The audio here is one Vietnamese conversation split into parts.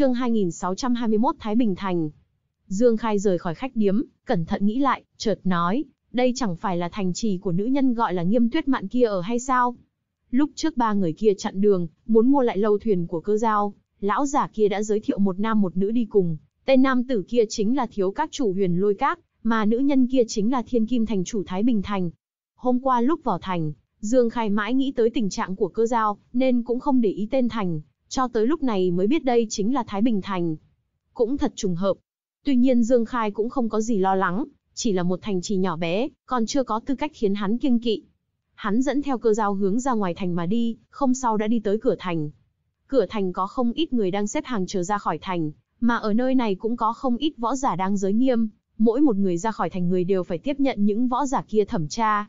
chương 2621 Thái Bình Thành. Dương Khai rời khỏi khách điếm, cẩn thận nghĩ lại, chợt nói, đây chẳng phải là thành trì của nữ nhân gọi là nghiêm tuyết mạn kia ở hay sao? Lúc trước ba người kia chặn đường, muốn mua lại lâu thuyền của cơ giao, lão giả kia đã giới thiệu một nam một nữ đi cùng, tên nam tử kia chính là thiếu các chủ huyền lôi các, mà nữ nhân kia chính là thiên kim thành chủ Thái Bình Thành. Hôm qua lúc vào thành, Dương Khai mãi nghĩ tới tình trạng của cơ giao, nên cũng không để ý tên thành cho tới lúc này mới biết đây chính là Thái Bình Thành. Cũng thật trùng hợp. Tuy nhiên Dương Khai cũng không có gì lo lắng, chỉ là một thành trì nhỏ bé, còn chưa có tư cách khiến hắn kiêng kỵ. Hắn dẫn theo cơ giao hướng ra ngoài thành mà đi, không sau đã đi tới cửa thành. Cửa thành có không ít người đang xếp hàng chờ ra khỏi thành, mà ở nơi này cũng có không ít võ giả đang giới nghiêm, mỗi một người ra khỏi thành người đều phải tiếp nhận những võ giả kia thẩm tra.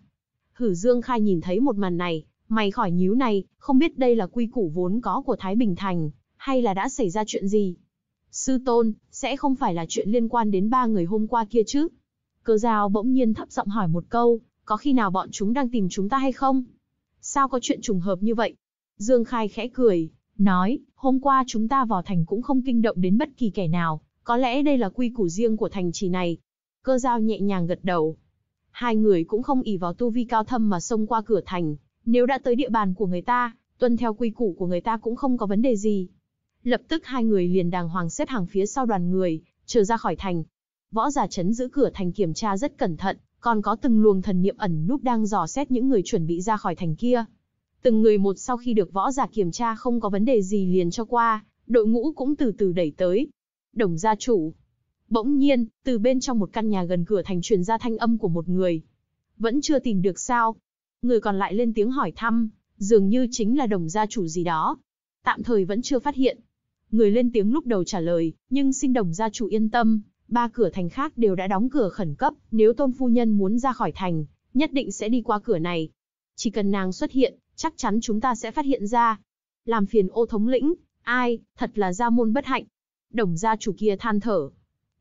Hử Dương Khai nhìn thấy một màn này, Mày khỏi nhíu này, không biết đây là quy củ vốn có của Thái Bình Thành, hay là đã xảy ra chuyện gì? Sư tôn, sẽ không phải là chuyện liên quan đến ba người hôm qua kia chứ? Cơ giao bỗng nhiên thấp giọng hỏi một câu, có khi nào bọn chúng đang tìm chúng ta hay không? Sao có chuyện trùng hợp như vậy? Dương Khai khẽ cười, nói, hôm qua chúng ta vào thành cũng không kinh động đến bất kỳ kẻ nào, có lẽ đây là quy củ riêng của thành trì này. Cơ giao nhẹ nhàng gật đầu. Hai người cũng không ỉ vào tu vi cao thâm mà xông qua cửa thành, nếu đã tới địa bàn của người ta, tuân theo quy củ của người ta cũng không có vấn đề gì. Lập tức hai người liền đàng hoàng xếp hàng phía sau đoàn người, trở ra khỏi thành. Võ giả chấn giữ cửa thành kiểm tra rất cẩn thận, còn có từng luồng thần niệm ẩn núp đang dò xét những người chuẩn bị ra khỏi thành kia. Từng người một sau khi được võ giả kiểm tra không có vấn đề gì liền cho qua, đội ngũ cũng từ từ đẩy tới. Đồng gia chủ. Bỗng nhiên, từ bên trong một căn nhà gần cửa thành truyền ra thanh âm của một người. Vẫn chưa tìm được sao, Người còn lại lên tiếng hỏi thăm, dường như chính là đồng gia chủ gì đó. Tạm thời vẫn chưa phát hiện. Người lên tiếng lúc đầu trả lời, nhưng xin đồng gia chủ yên tâm, ba cửa thành khác đều đã đóng cửa khẩn cấp, nếu tôn phu nhân muốn ra khỏi thành, nhất định sẽ đi qua cửa này. Chỉ cần nàng xuất hiện, chắc chắn chúng ta sẽ phát hiện ra. Làm phiền ô thống lĩnh, ai, thật là gia môn bất hạnh. Đồng gia chủ kia than thở.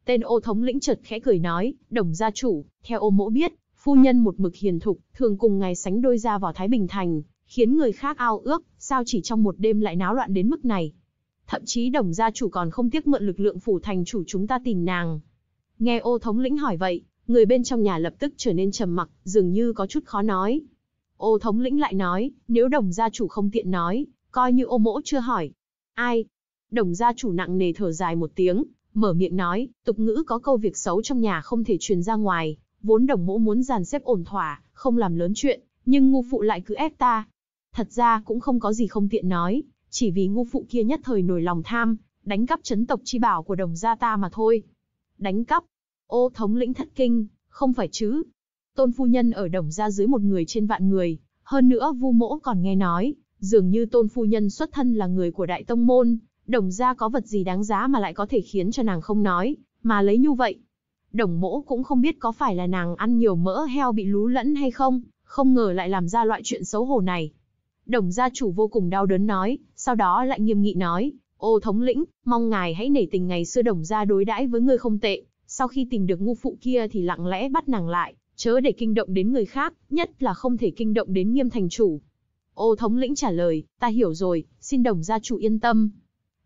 Tên ô thống lĩnh chợt khẽ cười nói, đồng gia chủ, theo ô mỗ biết, Phu nhân một mực hiền thục, thường cùng ngài sánh đôi ra vào Thái Bình Thành, khiến người khác ao ước, sao chỉ trong một đêm lại náo loạn đến mức này. Thậm chí đồng gia chủ còn không tiếc mượn lực lượng phủ thành chủ chúng ta tìm nàng. Nghe ô thống lĩnh hỏi vậy, người bên trong nhà lập tức trở nên trầm mặc, dường như có chút khó nói. Ô thống lĩnh lại nói, nếu đồng gia chủ không tiện nói, coi như ô mỗ chưa hỏi. Ai? Đồng gia chủ nặng nề thở dài một tiếng, mở miệng nói, tục ngữ có câu việc xấu trong nhà không thể truyền ra ngoài, vốn đồng mẫu muốn dàn xếp ổn thỏa, không làm lớn chuyện, nhưng ngu phụ lại cứ ép ta. Thật ra cũng không có gì không tiện nói, chỉ vì ngu phụ kia nhất thời nổi lòng tham, đánh cắp chấn tộc chi bảo của đồng gia ta mà thôi. Đánh cắp? Ô thống lĩnh thất kinh, không phải chứ. Tôn phu nhân ở đồng gia dưới một người trên vạn người, hơn nữa vu mỗ còn nghe nói, dường như tôn phu nhân xuất thân là người của đại tông môn, đồng gia có vật gì đáng giá mà lại có thể khiến cho nàng không nói, mà lấy như vậy đồng mỗ cũng không biết có phải là nàng ăn nhiều mỡ heo bị lú lẫn hay không, không ngờ lại làm ra loại chuyện xấu hổ này. Đồng gia chủ vô cùng đau đớn nói, sau đó lại nghiêm nghị nói, ô thống lĩnh, mong ngài hãy nể tình ngày xưa đồng gia đối đãi với người không tệ, sau khi tìm được ngu phụ kia thì lặng lẽ bắt nàng lại, chớ để kinh động đến người khác, nhất là không thể kinh động đến nghiêm thành chủ. Ô thống lĩnh trả lời, ta hiểu rồi, xin đồng gia chủ yên tâm.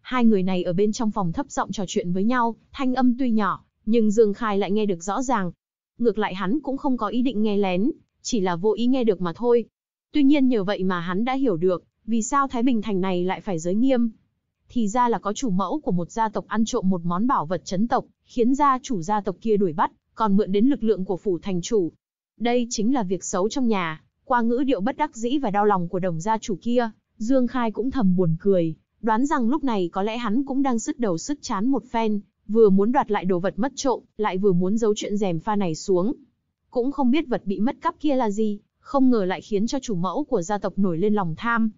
Hai người này ở bên trong phòng thấp giọng trò chuyện với nhau, thanh âm tuy nhỏ, nhưng Dương Khai lại nghe được rõ ràng. Ngược lại hắn cũng không có ý định nghe lén, chỉ là vô ý nghe được mà thôi. Tuy nhiên nhờ vậy mà hắn đã hiểu được, vì sao Thái Bình Thành này lại phải giới nghiêm. Thì ra là có chủ mẫu của một gia tộc ăn trộm một món bảo vật chấn tộc, khiến gia chủ gia tộc kia đuổi bắt, còn mượn đến lực lượng của phủ thành chủ. Đây chính là việc xấu trong nhà, qua ngữ điệu bất đắc dĩ và đau lòng của đồng gia chủ kia, Dương Khai cũng thầm buồn cười, đoán rằng lúc này có lẽ hắn cũng đang sứt đầu sứt chán một phen, vừa muốn đoạt lại đồ vật mất trộm, lại vừa muốn giấu chuyện rèm pha này xuống. Cũng không biết vật bị mất cắp kia là gì, không ngờ lại khiến cho chủ mẫu của gia tộc nổi lên lòng tham.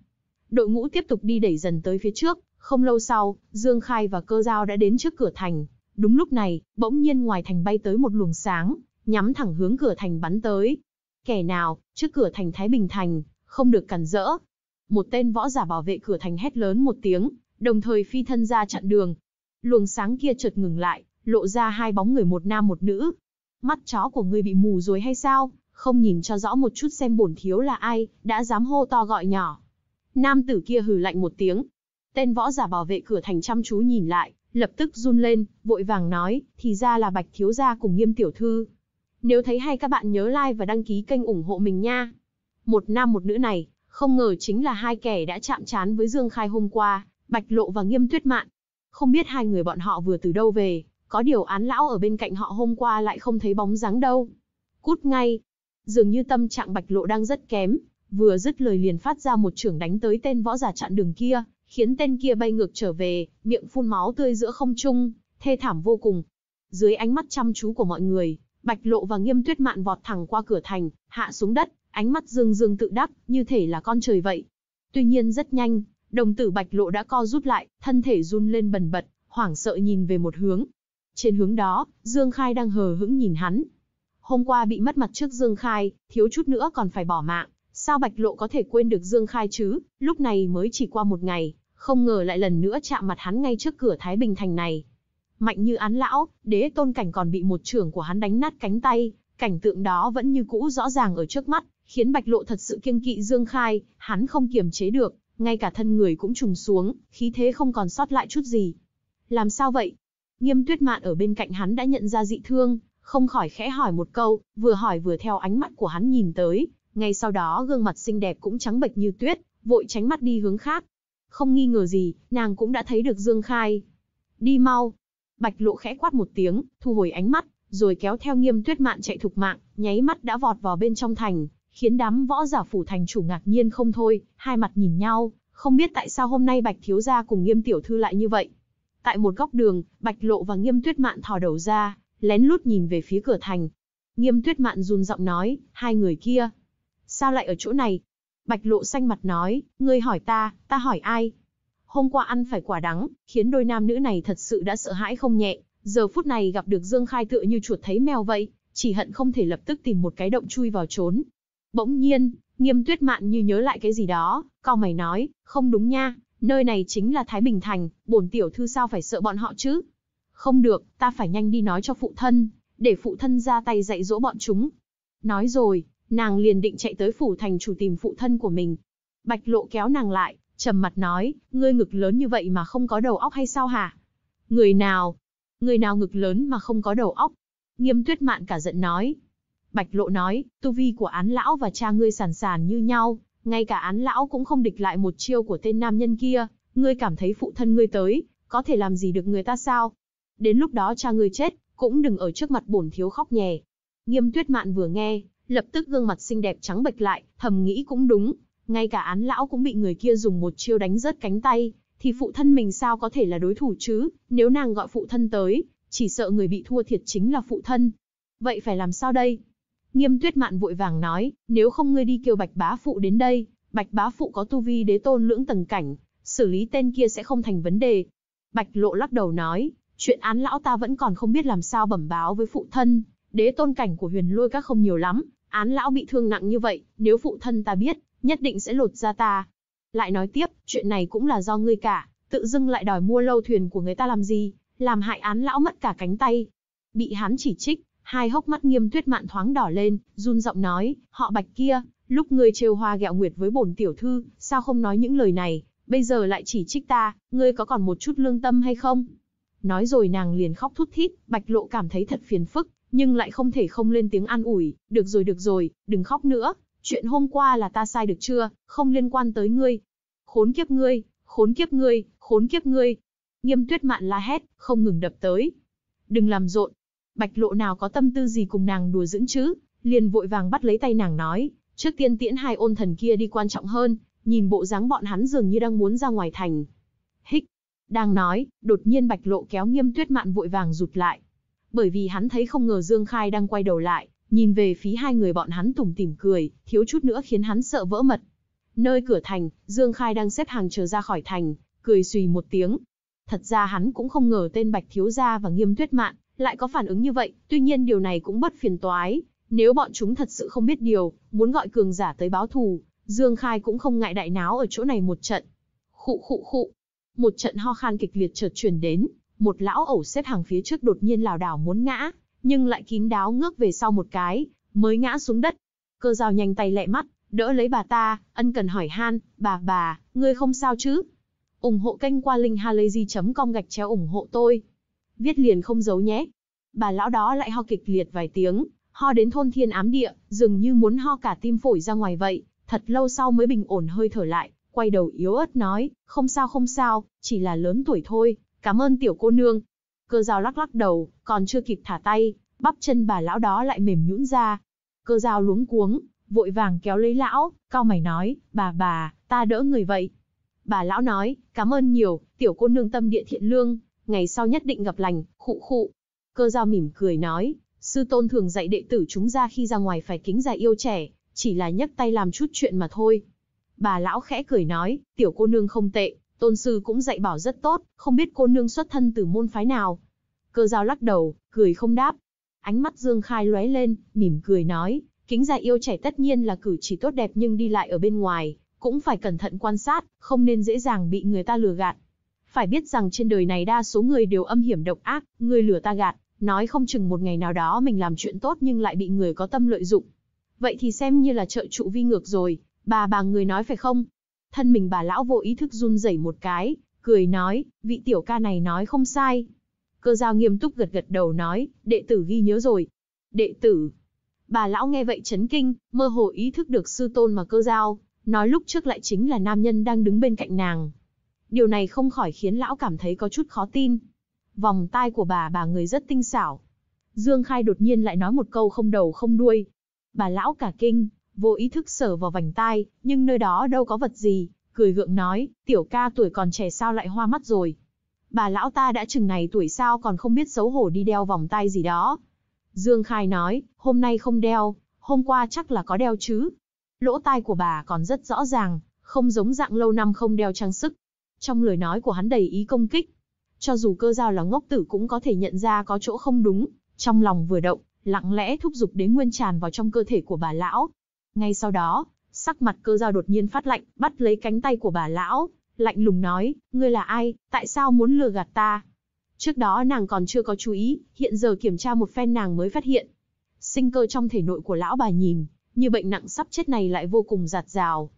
Đội ngũ tiếp tục đi đẩy dần tới phía trước, không lâu sau, Dương Khai và Cơ Giao đã đến trước cửa thành. Đúng lúc này, bỗng nhiên ngoài thành bay tới một luồng sáng, nhắm thẳng hướng cửa thành bắn tới. Kẻ nào, trước cửa thành Thái Bình Thành, không được cản rỡ. Một tên võ giả bảo vệ cửa thành hét lớn một tiếng, đồng thời phi thân ra chặn đường, Luồng sáng kia chợt ngừng lại, lộ ra hai bóng người một nam một nữ. Mắt chó của ngươi bị mù rồi hay sao, không nhìn cho rõ một chút xem bổn thiếu là ai, đã dám hô to gọi nhỏ. Nam tử kia hừ lạnh một tiếng. Tên võ giả bảo vệ cửa thành chăm chú nhìn lại, lập tức run lên, vội vàng nói, thì ra là bạch thiếu gia cùng nghiêm tiểu thư. Nếu thấy hay các bạn nhớ like và đăng ký kênh ủng hộ mình nha. Một nam một nữ này, không ngờ chính là hai kẻ đã chạm trán với Dương Khai hôm qua, Bạch Lộ và Nghiêm Tuyết Mạn. Không biết hai người bọn họ vừa từ đâu về, có điều án lão ở bên cạnh họ hôm qua lại không thấy bóng dáng đâu. Cút ngay. Dường như tâm trạng bạch lộ đang rất kém, vừa dứt lời liền phát ra một chưởng đánh tới tên võ giả chặn đường kia, khiến tên kia bay ngược trở về, miệng phun máu tươi giữa không trung, thê thảm vô cùng. Dưới ánh mắt chăm chú của mọi người, Bạch Lộ và Nghiêm Tuyết Mạn vọt thẳng qua cửa thành, hạ xuống đất, ánh mắt dương dương tự đắc, như thể là con trời vậy. Tuy nhiên rất nhanh, Đồng tử bạch lộ đã co rút lại, thân thể run lên bần bật, hoảng sợ nhìn về một hướng. Trên hướng đó, Dương Khai đang hờ hững nhìn hắn. Hôm qua bị mất mặt trước Dương Khai, thiếu chút nữa còn phải bỏ mạng. Sao bạch lộ có thể quên được Dương Khai chứ, lúc này mới chỉ qua một ngày, không ngờ lại lần nữa chạm mặt hắn ngay trước cửa Thái Bình Thành này. Mạnh như án lão, đế tôn cảnh còn bị một trưởng của hắn đánh nát cánh tay, cảnh tượng đó vẫn như cũ rõ ràng ở trước mắt, khiến Bạch Lộ thật sự kiêng kỵ Dương Khai, hắn không kiềm chế được, ngay cả thân người cũng trùng xuống, khí thế không còn sót lại chút gì. Làm sao vậy? Nghiêm tuyết mạn ở bên cạnh hắn đã nhận ra dị thương, không khỏi khẽ hỏi một câu, vừa hỏi vừa theo ánh mắt của hắn nhìn tới, ngay sau đó gương mặt xinh đẹp cũng trắng bệch như tuyết, vội tránh mắt đi hướng khác. Không nghi ngờ gì, nàng cũng đã thấy được Dương Khai. Đi mau. Bạch lộ khẽ quát một tiếng, thu hồi ánh mắt, rồi kéo theo nghiêm tuyết mạn chạy thục mạng, nháy mắt đã vọt vào bên trong thành khiến đám võ giả phủ thành chủ ngạc nhiên không thôi, hai mặt nhìn nhau, không biết tại sao hôm nay Bạch Thiếu Gia cùng Nghiêm Tiểu Thư lại như vậy. Tại một góc đường, Bạch Lộ và Nghiêm Tuyết Mạn thò đầu ra, lén lút nhìn về phía cửa thành. Nghiêm Tuyết Mạn run giọng nói, hai người kia. Sao lại ở chỗ này? Bạch Lộ xanh mặt nói, ngươi hỏi ta, ta hỏi ai? Hôm qua ăn phải quả đắng, khiến đôi nam nữ này thật sự đã sợ hãi không nhẹ. Giờ phút này gặp được Dương Khai tựa như chuột thấy mèo vậy, chỉ hận không thể lập tức tìm một cái động chui vào trốn, Bỗng nhiên, nghiêm tuyết mạn như nhớ lại cái gì đó, cau mày nói, không đúng nha, nơi này chính là Thái Bình Thành, bổn tiểu thư sao phải sợ bọn họ chứ? Không được, ta phải nhanh đi nói cho phụ thân, để phụ thân ra tay dạy dỗ bọn chúng. Nói rồi, nàng liền định chạy tới phủ thành chủ tìm phụ thân của mình. Bạch lộ kéo nàng lại, trầm mặt nói, ngươi ngực lớn như vậy mà không có đầu óc hay sao hả? Người nào? Người nào ngực lớn mà không có đầu óc? Nghiêm tuyết mạn cả giận nói, Bạch Lộ nói, tu vi của án lão và cha ngươi sàn sàn như nhau, ngay cả án lão cũng không địch lại một chiêu của tên nam nhân kia, ngươi cảm thấy phụ thân ngươi tới, có thể làm gì được người ta sao? Đến lúc đó cha ngươi chết, cũng đừng ở trước mặt bổn thiếu khóc nhè. Nghiêm tuyết mạn vừa nghe, lập tức gương mặt xinh đẹp trắng bệch lại, thầm nghĩ cũng đúng, ngay cả án lão cũng bị người kia dùng một chiêu đánh rớt cánh tay, thì phụ thân mình sao có thể là đối thủ chứ, nếu nàng gọi phụ thân tới, chỉ sợ người bị thua thiệt chính là phụ thân. Vậy phải làm sao đây? Nghiêm tuyết mạn vội vàng nói, nếu không ngươi đi kêu bạch bá phụ đến đây, bạch bá phụ có tu vi đế tôn lưỡng tầng cảnh, xử lý tên kia sẽ không thành vấn đề. Bạch lộ lắc đầu nói, chuyện án lão ta vẫn còn không biết làm sao bẩm báo với phụ thân, đế tôn cảnh của huyền lôi các không nhiều lắm, án lão bị thương nặng như vậy, nếu phụ thân ta biết, nhất định sẽ lột ra ta. Lại nói tiếp, chuyện này cũng là do ngươi cả, tự dưng lại đòi mua lâu thuyền của người ta làm gì, làm hại án lão mất cả cánh tay. Bị hắn chỉ trích, Hai hốc mắt Nghiêm Tuyết Mạn thoáng đỏ lên, run giọng nói, "Họ Bạch kia, lúc ngươi trêu hoa ghẹo nguyệt với bổn tiểu thư, sao không nói những lời này, bây giờ lại chỉ trích ta, ngươi có còn một chút lương tâm hay không?" Nói rồi nàng liền khóc thút thít, Bạch Lộ cảm thấy thật phiền phức, nhưng lại không thể không lên tiếng an ủi, "Được rồi được rồi, đừng khóc nữa, chuyện hôm qua là ta sai được chưa, không liên quan tới ngươi." "Khốn kiếp ngươi, khốn kiếp ngươi, khốn kiếp ngươi." Nghiêm Tuyết Mạn la hét, không ngừng đập tới. "Đừng làm rộn, Bạch Lộ nào có tâm tư gì cùng nàng đùa dưỡng chứ, liền vội vàng bắt lấy tay nàng nói, trước tiên tiễn hai ôn thần kia đi quan trọng hơn, nhìn bộ dáng bọn hắn dường như đang muốn ra ngoài thành. Hích, đang nói, đột nhiên Bạch Lộ kéo Nghiêm Tuyết Mạn vội vàng rụt lại. Bởi vì hắn thấy không ngờ Dương Khai đang quay đầu lại, nhìn về phía hai người bọn hắn tủm tỉm cười, thiếu chút nữa khiến hắn sợ vỡ mật. Nơi cửa thành, Dương Khai đang xếp hàng chờ ra khỏi thành, cười xùy một tiếng. Thật ra hắn cũng không ngờ tên Bạch Thiếu Gia và Nghiêm Tuyết Mạn lại có phản ứng như vậy, tuy nhiên điều này cũng bất phiền toái. Nếu bọn chúng thật sự không biết điều, muốn gọi cường giả tới báo thù, Dương Khai cũng không ngại đại náo ở chỗ này một trận. Khụ khụ khụ. Một trận ho khan kịch liệt chợt truyền đến, một lão ẩu xếp hàng phía trước đột nhiên lảo đảo muốn ngã, nhưng lại kín đáo ngước về sau một cái, mới ngã xuống đất. Cơ Dao nhanh tay lẹ mắt, đỡ lấy bà ta, ân cần hỏi han, "Bà bà, ngươi không sao chứ?" ủng hộ kênh qua linkhalazy.com gạch chéo ủng hộ tôi viết liền không giấu nhé. Bà lão đó lại ho kịch liệt vài tiếng, ho đến thôn thiên ám địa, dường như muốn ho cả tim phổi ra ngoài vậy, thật lâu sau mới bình ổn hơi thở lại, quay đầu yếu ớt nói, không sao không sao, chỉ là lớn tuổi thôi, cảm ơn tiểu cô nương. Cơ dao lắc lắc đầu, còn chưa kịp thả tay, bắp chân bà lão đó lại mềm nhũn ra. Cơ dao luống cuống, vội vàng kéo lấy lão, cao mày nói, bà bà, ta đỡ người vậy. Bà lão nói, cảm ơn nhiều, tiểu cô nương tâm địa thiện lương, ngày sau nhất định gặp lành, khụ khụ. Cơ giao mỉm cười nói, sư tôn thường dạy đệ tử chúng ra khi ra ngoài phải kính già yêu trẻ, chỉ là nhấc tay làm chút chuyện mà thôi. Bà lão khẽ cười nói, tiểu cô nương không tệ, tôn sư cũng dạy bảo rất tốt, không biết cô nương xuất thân từ môn phái nào. Cơ giao lắc đầu, cười không đáp. Ánh mắt Dương Khai lóe lên, mỉm cười nói, kính già yêu trẻ tất nhiên là cử chỉ tốt đẹp nhưng đi lại ở bên ngoài, cũng phải cẩn thận quan sát, không nên dễ dàng bị người ta lừa gạt. Phải biết rằng trên đời này đa số người đều âm hiểm độc ác, người lừa ta gạt, nói không chừng một ngày nào đó mình làm chuyện tốt nhưng lại bị người có tâm lợi dụng. Vậy thì xem như là trợ trụ vi ngược rồi, bà bà người nói phải không? Thân mình bà lão vô ý thức run rẩy một cái, cười nói, vị tiểu ca này nói không sai. Cơ giao nghiêm túc gật gật đầu nói, đệ tử ghi nhớ rồi. Đệ tử. Bà lão nghe vậy chấn kinh, mơ hồ ý thức được sư tôn mà cơ giao, nói lúc trước lại chính là nam nhân đang đứng bên cạnh nàng. Điều này không khỏi khiến lão cảm thấy có chút khó tin. Vòng tai của bà bà người rất tinh xảo. Dương Khai đột nhiên lại nói một câu không đầu không đuôi. Bà lão cả kinh, vô ý thức sờ vào vành tai, nhưng nơi đó đâu có vật gì, cười gượng nói, tiểu ca tuổi còn trẻ sao lại hoa mắt rồi. Bà lão ta đã chừng này tuổi sao còn không biết xấu hổ đi đeo vòng tay gì đó. Dương Khai nói, hôm nay không đeo, hôm qua chắc là có đeo chứ. Lỗ tai của bà còn rất rõ ràng, không giống dạng lâu năm không đeo trang sức. Trong lời nói của hắn đầy ý công kích. Cho dù cơ giao là ngốc tử cũng có thể nhận ra có chỗ không đúng, trong lòng vừa động, lặng lẽ thúc giục đế nguyên tràn vào trong cơ thể của bà lão. Ngay sau đó, sắc mặt cơ giao đột nhiên phát lạnh, bắt lấy cánh tay của bà lão, lạnh lùng nói, ngươi là ai, tại sao muốn lừa gạt ta? Trước đó nàng còn chưa có chú ý, hiện giờ kiểm tra một phen nàng mới phát hiện. Sinh cơ trong thể nội của lão bà nhìn, như bệnh nặng sắp chết này lại vô cùng giạt rào,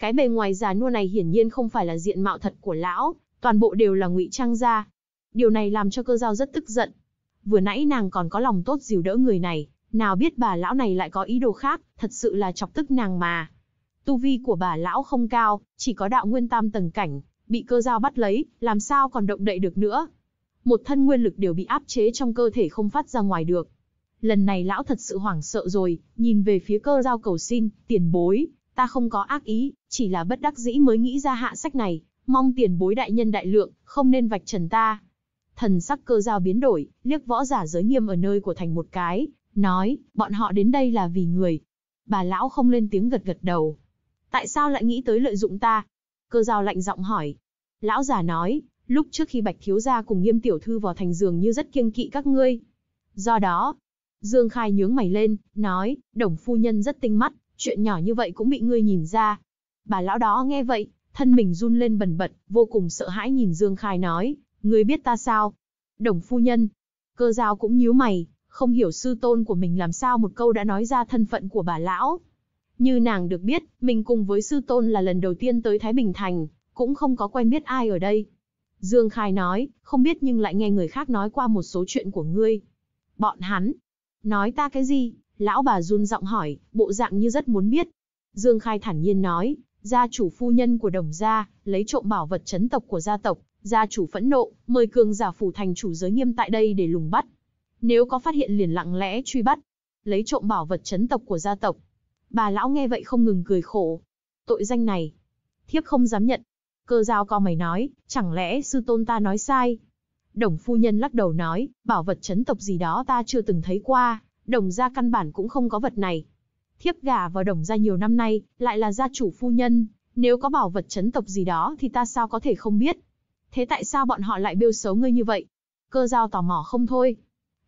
cái bề ngoài già nua này hiển nhiên không phải là diện mạo thật của lão, toàn bộ đều là ngụy trang ra. Điều này làm cho cơ giao rất tức giận. Vừa nãy nàng còn có lòng tốt dìu đỡ người này, nào biết bà lão này lại có ý đồ khác, thật sự là chọc tức nàng mà. Tu vi của bà lão không cao, chỉ có đạo nguyên tam tầng cảnh, bị cơ giao bắt lấy, làm sao còn động đậy được nữa. Một thân nguyên lực đều bị áp chế trong cơ thể không phát ra ngoài được. Lần này lão thật sự hoảng sợ rồi, nhìn về phía cơ giao cầu xin, tiền bối, ta không có ác ý, chỉ là bất đắc dĩ mới nghĩ ra hạ sách này, mong tiền bối đại nhân đại lượng, không nên vạch trần ta. Thần sắc cơ giao biến đổi, liếc võ giả giới nghiêm ở nơi của thành một cái, nói, bọn họ đến đây là vì người. Bà lão không lên tiếng gật gật đầu. Tại sao lại nghĩ tới lợi dụng ta? Cơ giao lạnh giọng hỏi. Lão già nói, lúc trước khi bạch thiếu gia cùng nghiêm tiểu thư vào thành giường như rất kiêng kỵ các ngươi. Do đó, Dương Khai nhướng mày lên, nói, đồng phu nhân rất tinh mắt, chuyện nhỏ như vậy cũng bị ngươi nhìn ra. Bà lão đó nghe vậy, thân mình run lên bần bật, vô cùng sợ hãi nhìn Dương Khai nói, ngươi biết ta sao? Đồng phu nhân, cơ giao cũng nhíu mày, không hiểu sư tôn của mình làm sao một câu đã nói ra thân phận của bà lão. Như nàng được biết, mình cùng với sư tôn là lần đầu tiên tới Thái Bình Thành, cũng không có quen biết ai ở đây. Dương Khai nói, không biết nhưng lại nghe người khác nói qua một số chuyện của ngươi. Bọn hắn, nói ta cái gì, Lão bà run giọng hỏi, bộ dạng như rất muốn biết. Dương Khai thản nhiên nói, gia chủ phu nhân của đồng gia, lấy trộm bảo vật chấn tộc của gia tộc, gia chủ phẫn nộ, mời cường giả phủ thành chủ giới nghiêm tại đây để lùng bắt. Nếu có phát hiện liền lặng lẽ truy bắt, lấy trộm bảo vật chấn tộc của gia tộc. Bà lão nghe vậy không ngừng cười khổ. Tội danh này, thiếp không dám nhận. Cơ giao co mày nói, chẳng lẽ sư tôn ta nói sai? Đồng phu nhân lắc đầu nói, bảo vật chấn tộc gì đó ta chưa từng thấy qua, Đồng gia căn bản cũng không có vật này. Thiếp gả vào đồng gia nhiều năm nay, lại là gia chủ phu nhân, nếu có bảo vật trấn tộc gì đó thì ta sao có thể không biết. Thế tại sao bọn họ lại bêu xấu ngươi như vậy? Cơ giao tò mò không thôi.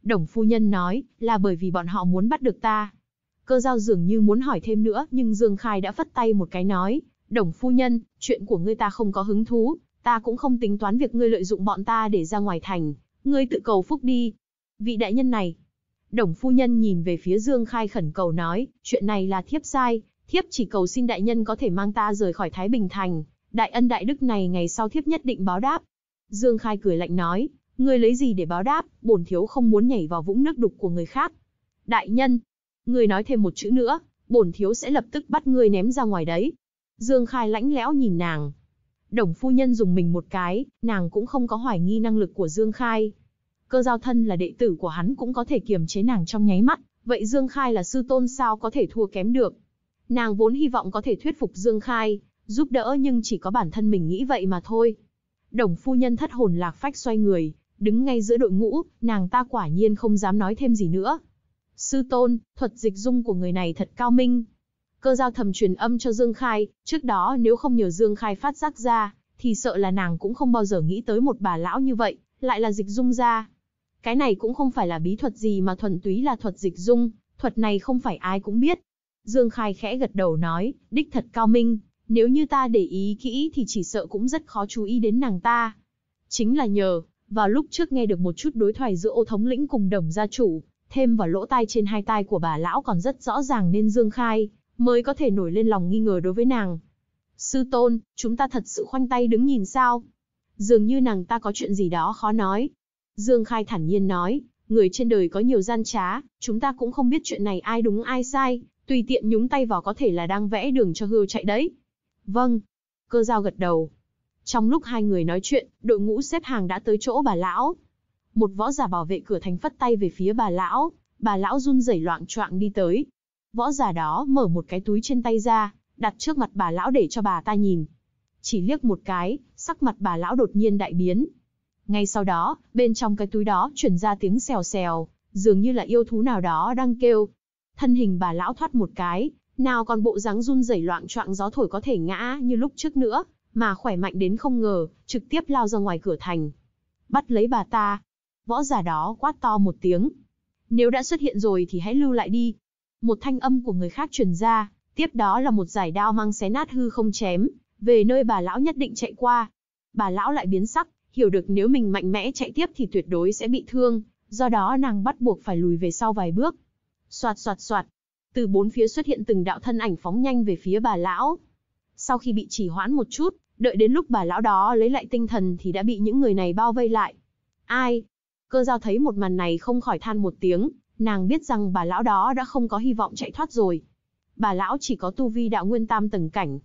Đồng phu nhân nói, là bởi vì bọn họ muốn bắt được ta. Cơ giao dường như muốn hỏi thêm nữa, nhưng Dương Khai đã phất tay một cái nói, đồng phu nhân, chuyện của ngươi ta không có hứng thú, ta cũng không tính toán việc ngươi lợi dụng bọn ta để ra ngoài thành, ngươi tự cầu phúc đi. Vị đại nhân này, Đồng phu nhân nhìn về phía Dương Khai khẩn cầu nói, chuyện này là thiếp sai, thiếp chỉ cầu xin đại nhân có thể mang ta rời khỏi Thái Bình Thành, đại ân đại đức này ngày sau thiếp nhất định báo đáp. Dương Khai cười lạnh nói, ngươi lấy gì để báo đáp, bổn thiếu không muốn nhảy vào vũng nước đục của người khác. Đại nhân, ngươi nói thêm một chữ nữa, bổn thiếu sẽ lập tức bắt ngươi ném ra ngoài đấy. Dương Khai lãnh lẽo nhìn nàng. Đồng phu nhân dùng mình một cái, nàng cũng không có hoài nghi năng lực của Dương Khai, cơ giao thân là đệ tử của hắn cũng có thể kiềm chế nàng trong nháy mắt, vậy Dương Khai là sư tôn sao có thể thua kém được. Nàng vốn hy vọng có thể thuyết phục Dương Khai, giúp đỡ nhưng chỉ có bản thân mình nghĩ vậy mà thôi. Đồng phu nhân thất hồn lạc phách xoay người, đứng ngay giữa đội ngũ, nàng ta quả nhiên không dám nói thêm gì nữa. Sư tôn, thuật dịch dung của người này thật cao minh. Cơ giao thầm truyền âm cho Dương Khai, trước đó nếu không nhờ Dương Khai phát giác ra, thì sợ là nàng cũng không bao giờ nghĩ tới một bà lão như vậy, lại là dịch dung ra. Cái này cũng không phải là bí thuật gì mà thuần túy là thuật dịch dung, thuật này không phải ai cũng biết. Dương Khai khẽ gật đầu nói, đích thật cao minh, nếu như ta để ý kỹ thì chỉ sợ cũng rất khó chú ý đến nàng ta. Chính là nhờ, vào lúc trước nghe được một chút đối thoại giữa ô thống lĩnh cùng đồng gia chủ, thêm vào lỗ tai trên hai tai của bà lão còn rất rõ ràng nên Dương Khai, mới có thể nổi lên lòng nghi ngờ đối với nàng. Sư tôn, chúng ta thật sự khoanh tay đứng nhìn sao? Dường như nàng ta có chuyện gì đó khó nói, Dương Khai thản nhiên nói, người trên đời có nhiều gian trá, chúng ta cũng không biết chuyện này ai đúng ai sai, tùy tiện nhúng tay vào có thể là đang vẽ đường cho hươu chạy đấy. Vâng. Cơ giao gật đầu. Trong lúc hai người nói chuyện, đội ngũ xếp hàng đã tới chỗ bà lão. Một võ giả bảo vệ cửa thành phất tay về phía bà lão, bà lão run rẩy loạn choạng đi tới. Võ giả đó mở một cái túi trên tay ra, đặt trước mặt bà lão để cho bà ta nhìn. Chỉ liếc một cái, sắc mặt bà lão đột nhiên đại biến, ngay sau đó, bên trong cái túi đó chuyển ra tiếng xèo xèo, dường như là yêu thú nào đó đang kêu. Thân hình bà lão thoát một cái, nào còn bộ dáng run rẩy loạn choạng gió thổi có thể ngã như lúc trước nữa, mà khỏe mạnh đến không ngờ, trực tiếp lao ra ngoài cửa thành. Bắt lấy bà ta. Võ giả đó quát to một tiếng. Nếu đã xuất hiện rồi thì hãy lưu lại đi. Một thanh âm của người khác truyền ra, tiếp đó là một giải đao mang xé nát hư không chém, về nơi bà lão nhất định chạy qua. Bà lão lại biến sắc, hiểu được nếu mình mạnh mẽ chạy tiếp thì tuyệt đối sẽ bị thương, do đó nàng bắt buộc phải lùi về sau vài bước. Soạt soạt soạt, từ bốn phía xuất hiện từng đạo thân ảnh phóng nhanh về phía bà lão. Sau khi bị chỉ hoãn một chút, đợi đến lúc bà lão đó lấy lại tinh thần thì đã bị những người này bao vây lại. Ai? Cơ giao thấy một màn này không khỏi than một tiếng, nàng biết rằng bà lão đó đã không có hy vọng chạy thoát rồi. Bà lão chỉ có tu vi đạo nguyên tam tầng cảnh.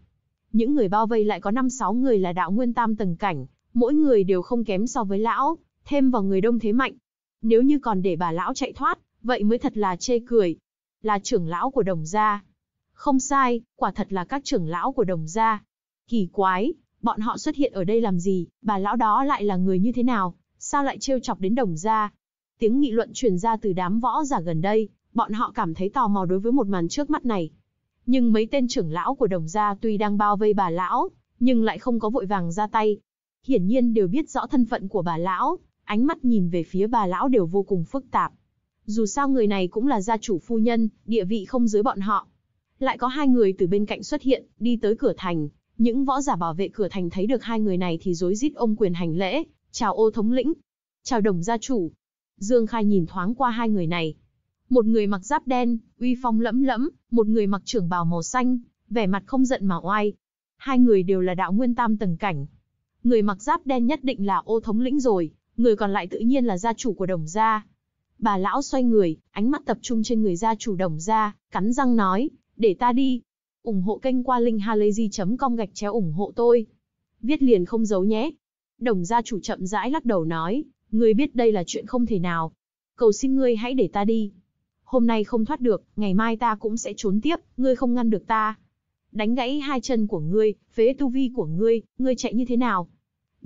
Những người bao vây lại có 5-6 người là đạo nguyên tam tầng cảnh, mỗi người đều không kém so với lão, thêm vào người đông thế mạnh. Nếu như còn để bà lão chạy thoát, vậy mới thật là chê cười. Là trưởng lão của đồng gia. Không sai, quả thật là các trưởng lão của đồng gia. Kỳ quái, bọn họ xuất hiện ở đây làm gì, bà lão đó lại là người như thế nào, sao lại trêu chọc đến đồng gia. Tiếng nghị luận truyền ra từ đám võ giả gần đây, bọn họ cảm thấy tò mò đối với một màn trước mắt này. Nhưng mấy tên trưởng lão của đồng gia tuy đang bao vây bà lão, nhưng lại không có vội vàng ra tay, hiển nhiên đều biết rõ thân phận của bà lão, ánh mắt nhìn về phía bà lão đều vô cùng phức tạp. Dù sao người này cũng là gia chủ phu nhân, địa vị không dưới bọn họ. Lại có hai người từ bên cạnh xuất hiện, đi tới cửa thành, những võ giả bảo vệ cửa thành thấy được hai người này thì rối rít ôm quyền hành lễ, chào ô thống lĩnh, chào đồng gia chủ. Dương Khai nhìn thoáng qua hai người này. Một người mặc giáp đen, uy phong lẫm lẫm, một người mặc trưởng bào màu xanh, vẻ mặt không giận mà oai. Hai người đều là đạo nguyên tam tầng cảnh, người mặc giáp đen nhất định là ô thống lĩnh rồi, người còn lại tự nhiên là gia chủ của đồng gia. Bà lão xoay người, ánh mắt tập trung trên người gia chủ đồng gia, cắn răng nói, để ta đi. ủng hộ kênh qua linkhalazy.com gạch chéo ủng hộ tôi. Viết liền không giấu nhé. Đồng gia chủ chậm rãi lắc đầu nói, người biết đây là chuyện không thể nào. Cầu xin ngươi hãy để ta đi. Hôm nay không thoát được, ngày mai ta cũng sẽ trốn tiếp, ngươi không ngăn được ta. Đánh gãy hai chân của ngươi, phế tu vi của ngươi, ngươi chạy như thế nào?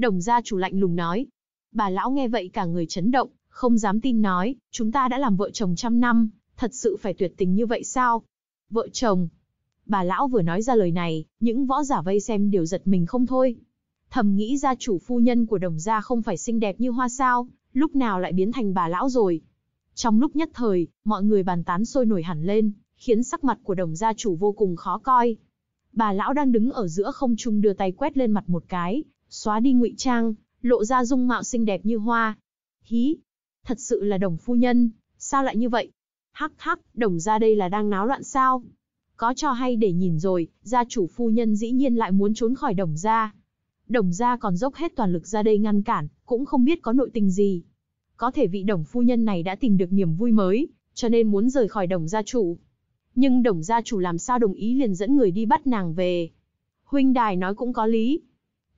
Đồng gia chủ lạnh lùng nói. Bà lão nghe vậy cả người chấn động, không dám tin nói, chúng ta đã làm vợ chồng trăm năm, thật sự phải tuyệt tình như vậy sao? Vợ chồng. Bà lão vừa nói ra lời này, những võ giả vây xem đều giật mình không thôi. Thầm nghĩ gia chủ phu nhân của đồng gia không phải xinh đẹp như hoa sao, lúc nào lại biến thành bà lão rồi. Trong lúc nhất thời, mọi người bàn tán sôi nổi hẳn lên, khiến sắc mặt của đồng gia chủ vô cùng khó coi. Bà lão đang đứng ở giữa không trung đưa tay quét lên mặt một cái, xóa đi ngụy trang, lộ ra dung mạo xinh đẹp như hoa. Hí, thật sự là đồng phu nhân, sao lại như vậy? Hắc hắc, đồng ra đây là đang náo loạn sao? Có cho hay để nhìn rồi, gia chủ phu nhân dĩ nhiên lại muốn trốn khỏi đồng ra. Đồng ra còn dốc hết toàn lực ra đây ngăn cản, cũng không biết có nội tình gì. Có thể vị đồng phu nhân này đã tìm được niềm vui mới, cho nên muốn rời khỏi đồng gia chủ. Nhưng đồng gia chủ làm sao đồng ý liền dẫn người đi bắt nàng về. Huynh đài nói cũng có lý,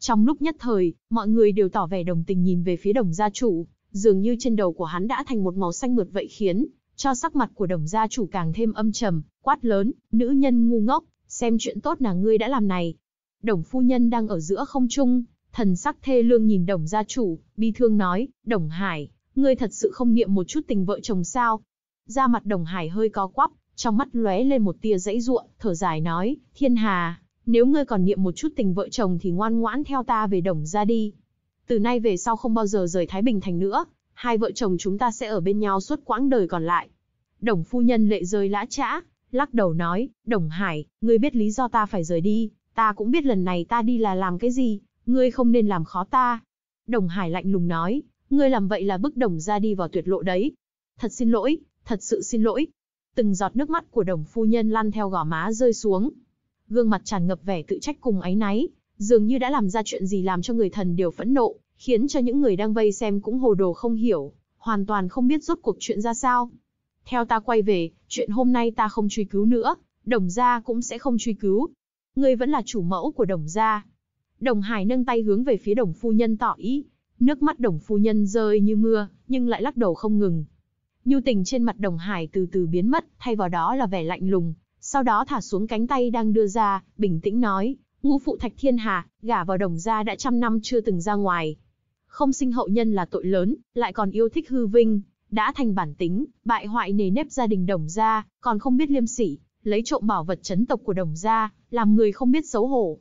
trong lúc nhất thời, mọi người đều tỏ vẻ đồng tình nhìn về phía đồng gia chủ, dường như trên đầu của hắn đã thành một màu xanh mượt vậy khiến cho sắc mặt của đồng gia chủ càng thêm âm trầm, quát lớn, nữ nhân ngu ngốc, xem chuyện tốt là ngươi đã làm này. Đồng phu nhân đang ở giữa không trung, thần sắc thê lương nhìn đồng gia chủ, bi thương nói, đồng hải, ngươi thật sự không niệm một chút tình vợ chồng sao. Da mặt đồng hải hơi co quắp, trong mắt lóe lên một tia dãy ruộng, thở dài nói, thiên hà, nếu ngươi còn niệm một chút tình vợ chồng thì ngoan ngoãn theo ta về đồng ra đi. Từ nay về sau không bao giờ rời Thái Bình Thành nữa, hai vợ chồng chúng ta sẽ ở bên nhau suốt quãng đời còn lại. Đồng phu nhân lệ rơi lã trã, lắc đầu nói, Đồng Hải, ngươi biết lý do ta phải rời đi, ta cũng biết lần này ta đi là làm cái gì, ngươi không nên làm khó ta. Đồng Hải lạnh lùng nói, ngươi làm vậy là bức đồng ra đi vào tuyệt lộ đấy. Thật xin lỗi, thật sự xin lỗi. Từng giọt nước mắt của đồng phu nhân lăn theo gò má rơi xuống, gương mặt tràn ngập vẻ tự trách cùng áy náy, dường như đã làm ra chuyện gì làm cho người thần đều phẫn nộ, khiến cho những người đang vây xem cũng hồ đồ không hiểu, hoàn toàn không biết rốt cuộc chuyện ra sao. Theo ta quay về, chuyện hôm nay ta không truy cứu nữa, đồng gia cũng sẽ không truy cứu. Ngươi vẫn là chủ mẫu của đồng gia. Đồng Hải nâng tay hướng về phía đồng phu nhân tỏ ý, nước mắt đồng phu nhân rơi như mưa, nhưng lại lắc đầu không ngừng. Nhu tình trên mặt đồng Hải từ từ biến mất, thay vào đó là vẻ lạnh lùng, sau đó thả xuống cánh tay đang đưa ra, bình tĩnh nói, ngũ phụ thạch thiên hà, gả vào đồng gia đã trăm năm chưa từng ra ngoài. Không sinh hậu nhân là tội lớn, lại còn yêu thích hư vinh, đã thành bản tính, bại hoại nề nếp gia đình đồng gia, còn không biết liêm sỉ, lấy trộm bảo vật chấn tộc của đồng gia, làm người không biết xấu hổ.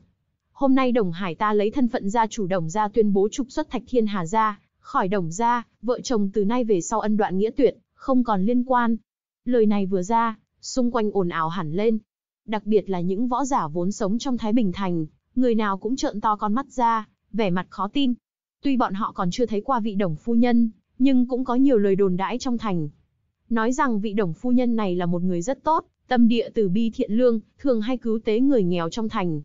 Hôm nay đồng hải ta lấy thân phận gia chủ đồng gia tuyên bố trục xuất thạch thiên hà gia, khỏi đồng gia, vợ chồng từ nay về sau ân đoạn nghĩa tuyệt, không còn liên quan. Lời này vừa ra, Xung quanh ồn ào hẳn lên. Đặc biệt là những võ giả vốn sống trong Thái Bình Thành, người nào cũng trợn to con mắt ra, vẻ mặt khó tin. Tuy bọn họ còn chưa thấy qua vị đồng phu nhân, nhưng cũng có nhiều lời đồn đãi trong thành. Nói rằng vị đồng phu nhân này là một người rất tốt, tâm địa từ bi thiện lương, thường hay cứu tế người nghèo trong thành.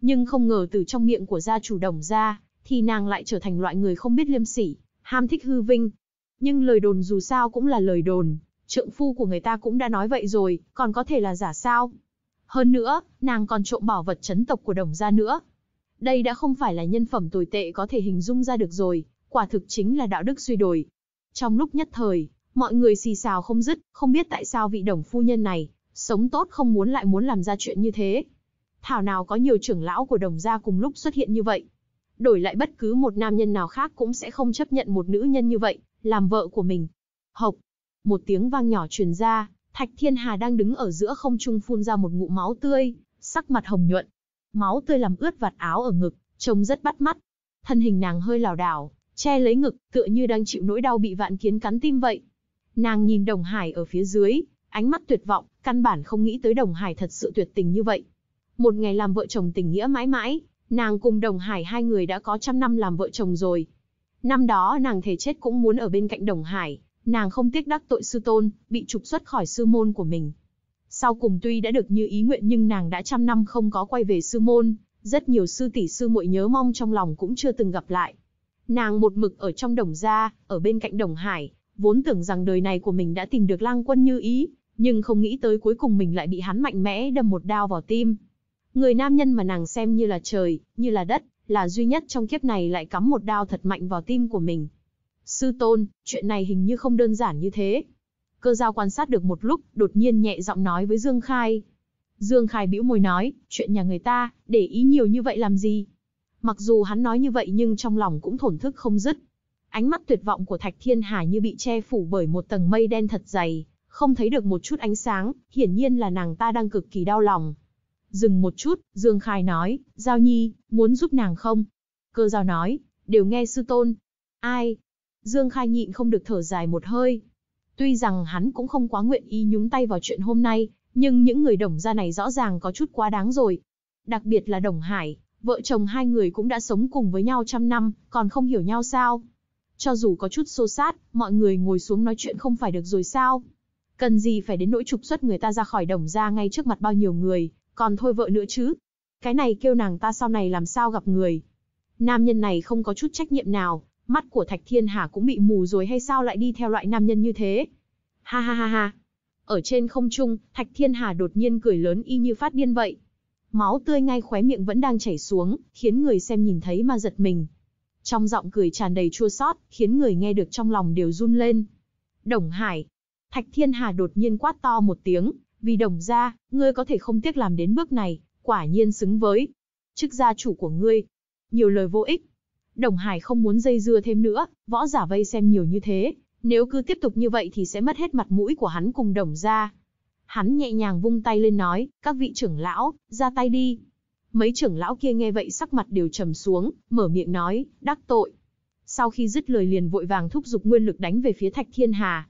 Nhưng không ngờ từ trong miệng của gia chủ đồng gia, thì nàng lại trở thành loại người không biết liêm sỉ, ham thích hư vinh. Nhưng lời đồn dù sao cũng là lời đồn, trượng phu của người ta cũng đã nói vậy rồi, còn có thể là giả sao? Hơn nữa, nàng còn trộm bỏ vật chấn tộc của đồng gia nữa. Đây đã không phải là nhân phẩm tồi tệ có thể hình dung ra được rồi, quả thực chính là đạo đức suy đồi. Trong lúc nhất thời, mọi người xì xào không dứt, không biết tại sao vị đồng phu nhân này, sống tốt không muốn lại muốn làm ra chuyện như thế. Thảo nào có nhiều trưởng lão của đồng gia cùng lúc xuất hiện như vậy. Đổi lại bất cứ một nam nhân nào khác cũng sẽ không chấp nhận một nữ nhân như vậy, làm vợ của mình. Hộc, một tiếng vang nhỏ truyền ra, Thạch Thiên Hà đang đứng ở giữa không trung phun ra một ngụm máu tươi, sắc mặt hồng nhuận. Máu tươi làm ướt vạt áo ở ngực, trông rất bắt mắt. Thân hình nàng hơi lảo đảo, che lấy ngực, tựa như đang chịu nỗi đau bị vạn kiến cắn tim vậy. Nàng nhìn Đồng Hải ở phía dưới, ánh mắt tuyệt vọng, căn bản không nghĩ tới Đồng Hải thật sự tuyệt tình như vậy. Một ngày làm vợ chồng tình nghĩa mãi mãi, nàng cùng Đồng Hải hai người đã có trăm năm làm vợ chồng rồi. Năm đó nàng thề chết cũng muốn ở bên cạnh Đồng Hải, nàng không tiếc đắc tội sư tôn, bị trục xuất khỏi sư môn của mình. Sau cùng tuy đã được như ý nguyện nhưng nàng đã trăm năm không có quay về sư môn, rất nhiều sư tỷ sư muội nhớ mong trong lòng cũng chưa từng gặp lại. Nàng một mực ở trong đồng gia, ở bên cạnh đồng hải, vốn tưởng rằng đời này của mình đã tìm được lang quân như ý, nhưng không nghĩ tới cuối cùng mình lại bị hắn mạnh mẽ đâm một đao vào tim. Người nam nhân mà nàng xem như là trời, như là đất, là duy nhất trong kiếp này lại cắm một đao thật mạnh vào tim của mình. Sư tôn, chuyện này hình như không đơn giản như thế. Cơ giao quan sát được một lúc, đột nhiên nhẹ giọng nói với Dương Khai. Dương Khai bĩu môi nói, chuyện nhà người ta, để ý nhiều như vậy làm gì? Mặc dù hắn nói như vậy nhưng trong lòng cũng thổn thức không dứt. Ánh mắt tuyệt vọng của Thạch Thiên Hà như bị che phủ bởi một tầng mây đen thật dày, không thấy được một chút ánh sáng, hiển nhiên là nàng ta đang cực kỳ đau lòng. Dừng một chút, Dương Khai nói, Giao Nhi, muốn giúp nàng không? Cơ Giao nói, đều nghe sư tôn. Ai, Dương Khai nhịn không được thở dài một hơi. Tuy rằng hắn cũng không quá nguyện ý nhúng tay vào chuyện hôm nay, nhưng những người đồng gia này rõ ràng có chút quá đáng rồi. Đặc biệt là Đồng Hải, vợ chồng hai người cũng đã sống cùng với nhau trăm năm, còn không hiểu nhau sao? Cho dù có chút xô sát, mọi người ngồi xuống nói chuyện không phải được rồi sao? Cần gì phải đến nỗi trục xuất người ta ra khỏi đồng gia ngay trước mặt bao nhiêu người, còn thôi vợ nữa chứ? Cái này kêu nàng ta sau này làm sao gặp người? Nam nhân này không có chút trách nhiệm nào, Mắt của Thạch Thiên Hà cũng bị mù rồi hay sao lại đi theo loại nam nhân như thế? Ha ha ha ha. Ở trên không trung, Thạch Thiên Hà đột nhiên cười lớn y như phát điên vậy. Máu tươi ngay khóe miệng vẫn đang chảy xuống, khiến người xem nhìn thấy mà giật mình. Trong giọng cười tràn đầy chua xót, khiến người nghe được trong lòng đều run lên. Đồng Hải. Thạch Thiên Hà đột nhiên quát to một tiếng, vì đồng gia, ngươi có thể không tiếc làm đến bước này, quả nhiên xứng với chức gia chủ của ngươi. Nhiều lời vô ích, Đồng Hải không muốn dây dưa thêm nữa, võ giả vây xem nhiều như thế, nếu cứ tiếp tục như vậy thì sẽ mất hết mặt mũi của hắn cùng đồng gia. Hắn nhẹ nhàng vung tay lên nói, các vị trưởng lão, ra tay đi. Mấy trưởng lão kia nghe vậy sắc mặt đều trầm xuống, mở miệng nói, đắc tội. Sau khi dứt lời liền vội vàng thúc giục nguyên lực đánh về phía Thạch Thiên Hà.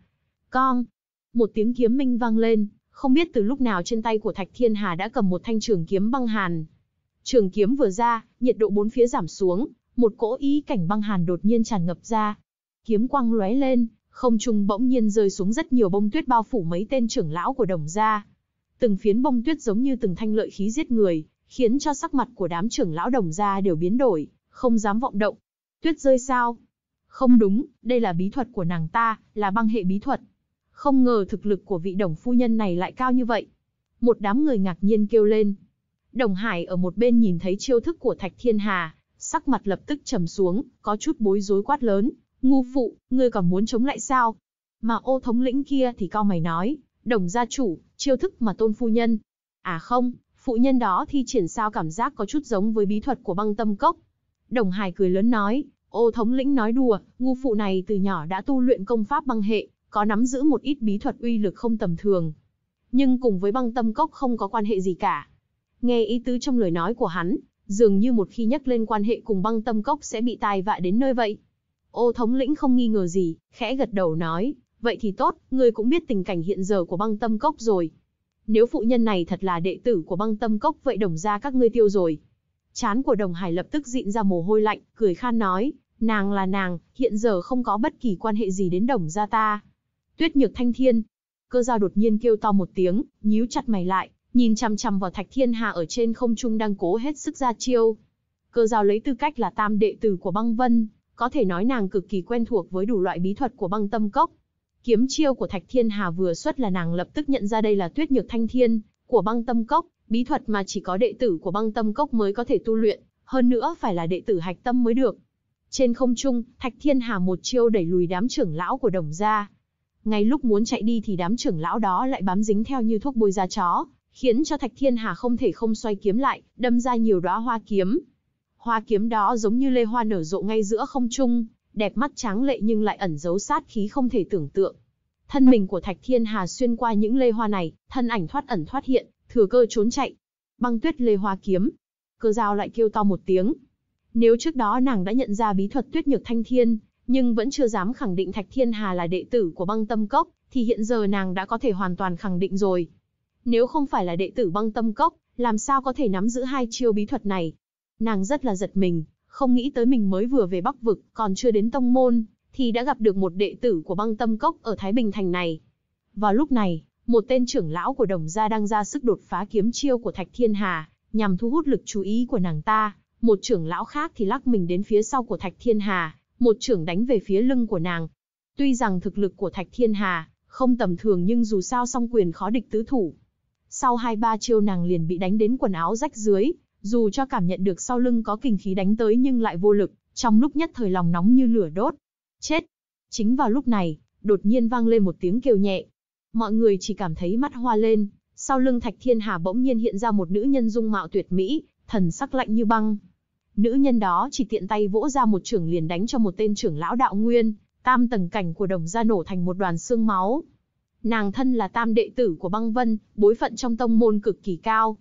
Con! Một tiếng kiếm minh vang lên, không biết từ lúc nào trên tay của Thạch Thiên Hà đã cầm một thanh trường kiếm băng hàn. Trường kiếm vừa ra, nhiệt độ bốn phía giảm xuống, một cỗ ý cảnh băng hàn đột nhiên tràn ngập ra. Kiếm quang lóe lên, không trung bỗng nhiên rơi xuống rất nhiều bông tuyết bao phủ mấy tên trưởng lão của đồng gia. Từng phiến bông tuyết giống như từng thanh lợi khí giết người, khiến cho sắc mặt của đám trưởng lão đồng gia đều biến đổi, không dám vọng động. Tuyết rơi sao? Không đúng, đây là bí thuật của nàng ta, là băng hệ bí thuật. Không ngờ thực lực của vị đồng phu nhân này lại cao như vậy. Một đám người ngạc nhiên kêu lên. Đồng Hải ở một bên nhìn thấy chiêu thức của Thạch Thiên Hà, sắc mặt lập tức trầm xuống, có chút bối rối quát lớn, ngu phụ, ngươi còn muốn chống lại sao? Mà ô thống lĩnh kia thì cao mày nói, đồng gia chủ, chiêu thức mà tôn phu nhân. À không, phụ nhân đó thi triển sao cảm giác có chút giống với bí thuật của băng tâm cốc. Đồng hài cười lớn nói, ô thống lĩnh nói đùa, ngu phụ này từ nhỏ đã tu luyện công pháp băng hệ, có nắm giữ một ít bí thuật uy lực không tầm thường. Nhưng cùng với băng tâm cốc không có quan hệ gì cả. Nghe ý tứ trong lời nói của hắn, dường như một khi nhắc lên quan hệ cùng băng tâm cốc sẽ bị tai vạ đến nơi vậy. Ô thống lĩnh không nghi ngờ gì, khẽ gật đầu nói, vậy thì tốt, ngươi cũng biết tình cảnh hiện giờ của băng tâm cốc rồi. Nếu phụ nhân này thật là đệ tử của băng tâm cốc vậy đồng ra các ngươi tiêu rồi. Chán của đồng hải lập tức dịn ra mồ hôi lạnh, cười khan nói, nàng là nàng, hiện giờ không có bất kỳ quan hệ gì đến đồng gia ta. Tuyết nhược thanh thiên. Cơ giao đột nhiên kêu to một tiếng, nhíu chặt mày lại, nhìn chằm chằm vào Thạch Thiên Hà ở trên không trung đang cố hết sức ra chiêu. Cơ giao lấy tư cách là tam đệ tử của băng vân, có thể nói nàng cực kỳ quen thuộc với đủ loại bí thuật của băng tâm cốc. Kiếm chiêu của Thạch Thiên Hà vừa xuất là nàng lập tức nhận ra đây là tuyết nhược thanh thiên, của băng tâm cốc, bí thuật mà chỉ có đệ tử của băng tâm cốc mới có thể tu luyện, hơn nữa phải là đệ tử hạch tâm mới được. Trên không trung, Thạch Thiên Hà một chiêu đẩy lùi đám trưởng lão của đồng gia. Ngay lúc muốn chạy đi thì đám trưởng lão đó lại bám dính theo như thuốc bôi da chó, khiến cho Thạch Thiên Hà không thể không xoay kiếm lại, đâm ra nhiều đóa hoa kiếm. Hoa kiếm đó giống như lê hoa nở rộ ngay giữa không trung, đẹp mắt tráng lệ nhưng lại ẩn giấu sát khí không thể tưởng tượng. Thân mình của Thạch Thiên Hà xuyên qua những lê hoa này, thân ảnh thoát ẩn thoát hiện, thừa cơ trốn chạy. Băng tuyết lê hoa kiếm. Cơ dao lại kêu to một tiếng. Nếu trước đó nàng đã nhận ra bí thuật tuyết nhược thanh thiên, nhưng vẫn chưa dám khẳng định Thạch Thiên Hà là đệ tử của băng tâm cốc, thì hiện giờ nàng đã có thể hoàn toàn khẳng định rồi. Nếu không phải là đệ tử băng tâm cốc, làm sao có thể nắm giữ hai chiêu bí thuật này? Nàng rất là giật mình, không nghĩ tới mình mới vừa về Bắc Vực, còn chưa đến Tông Môn, thì đã gặp được một đệ tử của băng tâm cốc ở Thái Bình Thành này. Vào lúc này, một tên trưởng lão của đồng gia đang ra sức đột phá kiếm chiêu của Thạch Thiên Hà, nhằm thu hút lực chú ý của nàng ta. Một trưởng lão khác thì lắc mình đến phía sau của Thạch Thiên Hà, một trưởng đánh về phía lưng của nàng. Tuy rằng thực lực của Thạch Thiên Hà không tầm thường nhưng dù sao song quyền khó địch tứ thủ, sau hai ba chiêu nàng liền bị đánh đến quần áo rách dưới, dù cho cảm nhận được sau lưng có kình khí đánh tới nhưng lại vô lực, trong lúc nhất thời lòng nóng như lửa đốt. Chết! Chính vào lúc này, đột nhiên vang lên một tiếng kêu nhẹ. Mọi người chỉ cảm thấy mắt hoa lên, sau lưng Thạch Thiên Hà bỗng nhiên hiện ra một nữ nhân dung mạo tuyệt mỹ, thần sắc lạnh như băng. Nữ nhân đó chỉ tiện tay vỗ ra một trưởng liền đánh cho một tên trưởng lão đạo nguyên, tam tầng cảnh của đồng gia nổ thành một đoàn xương máu. Nàng thân là tam đệ tử của băng vân, bối phận trong tông môn cực kỳ cao.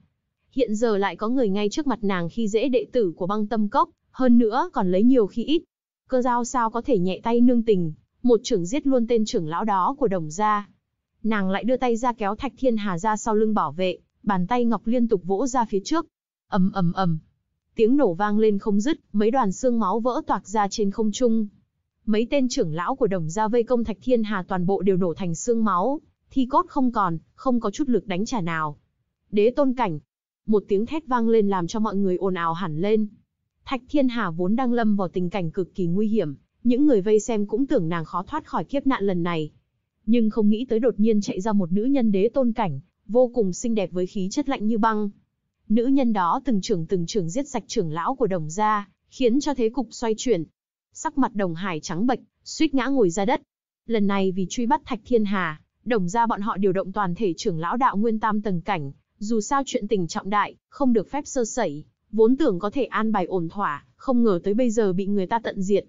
Hiện giờ lại có người ngay trước mặt nàng khi dễ đệ tử của băng tâm cốc, hơn nữa còn lấy nhiều khi ít. Cơ giao sao có thể nhẹ tay nương tình, một trưởng giết luôn tên trưởng lão đó của đồng gia. Nàng lại đưa tay ra kéo Thạch Thiên Hà ra sau lưng bảo vệ, bàn tay ngọc liên tục vỗ ra phía trước. ầm ầm ầm, tiếng nổ vang lên không dứt, mấy đoàn xương máu vỡ toạc ra trên không trung mấy tên trưởng lão của đồng gia vây công Thạch Thiên Hà toàn bộ đều nổ thành xương máu, thi cốt không còn, không có chút lực đánh trả nào. Đế tôn cảnh, một tiếng thét vang lên làm cho mọi người ồn ào hẳn lên. Thạch Thiên Hà vốn đang lâm vào tình cảnh cực kỳ nguy hiểm, những người vây xem cũng tưởng nàng khó thoát khỏi kiếp nạn lần này. Nhưng không nghĩ tới đột nhiên chạy ra một nữ nhân đế tôn cảnh, vô cùng xinh đẹp với khí chất lạnh như băng. Nữ nhân đó từng trưởng từng trưởng giết sạch trưởng lão của đồng gia, khiến cho thế cục xoay chuyển, sắc mặt đồng hải trắng bệch, suýt ngã ngồi ra đất. Lần này vì truy bắt Thạch Thiên Hà, đồng gia bọn họ điều động toàn thể trưởng lão đạo nguyên tam tầng cảnh, dù sao chuyện tình trọng đại, không được phép sơ sẩy, vốn tưởng có thể an bài ổn thỏa, không ngờ tới bây giờ bị người ta tận diệt.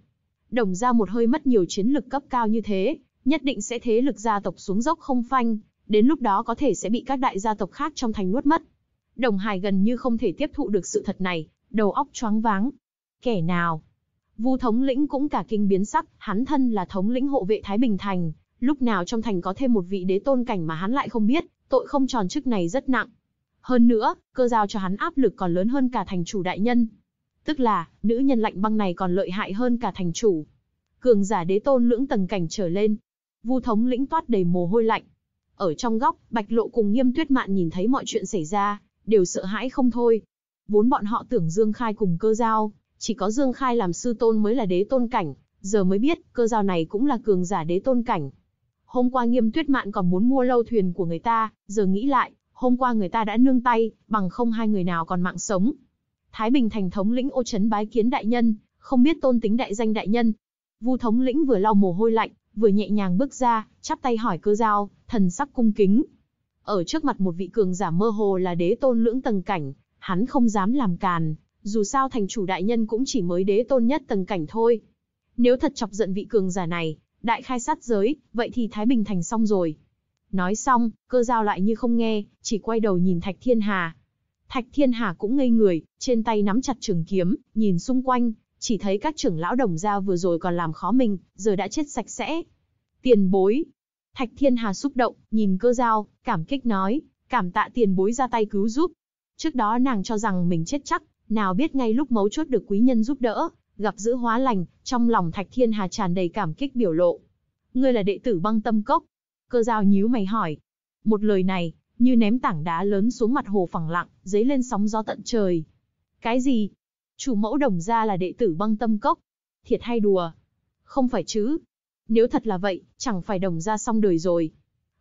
Đồng gia một hơi mất nhiều chiến lực cấp cao như thế, nhất định sẽ thế lực gia tộc xuống dốc không phanh, đến lúc đó có thể sẽ bị các đại gia tộc khác trong thành nuốt mất. Đồng Hải gần như không thể tiếp thụ được sự thật này, đầu óc choáng váng. Kẻ nào, Vu thống lĩnh cũng cả kinh biến sắc, hắn thân là thống lĩnh hộ vệ Thái Bình thành, lúc nào trong thành có thêm một vị đế tôn cảnh mà hắn lại không biết, tội không tròn chức này rất nặng. Hơn nữa, cơ giao cho hắn áp lực còn lớn hơn cả thành chủ đại nhân. Tức là, nữ nhân lạnh băng này còn lợi hại hơn cả thành chủ. Cường giả đế tôn lưỡng tầng cảnh trở lên. Vu thống lĩnh toát đầy mồ hôi lạnh. Ở trong góc, Bạch Lộ cùng Nghiêm Tuyết Mạn nhìn thấy mọi chuyện xảy ra, đều sợ hãi không thôi. Vốn bọn họ tưởng Dương Khai cùng cơ giao, chỉ có Dương Khai làm sư tôn mới là đế tôn cảnh, giờ mới biết, cơ giao này cũng là cường giả đế tôn cảnh. Hôm qua Nghiêm Tuyết Mạn còn muốn mua lâu thuyền của người ta, giờ nghĩ lại, hôm qua người ta đã nương tay, bằng không hai người nào còn mạng sống. Thái Bình thành thống lĩnh ô trấn bái kiến đại nhân, không biết tôn tính đại danh đại nhân. Vu thống lĩnh vừa lau mồ hôi lạnh, vừa nhẹ nhàng bước ra, chắp tay hỏi cơ giao, thần sắc cung kính. Ở trước mặt một vị cường giả mơ hồ là đế tôn lưỡng tầng cảnh, hắn không dám làm càn, dù sao thành chủ đại nhân cũng chỉ mới đế tôn nhất tầng cảnh thôi. Nếu thật chọc giận vị cường giả này, đại khai sát giới, vậy thì Thái Bình thành xong rồi. Nói xong, cơ giao lại như không nghe, chỉ quay đầu nhìn Thạch Thiên Hà. Thạch Thiên Hà cũng ngây người, trên tay nắm chặt trường kiếm, nhìn xung quanh, chỉ thấy các trưởng lão đồng gia vừa rồi còn làm khó mình, giờ đã chết sạch sẽ. Tiền bối. Thạch Thiên Hà xúc động, nhìn cơ giao, cảm kích nói, cảm tạ tiền bối ra tay cứu giúp. Trước đó nàng cho rằng mình chết chắc, nào biết ngay lúc mấu chốt được quý nhân giúp đỡ, gặp giữ hóa lành, trong lòng Thạch Thiên Hà tràn đầy cảm kích biểu lộ. Ngươi là đệ tử băng tâm cốc. Cơ giao nhíu mày hỏi. Một lời này, như ném tảng đá lớn xuống mặt hồ phẳng lặng, dấy lên sóng gió tận trời. Cái gì? Chủ mẫu đồng gia là đệ tử băng tâm cốc. Thiệt hay đùa? Không phải chứ. Nếu thật là vậy, chẳng phải đồng gia xong đời rồi.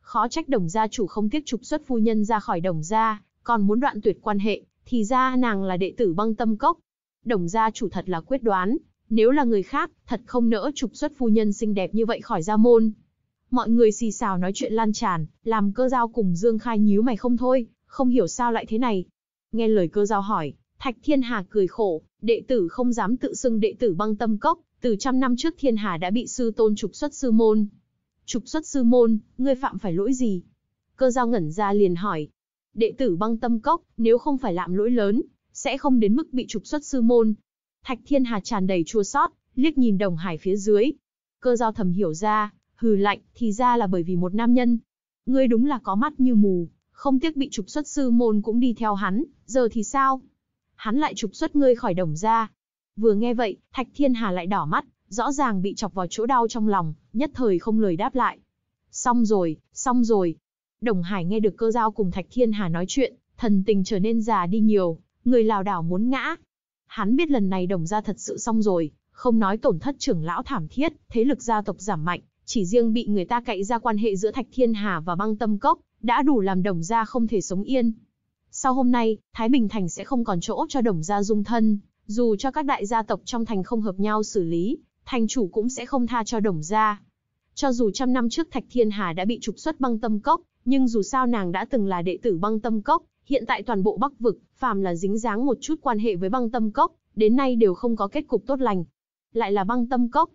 Khó trách đồng gia chủ không tiếc trục xuất phu nhân ra khỏi đồng gia, còn muốn đoạn tuyệt quan hệ thì ra nàng là đệ tử băng tâm cốc. Đồng gia chủ thật là quyết đoán, nếu là người khác, thật không nỡ trục xuất phu nhân xinh đẹp như vậy khỏi gia môn. Mọi người xì xào nói chuyện lan tràn, làm cơ giao cùng Dương Khai nhíu mày không thôi, không hiểu sao lại thế này. Nghe lời cơ giao hỏi, Thạch Thiên Hà cười khổ, đệ tử không dám tự xưng đệ tử băng tâm cốc, từ trăm năm trước Thiên Hà đã bị sư tôn trục xuất sư môn. Trục xuất sư môn, ngươi phạm phải lỗi gì? Cơ giao ngẩn ra liền hỏi, đệ tử băng tâm cốc, nếu không phải lạm lỗi lớn, sẽ không đến mức bị trục xuất sư môn. Thạch Thiên Hà tràn đầy chua xót liếc nhìn đồng hải phía dưới. Cơ giao thầm hiểu ra, hừ lạnh, thì ra là bởi vì một nam nhân. Ngươi đúng là có mắt như mù, không tiếc bị trục xuất sư môn cũng đi theo hắn, giờ thì sao? Hắn lại trục xuất ngươi khỏi đồng gia Vừa nghe vậy, Thạch Thiên Hà lại đỏ mắt, rõ ràng bị chọc vào chỗ đau trong lòng, nhất thời không lời đáp lại. Xong rồi, xong rồi, Đồng Hải nghe được cơ giao cùng Thạch Thiên Hà nói chuyện, thần tình trở nên già đi nhiều, người lào đảo muốn ngã. Hắn biết lần này đồng gia thật sự xong rồi, không nói tổn thất trưởng lão thảm thiết, thế lực gia tộc giảm mạnh, chỉ riêng bị người ta cậy ra quan hệ giữa Thạch Thiên Hà và băng tâm cốc, đã đủ làm đồng gia không thể sống yên. Sau hôm nay, Thái Bình Thành sẽ không còn chỗ cho đồng gia dung thân, dù cho các đại gia tộc trong thành không hợp nhau xử lý, thành chủ cũng sẽ không tha cho đồng gia. Cho dù trăm năm trước Thạch Thiên Hà đã bị trục xuất băng tâm cốc, nhưng dù sao nàng đã từng là đệ tử băng tâm cốc, hiện tại toàn bộ bắc vực, phàm là dính dáng một chút quan hệ với băng tâm cốc, đến nay đều không có kết cục tốt lành. Lại là băng tâm cốc.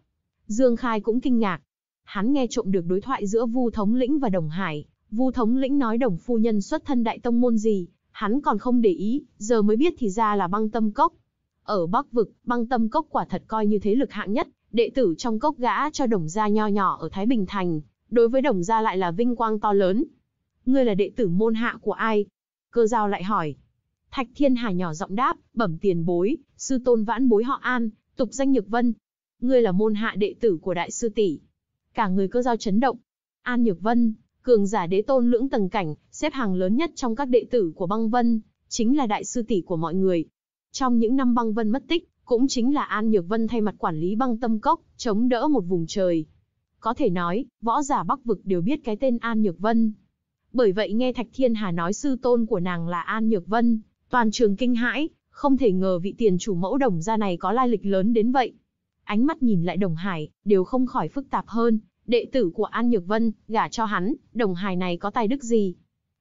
Dương Khai cũng kinh ngạc. Hắn nghe trộm được đối thoại giữa Vu Thống Lĩnh và Đồng Hải. Vu Thống Lĩnh nói đồng phu nhân xuất thân đại tông môn gì, hắn còn không để ý, giờ mới biết thì ra là băng tâm cốc. Ở Bắc Vực, băng tâm cốc quả thật coi như thế lực hạng nhất, đệ tử trong cốc gã cho đồng gia nho nhỏ ở Thái Bình Thành. Đối với đồng gia lại là vinh quang to lớn, Ngươi là đệ tử môn hạ của ai? Cơ giao lại hỏi. Thạch Thiên Hà nhỏ giọng đáp, bẩm tiền bối, sư tôn vãn bối họ An, tục danh Nhược Vân. Ngươi là môn hạ đệ tử của đại sư tỷ. Cả người cơ giao chấn động. An Nhược Vân, cường giả đế tôn lưỡng tầng cảnh, xếp hàng lớn nhất trong các đệ tử của băng vân, chính là đại sư tỷ của mọi người. Trong những năm băng vân mất tích, cũng chính là An Nhược Vân thay mặt quản lý băng tâm cốc, chống đỡ một vùng trời. Có thể nói, võ giả Bắc Vực đều biết cái tên An Nhược Vân, bởi vậy nghe Thạch Thiên Hà nói sư tôn của nàng là An Nhược Vân, toàn trường kinh hãi, không thể ngờ vị tiền chủ mẫu đồng gia này có lai lịch lớn đến vậy. Ánh mắt nhìn lại Đồng Hải, đều không khỏi phức tạp hơn, đệ tử của An Nhược Vân, gả cho hắn, Đồng Hải này có tài đức gì?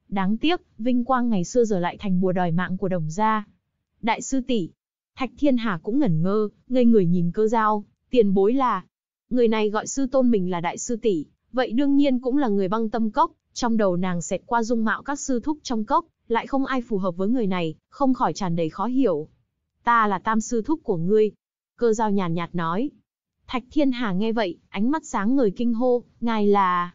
Đáng tiếc, vinh quang ngày xưa giờ lại thành bùa đòi mạng của Đồng gia. Đại sư tỷ, Thạch Thiên Hà cũng ngẩn ngơ, ngây người nhìn cơ giao, tiền bối là. Người này gọi sư tôn mình là đại sư tỷ, vậy đương nhiên cũng là người băng tâm cốc, trong đầu nàng xẹt qua dung mạo các sư thúc trong cốc, lại không ai phù hợp với người này, không khỏi tràn đầy khó hiểu. Ta là tam sư thúc của ngươi. Cơ giao nhàn nhạt, nhạt nói. Thạch Thiên Hà nghe vậy, ánh mắt sáng người kinh hô, ngài là...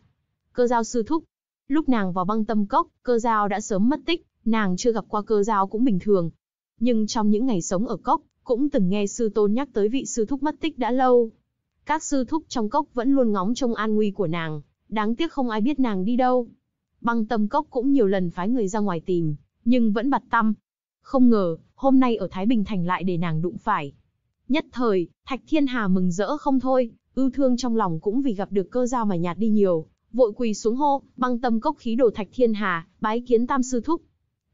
Cơ giao sư thúc. Lúc nàng vào băng tâm cốc, cơ giao đã sớm mất tích, nàng chưa gặp qua cơ giao cũng bình thường. Nhưng trong những ngày sống ở cốc, cũng từng nghe sư tôn nhắc tới vị sư thúc mất tích đã lâu. Các sư thúc trong cốc vẫn luôn ngóng trông an nguy của nàng, đáng tiếc không ai biết nàng đi đâu. Băng tâm cốc cũng nhiều lần phái người ra ngoài tìm, nhưng vẫn bặt tăm. Không ngờ, hôm nay ở Thái Bình Thành lại để nàng đụng phải. Nhất thời, Thạch Thiên Hà mừng rỡ không thôi, ưu thương trong lòng cũng vì gặp được cơ giao mà nhạt đi nhiều, vội quỳ xuống hô, băng tâm cốc khí đồ Thạch Thiên Hà, bái kiến tam sư thúc.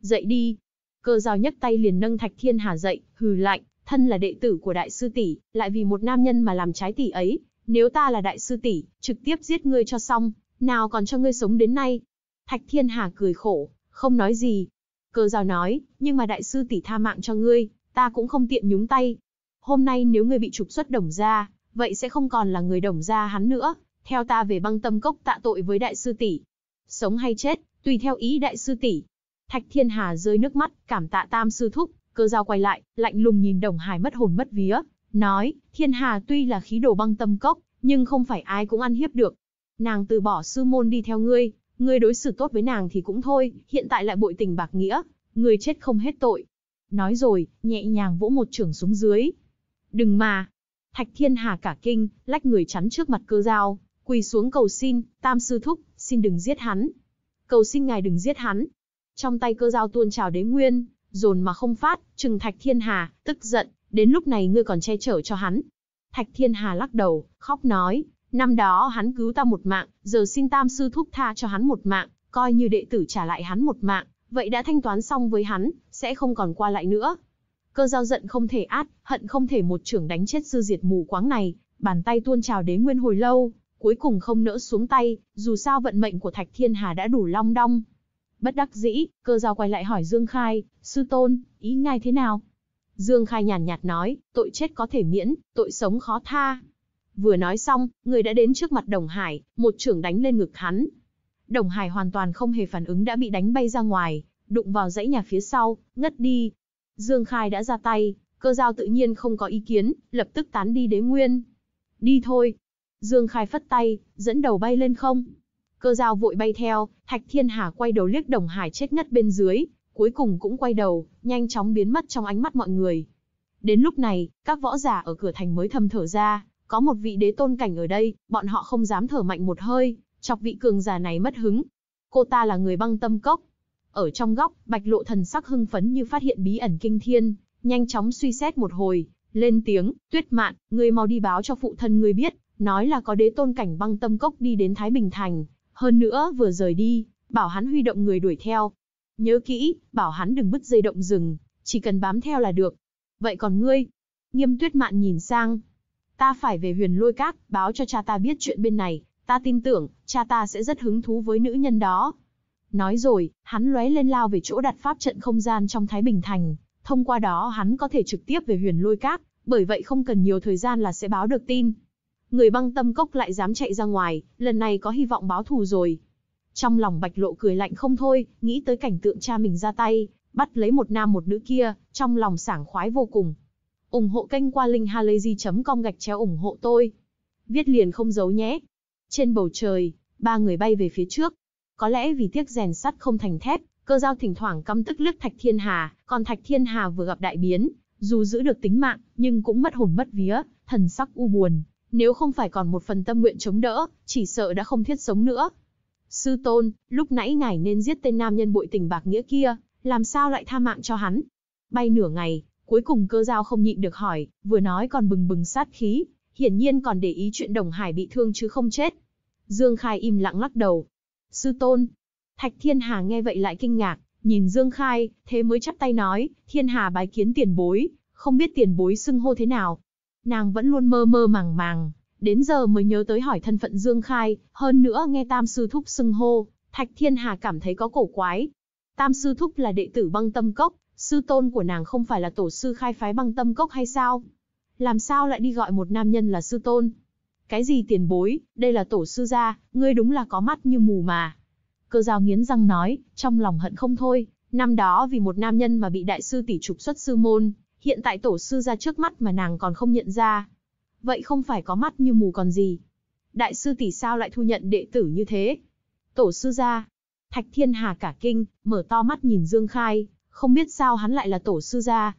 Dậy đi. Cơ giao nhấc tay liền nâng Thạch Thiên Hà dậy, hừ lạnh, thân là đệ tử của đại sư tỷ, lại vì một nam nhân mà làm trái tỷ ấy, nếu ta là đại sư tỷ, trực tiếp giết ngươi cho xong, nào còn cho ngươi sống đến nay. Thạch Thiên Hà cười khổ, không nói gì. Cơ giao nói, nhưng mà đại sư tỷ tha mạng cho ngươi, ta cũng không tiện nhúng tay. Hôm nay nếu ngươi bị trục xuất đồng gia, vậy sẽ không còn là người đồng gia hắn nữa. Theo ta về băng tâm cốc tạ tội với đại sư tỷ. Sống hay chết, tùy theo ý đại sư tỷ. Thạch Thiên Hà rơi nước mắt, cảm tạ tam sư thúc, cơ giao quay lại, lạnh lùng nhìn đồng hải mất hồn mất vía, nói, thiên hà tuy là khí đồ băng tâm cốc, nhưng không phải ai cũng ăn hiếp được. Nàng từ bỏ sư môn đi theo ngươi, ngươi đối xử tốt với nàng thì cũng thôi, hiện tại lại bội tình bạc nghĩa, ngươi chết không hết tội. Nói rồi, nhẹ nhàng vỗ một trưởng xuống dưới. Đừng mà. Thạch thiên hà cả kinh, lách người chắn trước mặt cơ dao, quỳ xuống cầu xin, tam sư thúc, xin đừng giết hắn. Cầu xin ngài đừng giết hắn. Trong tay cơ dao tuôn trào đế nguyên, dồn mà không phát, trừng thạch thiên hà, tức giận, Đến lúc này ngươi còn che chở cho hắn. Thạch Thiên Hà lắc đầu, khóc nói, năm đó hắn cứu ta một mạng, giờ xin tam sư thúc tha cho hắn một mạng, coi như đệ tử trả lại hắn một mạng, vậy đã thanh toán xong với hắn, sẽ không còn qua lại nữa. Cơ giao giận không thể át, hận không thể một trưởng đánh chết sư diệt mù quáng này, bàn tay tuôn trào đế nguyên hồi lâu, cuối cùng không nỡ xuống tay, dù sao vận mệnh của Thạch Thiên Hà đã đủ long đong. Bất đắc dĩ, cơ giao quay lại hỏi Dương Khai, sư tôn, ý ngài thế nào? Dương Khai nhàn nhạt nói, tội chết có thể miễn, tội sống khó tha. Vừa nói xong, người đã đến trước mặt Đồng Hải, một chưởng đánh lên ngực hắn. Đồng Hải hoàn toàn không hề phản ứng đã bị đánh bay ra ngoài, đụng vào dãy nhà phía sau, ngất đi. Dương Khai đã ra tay, cơ giao tự nhiên không có ý kiến, lập tức tán đi đế nguyên. Đi thôi. Dương Khai phất tay, dẫn đầu bay lên không. Cơ giao vội bay theo, Thạch Thiên Hà quay đầu liếc Đồng Hải chết ngất bên dưới, cuối cùng cũng quay đầu, nhanh chóng biến mất trong ánh mắt mọi người. Đến lúc này, các võ giả ở cửa thành mới thầm thở ra, có một vị đế tôn cảnh ở đây, bọn họ không dám thở mạnh một hơi, chọc vị cường giả này mất hứng. Cô ta là người băng tâm cốc. Ở trong góc, bạch lộ thần sắc hưng phấn như phát hiện bí ẩn kinh thiên, nhanh chóng suy xét một hồi, lên tiếng, tuyết mạn, người mau đi báo cho phụ thân người biết, nói là có đế tôn cảnh băng tâm cốc đi đến Thái Bình Thành, hơn nữa vừa rời đi, bảo hắn huy động người đuổi theo, Nhớ kỹ, bảo hắn đừng bứt dây động rừng, chỉ cần bám theo là được. Vậy còn ngươi? Nghiêm tuyết mạn nhìn sang. Ta phải về huyền lôi các, báo cho cha ta biết chuyện bên này. Ta tin tưởng, cha ta sẽ rất hứng thú với nữ nhân đó. Nói rồi, hắn lóe lên lao về chỗ đặt pháp trận không gian trong Thái Bình Thành. Thông qua đó hắn có thể trực tiếp về huyền lôi các, bởi vậy không cần nhiều thời gian là sẽ báo được tin. Người băng tâm cốc lại dám chạy ra ngoài, lần này có hy vọng báo thù rồi. Trong lòng bạch lộ cười lạnh không thôi, nghĩ tới cảnh tượng cha mình ra tay, bắt lấy một nam một nữ kia, trong lòng sảng khoái vô cùng. ủng hộ kênh qua linh linkhalazy.com gạch chéo ủng hộ tôi. Viết liền không giấu nhé. Trên bầu trời, ba người bay về phía trước. Có lẽ vì tiếc rèn sắt không thành thép, cơ giao thỉnh thoảng căm tức lướt Thạch Thiên Hà, còn Thạch Thiên Hà vừa gặp đại biến, dù giữ được tính mạng, nhưng cũng mất hồn mất vía, thần sắc u buồn. Nếu không phải còn một phần tâm nguyện chống đỡ, chỉ sợ đã không thiết sống nữa. Sư tôn, lúc nãy ngài nên giết tên nam nhân bội tình bạc nghĩa kia, làm sao lại tha mạng cho hắn? Bay nửa ngày, cuối cùng cơ giao không nhịn được hỏi, vừa nói còn bừng bừng sát khí, hiển nhiên còn để ý chuyện đồng hải bị thương chứ không chết. Dương Khai im lặng lắc đầu. Sư tôn. Thạch Thiên Hà nghe vậy lại kinh ngạc, nhìn Dương Khai, thế mới chắp tay nói, Thiên Hà bái kiến tiền bối, không biết tiền bối xưng hô thế nào. Nàng vẫn luôn mơ mơ màng màng, đến giờ mới nhớ tới hỏi thân phận Dương Khai, hơn nữa nghe Tam Sư Thúc xưng hô, Thạch Thiên Hà cảm thấy có cổ quái. Tam Sư Thúc là đệ tử băng tâm cốc, sư tôn của nàng không phải là tổ sư khai phái băng tâm cốc hay sao? Làm sao lại đi gọi một nam nhân là sư tôn? Cái gì tiền bối, đây là tổ sư gia, ngươi đúng là có mắt như mù mà. Cơ Giao nghiến răng nói, trong lòng hận không thôi, năm đó vì một nam nhân mà bị đại sư tỷ trục xuất sư môn, hiện tại tổ sư gia trước mắt mà nàng còn không nhận ra, vậy không phải có mắt như mù còn gì. Đại sư tỷ sao lại thu nhận đệ tử như thế? Tổ sư gia, Thạch Thiên Hà cả kinh, mở to mắt nhìn Dương Khai, không biết sao hắn lại là tổ sư gia.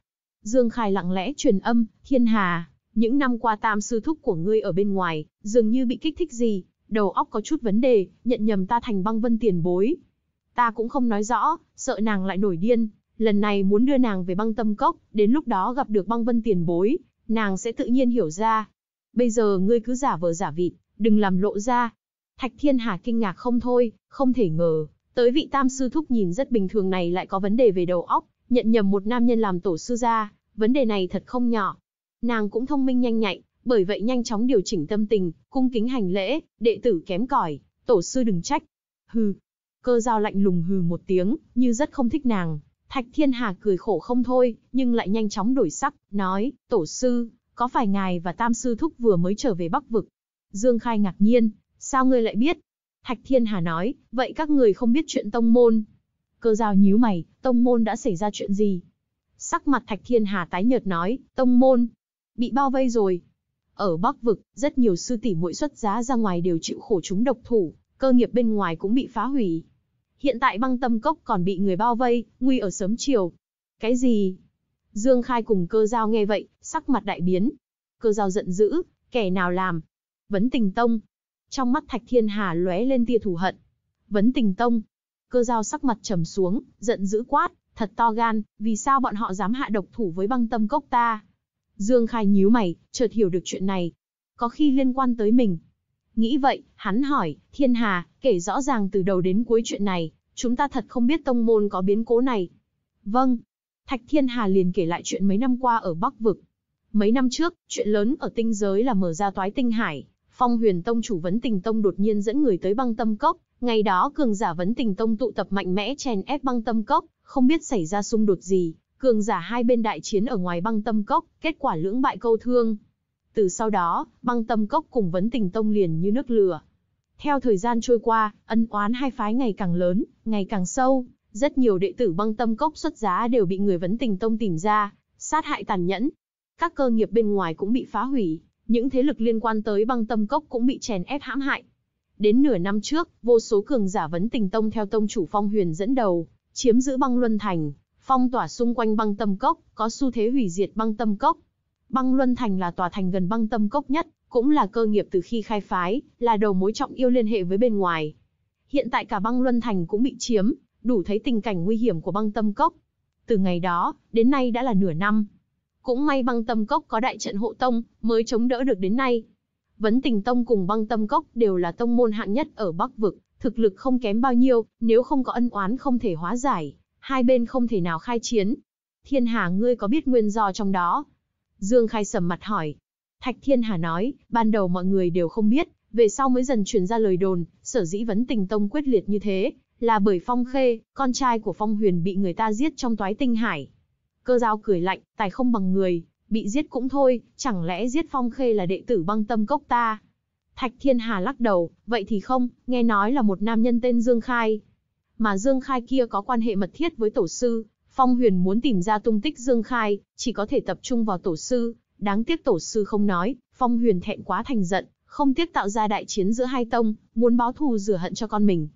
Dương Khai lặng lẽ truyền âm, Thiên Hà, những năm qua tam sư thúc của ngươi ở bên ngoài, dường như bị kích thích gì, đầu óc có chút vấn đề, nhận nhầm ta thành băng vân tiền bối. Ta cũng không nói rõ, sợ nàng lại nổi điên, lần này muốn đưa nàng về băng tâm cốc, đến lúc đó gặp được băng vân tiền bối, nàng sẽ tự nhiên hiểu ra. Bây giờ ngươi cứ giả vờ giả vịt, đừng làm lộ ra. Thạch Thiên Hà kinh ngạc không thôi, không thể ngờ, tới vị tam sư thúc nhìn rất bình thường này lại có vấn đề về đầu óc, nhận nhầm một nam nhân làm tổ sư gia, vấn đề này thật không nhỏ. Nàng cũng thông minh nhanh nhạy, bởi vậy nhanh chóng điều chỉnh tâm tình, cung kính hành lễ, đệ tử kém cỏi, tổ sư đừng trách. Hừ. Cơ giao lạnh lùng hừ một tiếng, như rất không thích nàng. Thạch Thiên Hà cười khổ không thôi, nhưng lại nhanh chóng đổi sắc, nói, tổ sư, có phải ngài và tam sư thúc vừa mới trở về Bắc Vực? Dương Khai ngạc nhiên, sao ngươi lại biết? Thạch Thiên Hà nói, vậy các người không biết chuyện tông môn. Cơ giao nhíu mày, tông môn đã xảy ra chuyện gì? Sắc mặt Thạch Thiên Hà tái nhợt nói, tông môn, bị bao vây rồi. Ở Bắc Vực, rất nhiều sư tỷ muội xuất giá ra ngoài đều chịu khổ chúng độc thủ, cơ nghiệp bên ngoài cũng bị phá hủy hiện tại băng tâm cốc còn bị người bao vây, nguy ở sớm chiều. Cái gì? Dương Khai cùng cơ giao nghe vậy, sắc mặt đại biến. Cơ giao giận dữ, kẻ nào làm? Vấn tình tông. Trong mắt Thạch Thiên Hà lóe lên tia thù hận. Vấn tình tông. Cơ giao sắc mặt trầm xuống, giận dữ quát, thật to gan, vì sao bọn họ dám hạ độc thủ với băng tâm cốc ta? Dương Khai nhíu mày, chợt hiểu được chuyện này. Có khi liên quan tới mình, Nghĩ vậy, hắn hỏi, Thiên Hà, kể rõ ràng từ đầu đến cuối chuyện này, chúng ta thật không biết tông môn có biến cố này. Vâng. Thạch Thiên Hà liền kể lại chuyện mấy năm qua ở Bắc Vực. Mấy năm trước, chuyện lớn ở tinh giới là mở ra toái tinh hải, phong huyền tông chủ vấn tình tông đột nhiên dẫn người tới băng tâm cốc. Ngày đó cường giả vấn tình tông tụ tập mạnh mẽ chèn ép băng tâm cốc, không biết xảy ra xung đột gì. Cường giả hai bên đại chiến ở ngoài băng tâm cốc, kết quả lưỡng bại câu thương, từ sau đó, băng tâm cốc cùng vấn tình tông liền như nước lửa. Theo thời gian trôi qua, ân oán hai phái ngày càng lớn, ngày càng sâu. Rất nhiều đệ tử băng tâm cốc xuất giá đều bị người vấn tình tông tìm ra, sát hại tàn nhẫn. Các cơ nghiệp bên ngoài cũng bị phá hủy, những thế lực liên quan tới băng tâm cốc cũng bị chèn ép hãm hại. Đến nửa năm trước, vô số cường giả vấn tình tông theo tông chủ Phong Huyền dẫn đầu, chiếm giữ băng luân thành, phong tỏa xung quanh băng tâm cốc, có xu thế hủy diệt băng tâm cốc. Băng Luân Thành là tòa thành gần băng tâm cốc nhất, cũng là cơ nghiệp từ khi khai phái, là đầu mối trọng yếu liên hệ với bên ngoài. Hiện tại cả băng Luân Thành cũng bị chiếm, đủ thấy tình cảnh nguy hiểm của băng tâm cốc. Từ ngày đó, đến nay đã là nửa năm. Cũng may băng tâm cốc có đại trận hộ tông, mới chống đỡ được đến nay. Vấn tình tông cùng băng tâm cốc đều là tông môn hạng nhất ở Bắc Vực, thực lực không kém bao nhiêu, nếu không có ân oán không thể hóa giải, hai bên không thể nào khai chiến. Thiên Hà ngươi có biết nguyên do trong đó, Dương Khai sầm mặt hỏi. Thạch Thiên Hà nói, ban đầu mọi người đều không biết, về sau mới dần truyền ra lời đồn, sở dĩ vấn tình tông quyết liệt như thế, là bởi Phong Khê, con trai của Phong Huyền bị người ta giết trong toái tinh hải. Cơ dao cười lạnh, tài không bằng người, bị giết cũng thôi, chẳng lẽ giết Phong Khê là đệ tử băng tâm cốc ta? Thạch Thiên Hà lắc đầu, vậy thì không, nghe nói là một nam nhân tên Dương Khai. Mà Dương Khai kia có quan hệ mật thiết với tổ sư, Phong Huyền muốn tìm ra tung tích Dương Khai, chỉ có thể tập trung vào tổ sư, đáng tiếc tổ sư không nói, Phong Huyền thẹn quá thành giận, không tiếc tạo ra đại chiến giữa hai tông, muốn báo thù rửa hận cho con mình.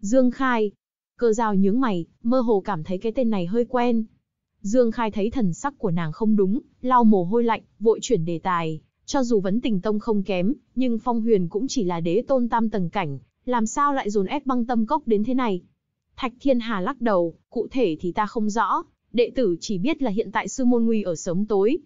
Dương Khai, cơ giao nhướng mày, mơ hồ cảm thấy cái tên này hơi quen. Dương Khai thấy thần sắc của nàng không đúng, lau mồ hôi lạnh, vội chuyển đề tài, cho dù vấn tình tông không kém, nhưng Phong Huyền cũng chỉ là đế tôn tam tầng cảnh, làm sao lại dồn ép băng tâm cốc đến thế này? Thạch Thiên Hà lắc đầu, cụ thể thì ta không rõ, đệ tử chỉ biết là hiện tại sư môn nguy ở sớm tối.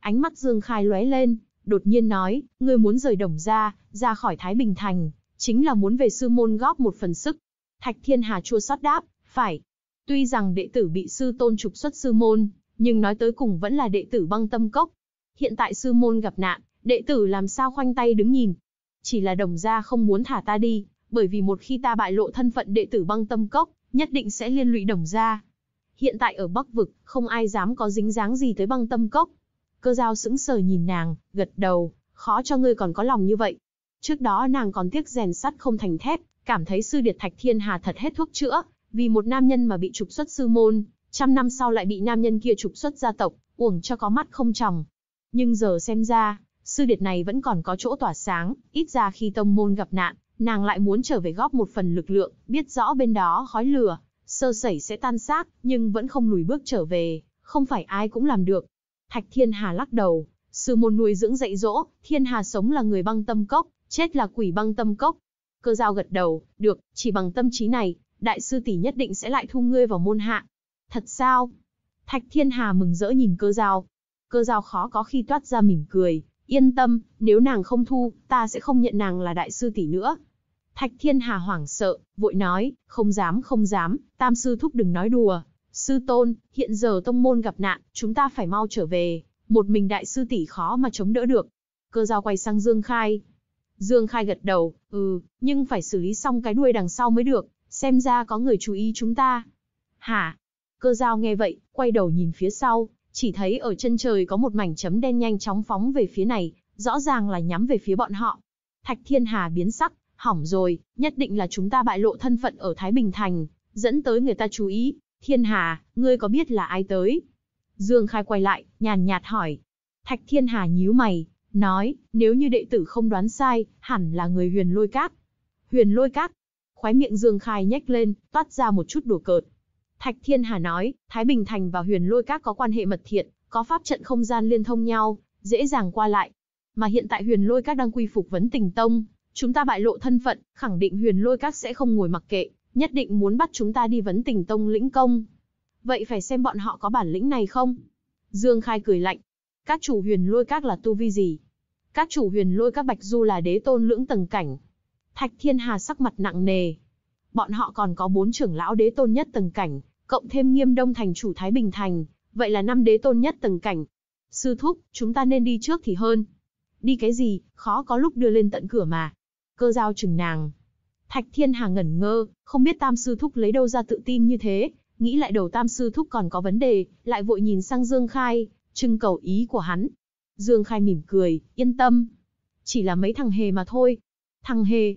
Ánh mắt Dương Khai lóe lên, đột nhiên nói, ngươi muốn rời đồng ra, ra khỏi Thái Bình Thành, chính là muốn về sư môn góp một phần sức. Thạch Thiên Hà chua xót đáp, phải. Tuy rằng đệ tử bị sư tôn trục xuất sư môn, nhưng nói tới cùng vẫn là đệ tử băng tâm cốc. Hiện tại sư môn gặp nạn, đệ tử làm sao khoanh tay đứng nhìn. Chỉ là đồng gia không muốn thả ta đi, bởi vì một khi ta bại lộ thân phận đệ tử băng tâm cốc, nhất định sẽ liên lụy đồng gia. Hiện tại ở Bắc Vực, không ai dám có dính dáng gì tới băng tâm cốc. Cơ giao sững sờ nhìn nàng, gật đầu, khó cho ngươi còn có lòng như vậy. Trước đó nàng còn tiếc rèn sắt không thành thép, cảm thấy sư điệt thạch thiên hà thật hết thuốc chữa, vì một nam nhân mà bị trục xuất sư môn, trăm năm sau lại bị nam nhân kia trục xuất gia tộc, uổng cho có mắt không tròng. Nhưng giờ xem ra, sư điệt này vẫn còn có chỗ tỏa sáng, ít ra khi tông môn gặp nạn, nàng lại muốn trở về góp một phần lực lượng, biết rõ bên đó khói lửa, sơ sẩy sẽ tan xác, nhưng vẫn không lùi bước trở về, không phải ai cũng làm được. Thạch Thiên Hà lắc đầu, sư môn nuôi dưỡng dạy dỗ, Thiên Hà sống là người băng tâm cốc, chết là quỷ băng tâm cốc. Cơ giao gật đầu, được, chỉ bằng tâm trí này, đại sư tỷ nhất định sẽ lại thu ngươi vào môn hạ. Thật sao? Thạch Thiên Hà mừng rỡ nhìn cơ giao. Cơ giao khó có khi toát ra mỉm cười, yên tâm, nếu nàng không thu, ta sẽ không nhận nàng là đại sư tỷ nữa. Thạch Thiên Hà hoảng sợ, vội nói, không dám không dám, tam sư thúc đừng nói đùa. Sư tôn, hiện giờ tông môn gặp nạn, chúng ta phải mau trở về, một mình đại sư tỷ khó mà chống đỡ được. Cơ giao quay sang Dương Khai. Dương Khai gật đầu, ừ, nhưng phải xử lý xong cái đuôi đằng sau mới được, xem ra có người chú ý chúng ta. Hả? Cơ giao nghe vậy, quay đầu nhìn phía sau, chỉ thấy ở chân trời có một mảnh chấm đen nhanh chóng phóng về phía này, rõ ràng là nhắm về phía bọn họ. Thạch Thiên Hà biến sắc, hỏng rồi, nhất định là chúng ta bại lộ thân phận ở Thái Bình Thành, dẫn tới người ta chú ý. Thiên Hà, ngươi có biết là ai tới? Dương Khai quay lại, nhàn nhạt hỏi. Thạch Thiên Hà nhíu mày, nói, nếu như đệ tử không đoán sai, hẳn là người huyền lôi Cát. Huyền lôi Cát. khóe miệng Dương Khai nhếch lên, toát ra một chút đùa cợt. Thạch Thiên Hà nói, Thái Bình Thành và huyền lôi Cát có quan hệ mật thiện, có pháp trận không gian liên thông nhau, dễ dàng qua lại. Mà hiện tại huyền lôi Cát đang quy phục vấn tình tông, Chúng ta bại lộ thân phận, khẳng định huyền lôi các sẽ không ngồi mặc kệ, nhất định muốn bắt chúng ta đi vấn tình tông lĩnh công. Vậy phải xem bọn họ có bản lĩnh này không? Dương Khai cười lạnh. Các chủ huyền lôi các là tu vi gì? Các chủ huyền lôi các bạch du là đế tôn lưỡng tầng cảnh. Thạch Thiên Hà sắc mặt nặng nề. Bọn họ còn có bốn trưởng lão đế tôn nhất tầng cảnh, cộng thêm nghiêm đông thành chủ Thái Bình Thành, vậy là năm đế tôn nhất tầng cảnh. Sư thúc, chúng ta nên đi trước thì hơn. Đi cái gì, khó có lúc đưa lên tận cửa mà cơ giao chừng nàng. Thạch Thiên Hà ngẩn ngơ, không biết Tam Sư Thúc lấy đâu ra tự tin như thế, nghĩ lại đầu Tam Sư Thúc còn có vấn đề, lại vội nhìn sang Dương Khai, trưng cầu ý của hắn. Dương Khai mỉm cười, yên tâm. Chỉ là mấy thằng hề mà thôi. Thằng hề.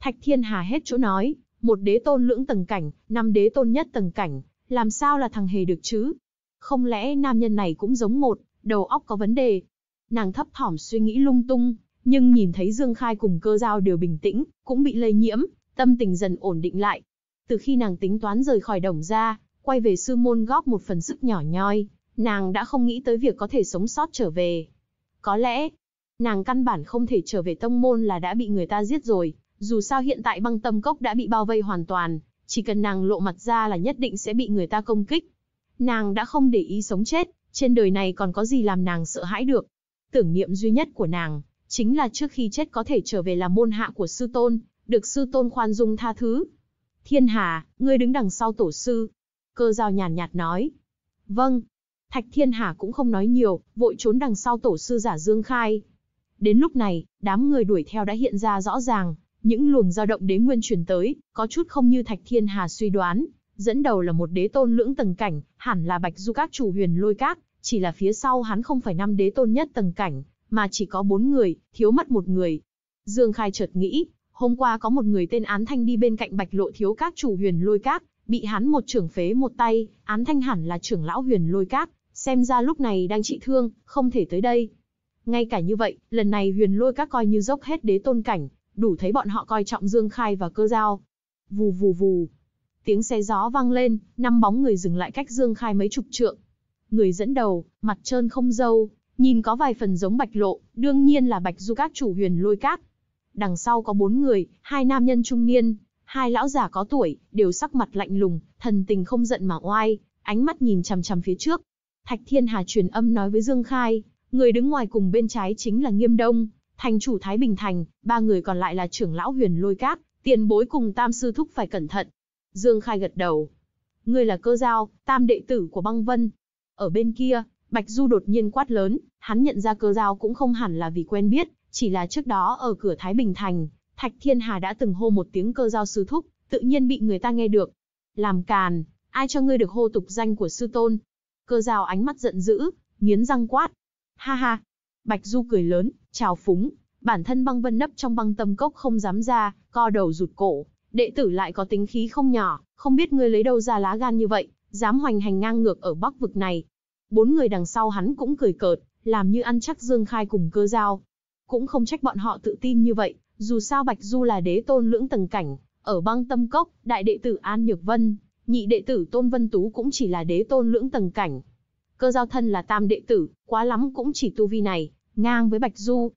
Thạch Thiên Hà hết chỗ nói, một đế tôn lưỡng tầng cảnh, năm đế tôn nhất tầng cảnh, làm sao là thằng hề được chứ? Không lẽ nam nhân này cũng giống một, đầu óc có vấn đề? Nàng thấp thỏm suy nghĩ lung tung, nhưng nhìn thấy Dương Khai cùng cơ giao đều bình tĩnh, cũng bị lây nhiễm, tâm tình dần ổn định lại. Từ khi nàng tính toán rời khỏi đồng ra, quay về sư môn góp một phần sức nhỏ nhoi, nàng đã không nghĩ tới việc có thể sống sót trở về. Có lẽ, nàng căn bản không thể trở về tông môn là đã bị người ta giết rồi, dù sao hiện tại băng tâm cốc đã bị bao vây hoàn toàn, chỉ cần nàng lộ mặt ra là nhất định sẽ bị người ta công kích. Nàng đã không để ý sống chết, trên đời này còn có gì làm nàng sợ hãi được. Tưởng niệm duy nhất của nàng chính là trước khi chết có thể trở về làm môn hạ của sư tôn, được sư tôn khoan dung tha thứ. Thiên Hà, ngươi đứng đằng sau tổ sư. Cơ giao nhàn nhạt nói. Vâng. Thạch Thiên Hà cũng không nói nhiều, vội trốn đằng sau tổ sư giả Dương Khai. Đến lúc này, đám người đuổi theo đã hiện ra rõ ràng, những luồng dao động đế nguyên truyền tới, có chút không như Thạch Thiên Hà suy đoán, dẫn đầu là một đế tôn lưỡng tầng cảnh, hẳn là Bạch Du Các chủ huyền lôi các, chỉ là phía sau hắn không phải năm đế tôn nhất tầng cảnh, mà chỉ có bốn người, thiếu mất một người. Dương Khai chợt nghĩ, hôm qua có một người tên Án Thanh đi bên cạnh Bạch Lộ thiếu các chủ Huyền Lôi Các, bị hắn một trưởng phế một tay, Án Thanh hẳn là trưởng lão Huyền Lôi Các, xem ra lúc này đang trị thương, không thể tới đây. Ngay cả như vậy, lần này Huyền Lôi Các coi như dốc hết đế tôn cảnh, đủ thấy bọn họ coi trọng Dương Khai và Cơ Giao. Vù vù vù. Tiếng xe gió vang lên, năm bóng người dừng lại cách Dương Khai mấy chục trượng. Người dẫn đầu, mặt trơn không dâu. Nhìn có vài phần giống bạch lộ, đương nhiên là bạch du các chủ huyền lôi các. Đằng sau có bốn người, hai nam nhân trung niên, hai lão già có tuổi, đều sắc mặt lạnh lùng, thần tình không giận mà oai, ánh mắt nhìn chằm chằm phía trước. Thạch Thiên Hà truyền âm nói với Dương Khai, người đứng ngoài cùng bên trái chính là Nghiêm Đông, thành chủ Thái Bình Thành, ba người còn lại là trưởng lão huyền lôi các, tiền bối cùng tam sư thúc phải cẩn thận. Dương Khai gật đầu. Ngươi là cơ giao, tam đệ tử của băng vân. Ở bên kia, Bạch Du đột nhiên quát lớn, hắn nhận ra cơ giao cũng không hẳn là vì quen biết, chỉ là trước đó ở cửa Thái Bình Thành, Thạch Thiên Hà đã từng hô một tiếng cơ giao sư thúc, tự nhiên bị người ta nghe được. Làm càn, ai cho ngươi được hô tục danh của sư tôn? Cơ giao ánh mắt giận dữ, nghiến răng quát. Ha ha! Bạch Du cười lớn, chào phúng, bản thân băng vân nấp trong băng tâm cốc không dám ra, co đầu rụt cổ. Đệ tử lại có tính khí không nhỏ, không biết ngươi lấy đâu ra lá gan như vậy, dám hoành hành ngang ngược ở bắc vực này, Bốn người đằng sau hắn cũng cười cợt, làm như ăn chắc Dương Khai cùng cơ giao. Cũng không trách bọn họ tự tin như vậy, dù sao Bạch Du là đế tôn lưỡng tầng cảnh, ở băng tâm cốc, đại đệ tử An Nhược Vân, nhị đệ tử Tôn Vân Tú cũng chỉ là đế tôn lưỡng tầng cảnh. Cơ giao thân là tam đệ tử, quá lắm cũng chỉ tu vi này, ngang với Bạch Du.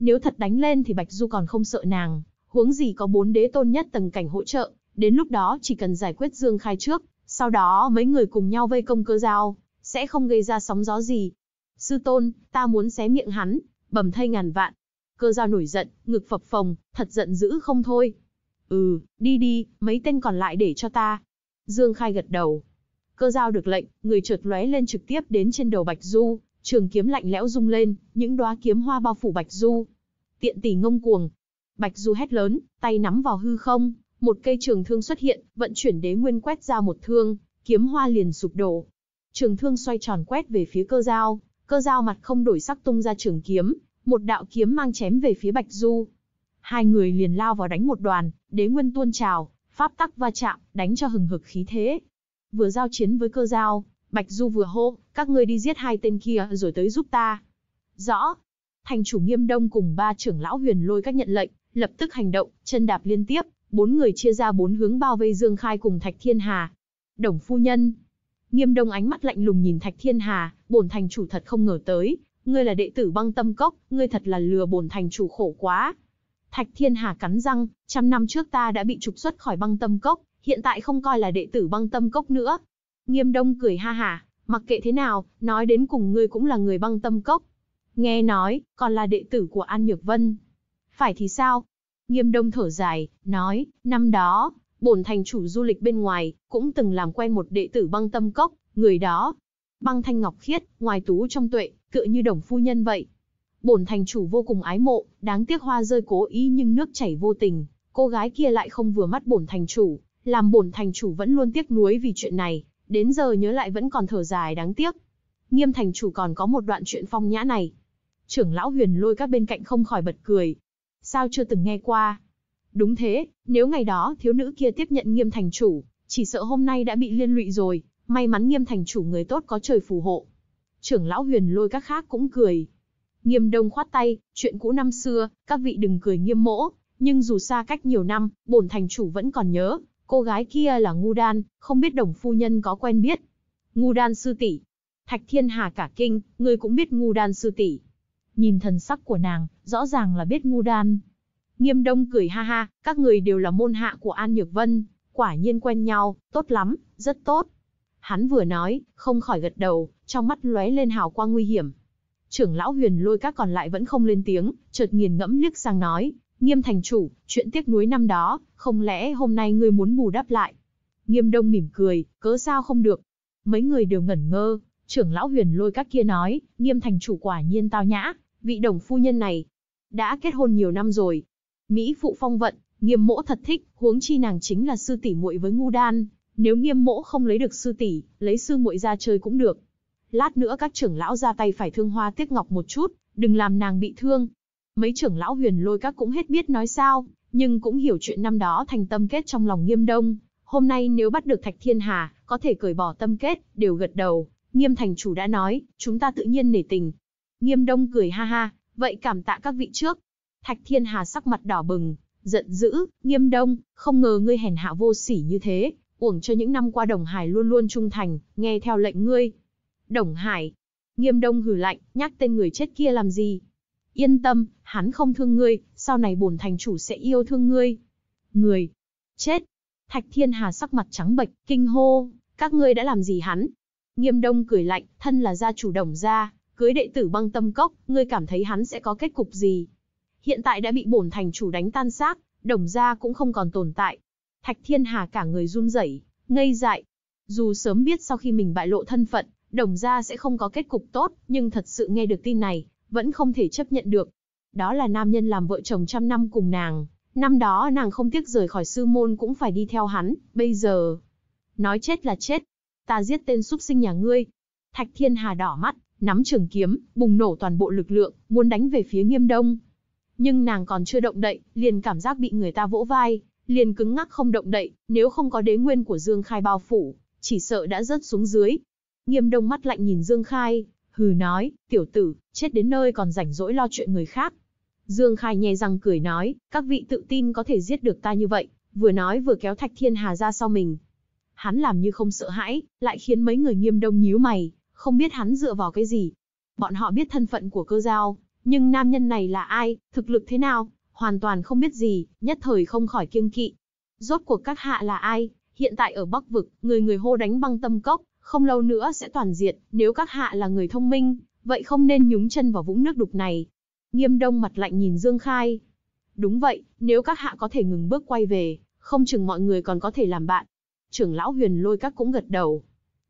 Nếu thật đánh lên thì Bạch Du còn không sợ nàng, huống gì có bốn đế tôn nhất tầng cảnh hỗ trợ, đến lúc đó chỉ cần giải quyết Dương Khai trước, sau đó mấy người cùng nhau vây công cơ giao sẽ không gây ra sóng gió gì. Sư tôn, ta muốn xé miệng hắn, bầm thây ngàn vạn. Cơ giao nổi giận, ngực phập phồng, thật giận dữ không thôi. Ừ, đi đi, mấy tên còn lại để cho ta. Dương Khai gật đầu. Cơ giao được lệnh, người trượt lóe lên trực tiếp đến trên đầu Bạch Du, trường kiếm lạnh lẽo rung lên, những đóa kiếm hoa bao phủ Bạch Du. Tiện tỷ ngông cuồng. Bạch Du hét lớn, tay nắm vào hư không, một cây trường thương xuất hiện, vận chuyển đế nguyên quét ra một thương, kiếm hoa liền sụp đổ, trường thương xoay tròn quét về phía cơ giao, cơ giao mặt không đổi sắc tung ra trường kiếm, một đạo kiếm mang chém về phía Bạch Du. Hai người liền lao vào đánh một đoàn, đế nguyên tuôn trào, pháp tắc va chạm, đánh cho hừng hực khí thế. Vừa giao chiến với cơ giao, Bạch Du vừa hô, các ngươi đi giết hai tên kia rồi tới giúp ta. Rõ. Thành chủ nghiêm đông cùng ba trưởng lão huyền lôi các nhận lệnh, lập tức hành động, chân đạp liên tiếp, bốn người chia ra bốn hướng bao vây Dương Khai cùng Thạch Thiên Hà. Đồng phu nhân, Nghiêm Đông ánh mắt lạnh lùng nhìn Thạch Thiên Hà, bổn thành chủ thật không ngờ tới, ngươi là đệ tử băng tâm cốc, ngươi thật là lừa bổn thành chủ khổ quá. Thạch Thiên Hà cắn răng, trăm năm trước ta đã bị trục xuất khỏi băng tâm cốc, hiện tại không coi là đệ tử băng tâm cốc nữa. Nghiêm Đông cười ha hả, mặc kệ thế nào, nói đến cùng ngươi cũng là người băng tâm cốc. Nghe nói, còn là đệ tử của An Nhược Vân. Phải thì sao? Nghiêm Đông thở dài, nói, năm đó, bổn thành chủ du lịch bên ngoài, cũng từng làm quen một đệ tử băng tâm cốc, người đó. Băng thanh ngọc khiết, ngoài tú trong tuệ, tựa như đồng phu nhân vậy. Bổn thành chủ vô cùng ái mộ, đáng tiếc hoa rơi cố ý nhưng nước chảy vô tình, cô gái kia lại không vừa mắt bổn thành chủ, làm bổn thành chủ vẫn luôn tiếc nuối vì chuyện này, đến giờ nhớ lại vẫn còn thở dài đáng tiếc. Nghiêm thành chủ còn có một đoạn chuyện phong nhã này. Trưởng lão huyền lôi các bên cạnh không khỏi bật cười. Sao chưa từng nghe qua? Đúng thế, nếu ngày đó thiếu nữ kia tiếp nhận nghiêm thành chủ, chỉ sợ hôm nay đã bị liên lụy rồi, may mắn nghiêm thành chủ người tốt có trời phù hộ. Trưởng lão huyền lôi các khác cũng cười. Nghiêm đông khoát tay, chuyện cũ năm xưa, các vị đừng cười nghiêm mỗ, nhưng dù xa cách nhiều năm, bổn thành chủ vẫn còn nhớ, cô gái kia là ngu đan, không biết đồng phu nhân có quen biết. Ngu đan sư tỷ Thạch thiên hà cả kinh, người cũng biết ngu đan sư tỷ Nhìn thần sắc của nàng, rõ ràng là biết ngu đan, Nghiêm Đông cười ha ha, các người đều là môn hạ của An Nhược Vân, quả nhiên quen nhau, tốt lắm, rất tốt. Hắn vừa nói, không khỏi gật đầu, trong mắt lóe lên hào quang nguy hiểm. Trưởng lão huyền lôi các còn lại vẫn không lên tiếng, chợt nghiền ngẫm liếc sang nói, nghiêm thành chủ, chuyện tiếc nuối năm đó, không lẽ hôm nay ngươi muốn bù đắp lại. Nghiêm đông mỉm cười, cớ sao không được. Mấy người đều ngẩn ngơ, trưởng lão huyền lôi các kia nói, nghiêm thành chủ quả nhiên tao nhã, vị đồng phu nhân này. Đã kết hôn nhiều năm rồi, mỹ phụ phong vận, nghiêm mỗ thật thích, huống chi nàng chính là sư tỷ muội với ngu đan, nếu nghiêm mỗ không lấy được sư tỷ, lấy sư muội ra chơi cũng được. Lát nữa các trưởng lão ra tay phải thương hoa tiếc ngọc một chút, đừng làm nàng bị thương. Mấy trưởng lão huyền lôi các cũng hết biết nói sao, nhưng cũng hiểu chuyện năm đó thành tâm kết trong lòng nghiêm đông. Hôm nay nếu bắt được Thạch Thiên Hà, có thể cởi bỏ tâm kết, đều gật đầu. Nghiêm thành chủ đã nói, chúng ta tự nhiên nể tình. Nghiêm đông cười ha ha, vậy cảm tạ các vị trước, Thạch Thiên Hà sắc mặt đỏ bừng, giận dữ, nghiêm đông, không ngờ ngươi hèn hạ vô sỉ như thế, uổng cho những năm qua Đồng Hải luôn luôn trung thành, nghe theo lệnh ngươi. Đồng Hải, nghiêm đông hừ lạnh, nhắc tên người chết kia làm gì? Yên tâm, hắn không thương ngươi, sau này bổn thành chủ sẽ yêu thương ngươi. Người, chết. Thạch Thiên Hà sắc mặt trắng bệch, kinh hô, các ngươi đã làm gì hắn? Nghiêm đông cười lạnh, thân là gia chủ đồng gia, cưới đệ tử băng tâm cốc, ngươi cảm thấy hắn sẽ có kết cục gì? hiện tại đã bị bổn thành chủ đánh tan xác, đồng gia cũng không còn tồn tại. Thạch Thiên Hà cả người run rẩy, ngây dại. Dù sớm biết sau khi mình bại lộ thân phận, đồng gia sẽ không có kết cục tốt, nhưng thật sự nghe được tin này, vẫn không thể chấp nhận được. Đó là nam nhân làm vợ chồng trăm năm cùng nàng, năm đó nàng không tiếc rời khỏi sư môn cũng phải đi theo hắn, bây giờ... Nói chết là chết, ta giết tên súc sinh nhà ngươi. Thạch Thiên Hà đỏ mắt, nắm trường kiếm, bùng nổ toàn bộ lực lượng, muốn đánh về phía nghiêm đông. Nhưng nàng còn chưa động đậy, liền cảm giác bị người ta vỗ vai, liền cứng ngắc không động đậy, nếu không có đế nguyên của Dương Khai bao phủ, chỉ sợ đã rớt xuống dưới. Nghiêm đông mắt lạnh nhìn Dương Khai, hừ nói, tiểu tử, chết đến nơi còn rảnh rỗi lo chuyện người khác. Dương Khai nhè răng cười nói, các vị tự tin có thể giết được ta như vậy, vừa nói vừa kéo Thạch Thiên Hà ra sau mình. Hắn làm như không sợ hãi, lại khiến mấy người nghiêm đông nhíu mày, không biết hắn dựa vào cái gì. Bọn họ biết thân phận của cơ giao, nhưng nam nhân này là ai, thực lực thế nào, hoàn toàn không biết gì, nhất thời không khỏi kiêng kỵ. Rốt cuộc các hạ là ai, hiện tại ở Bắc Vực, người người hô đánh băng tâm cốc, không lâu nữa sẽ toàn diệt, nếu các hạ là người thông minh, vậy không nên nhúng chân vào vũng nước đục này. Nghiêm đông mặt lạnh nhìn Dương Khai. Đúng vậy, nếu các hạ có thể ngừng bước quay về, không chừng mọi người còn có thể làm bạn. Trưởng lão huyền lôi các cũng gật đầu.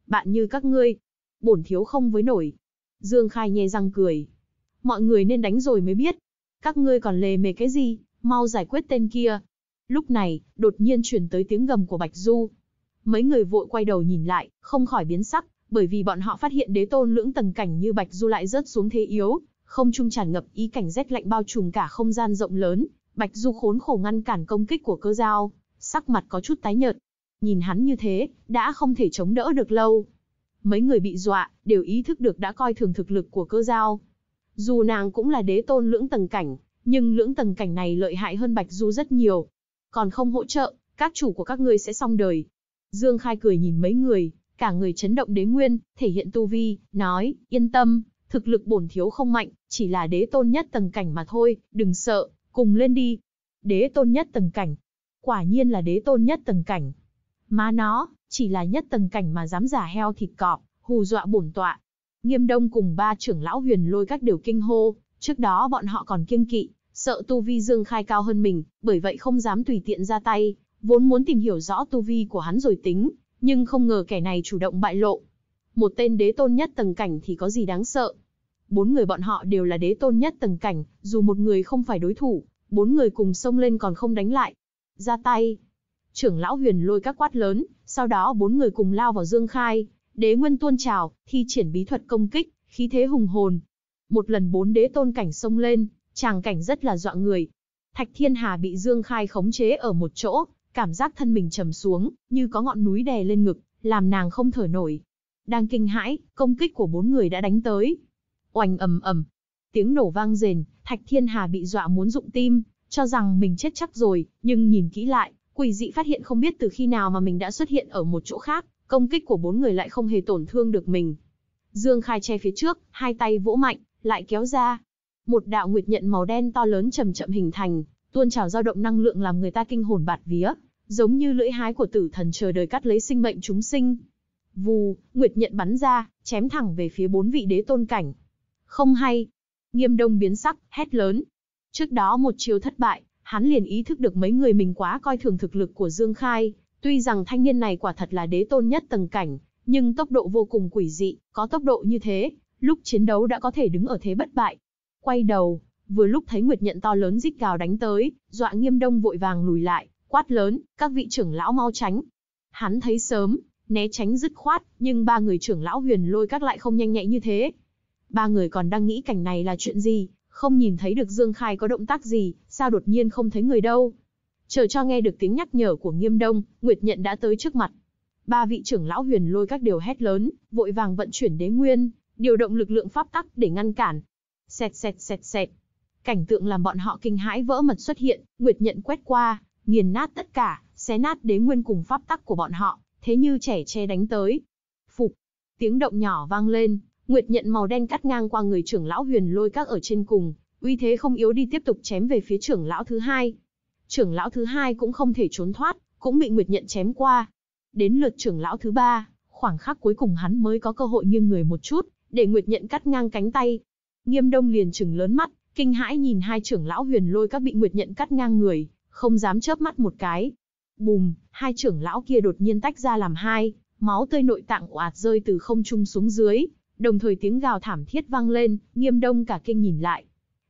Bạn như các ngươi, bổn thiếu không với nổi. Dương Khai nhe răng cười, mọi người nên đánh rồi mới biết. Các ngươi còn lề mề cái gì, mau giải quyết tên kia. Lúc này, đột nhiên chuyển tới tiếng gầm của Bạch Du. Mấy người vội quay đầu nhìn lại, không khỏi biến sắc, bởi vì bọn họ phát hiện đế tôn lưỡng tầng cảnh như Bạch Du lại rớt xuống thế yếu, không trung tràn ngập ý cảnh rét lạnh bao trùm cả không gian rộng lớn. Bạch Du khốn khổ ngăn cản công kích của cơ dao, sắc mặt có chút tái nhợt. Nhìn hắn như thế, đã không thể chống đỡ được lâu. Mấy người bị dọa, đều ý thức được đã coi thường thực lực của cơ dao. Dù nàng cũng là đế tôn lưỡng tầng cảnh, nhưng lưỡng tầng cảnh này lợi hại hơn Bạch Du rất nhiều. Còn không hỗ trợ, các chủ của các ngươi sẽ xong đời. Dương Khai cười nhìn mấy người, cả người chấn động đế nguyên, thể hiện tu vi, nói, yên tâm, thực lực bổn thiếu không mạnh, chỉ là đế tôn nhất tầng cảnh mà thôi, đừng sợ, cùng lên đi. Đế tôn nhất tầng cảnh. Quả nhiên là đế tôn nhất tầng cảnh. Má nó, chỉ là nhất tầng cảnh mà dám giả heo thịt cọp, hù dọa bổn tọa, Nghiêm Đông cùng ba trưởng lão huyền lôi các đều kinh hô, trước đó bọn họ còn kiêng kỵ, sợ tu vi Dương Khai cao hơn mình, bởi vậy không dám tùy tiện ra tay, vốn muốn tìm hiểu rõ tu vi của hắn rồi tính, nhưng không ngờ kẻ này chủ động bại lộ. Một tên đế tôn nhất tầng cảnh thì có gì đáng sợ. Bốn người bọn họ đều là đế tôn nhất tầng cảnh, dù một người không phải đối thủ, bốn người cùng xông lên còn không đánh lại. Ra tay. Trưởng lão huyền lôi các quát lớn, sau đó bốn người cùng lao vào Dương Khai đế nguyên tuôn trào, thi triển bí thuật công kích, khí thế hùng hồn. Một lần bốn đế tôn cảnh xông lên, tràng cảnh rất là dọa người. Thạch Thiên Hà bị Dương Khai khống chế ở một chỗ, cảm giác thân mình trầm xuống, như có ngọn núi đè lên ngực, làm nàng không thở nổi. Đang kinh hãi, công kích của bốn người đã đánh tới. Oành ầm ầm, tiếng nổ vang rền, Thạch Thiên Hà bị dọa muốn rụng tim, cho rằng mình chết chắc rồi, nhưng nhìn kỹ lại, quỷ dị phát hiện không biết từ khi nào mà mình đã xuất hiện ở một chỗ khác, công kích của bốn người lại không hề tổn thương được mình. Dương Khai che phía trước, hai tay vỗ mạnh, lại kéo ra. Một đạo nguyệt nhận màu đen to lớn chậm chậm hình thành, tuôn trào dao động năng lượng làm người ta kinh hồn bạt vía, giống như lưỡi hái của tử thần chờ đợi cắt lấy sinh mệnh chúng sinh. Vù, nguyệt nhận bắn ra, chém thẳng về phía bốn vị đế tôn cảnh. Không hay. Nghiêm đông biến sắc, hét lớn. Trước đó một chiêu thất bại, hắn liền ý thức được mấy người mình quá coi thường thực lực của Dương Khai, Tuy rằng thanh niên này quả thật là đế tôn nhất tầng cảnh, nhưng tốc độ vô cùng quỷ dị, có tốc độ như thế, lúc chiến đấu đã có thể đứng ở thế bất bại. Quay đầu, vừa lúc thấy Nguyệt Nhận to lớn rít gào đánh tới, dọa Nghiêm Đông vội vàng lùi lại, quát lớn, các vị trưởng lão mau tránh. Hắn thấy sớm, né tránh dứt khoát, nhưng ba người trưởng lão huyền lôi các lại không nhanh nhạy như thế. Ba người còn đang nghĩ cảnh này là chuyện gì, không nhìn thấy được Dương Khai có động tác gì, sao đột nhiên không thấy người đâu. Chờ cho nghe được tiếng nhắc nhở của Nghiêm Đông, Nguyệt Nhận đã tới trước mặt. Ba vị trưởng lão huyền lôi các điều hét lớn, vội vàng vận chuyển đế nguyên, điều động lực lượng pháp tắc để ngăn cản. Xẹt xẹt xẹt xẹt. Cảnh tượng làm bọn họ kinh hãi vỡ mật xuất hiện, Nguyệt Nhận quét qua, nghiền nát tất cả, xé nát đế nguyên cùng pháp tắc của bọn họ, thế như trẻ che đánh tới. Phục. Tiếng động nhỏ vang lên, Nguyệt nhận màu đen cắt ngang qua người trưởng lão huyền lôi các ở trên cùng, uy thế không yếu đi tiếp tục chém về phía trưởng lão thứ hai, trưởng lão thứ hai cũng không thể trốn thoát, cũng bị Nguyệt Nhận chém qua. Đến lượt trưởng lão thứ ba, khoảng khắc cuối cùng hắn mới có cơ hội nghiêng người một chút, để Nguyệt Nhận cắt ngang cánh tay. Nghiêm Đông liền trừng lớn mắt, kinh hãi nhìn hai trưởng lão huyền lôi các bị Nguyệt Nhận cắt ngang người, không dám chớp mắt một cái. Bùm, hai trưởng lão kia đột nhiên tách ra làm hai, máu tươi nội tạng oạt rơi từ không trung xuống dưới, đồng thời tiếng gào thảm thiết vang lên, Nghiêm Đông cả kinh nhìn lại.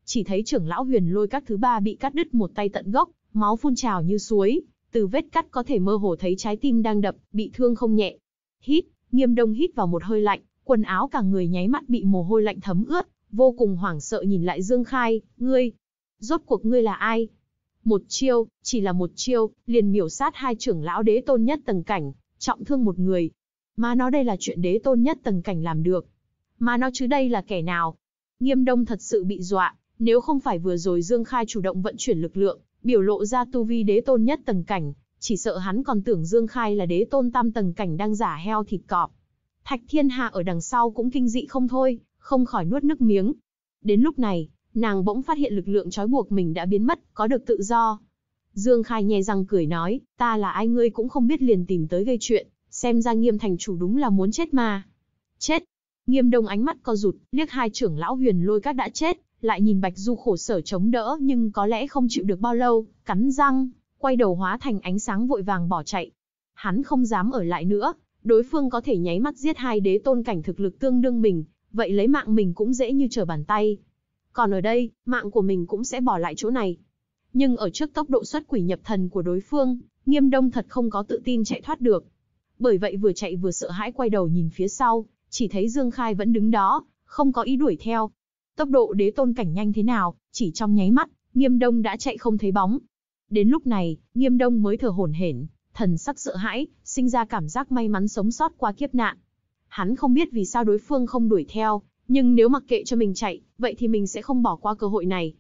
Chỉ thấy trưởng lão huyền lôi các thứ ba bị cắt đứt một tay tận gốc, máu phun trào như suối, từ vết cắt có thể mơ hồ thấy trái tim đang đập, bị thương không nhẹ. Hít, Nghiêm Đông hít vào một hơi lạnh, quần áo cả người nháy mắt bị mồ hôi lạnh thấm ướt, vô cùng hoảng sợ nhìn lại Dương Khai, "Ngươi, rốt cuộc ngươi là ai?" Một chiêu, chỉ là một chiêu, liền miểu sát hai trưởng lão đế tôn nhất tầng cảnh, trọng thương một người. Mà nó đây là chuyện đế tôn nhất tầng cảnh làm được. Mà nó chứ đây là kẻ nào? Nghiêm Đông thật sự bị dọa, nếu không phải vừa rồi Dương Khai chủ động vận chuyển lực lượng, biểu lộ ra tu vi đế tôn nhất tầng cảnh, chỉ sợ hắn còn tưởng Dương Khai là đế tôn tam tầng cảnh đang giả heo thịt cọp. Thạch Thiên Hạ ở đằng sau cũng kinh dị không thôi, không khỏi nuốt nước miếng. Đến lúc này, nàng bỗng phát hiện lực lượng trói buộc mình đã biến mất, có được tự do. Dương Khai nhè răng cười nói, ta là ai ngươi cũng không biết liền tìm tới gây chuyện, xem ra nghiêm thành chủ đúng là muốn chết mà. Chết! Nghiêm đông ánh mắt co rụt, liếc hai trưởng lão huyền lôi các đã chết, lại nhìn Bạch Du khổ sở chống đỡ nhưng có lẽ không chịu được bao lâu, cắn răng, quay đầu hóa thành ánh sáng vội vàng bỏ chạy. Hắn không dám ở lại nữa, đối phương có thể nháy mắt giết hai đế tôn cảnh thực lực tương đương mình, vậy lấy mạng mình cũng dễ như trở bàn tay. Còn ở đây, mạng của mình cũng sẽ bỏ lại chỗ này. Nhưng ở trước tốc độ xuất quỷ nhập thần của đối phương, nghiêm đông thật không có tự tin chạy thoát được. Bởi vậy vừa chạy vừa sợ hãi quay đầu nhìn phía sau, chỉ thấy Dương Khai vẫn đứng đó, không có ý đuổi theo, Tốc độ đế tôn cảnh nhanh thế nào, chỉ trong nháy mắt, Nghiêm Đông đã chạy không thấy bóng. Đến lúc này, Nghiêm Đông mới thở hổn hển, thần sắc sợ hãi, sinh ra cảm giác may mắn sống sót qua kiếp nạn. Hắn không biết vì sao đối phương không đuổi theo, nhưng nếu mặc kệ cho mình chạy, vậy thì mình sẽ không bỏ qua cơ hội này.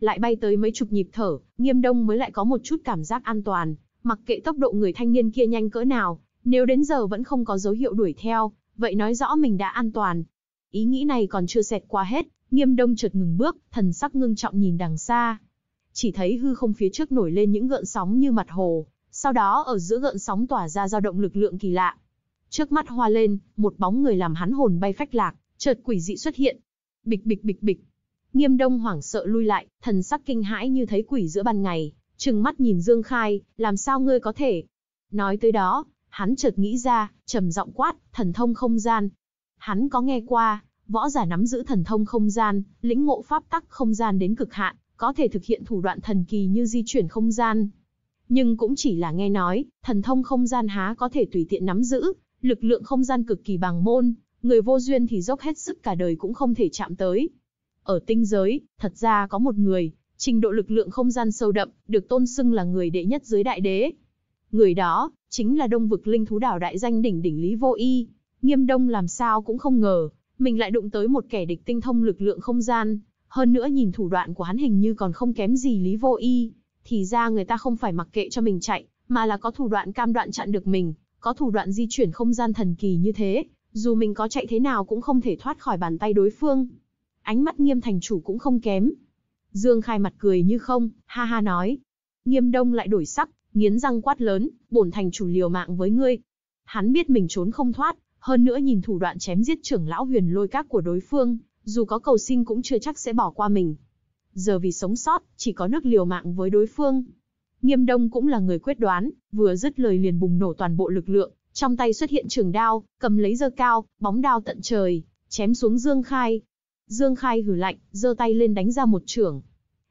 Lại bay tới mấy chục nhịp thở, Nghiêm Đông mới lại có một chút cảm giác an toàn, mặc kệ tốc độ người thanh niên kia nhanh cỡ nào, nếu đến giờ vẫn không có dấu hiệu đuổi theo, vậy nói rõ mình đã an toàn. Ý nghĩ này còn chưa xẹt qua hết, Nghiêm Đông chợt ngừng bước, thần sắc ngưng trọng nhìn đằng xa. Chỉ thấy hư không phía trước nổi lên những gợn sóng như mặt hồ, sau đó ở giữa gợn sóng tỏa ra dao động lực lượng kỳ lạ. Trước mắt hoa lên, một bóng người làm hắn hồn bay phách lạc, chợt quỷ dị xuất hiện. Bịch bịch bịch bịch. Nghiêm Đông hoảng sợ lui lại, thần sắc kinh hãi như thấy quỷ giữa ban ngày, trừng mắt nhìn Dương Khai, làm sao ngươi có thể? Nói tới đó, hắn chợt nghĩ ra, trầm giọng quát, thần thông không gian. Hắn có nghe qua, Võ giả nắm giữ thần thông không gian, lĩnh ngộ pháp tắc không gian đến cực hạn, có thể thực hiện thủ đoạn thần kỳ như di chuyển không gian. Nhưng cũng chỉ là nghe nói, thần thông không gian há có thể tùy tiện nắm giữ, lực lượng không gian cực kỳ bằng môn, người vô duyên thì dốc hết sức cả đời cũng không thể chạm tới. Ở tinh giới, thật ra có một người, trình độ lực lượng không gian sâu đậm, được tôn xưng là người đệ nhất dưới đại đế. Người đó, chính là đông vực linh thú đảo đại danh đỉnh đỉnh Lý Vô Y. Nghiêm đông làm sao cũng không ngờ, mình lại đụng tới một kẻ địch tinh thông lực lượng không gian, hơn nữa nhìn thủ đoạn của hắn hình như còn không kém gì Lý Vô Y, thì ra người ta không phải mặc kệ cho mình chạy, mà là có thủ đoạn cam đoạn chặn được mình, có thủ đoạn di chuyển không gian thần kỳ như thế, dù mình có chạy thế nào cũng không thể thoát khỏi bàn tay đối phương. Ánh mắt Nghiêm thành chủ cũng không kém. Dương Khai mặt cười như không, ha ha nói. Nghiêm Đông lại đổi sắc, nghiến răng quát lớn, bổn thành chủ liều mạng với ngươi. Hắn biết mình trốn không thoát, hơn nữa nhìn thủ đoạn chém giết trưởng lão huyền lôi các của đối phương, dù có cầu xin cũng chưa chắc sẽ bỏ qua mình. Giờ vì sống sót, chỉ có nước liều mạng với đối phương. Nghiêm Đông cũng là người quyết đoán, vừa dứt lời liền bùng nổ toàn bộ lực lượng, trong tay xuất hiện trường đao, cầm lấy dơ cao, bóng đao tận trời, chém xuống Dương Khai. Dương Khai hử lạnh, giơ tay lên đánh ra một trưởng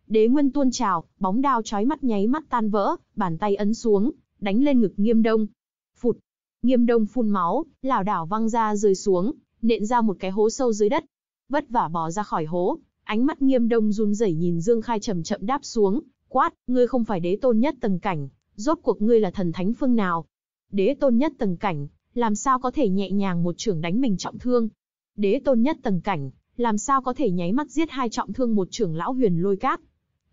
Đế nguyên tuôn trào, bóng đao trói mắt nháy mắt tan vỡ, bàn tay ấn xuống, đánh lên ngực Nghiêm Đông. Phụt, Nghiêm Đông phun máu, lảo đảo văng ra rơi xuống, nện ra một cái hố sâu dưới đất. Vất vả bò ra khỏi hố, ánh mắt Nghiêm Đông run rẩy nhìn Dương Khai chậm chậm đáp xuống, quát, ngươi không phải đế tôn nhất tầng cảnh, rốt cuộc ngươi là thần thánh phương nào? Đế tôn nhất tầng cảnh, làm sao có thể nhẹ nhàng một trưởng đánh mình trọng thương? Đế tôn nhất tầng cảnh, làm sao có thể nháy mắt giết hai trọng thương một trưởng lão huyền lôi cát?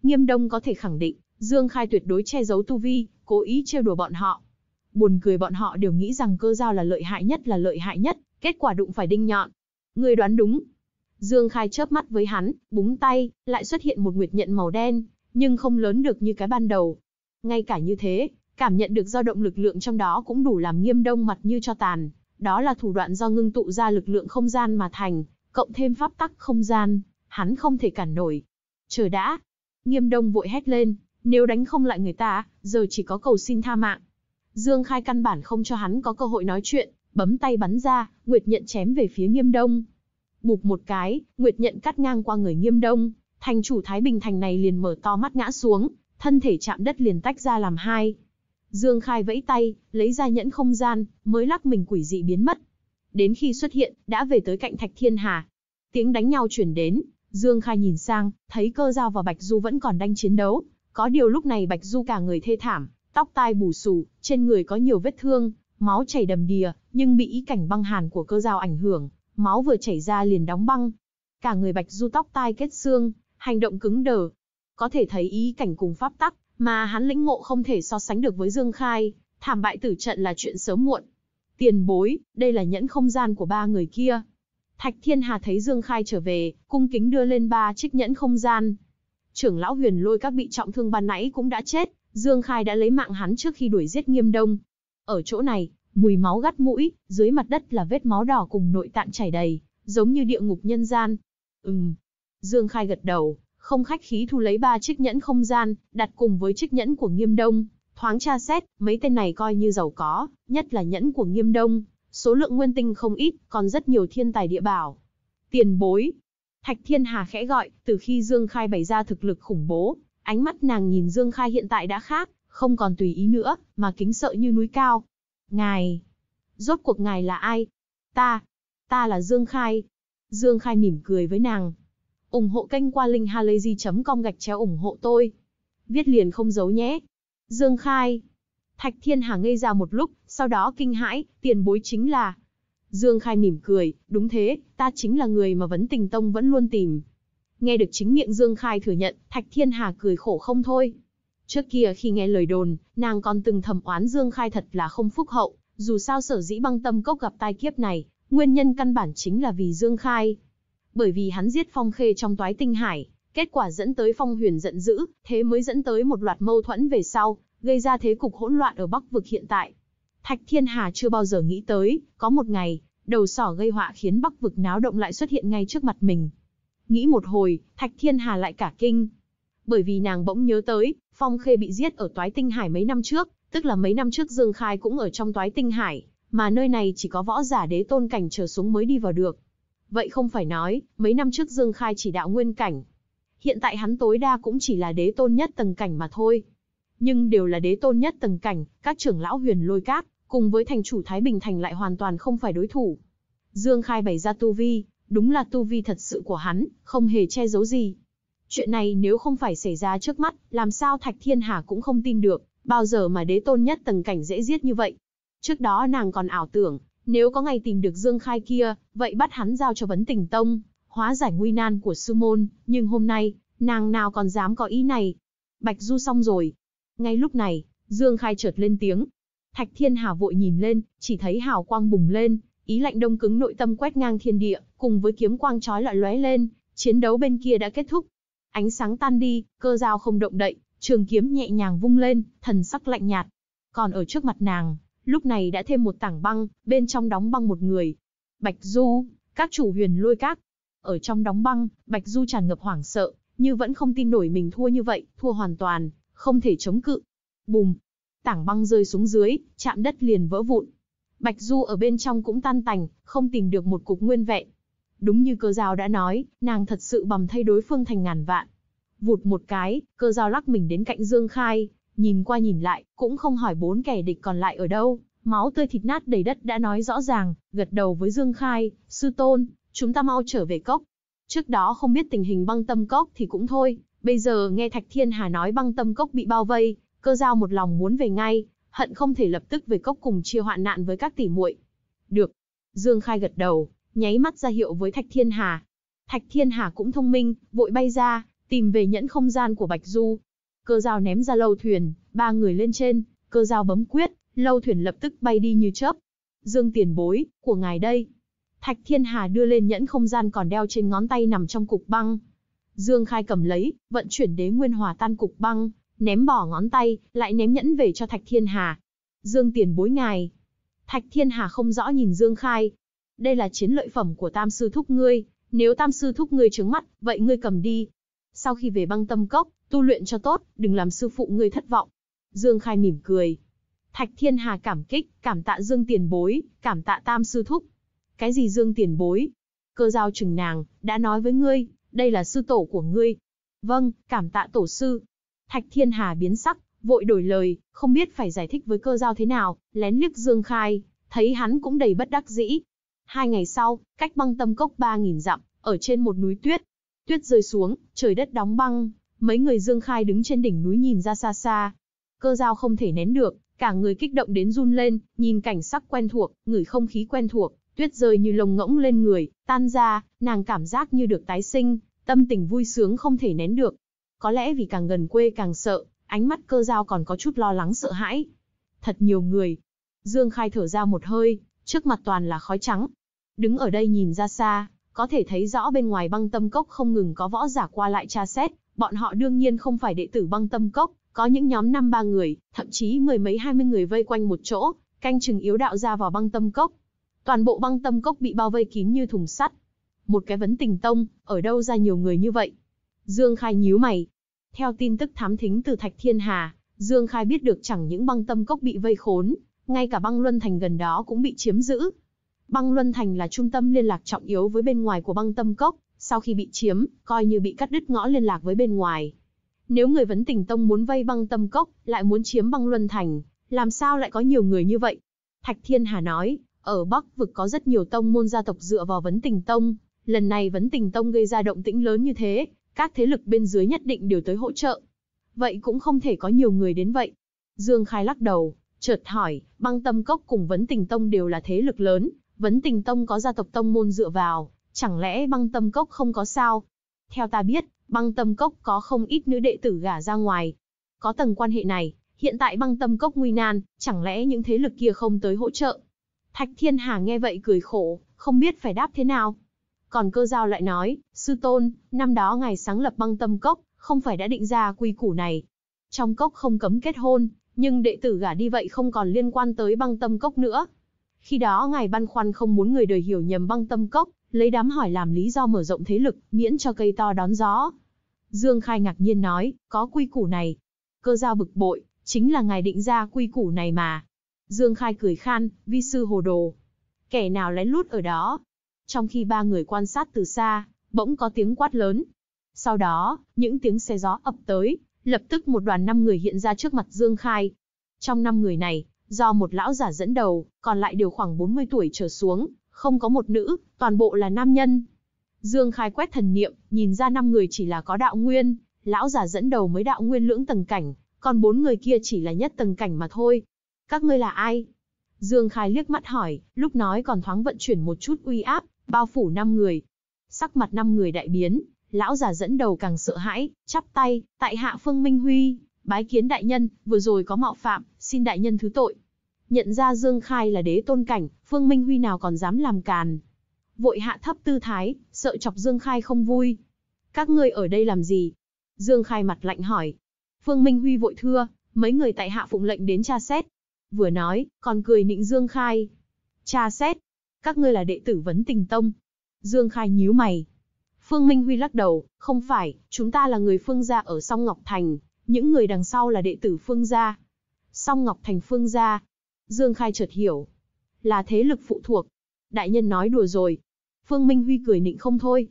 Nghiêm Đông có thể khẳng định, Dương Khai tuyệt đối che giấu tu vi, cố ý trêu đùa bọn họ. Buồn cười bọn họ đều nghĩ rằng cơ giao là lợi hại nhất là lợi hại nhất, kết quả đụng phải đinh nhọn. Người đoán đúng. Dương Khai chớp mắt với hắn, búng tay, lại xuất hiện một nguyệt nhận màu đen, nhưng không lớn được như cái ban đầu. Ngay cả như thế, cảm nhận được dao động lực lượng trong đó cũng đủ làm nghiêm đông mặt như cho tàn. Đó là thủ đoạn do ngưng tụ ra lực lượng không gian mà thành, cộng thêm pháp tắc không gian, hắn không thể cản nổi. Chờ đã! Nghiêm đông vội hét lên, nếu đánh không lại người ta, giờ chỉ có cầu xin tha mạng. Dương Khai căn bản không cho hắn có cơ hội nói chuyện, bấm tay bắn ra, Nguyệt Nhận chém về phía Nghiêm Đông. Bụp một cái, Nguyệt Nhận cắt ngang qua người Nghiêm Đông, thành chủ Thái Bình Thành này liền mở to mắt ngã xuống, thân thể chạm đất liền tách ra làm hai. Dương Khai vẫy tay, lấy ra nhẫn không gian, mới lắc mình quỷ dị biến mất. Đến khi xuất hiện, đã về tới cạnh Thạch Thiên Hà. Tiếng đánh nhau chuyển đến, Dương Khai nhìn sang, thấy cơ giao và Bạch Du vẫn còn đang chiến đấu. Có điều lúc này Bạch Du cả người thê thảm, tóc tai bù xù, trên người có nhiều vết thương, máu chảy đầm đìa, nhưng bị ý cảnh băng hàn của cơ giao ảnh hưởng, máu vừa chảy ra liền đóng băng. Cả người Bạch Du tóc tai kết xương, hành động cứng đờ. Có thể thấy ý cảnh cùng pháp tắc, mà hắn lĩnh ngộ không thể so sánh được với Dương Khai, thảm bại tử trận là chuyện sớm muộn. Tiền bối, đây là nhẫn không gian của ba người kia. Thạch Thiên Hà thấy Dương Khai trở về, cung kính đưa lên ba chiếc nhẫn không gian. Trưởng lão huyền lôi các bị trọng thương ban nãy cũng đã chết, Dương Khai đã lấy mạng hắn trước khi đuổi giết Nghiêm Đông. Ở chỗ này, mùi máu gắt mũi, dưới mặt đất là vết máu đỏ cùng nội tạng chảy đầy, giống như địa ngục nhân gian. Ừm. Dương Khai gật đầu, không khách khí thu lấy ba chiếc nhẫn không gian, đặt cùng với chiếc nhẫn của Nghiêm Đông, thoáng tra xét, mấy tên này coi như giàu có, nhất là nhẫn của Nghiêm Đông, số lượng nguyên tinh không ít, còn rất nhiều thiên tài địa bảo. Tiền bối. Thạch Thiên Hà khẽ gọi, từ khi Dương Khai bày ra thực lực khủng bố, Ánh mắt nàng nhìn Dương Khai hiện tại đã khác, không còn tùy ý nữa, mà kính sợ như núi cao. Ngài! Rốt cuộc ngài là ai? Ta! Ta là Dương Khai! Dương Khai mỉm cười với nàng. ủng hộ kênh qua linkhalazy.com gạch chéo ủng hộ tôi. Viết liền không giấu nhé. Dương Khai! Thạch Thiên Hà ngây ra một lúc, sau đó kinh hãi, tiền bối chính là... Dương Khai mỉm cười, đúng thế, ta chính là người mà vấn tình tông vẫn luôn tìm, Nghe được chính miệng Dương Khai thừa nhận, Thạch Thiên Hà cười khổ không thôi. Trước kia khi nghe lời đồn, nàng còn từng thầm oán Dương Khai thật là không phúc hậu, dù sao sở dĩ băng tâm cốc gặp tai kiếp này, nguyên nhân căn bản chính là vì Dương Khai. Bởi vì hắn giết Phong Khê trong toái tinh hải, kết quả dẫn tới Phong Huyền giận dữ, thế mới dẫn tới một loạt mâu thuẫn về sau, gây ra thế cục hỗn loạn ở Bắc vực hiện tại. Thạch Thiên Hà chưa bao giờ nghĩ tới, có một ngày, đầu sỏ gây họa khiến Bắc vực náo động lại xuất hiện ngay trước mặt mình, Nghĩ một hồi, Thạch Thiên Hà lại cả kinh. Bởi vì nàng bỗng nhớ tới, Phong Khê bị giết ở Toái Tinh Hải mấy năm trước, tức là mấy năm trước Dương Khai cũng ở trong Toái Tinh Hải, mà nơi này chỉ có võ giả đế tôn cảnh trở xuống mới đi vào được. Vậy không phải nói, mấy năm trước Dương Khai chỉ đạo nguyên cảnh. Hiện tại hắn tối đa cũng chỉ là đế tôn nhất tầng cảnh mà thôi. Nhưng đều là đế tôn nhất tầng cảnh, các trưởng lão huyền lôi các, cùng với thành chủ Thái Bình Thành lại hoàn toàn không phải đối thủ. Dương Khai bày ra tu vi, Đúng là tu vi thật sự của hắn, không hề che giấu gì. Chuyện này nếu không phải xảy ra trước mắt, làm sao Thạch Thiên Hà cũng không tin được, bao giờ mà đế tôn nhất tầng cảnh dễ giết như vậy. Trước đó nàng còn ảo tưởng, nếu có ngày tìm được Dương Khai kia, vậy bắt hắn giao cho vấn tình tông, hóa giải nguy nan của sư môn, nhưng hôm nay, nàng nào còn dám có ý này. Bạch Du xong rồi. Ngay lúc này, Dương Khai chợt lên tiếng. Thạch Thiên Hà vội nhìn lên, chỉ thấy hào quang bùng lên, ý lạnh đông cứng nội tâm quét ngang thiên địa, cùng với kiếm quang chói lọi lóe lên, chiến đấu bên kia đã kết thúc. Ánh sáng tan đi, cơ dao không động đậy, trường kiếm nhẹ nhàng vung lên, thần sắc lạnh nhạt. Còn ở trước mặt nàng, lúc này đã thêm một tảng băng, bên trong đóng băng một người. Bạch Du, các chủ huyền lôi các. Ở trong đóng băng, Bạch Du tràn ngập hoảng sợ, như vẫn không tin nổi mình thua như vậy, thua hoàn toàn, không thể chống cự. Bùm, tảng băng rơi xuống dưới, chạm đất liền vỡ vụn, Bạch Du ở bên trong cũng tan tành, không tìm được một cục nguyên vẹn. Đúng như cơ giao đã nói, nàng thật sự bầm thay đối phương thành ngàn vạn. Vụt một cái, cơ giao lắc mình đến cạnh Dương Khai, nhìn qua nhìn lại, cũng không hỏi bốn kẻ địch còn lại ở đâu. Máu tươi thịt nát đầy đất đã nói rõ ràng, gật đầu với Dương Khai, sư tôn, chúng ta mau trở về cốc. Trước đó không biết tình hình băng tâm cốc thì cũng thôi, bây giờ nghe Thạch Thiên Hà nói băng tâm cốc bị bao vây, cơ giao một lòng muốn về ngay, hận không thể lập tức về cốc cùng chia hoạn nạn với các tỷ muội. Được. Dương Khai gật đầu, nháy mắt ra hiệu với Thạch Thiên Hà. Thạch Thiên Hà cũng thông minh, vội bay ra, tìm về nhẫn không gian của Bạch Du. Cơ dao ném ra lâu thuyền, ba người lên trên, cơ dao bấm quyết, lâu thuyền lập tức bay đi như chớp. Dương tiền bối, của ngài đây. Thạch Thiên Hà đưa lên nhẫn không gian còn đeo trên ngón tay nằm trong cục băng. Dương Khai cầm lấy, vận chuyển đế nguyên hòa tan cục băng, ném bỏ ngón tay, lại ném nhẫn về cho Thạch Thiên Hà. Dương tiền bối ngài. Thạch Thiên Hà không rõ nhìn Dương Khai. Đây là chiến lợi phẩm của tam sư thúc ngươi, nếu tam sư thúc ngươi trứng mắt, vậy ngươi cầm đi. Sau khi về băng tâm cốc, tu luyện cho tốt, đừng làm sư phụ ngươi thất vọng. Dương Khai mỉm cười. Thạch Thiên Hà cảm kích, cảm tạ Dương tiền bối, cảm tạ tam sư thúc. Cái gì Dương tiền bối? Cơ giao Trừng nàng, đã nói với ngươi, đây là sư tổ của ngươi. Vâng, cảm tạ tổ sư. Thạch Thiên Hà biến sắc, vội đổi lời, không biết phải giải thích với cơ giao thế nào, lén liếc Dương Khai, thấy hắn cũng đầy bất đắc dĩ. Hai ngày sau, cách băng tâm cốc 3.000 dặm, ở trên một núi tuyết. Tuyết rơi xuống, trời đất đóng băng, mấy người Dương Khai đứng trên đỉnh núi nhìn ra xa xa. Cơ giao không thể nén được, cả người kích động đến run lên, nhìn cảnh sắc quen thuộc, ngửi không khí quen thuộc, tuyết rơi như lồng ngỗng lên người, tan ra, nàng cảm giác như được tái sinh, tâm tình vui sướng không thể nén được. Có lẽ vì càng gần quê càng sợ, ánh mắt cơ giao còn có chút lo lắng sợ hãi. Thật nhiều người. Dương Khai thở ra một hơi, trước mặt toàn là khói trắng. Đứng ở đây nhìn ra xa, có thể thấy rõ bên ngoài băng tâm cốc không ngừng có võ giả qua lại tra xét, bọn họ đương nhiên không phải đệ tử băng tâm cốc, có những nhóm năm ba người, thậm chí mười mấy hai mươi người vây quanh một chỗ, canh chừng yếu đạo ra vào băng tâm cốc. Toàn bộ băng tâm cốc bị bao vây kín như thùng sắt. Một cái vấn tình tông, ở đâu ra nhiều người như vậy? Dương Khai nhíu mày, theo tin tức thám thính từ Thạch Thiên Hà, Dương Khai biết được chẳng những băng tâm cốc bị vây khốn, ngay cả băng luân thành gần đó cũng bị chiếm giữ. Băng luân thành là trung tâm liên lạc trọng yếu với bên ngoài của băng tâm cốc, sau khi bị chiếm, coi như bị cắt đứt ngõ liên lạc với bên ngoài. Nếu người vấn tình tông muốn vây băng tâm cốc, lại muốn chiếm băng luân thành, làm sao lại có nhiều người như vậy? Thạch Thiên Hà nói, ở Bắc vực có rất nhiều tông môn gia tộc dựa vào vấn tình tông, lần này vấn tình tông gây ra động tĩnh lớn như thế, các thế lực bên dưới nhất định đều tới hỗ trợ. Vậy cũng không thể có nhiều người đến vậy. Dương Khai lắc đầu, chợt hỏi, băng tâm cốc cùng vấn tình tông đều là thế lực lớn, vấn tình tông có gia tộc tông môn dựa vào, chẳng lẽ băng tâm cốc không có sao? Theo ta biết, băng tâm cốc có không ít nữ đệ tử gả ra ngoài. Có tầng quan hệ này, hiện tại băng tâm cốc nguy nan, chẳng lẽ những thế lực kia không tới hỗ trợ? Thạch Thiên Hà nghe vậy cười khổ, không biết phải đáp thế nào. Còn cơ giao lại nói, sư tôn, năm đó ngài sáng lập băng tâm cốc, không phải đã định ra quy củ này. Trong cốc không cấm kết hôn, nhưng đệ tử gả đi vậy không còn liên quan tới băng tâm cốc nữa. Khi đó ngài băn khoăn không muốn người đời hiểu nhầm băng tâm cốc, lấy đám hỏi làm lý do mở rộng thế lực, miễn cho cây to đón gió. Dương Khai ngạc nhiên nói, có quy củ này. Cơ giao bực bội, chính là ngài định ra quy củ này mà. Dương Khai cười khan, vi sư hồ đồ. Kẻ nào lén lút ở đó, trong khi ba người quan sát từ xa, bỗng có tiếng quát lớn. Sau đó, những tiếng xe gió ập tới, lập tức một đoàn năm người hiện ra trước mặt Dương Khai. Trong năm người này, do một lão giả dẫn đầu, còn lại đều khoảng 40 tuổi trở xuống, không có một nữ, toàn bộ là nam nhân. Dương Khai quét thần niệm, nhìn ra năm người chỉ là có đạo nguyên, lão giả dẫn đầu mới đạo nguyên lưỡng tầng cảnh, còn bốn người kia chỉ là nhất tầng cảnh mà thôi. Các ngươi là ai? Dương Khai liếc mắt hỏi, lúc nói còn thoáng vận chuyển một chút uy áp, bao phủ năm người. Sắc mặt năm người đại biến, lão già dẫn đầu càng sợ hãi, chắp tay, tại hạ Phương Minh Huy, bái kiến đại nhân, vừa rồi có mạo phạm, xin đại nhân thứ tội. Nhận ra Dương Khai là đế tôn cảnh, Phương Minh Huy nào còn dám làm càn. Vội hạ thấp tư thái, sợ chọc Dương Khai không vui. Các ngươi ở đây làm gì? Dương Khai mặt lạnh hỏi. Phương Minh Huy vội thưa, mấy người tại hạ phụng lệnh đến tra xét. Vừa nói, còn cười nịnh Dương Khai. Tra xét, các ngươi là đệ tử vấn tình tông. Dương Khai nhíu mày. Phương Minh Huy lắc đầu, không phải, chúng ta là người phương gia ở song Ngọc Thành, những người đằng sau là đệ tử phương gia. Song Ngọc Thành phương gia. Dương Khai chợt hiểu. Là thế lực phụ thuộc. Đại nhân nói đùa rồi. Phương Minh Huy cười nịnh không thôi.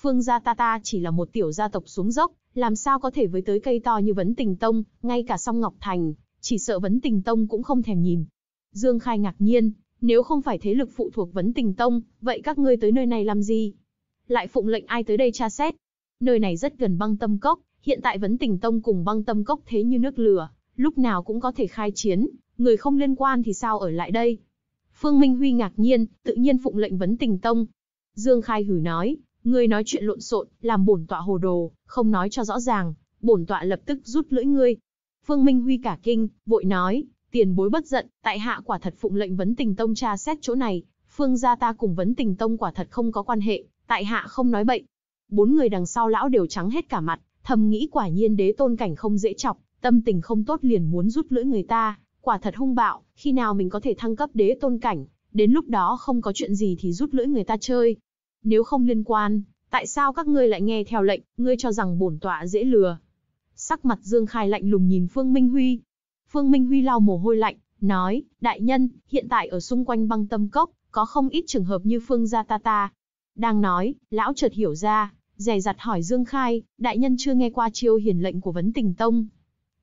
Phương gia ta ta chỉ là một tiểu gia tộc xuống dốc, làm sao có thể với tới cây to như vấn tình tông, ngay cả song Ngọc Thành, chỉ sợ vấn tình tông cũng không thèm nhìn. Dương Khai ngạc nhiên, nếu không phải thế lực phụ thuộc vấn tình tông, vậy các ngươi tới nơi này làm gì? Lại phụng lệnh ai tới đây tra xét? Nơi này rất gần băng tâm cốc, hiện tại vấn tình tông cùng băng tâm cốc thế như nước lửa, lúc nào cũng có thể khai chiến, người không liên quan thì sao ở lại đây? Phương Minh Huy ngạc nhiên, tự nhiên phụng lệnh vấn tình tông. Dương Khai hử nói, ngươi nói chuyện lộn xộn, làm bổn tọa hồ đồ, không nói cho rõ ràng, bổn tọa lập tức rút lưỡi ngươi. Phương Minh Huy cả kinh, vội nói, Tiền bối bất giận, tại hạ quả thật phụng lệnh vấn tình tông tra xét chỗ này, phương gia ta cùng vấn tình tông quả thật không có quan hệ, tại hạ không nói bậy. Bốn người đằng sau lão đều trắng hết cả mặt, thầm nghĩ quả nhiên đế tôn cảnh không dễ chọc, tâm tình không tốt liền muốn rút lưỡi người ta, quả thật hung bạo, khi nào mình có thể thăng cấp đế tôn cảnh, đến lúc đó không có chuyện gì thì rút lưỡi người ta chơi. Nếu không liên quan, tại sao các ngươi lại nghe theo lệnh, ngươi cho rằng bổn tọa dễ lừa. Sắc mặt Dương Khai lạnh lùng nhìn Phương Minh Huy, Phương Minh Huy lau mồ hôi lạnh, nói, đại nhân, hiện tại ở xung quanh băng tâm cốc, có không ít trường hợp như Phương Gia ta ta. Đang nói, lão chợt hiểu ra, dè dặt hỏi Dương Khai, đại nhân chưa nghe qua chiêu hiển lệnh của vấn tình tông.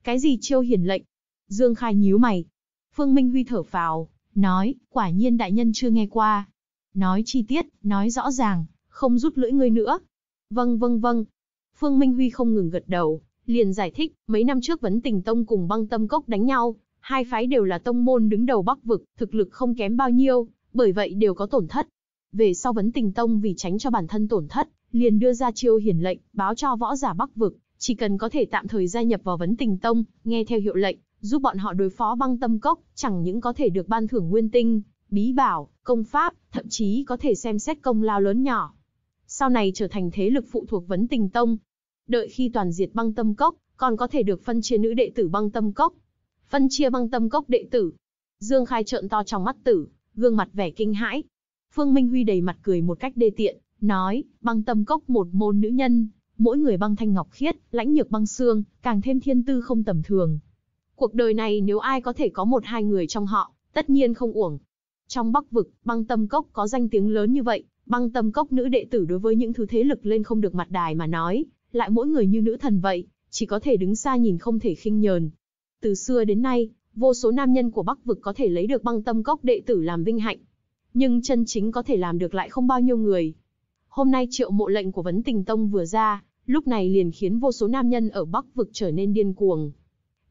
Cái gì chiêu hiển lệnh? Dương Khai nhíu mày. Phương Minh Huy thở phào, nói, quả nhiên đại nhân chưa nghe qua. Nói chi tiết, nói rõ ràng, không rút lưỡi ngươi nữa. Vâng vâng vâng. Phương Minh Huy không ngừng gật đầu, liền giải thích, mấy năm trước vấn tình tông cùng băng tâm cốc đánh nhau, hai phái đều là tông môn đứng đầu bắc vực, thực lực không kém bao nhiêu, bởi vậy đều có tổn thất. Về sau vấn tình tông vì tránh cho bản thân tổn thất, liền đưa ra chiêu hiển lệnh, báo cho võ giả bắc vực, chỉ cần có thể tạm thời gia nhập vào vấn tình tông, nghe theo hiệu lệnh, giúp bọn họ đối phó băng tâm cốc, chẳng những có thể được ban thưởng nguyên tinh, bí bảo, công pháp, thậm chí có thể xem xét công lao lớn nhỏ. Sau này trở thành thế lực phụ thuộc vấn tình tông, đợi khi toàn diệt băng tâm cốc, còn có thể được phân chia nữ đệ tử băng tâm cốc. Phân chia băng tâm cốc đệ tử. Dương Khai trợn to trong mắt tử, gương mặt vẻ kinh hãi. Phương Minh Huy đầy mặt cười một cách đê tiện, nói, băng tâm cốc một môn nữ nhân, mỗi người băng thanh ngọc khiết, lãnh nhược băng xương, càng thêm thiên tư không tầm thường. Cuộc đời này nếu ai có thể có một hai người trong họ, tất nhiên không uổng. Trong Bắc Vực, băng tâm cốc có danh tiếng lớn như vậy, băng tâm cốc nữ đệ tử đối với những thứ thế lực lên không được mặt đài mà nói, lại mỗi người như nữ thần vậy, chỉ có thể đứng xa nhìn không thể khinh nhờn. Từ xưa đến nay, vô số nam nhân của Bắc vực có thể lấy được băng tâm cốc đệ tử làm vinh hạnh. Nhưng chân chính có thể làm được lại không bao nhiêu người. Hôm nay triệu mộ lệnh của vấn tình tông vừa ra, lúc này liền khiến vô số nam nhân ở Bắc vực trở nên điên cuồng.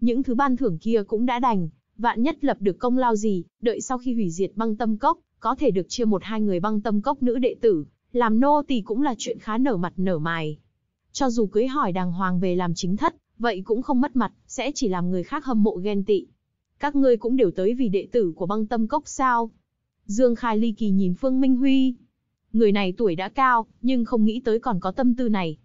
Những thứ ban thưởng kia cũng đã đành, vạn nhất lập được công lao gì, đợi sau khi hủy diệt băng tâm cốc, có thể được chia một hai người băng tâm cốc nữ đệ tử, làm nô tỳ cũng là chuyện khá nở mặt nở mày. Cho dù cưới hỏi đàng hoàng về làm chính thất, vậy cũng không mất mặt, sẽ chỉ làm người khác hâm mộ ghen tị. Các ngươi cũng đều tới vì đệ tử của băng tâm cốc sao. Dương Khai ly kỳ nhìn Phương Minh Huy. Người này tuổi đã cao, nhưng không nghĩ tới còn có tâm tư này.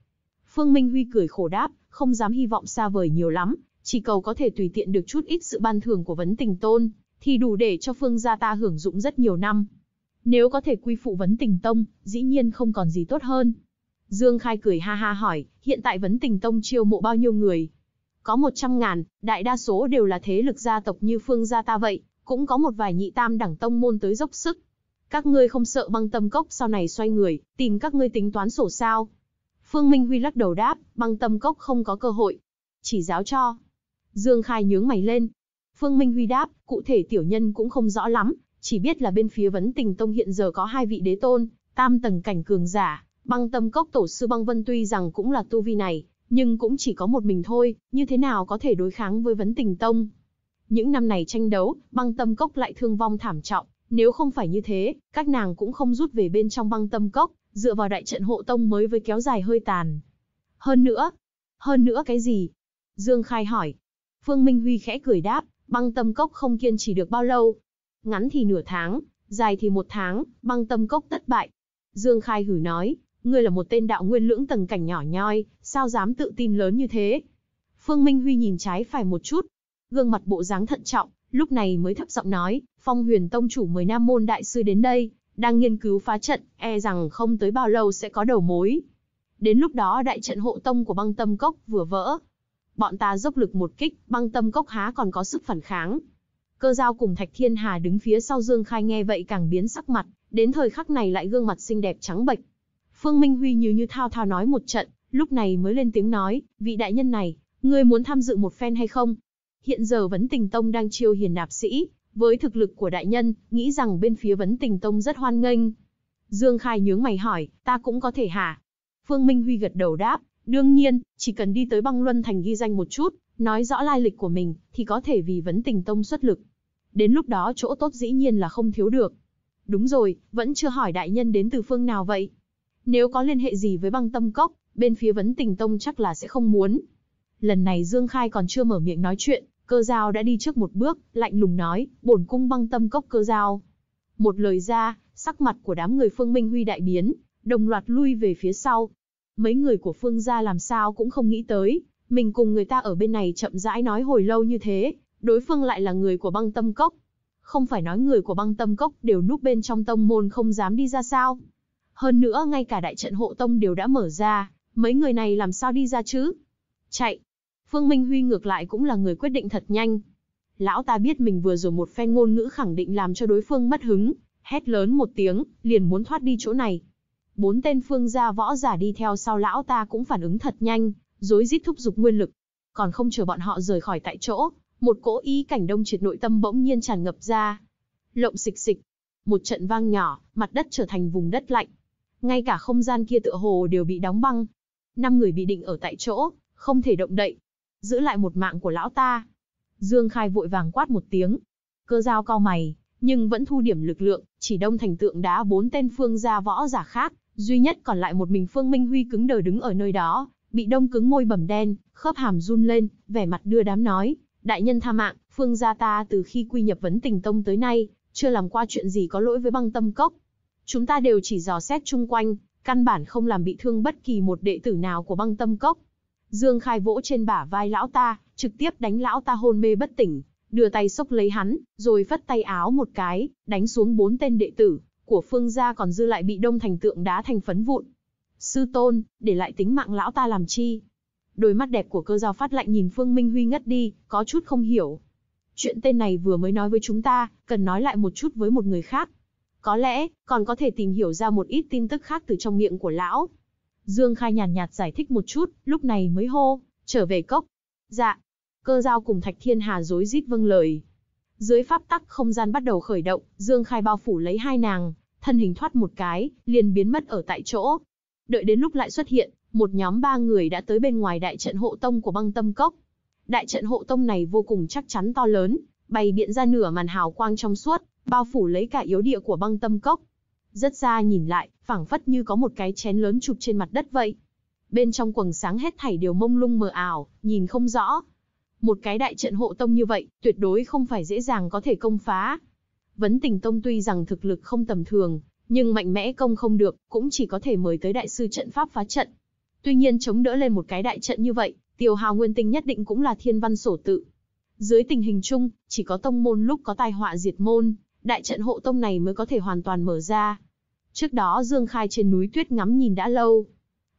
Phương Minh Huy cười khổ đáp, không dám hy vọng xa vời nhiều lắm, chỉ cầu có thể tùy tiện được chút ít sự ban thưởng của vấn tình tôn, thì đủ để cho Phương gia ta hưởng dụng rất nhiều năm. Nếu có thể quy phụ vấn tình tông, dĩ nhiên không còn gì tốt hơn. Dương Khai cười ha ha hỏi, hiện tại vấn tình tông chiêu mộ bao nhiêu người? Có 100 ngàn, đại đa số đều là thế lực gia tộc như phương gia ta vậy, cũng có một vài nhị tam đẳng tông môn tới dốc sức. Các ngươi không sợ băng tâm cốc sau này xoay người, tìm các ngươi tính toán sổ sao? Phương Minh Huy lắc đầu đáp, băng tâm cốc không có cơ hội. Chỉ giáo cho. Dương Khai nhướng mày lên. Phương Minh Huy đáp, cụ thể tiểu nhân cũng không rõ lắm, chỉ biết là bên phía vấn tình tông hiện giờ có hai vị đế tôn, tam tầng cảnh cường giả, Băng tâm cốc tổ sư băng vân tuy rằng cũng là tu vi này, nhưng cũng chỉ có một mình thôi, như thế nào có thể đối kháng với vấn tình tông. Những năm này tranh đấu, băng tâm cốc lại thương vong thảm trọng, nếu không phải như thế, các nàng cũng không rút về bên trong băng tâm cốc, dựa vào đại trận hộ tông mới với kéo dài hơi tàn. Hơn nữa, hơn nữa cái gì? Dương Khai hỏi. Phương Minh Huy khẽ cười đáp, băng tâm cốc không kiên trì được bao lâu. Ngắn thì nửa tháng, dài thì một tháng, băng tâm cốc tất bại. Dương Khai hử nói, ngươi là một tên đạo nguyên lưỡng tầng cảnh nhỏ nhoi, sao dám tự tin lớn như thế? Phương Minh Huy nhìn trái phải một chút, gương mặt bộ dáng thận trọng, lúc này mới thấp giọng nói, Phong Huyền Tông chủ mời Nam Môn Đại sư đến đây, đang nghiên cứu phá trận, e rằng không tới bao lâu sẽ có đầu mối. Đến lúc đó đại trận hộ tông của băng tâm cốc vừa vỡ. Bọn ta dốc lực một kích, băng tâm cốc há còn có sức phản kháng. Cơ giao cùng Thạch Thiên Hà đứng phía sau Dương Khai nghe vậy càng biến sắc mặt, đến thời khắc này lại gương mặt xinh đẹp trắng bệch, Phương Minh Huy như như thao thao nói một trận, lúc này mới lên tiếng nói, vị đại nhân này, ngươi muốn tham dự một phen hay không? Hiện giờ vấn tình tông đang chiêu hiền nạp sĩ, với thực lực của đại nhân, nghĩ rằng bên phía vấn tình tông rất hoan nghênh. Dương Khai nhướng mày hỏi, ta cũng có thể hả? Phương Minh Huy gật đầu đáp, đương nhiên, chỉ cần đi tới băng luân thành ghi danh một chút, nói rõ lai lịch của mình, thì có thể vì vấn tình tông xuất lực. Đến lúc đó chỗ tốt dĩ nhiên là không thiếu được. Đúng rồi, vẫn chưa hỏi đại nhân đến từ phương nào vậy? Nếu có liên hệ gì với băng tâm cốc, bên phía vấn tình tông chắc là sẽ không muốn. Lần này Dương Khai còn chưa mở miệng nói chuyện, cơ giao đã đi trước một bước, lạnh lùng nói, bổn cung băng tâm cốc cơ giao. Một lời ra, sắc mặt của đám người phương Minh Huy đại biến, đồng loạt lui về phía sau. Mấy người của phương gia làm sao cũng không nghĩ tới, mình cùng người ta ở bên này chậm rãi nói hồi lâu như thế, đối phương lại là người của băng tâm cốc. Không phải nói người của băng tâm cốc đều núp bên trong tông môn không dám đi ra sao. Hơn nữa ngay cả đại trận hộ tông đều đã mở ra, mấy người này làm sao đi ra chứ? Chạy! Phương Minh Huy ngược lại cũng là người quyết định thật nhanh. Lão ta biết mình vừa rồi một phen ngôn ngữ khẳng định làm cho đối phương mất hứng, hét lớn một tiếng, liền muốn thoát đi chỗ này. Bốn tên phương gia võ giả đi theo sau lão ta cũng phản ứng thật nhanh, rối rít thúc giục nguyên lực. Còn không chờ bọn họ rời khỏi tại chỗ, một cỗ ý cảnh đông triệt nội tâm bỗng nhiên tràn ngập ra. Lộng xịch xịch, một trận vang nhỏ, mặt đất trở thành vùng đất lạnh, ngay cả không gian kia tựa hồ đều bị đóng băng. Năm người bị định ở tại chỗ, không thể động đậy. Giữ lại một mạng của lão ta. Dương Khai vội vàng quát một tiếng. Cơ dao cao mày, nhưng vẫn thu điểm lực lượng, chỉ đông thành tượng đá bốn tên phương gia võ giả khác, duy nhất còn lại một mình Phương Minh Huy cứng đờ đứng ở nơi đó, bị đông cứng môi bầm đen, khớp hàm run lên, vẻ mặt đưa đám nói, đại nhân tha mạng, phương gia ta từ khi quy nhập vấn tình tông tới nay, chưa làm qua chuyện gì có lỗi với băng tâm cốc, Chúng ta đều chỉ dò xét chung quanh, căn bản không làm bị thương bất kỳ một đệ tử nào của băng tâm cốc. Dương Khai vỗ trên bả vai lão ta, trực tiếp đánh lão ta hôn mê bất tỉnh, đưa tay xốc lấy hắn, rồi phất tay áo một cái, đánh xuống bốn tên đệ tử, của phương gia còn dư lại bị đông thành tượng đá thành phấn vụn. Sư tôn, để lại tính mạng lão ta làm chi? Đôi mắt đẹp của cơ giao phát lạnh nhìn Phương Minh Huy ngất đi, có chút không hiểu. Chuyện tên này vừa mới nói với chúng ta, cần nói lại một chút với một người khác. Có lẽ, còn có thể tìm hiểu ra một ít tin tức khác từ trong miệng của lão. Dương Khai nhàn nhạt, giải thích một chút, lúc này mới hô, trở về cốc. Dạ. Cơ giao cùng Thạch Thiên Hà rối rít vâng lời. Dưới pháp tắc không gian bắt đầu khởi động, Dương Khai bao phủ lấy hai nàng, thân hình thoát một cái, liền biến mất ở tại chỗ. Đợi đến lúc lại xuất hiện, một nhóm ba người đã tới bên ngoài đại trận hộ tông của băng tâm cốc. Đại trận hộ tông này vô cùng chắc chắn to lớn, bày biện ra nửa màn hào quang trong suốt, bao phủ lấy cả yếu địa của băng tâm cốc. Rất xa nhìn lại, phảng phất như có một cái chén lớn chụp trên mặt đất vậy. Bên trong quầng sáng hết thảy đều mông lung mờ ảo, nhìn không rõ. Một cái đại trận hộ tông như vậy, tuyệt đối không phải dễ dàng có thể công phá. Vấn tình tông tuy rằng thực lực không tầm thường, nhưng mạnh mẽ công không được, cũng chỉ có thể mời tới đại sư trận pháp phá trận. Tuy nhiên chống đỡ lên một cái đại trận như vậy, tiêu hào nguyên tinh nhất định cũng là thiên văn sổ tự. Dưới tình hình chung, chỉ có tông môn lúc có tai họa diệt môn, đại trận hộ tông này mới có thể hoàn toàn mở ra. Trước đó Dương Khai trên núi tuyết ngắm nhìn đã lâu.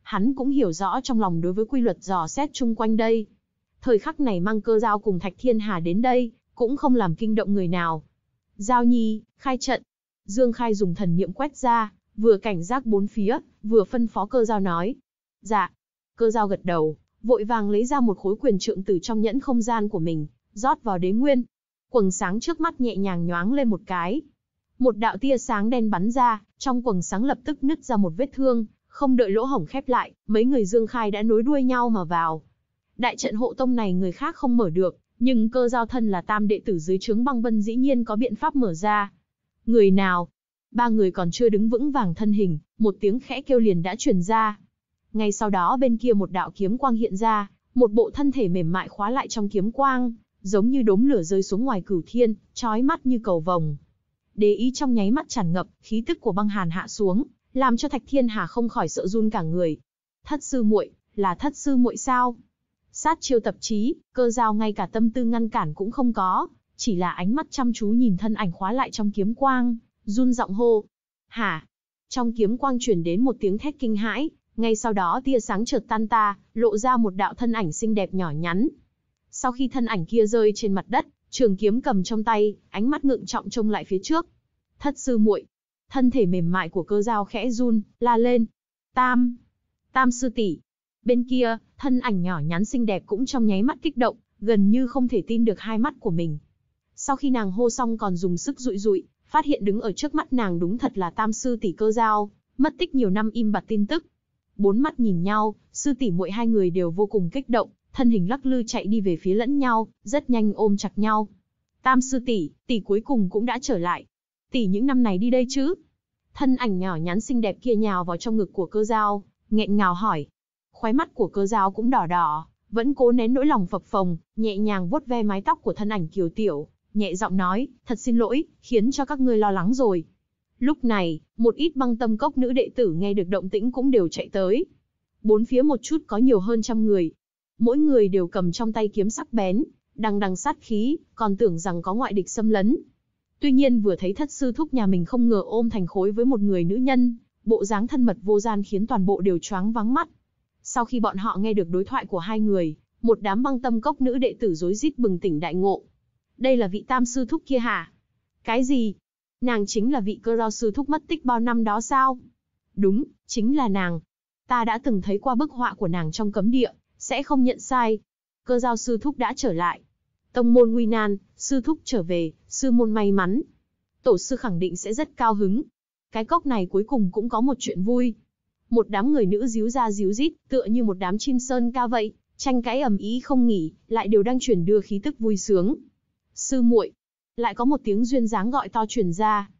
Hắn cũng hiểu rõ trong lòng đối với quy luật dò xét chung quanh đây. Thời khắc này mang cơ giao cùng Thạch Thiên Hà đến đây, cũng không làm kinh động người nào. Giao nhi, khai trận. Dương Khai dùng thần niệm quét ra, vừa cảnh giác bốn phía, vừa phân phó cơ giao nói. Dạ. Cơ giao gật đầu, vội vàng lấy ra một khối quyền trượng từ trong nhẫn không gian của mình, rót vào đế nguyên, Quần sáng trước mắt nhẹ nhàng nhoáng lên một cái. Một đạo tia sáng đen bắn ra, trong quần sáng lập tức nứt ra một vết thương, không đợi lỗ hổng khép lại, mấy người Dương Khai đã nối đuôi nhau mà vào. Đại trận hộ tông này người khác không mở được, nhưng cơ giao thân là tam đệ tử dưới trướng băng vân dĩ nhiên có biện pháp mở ra. Người nào? Ba người còn chưa đứng vững vàng thân hình, một tiếng khẽ kêu liền đã truyền ra. Ngay sau đó bên kia một đạo kiếm quang hiện ra, một bộ thân thể mềm mại khóa lại trong kiếm quang, giống như đốm lửa rơi xuống ngoài cửu thiên, chói mắt như cầu vồng. Đế ý trong nháy mắt tràn ngập, khí tức của băng hàn hạ xuống, làm cho Thạch Thiên Hà không khỏi sợ run cả người. Thất sư muội, là thất sư muội sao? Sát chiêu tập trí, cơ giao ngay cả tâm tư ngăn cản cũng không có, chỉ là ánh mắt chăm chú nhìn thân ảnh khóa lại trong kiếm quang, run giọng hô. Hả? Trong kiếm quang truyền đến một tiếng thét kinh hãi, ngay sau đó tia sáng chợt tan ta, lộ ra một đạo thân ảnh xinh đẹp nhỏ nhắn, sau khi thân ảnh kia rơi trên mặt đất, trường kiếm cầm trong tay, ánh mắt ngượng trọng trông lại phía trước. Thất sư muội, thân thể mềm mại của cơ dao khẽ run, la lên. Tam, tam sư tỷ. Bên kia, thân ảnh nhỏ nhắn xinh đẹp cũng trong nháy mắt kích động, gần như không thể tin được hai mắt của mình. Sau khi nàng hô xong còn dùng sức rụi rụi, phát hiện đứng ở trước mắt nàng đúng thật là tam sư tỷ cơ dao, mất tích nhiều năm im bặt tin tức. Bốn mắt nhìn nhau, sư tỷ muội hai người đều vô cùng kích động, thân hình lắc lư chạy đi về phía lẫn nhau, rất nhanh ôm chặt nhau. Tam sư tỷ, tỷ cuối cùng cũng đã trở lại. Tỷ những năm này đi đây chứ? Thân ảnh nhỏ nhắn xinh đẹp kia nhào vào trong ngực của cơ dao, nghẹn ngào hỏi. Khóe mắt của cơ dao cũng đỏ đỏ, vẫn cố nén nỗi lòng phập phồng, nhẹ nhàng vuốt ve mái tóc của thân ảnh kiều tiểu, nhẹ giọng nói, thật xin lỗi, khiến cho các ngươi lo lắng rồi. Lúc này, một ít băng tâm cốc nữ đệ tử nghe được động tĩnh cũng đều chạy tới. Bốn phía một chút có nhiều hơn trăm người, mỗi người đều cầm trong tay kiếm sắc bén, đằng đằng sát khí, còn tưởng rằng có ngoại địch xâm lấn. Tuy nhiên vừa thấy thất sư thúc nhà mình không ngờ ôm thành khối với một người nữ nhân, bộ dáng thân mật vô gian khiến toàn bộ đều choáng vắng mắt. Sau khi bọn họ nghe được đối thoại của hai người, một đám băng tâm cốc nữ đệ tử rối rít bừng tỉnh đại ngộ. Đây là vị tam sư thúc kia hả? Cái gì? Nàng chính là vị cơ rao sư thúc mất tích bao năm đó sao? Đúng, chính là nàng. Ta đã từng thấy qua bức họa của nàng trong cấm địa, sẽ không nhận sai. Cơ giao sư thúc đã trở lại. Tông môn nguy nan, sư thúc trở về, sư môn may mắn. Tổ sư khẳng định sẽ rất cao hứng. Cái cốc này cuối cùng cũng có một chuyện vui. Một đám người nữ díu ra díu dít, tựa như một đám chim sơn ca vậy, tranh cãi ầm ý không nghỉ, lại đều đang chuyển đưa khí tức vui sướng. Sư muội, lại có một tiếng duyên dáng gọi to truyền ra.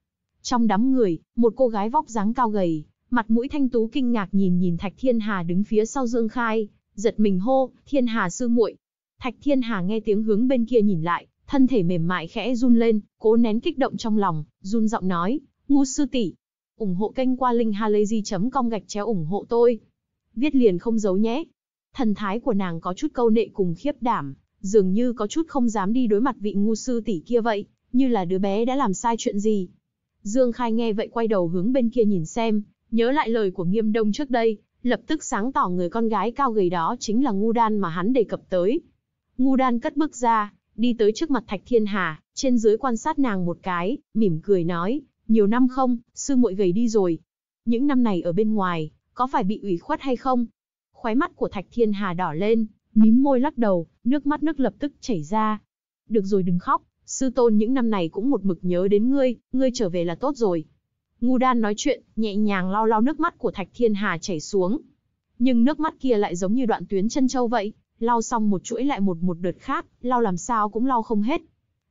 Trong đám người, một cô gái vóc dáng cao gầy, mặt mũi thanh tú kinh ngạc nhìn nhìn Thạch Thiên Hà đứng phía sau Dương Khai, giật mình hô, "Thiên Hà sư muội." Thạch Thiên Hà nghe tiếng hướng bên kia nhìn lại, thân thể mềm mại khẽ run lên, cố nén kích động trong lòng, run giọng nói, "Ngô sư tỷ, ủng hộ kênh qua linkhalazy.com gạch chéo ủng hộ tôi." Viết liền không giấu nhé. Thần thái của nàng có chút câu nệ cùng khiếp đảm, dường như có chút không dám đi đối mặt vị ngu sư tỷ kia vậy, như là đứa bé đã làm sai chuyện gì. Dương Khai nghe vậy quay đầu hướng bên kia nhìn xem, nhớ lại lời của Nghiêm Đông trước đây, lập tức sáng tỏ người con gái cao gầy đó chính là Ngu Đan mà hắn đề cập tới. Ngu Đan cất bước ra, đi tới trước mặt Thạch Thiên Hà, trên dưới quan sát nàng một cái, mỉm cười nói, nhiều năm không, sư muội gầy đi rồi. Những năm này ở bên ngoài, có phải bị ủy khuất hay không? Khóe mắt của Thạch Thiên Hà đỏ lên, mím môi lắc đầu, nước mắt nước lập tức chảy ra. Được rồi đừng khóc, sư tôn những năm này cũng một mực nhớ đến ngươi, ngươi trở về là tốt rồi. Ngu đan nói chuyện, nhẹ nhàng lau lau nước mắt của Thạch Thiên Hà chảy xuống. Nhưng nước mắt kia lại giống như đoạn tuyến chân châu vậy, lau xong một chuỗi lại một một đợt khác, lau làm sao cũng lau không hết.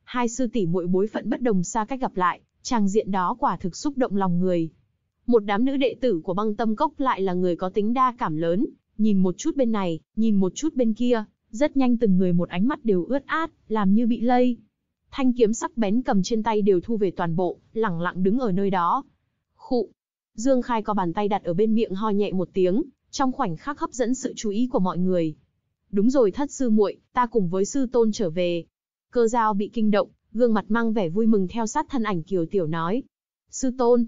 Hai sư tỷ muội bối phận bất đồng xa cách gặp lại, trang diện đó quả thực xúc động lòng người. Một đám nữ đệ tử của băng tâm cốc lại là người có tính đa cảm lớn, nhìn một chút bên này, nhìn một chút bên kia, rất nhanh từng người một ánh mắt đều ướt át, làm như bị lây. Thanh kiếm sắc bén cầm trên tay đều thu về toàn bộ, lặng lặng đứng ở nơi đó, Khụ. Dương Khai có bàn tay đặt ở bên miệng ho nhẹ một tiếng, trong khoảnh khắc hấp dẫn sự chú ý của mọi người. Đúng rồi thất sư muội, ta cùng với sư tôn trở về. Cơ giao bị kinh động, gương mặt mang vẻ vui mừng theo sát thân ảnh Kiều Tiểu nói. Sư tôn.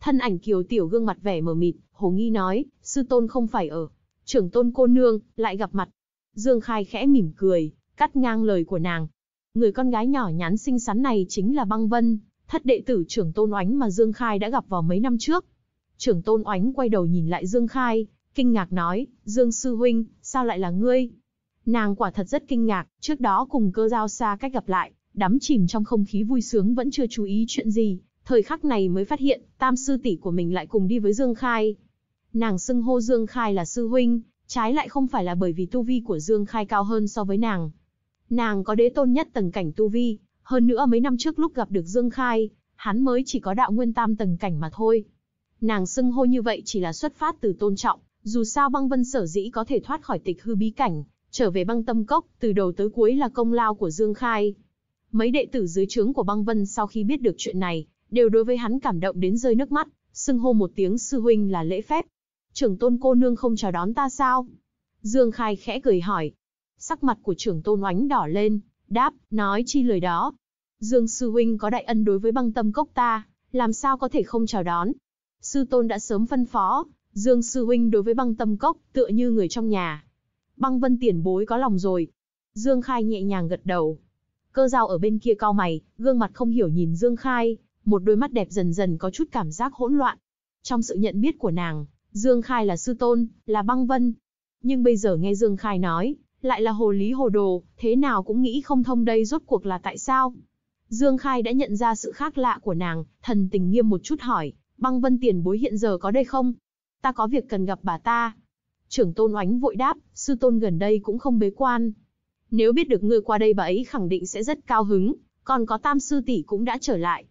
Thân ảnh Kiều Tiểu gương mặt vẻ mờ mịt, hồ nghi nói, sư tôn không phải ở. Trưởng tôn cô nương, lại gặp mặt. Dương Khai khẽ mỉm cười, cắt ngang lời của nàng. Người con gái nhỏ nhắn xinh xắn này chính là băng vân, thất đệ tử trưởng tôn oánh mà Dương Khai đã gặp vào mấy năm trước. Trưởng tôn oánh quay đầu nhìn lại Dương Khai, kinh ngạc nói, Dương Sư Huynh, sao lại là ngươi? Nàng quả thật rất kinh ngạc, trước đó cùng cơ giao xa cách gặp lại, đắm chìm trong không khí vui sướng vẫn chưa chú ý chuyện gì, thời khắc này mới phát hiện, tam sư tỷ của mình lại cùng đi với Dương Khai. Nàng xưng hô Dương Khai là sư huynh, trái lại không phải là bởi vì tu vi của Dương Khai cao hơn so với nàng. Nàng có đế tôn nhất tầng cảnh tu vi, hơn nữa mấy năm trước lúc gặp được Dương Khai, hắn mới chỉ có đạo nguyên tam tầng cảnh mà thôi. Nàng xưng hô như vậy chỉ là xuất phát từ tôn trọng, dù sao băng vân sở dĩ có thể thoát khỏi tịch hư bí cảnh, trở về băng tâm cốc, từ đầu tới cuối là công lao của Dương Khai. Mấy đệ tử dưới trướng của băng vân sau khi biết được chuyện này, đều đối với hắn cảm động đến rơi nước mắt, xưng hô một tiếng sư huynh là lễ phép. Trưởng tôn cô nương không chào đón ta sao? Dương Khai khẽ cười hỏi. Sắc mặt của trưởng tôn oánh đỏ lên, đáp, nói chi lời đó. Dương Sư Huynh có đại ân đối với băng tâm cốc ta, làm sao có thể không chào đón. Sư Tôn đã sớm phân phó, Dương Sư Huynh đối với băng tâm cốc tựa như người trong nhà. Băng vân tiền bối có lòng rồi. Dương Khai nhẹ nhàng gật đầu. Cơ dao ở bên kia cao mày, gương mặt không hiểu nhìn Dương Khai, một đôi mắt đẹp dần dần có chút cảm giác hỗn loạn. Trong sự nhận biết của nàng, Dương Khai là sư tôn, là băng vân. Nhưng bây giờ nghe Dương Khai nói, lại là hồ lý hồ đồ, thế nào cũng nghĩ không thông đây rốt cuộc là tại sao. Dương Khai đã nhận ra sự khác lạ của nàng, thần tình nghiêm một chút hỏi, băng vân tiền bối hiện giờ có đây không? Ta có việc cần gặp bà ta. Trưởng tôn oánh vội đáp, sư tôn gần đây cũng không bế quan. Nếu biết được ngươi qua đây bà ấy khẳng định sẽ rất cao hứng, còn có tam sư tỷ cũng đã trở lại.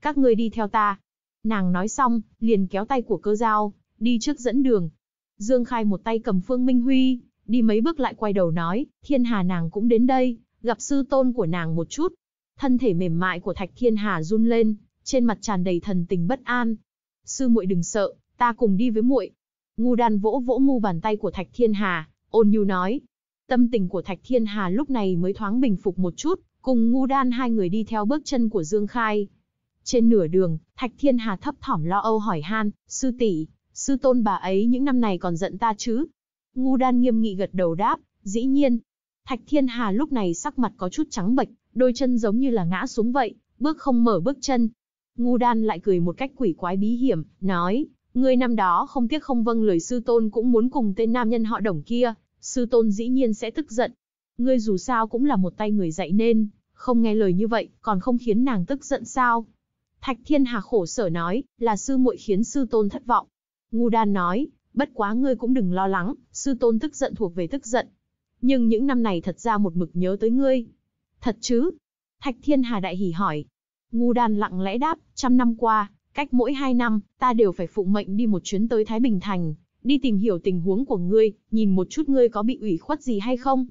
Các ngươi đi theo ta. Nàng nói xong, liền kéo tay của cơ giao, đi trước dẫn đường. Dương Khai một tay cầm Phương Minh Huy, đi mấy bước lại quay đầu nói, thiên hà nàng cũng đến đây, gặp sư tôn của nàng một chút. Thân thể mềm mại của thạch thiên hà run lên, trên mặt tràn đầy thần tình bất an. Sư muội đừng sợ, ta cùng đi với muội. Ngu đan vỗ vỗ mu bàn tay của thạch thiên hà, ôn nhu nói. Tâm tình của thạch thiên hà lúc này mới thoáng bình phục một chút, cùng ngu đan hai người đi theo bước chân của Dương Khai. Trên nửa đường, Thạch Thiên Hà thấp thỏm lo âu hỏi han, sư tỷ, sư tôn bà ấy những năm này còn giận ta chứ? Ngu đan nghiêm nghị gật đầu đáp, dĩ nhiên. Thạch Thiên Hà lúc này sắc mặt có chút trắng bệch, đôi chân giống như là ngã xuống vậy, bước không mở bước chân. Ngu đan lại cười một cách quỷ quái bí hiểm, nói, ngươi năm đó không tiếc không vâng lời sư tôn cũng muốn cùng tên nam nhân họ đồng kia, sư tôn dĩ nhiên sẽ tức giận. Ngươi dù sao cũng là một tay người dạy nên, không nghe lời như vậy, còn không khiến nàng tức giận sao? Thạch Thiên Hà khổ sở nói, là sư muội khiến sư tôn thất vọng. Ngu đan nói, bất quá ngươi cũng đừng lo lắng, sư tôn tức giận thuộc về tức giận. Nhưng những năm này thật ra một mực nhớ tới ngươi. Thật chứ? Thạch Thiên Hà đại hỉ hỏi. Ngu đàn lặng lẽ đáp, trăm năm qua, cách mỗi hai năm, ta đều phải phụ mệnh đi một chuyến tới Thái Bình Thành, đi tìm hiểu tình huống của ngươi, nhìn một chút ngươi có bị ủy khuất gì hay không.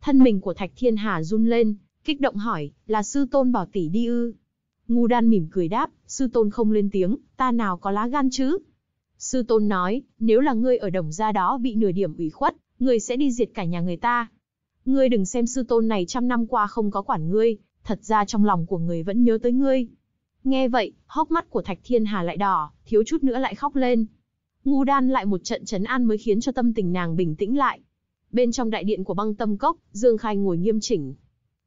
Thân mình của Thạch Thiên Hà run lên, kích động hỏi, là sư tôn bảo tỷ đi ư. Ngu đan mỉm cười đáp, sư tôn không lên tiếng, ta nào có lá gan chứ, Sư tôn nói, nếu là ngươi ở đồng gia đó bị nửa điểm ủy khuất, ngươi sẽ đi diệt cả nhà người ta. Ngươi đừng xem sư tôn này trăm năm qua không có quản ngươi, thật ra trong lòng của người vẫn nhớ tới ngươi. Nghe vậy, hốc mắt của Thạch Thiên Hà lại đỏ, thiếu chút nữa lại khóc lên. Ngu đan lại một trận chấn an mới khiến cho tâm tình nàng bình tĩnh lại. Bên trong đại điện của băng tâm cốc, Dương Khai ngồi nghiêm chỉnh.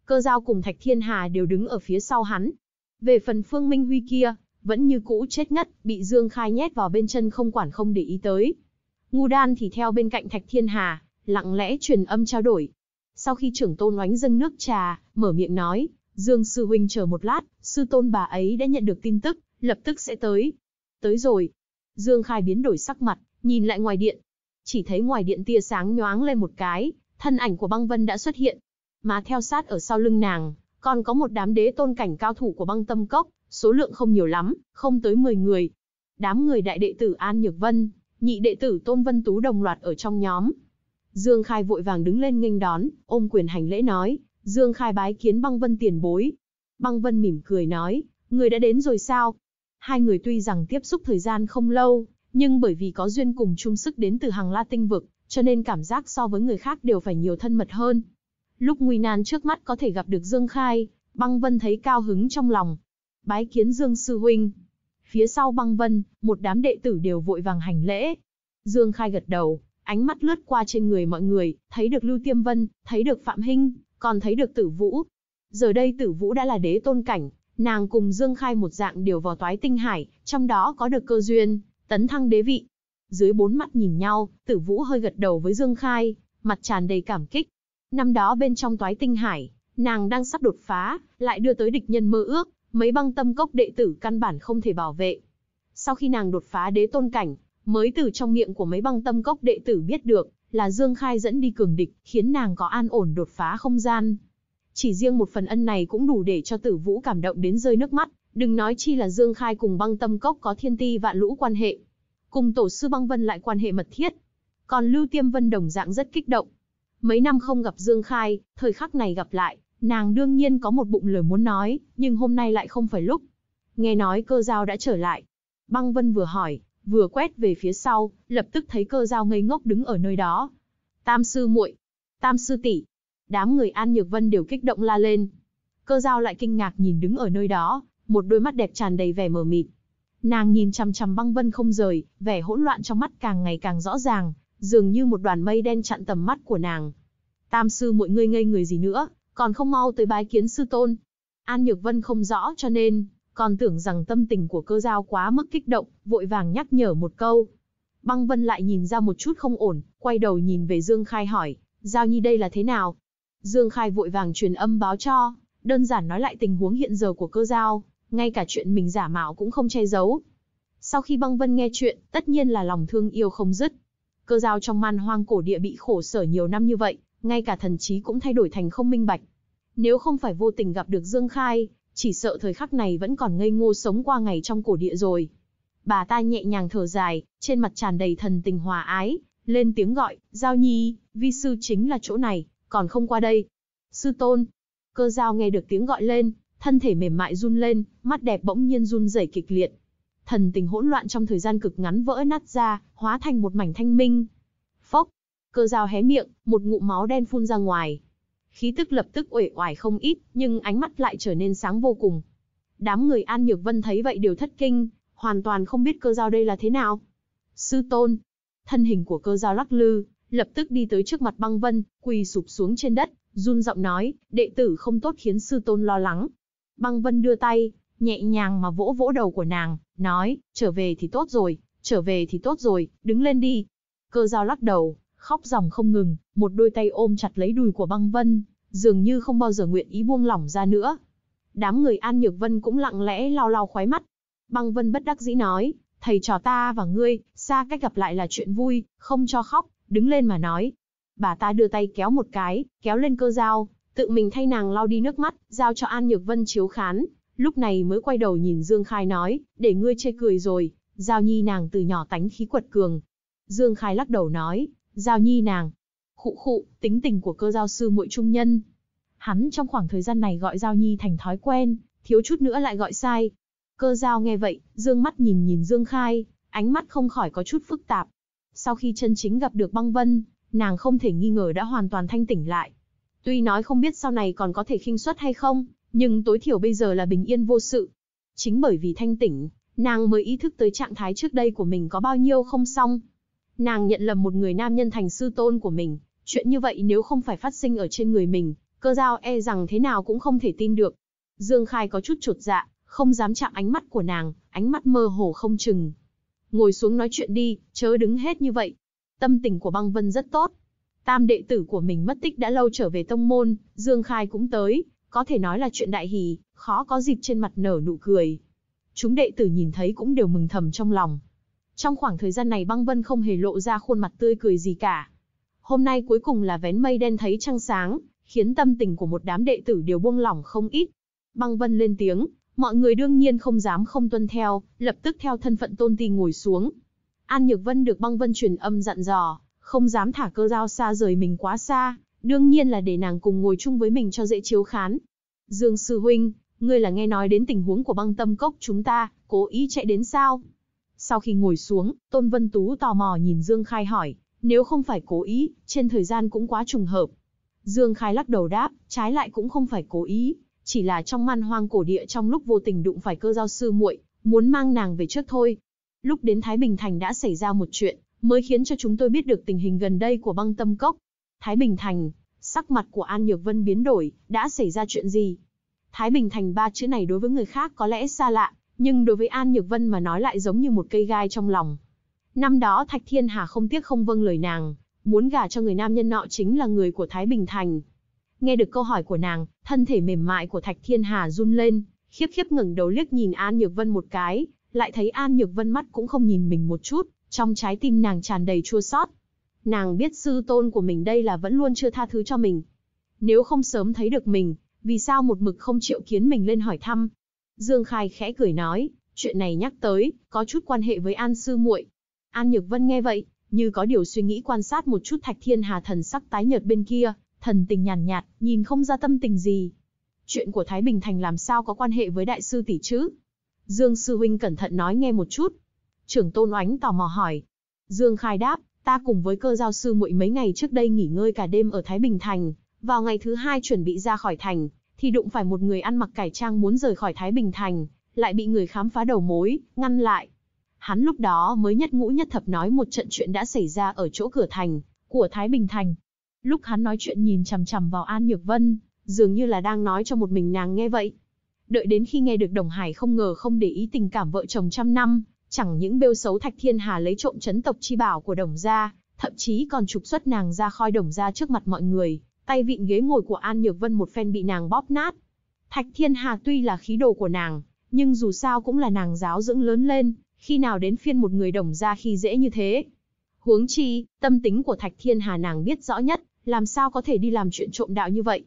Cơ giao cùng Thạch Thiên Hà đều đứng ở phía sau hắn. Về phần Phương Minh Huy kia, vẫn như cũ chết ngất, bị Dương Khai nhét vào bên chân không quản không để ý tới. Ngu Đan thì theo bên cạnh Thạch Thiên Hà, lặng lẽ truyền âm trao đổi. Sau khi trưởng tôn oánh dâng nước trà, mở miệng nói, Dương Sư Huynh chờ một lát, Sư Tôn bà ấy đã nhận được tin tức, lập tức sẽ tới. Tới rồi. Dương Khai biến đổi sắc mặt, nhìn lại ngoài điện. Chỉ thấy ngoài điện tia sáng nhoáng lên một cái, thân ảnh của băng vân đã xuất hiện. Mà theo sát ở sau lưng nàng, còn có một đám đế tôn cảnh cao thủ của băng tâm cốc, số lượng không nhiều lắm, không tới 10 người. Đám người đại đệ tử An Nhược Vân, nhị đệ tử Tôn Vân Tú đồng loạt ở trong nhóm. Dương Khai vội vàng đứng lên nghênh đón, ôm quyền hành lễ nói, Dương Khai bái kiến băng vân tiền bối. Băng vân mỉm cười nói, người đã đến rồi sao? Hai người tuy rằng tiếp xúc thời gian không lâu, nhưng bởi vì có duyên cùng chung sức đến từ hàng la tinh vực, cho nên cảm giác so với người khác đều phải nhiều thân mật hơn. Lúc nguy nan trước mắt có thể gặp được Dương Khai, băng vân thấy cao hứng trong lòng, bái kiến Dương Sư Huynh. Phía sau băng vân, một đám đệ tử đều vội vàng hành lễ. Dương Khai gật đầu, ánh mắt lướt qua trên người mọi người, thấy được Lưu Tiêm Vân, thấy được Phạm Hinh, còn thấy được Tử Vũ. Giờ đây Tử Vũ đã là đế tôn cảnh, nàng cùng Dương Khai một dạng đều vào toái tinh hải, trong đó có được cơ duyên, tấn thăng đế vị. Dưới bốn mắt nhìn nhau, Tử Vũ hơi gật đầu với Dương Khai, mặt tràn đầy cảm kích. Năm đó bên trong toái tinh hải, nàng đang sắp đột phá, lại đưa tới địch nhân mơ ước, mấy băng tâm cốc đệ tử căn bản không thể bảo vệ. Sau khi nàng đột phá đế tôn cảnh, mới từ trong miệng của mấy băng tâm cốc đệ tử biết được, là Dương Khai dẫn đi cường địch, khiến nàng có an ổn đột phá không gian. Chỉ riêng một phần ân này cũng đủ để cho tử vũ cảm động đến rơi nước mắt, đừng nói chi là Dương Khai cùng băng tâm cốc có thiên ti vạn lũ quan hệ. Cùng tổ sư băng vân lại quan hệ mật thiết. Còn Lưu Tiêm Vân đồng dạng rất kích động. Mấy năm không gặp Dương Khai, thời khắc này gặp lại, Nàng đương nhiên có một bụng lời muốn nói, nhưng hôm nay lại không phải lúc. Nghe nói cơ giao đã trở lại. Băng Vân vừa hỏi, vừa quét về phía sau, lập tức thấy cơ giao ngây ngốc đứng ở nơi đó. Tam sư muội, tam sư tỷ, đám người An Nhược Vân đều kích động la lên. Cơ giao lại kinh ngạc nhìn đứng ở nơi đó, một đôi mắt đẹp tràn đầy vẻ mờ mịt. Nàng nhìn chằm chằm băng vân không rời, vẻ hỗn loạn trong mắt càng ngày càng rõ ràng, dường như một đoàn mây đen chặn tầm mắt của nàng. Tam sư muội ngươi ngây người gì nữa, còn không mau tới bái kiến sư tôn. An Nhược Vân không rõ cho nên, còn tưởng rằng tâm tình của cơ giao quá mức kích động, vội vàng nhắc nhở một câu. Băng Vân lại nhìn ra một chút không ổn, quay đầu nhìn về Dương Khai hỏi, Giao Nhi đây là thế nào? Dương Khai vội vàng truyền âm báo cho, đơn giản nói lại tình huống hiện giờ của cơ giao, ngay cả chuyện mình giả mạo cũng không che giấu. Sau khi băng vân nghe chuyện, tất nhiên là lòng thương yêu không dứt. Cơ giao trong man hoang cổ địa bị khổ sở nhiều năm như vậy, ngay cả thần trí cũng thay đổi thành không minh bạch. Nếu không phải vô tình gặp được Dương Khai, chỉ sợ thời khắc này vẫn còn ngây ngô sống qua ngày trong cổ địa rồi. Bà ta nhẹ nhàng thở dài, trên mặt tràn đầy thần tình hòa ái, lên tiếng gọi, Giao Nhi, vi sư chính là chỗ này, còn không qua đây. Sư tôn, cơ giao nghe được tiếng gọi lên, thân thể mềm mại run lên, mắt đẹp bỗng nhiên run rẩy kịch liệt. Thần tình hỗn loạn trong thời gian cực ngắn vỡ nát ra, hóa thành một mảnh thanh minh, Cơ dao hé miệng, một ngụm máu đen phun ra ngoài. Khí tức lập tức uể oải không ít, nhưng ánh mắt lại trở nên sáng vô cùng. Đám người An Nhược Vân thấy vậy đều thất kinh, hoàn toàn không biết cơ dao đây là thế nào. Sư tôn, thân hình của cơ dao lắc lư, lập tức đi tới trước mặt băng vân, quỳ sụp xuống trên đất, run giọng nói, đệ tử không tốt khiến sư tôn lo lắng. Băng vân đưa tay, nhẹ nhàng mà vỗ vỗ đầu của nàng, nói, trở về thì tốt rồi, trở về thì tốt rồi, đứng lên đi. Cơ dao lắc đầu, khóc ròng không ngừng, một đôi tay ôm chặt lấy đùi của băng vân, dường như không bao giờ nguyện ý buông lỏng ra nữa. Đám người An Nhược Vân cũng lặng lẽ lau lau khoái mắt. Băng Vân bất đắc dĩ nói, thầy trò ta và ngươi, xa cách gặp lại là chuyện vui, không cho khóc, đứng lên mà nói. Bà ta đưa tay kéo một cái, kéo lên cơ dao, tự mình thay nàng lau đi nước mắt, giao cho An Nhược Vân chiếu khán. Lúc này mới quay đầu nhìn Dương Khai nói, để ngươi chê cười rồi, giao nhi nàng từ nhỏ tánh khí quật cường. Dương Khai lắc đầu nói, Giao nhi nàng. Khụ khụ, tính tình của cơ giao sư muội trung nhân. Hắn trong khoảng thời gian này gọi giao nhi thành thói quen, thiếu chút nữa lại gọi sai. Cơ giao nghe vậy, dương mắt nhìn nhìn Dương Khai, ánh mắt không khỏi có chút phức tạp. Sau khi chân chính gặp được băng vân, nàng không thể nghi ngờ đã hoàn toàn thanh tỉnh lại. Tuy nói không biết sau này còn có thể khinh suất hay không, nhưng tối thiểu bây giờ là bình yên vô sự. Chính bởi vì thanh tỉnh, nàng mới ý thức tới trạng thái trước đây của mình có bao nhiêu không xong, Nàng nhận lầm một người nam nhân thành sư tôn của mình, chuyện như vậy nếu không phải phát sinh ở trên người mình, cơ giao e rằng thế nào cũng không thể tin được. Dương Khai có chút chột dạ, không dám chạm ánh mắt của nàng, ánh mắt mơ hồ không chừng. Ngồi xuống nói chuyện đi, chớ đứng hết như vậy. Tâm tình của băng vân rất tốt. Tam đệ tử của mình mất tích đã lâu trở về tông môn, Dương Khai cũng tới, có thể nói là chuyện đại hỷ, khó có dịp trên mặt nở nụ cười. Chúng đệ tử nhìn thấy cũng đều mừng thầm trong lòng, trong khoảng thời gian này băng vân không hề lộ ra khuôn mặt tươi cười gì cả. Hôm nay cuối cùng là vén mây đen thấy trăng sáng, khiến tâm tình của một đám đệ tử đều buông lỏng không ít. Băng vân lên tiếng, mọi người đương nhiên không dám không tuân theo, lập tức theo thân phận tôn ti ngồi xuống. An Nhược Vân được băng vân truyền âm dặn dò, không dám thả cơ dao xa rời mình quá xa, đương nhiên là để nàng cùng ngồi chung với mình cho dễ chiếu khán. Dương Sư Huynh, ngươi là nghe nói đến tình huống của băng tâm cốc chúng ta, cố ý chạy đến sao? Sau khi ngồi xuống, Tôn Vân Tú tò mò nhìn Dương Khai hỏi, nếu không phải cố ý, trên thời gian cũng quá trùng hợp. Dương Khai lắc đầu đáp, trái lại cũng không phải cố ý, chỉ là trong man hoang cổ địa trong lúc vô tình đụng phải cơ giao sư muội, muốn mang nàng về trước thôi. Lúc đến Thái Bình Thành đã xảy ra một chuyện, mới khiến cho chúng tôi biết được tình hình gần đây của băng tâm cốc. Thái Bình Thành, sắc mặt của An Nhược Vân biến đổi, đã xảy ra chuyện gì? Thái Bình Thành ba chữ này đối với người khác có lẽ xa lạ, nhưng đối với An Nhược Vân mà nói lại giống như một cây gai trong lòng. Năm đó Thạch Thiên Hà không tiếc không vâng lời nàng, muốn gả cho người nam nhân nọ chính là người của Thái Bình Thành. Nghe được câu hỏi của nàng, thân thể mềm mại của Thạch Thiên Hà run lên, khiếp khiếp ngẩng đầu liếc nhìn An Nhược Vân một cái, lại thấy An Nhược Vân mắt cũng không nhìn mình một chút, trong trái tim nàng tràn đầy chua xót. Nàng biết sư tôn của mình đây là vẫn luôn chưa tha thứ cho mình. Nếu không sớm thấy được mình, vì sao một mực không chịu kiến mình lên hỏi thăm, Dương Khai khẽ cười nói, chuyện này nhắc tới, có chút quan hệ với An Sư muội. An Nhược Vân nghe vậy, như có điều suy nghĩ quan sát một chút Thạch Thiên Hà thần sắc tái nhợt bên kia, thần tình nhàn nhạt, nhạt, nhìn không ra tâm tình gì. Chuyện của Thái Bình Thành làm sao có quan hệ với đại sư tỷ chứ? Dương sư huynh cẩn thận nói nghe một chút. Trưởng Tôn Oánh tò mò hỏi. Dương Khai đáp, ta cùng với cơ giao sư muội mấy ngày trước đây nghỉ ngơi cả đêm ở Thái Bình Thành, vào ngày thứ hai chuẩn bị ra khỏi thành, thì đụng phải một người ăn mặc cải trang muốn rời khỏi Thái Bình Thành, lại bị người khám phá đầu mối, ngăn lại. Hắn lúc đó mới nhất ngũ nhất thập nói một trận chuyện đã xảy ra ở chỗ cửa thành, của Thái Bình Thành. Lúc hắn nói chuyện nhìn chằm chằm vào An Nhược Vân, dường như là đang nói cho một mình nàng nghe vậy. Đợi đến khi nghe được Đồng Hải không ngờ không để ý tình cảm vợ chồng trăm năm, chẳng những bêu xấu Thạch Thiên Hà lấy trộm chấn tộc chi bảo của Đồng gia, thậm chí còn trục xuất nàng ra khỏi Đồng gia trước mặt mọi người, Tay vịn ghế ngồi của An Nhược Vân một phen bị nàng bóp nát. Thạch Thiên Hà tuy là khí đồ của nàng, nhưng dù sao cũng là nàng giáo dưỡng lớn lên, khi nào đến phiên một người đồng ra khi dễ như thế. Huống chi, tâm tính của Thạch Thiên Hà nàng biết rõ nhất, làm sao có thể đi làm chuyện trộm đạo như vậy.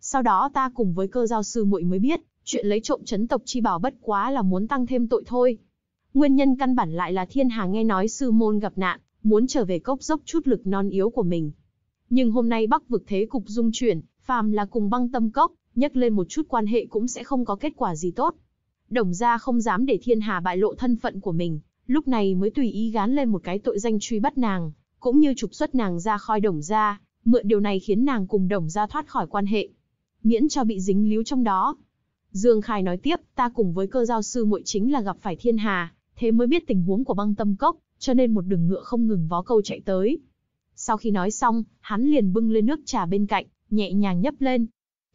Sau đó ta cùng với cơ giao sư muội mới biết, chuyện lấy trộm chấn tộc chi bảo bất quá là muốn tăng thêm tội thôi. Nguyên nhân căn bản lại là Thiên Hà nghe nói sư môn gặp nạn, muốn trở về cốc dốc chút lực non yếu của mình, nhưng hôm nay Bắc vực thế cục dung chuyển, phàm là cùng băng tâm cốc, nhắc lên một chút quan hệ cũng sẽ không có kết quả gì tốt. Đồng gia không dám để thiên hà bại lộ thân phận của mình, lúc này mới tùy ý gán lên một cái tội danh truy bắt nàng, cũng như trục xuất nàng ra khỏi đồng gia, mượn điều này khiến nàng cùng đồng gia thoát khỏi quan hệ, miễn cho bị dính líu trong đó. Dương Khai nói tiếp, ta cùng với cơ giao sư muội chính là gặp phải thiên hà, thế mới biết tình huống của băng tâm cốc, cho nên một đường ngựa không ngừng vó câu chạy tới, sau khi nói xong, hắn liền bưng lên nước trà bên cạnh, nhẹ nhàng nhấp lên.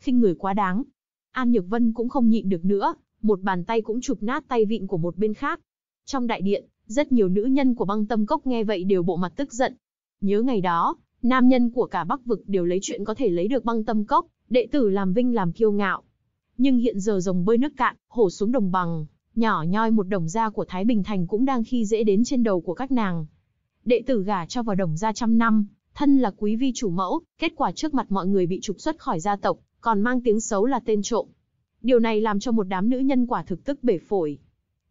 khinh người quá đáng. An Nhược Vân cũng không nhịn được nữa, một bàn tay cũng chụp nát tay vịn của một bên khác. Trong đại điện, rất nhiều nữ nhân của băng tâm cốc nghe vậy đều bộ mặt tức giận. Nhớ ngày đó, nam nhân của cả bắc vực đều lấy chuyện có thể lấy được băng tâm cốc, đệ tử làm vinh làm kiêu ngạo. Nhưng hiện giờ rồng bơi nước cạn, hổ xuống đồng bằng, nhỏ nhoi một đồng gia của Thái Bình Thành cũng đang khi dễ đến trên đầu của các nàng đệ tử gả cho vào đồng gia trăm năm, thân là quý vi chủ mẫu, kết quả trước mặt mọi người bị trục xuất khỏi gia tộc, còn mang tiếng xấu là tên trộm. Điều này làm cho một đám nữ nhân quả thực tức bể phổi.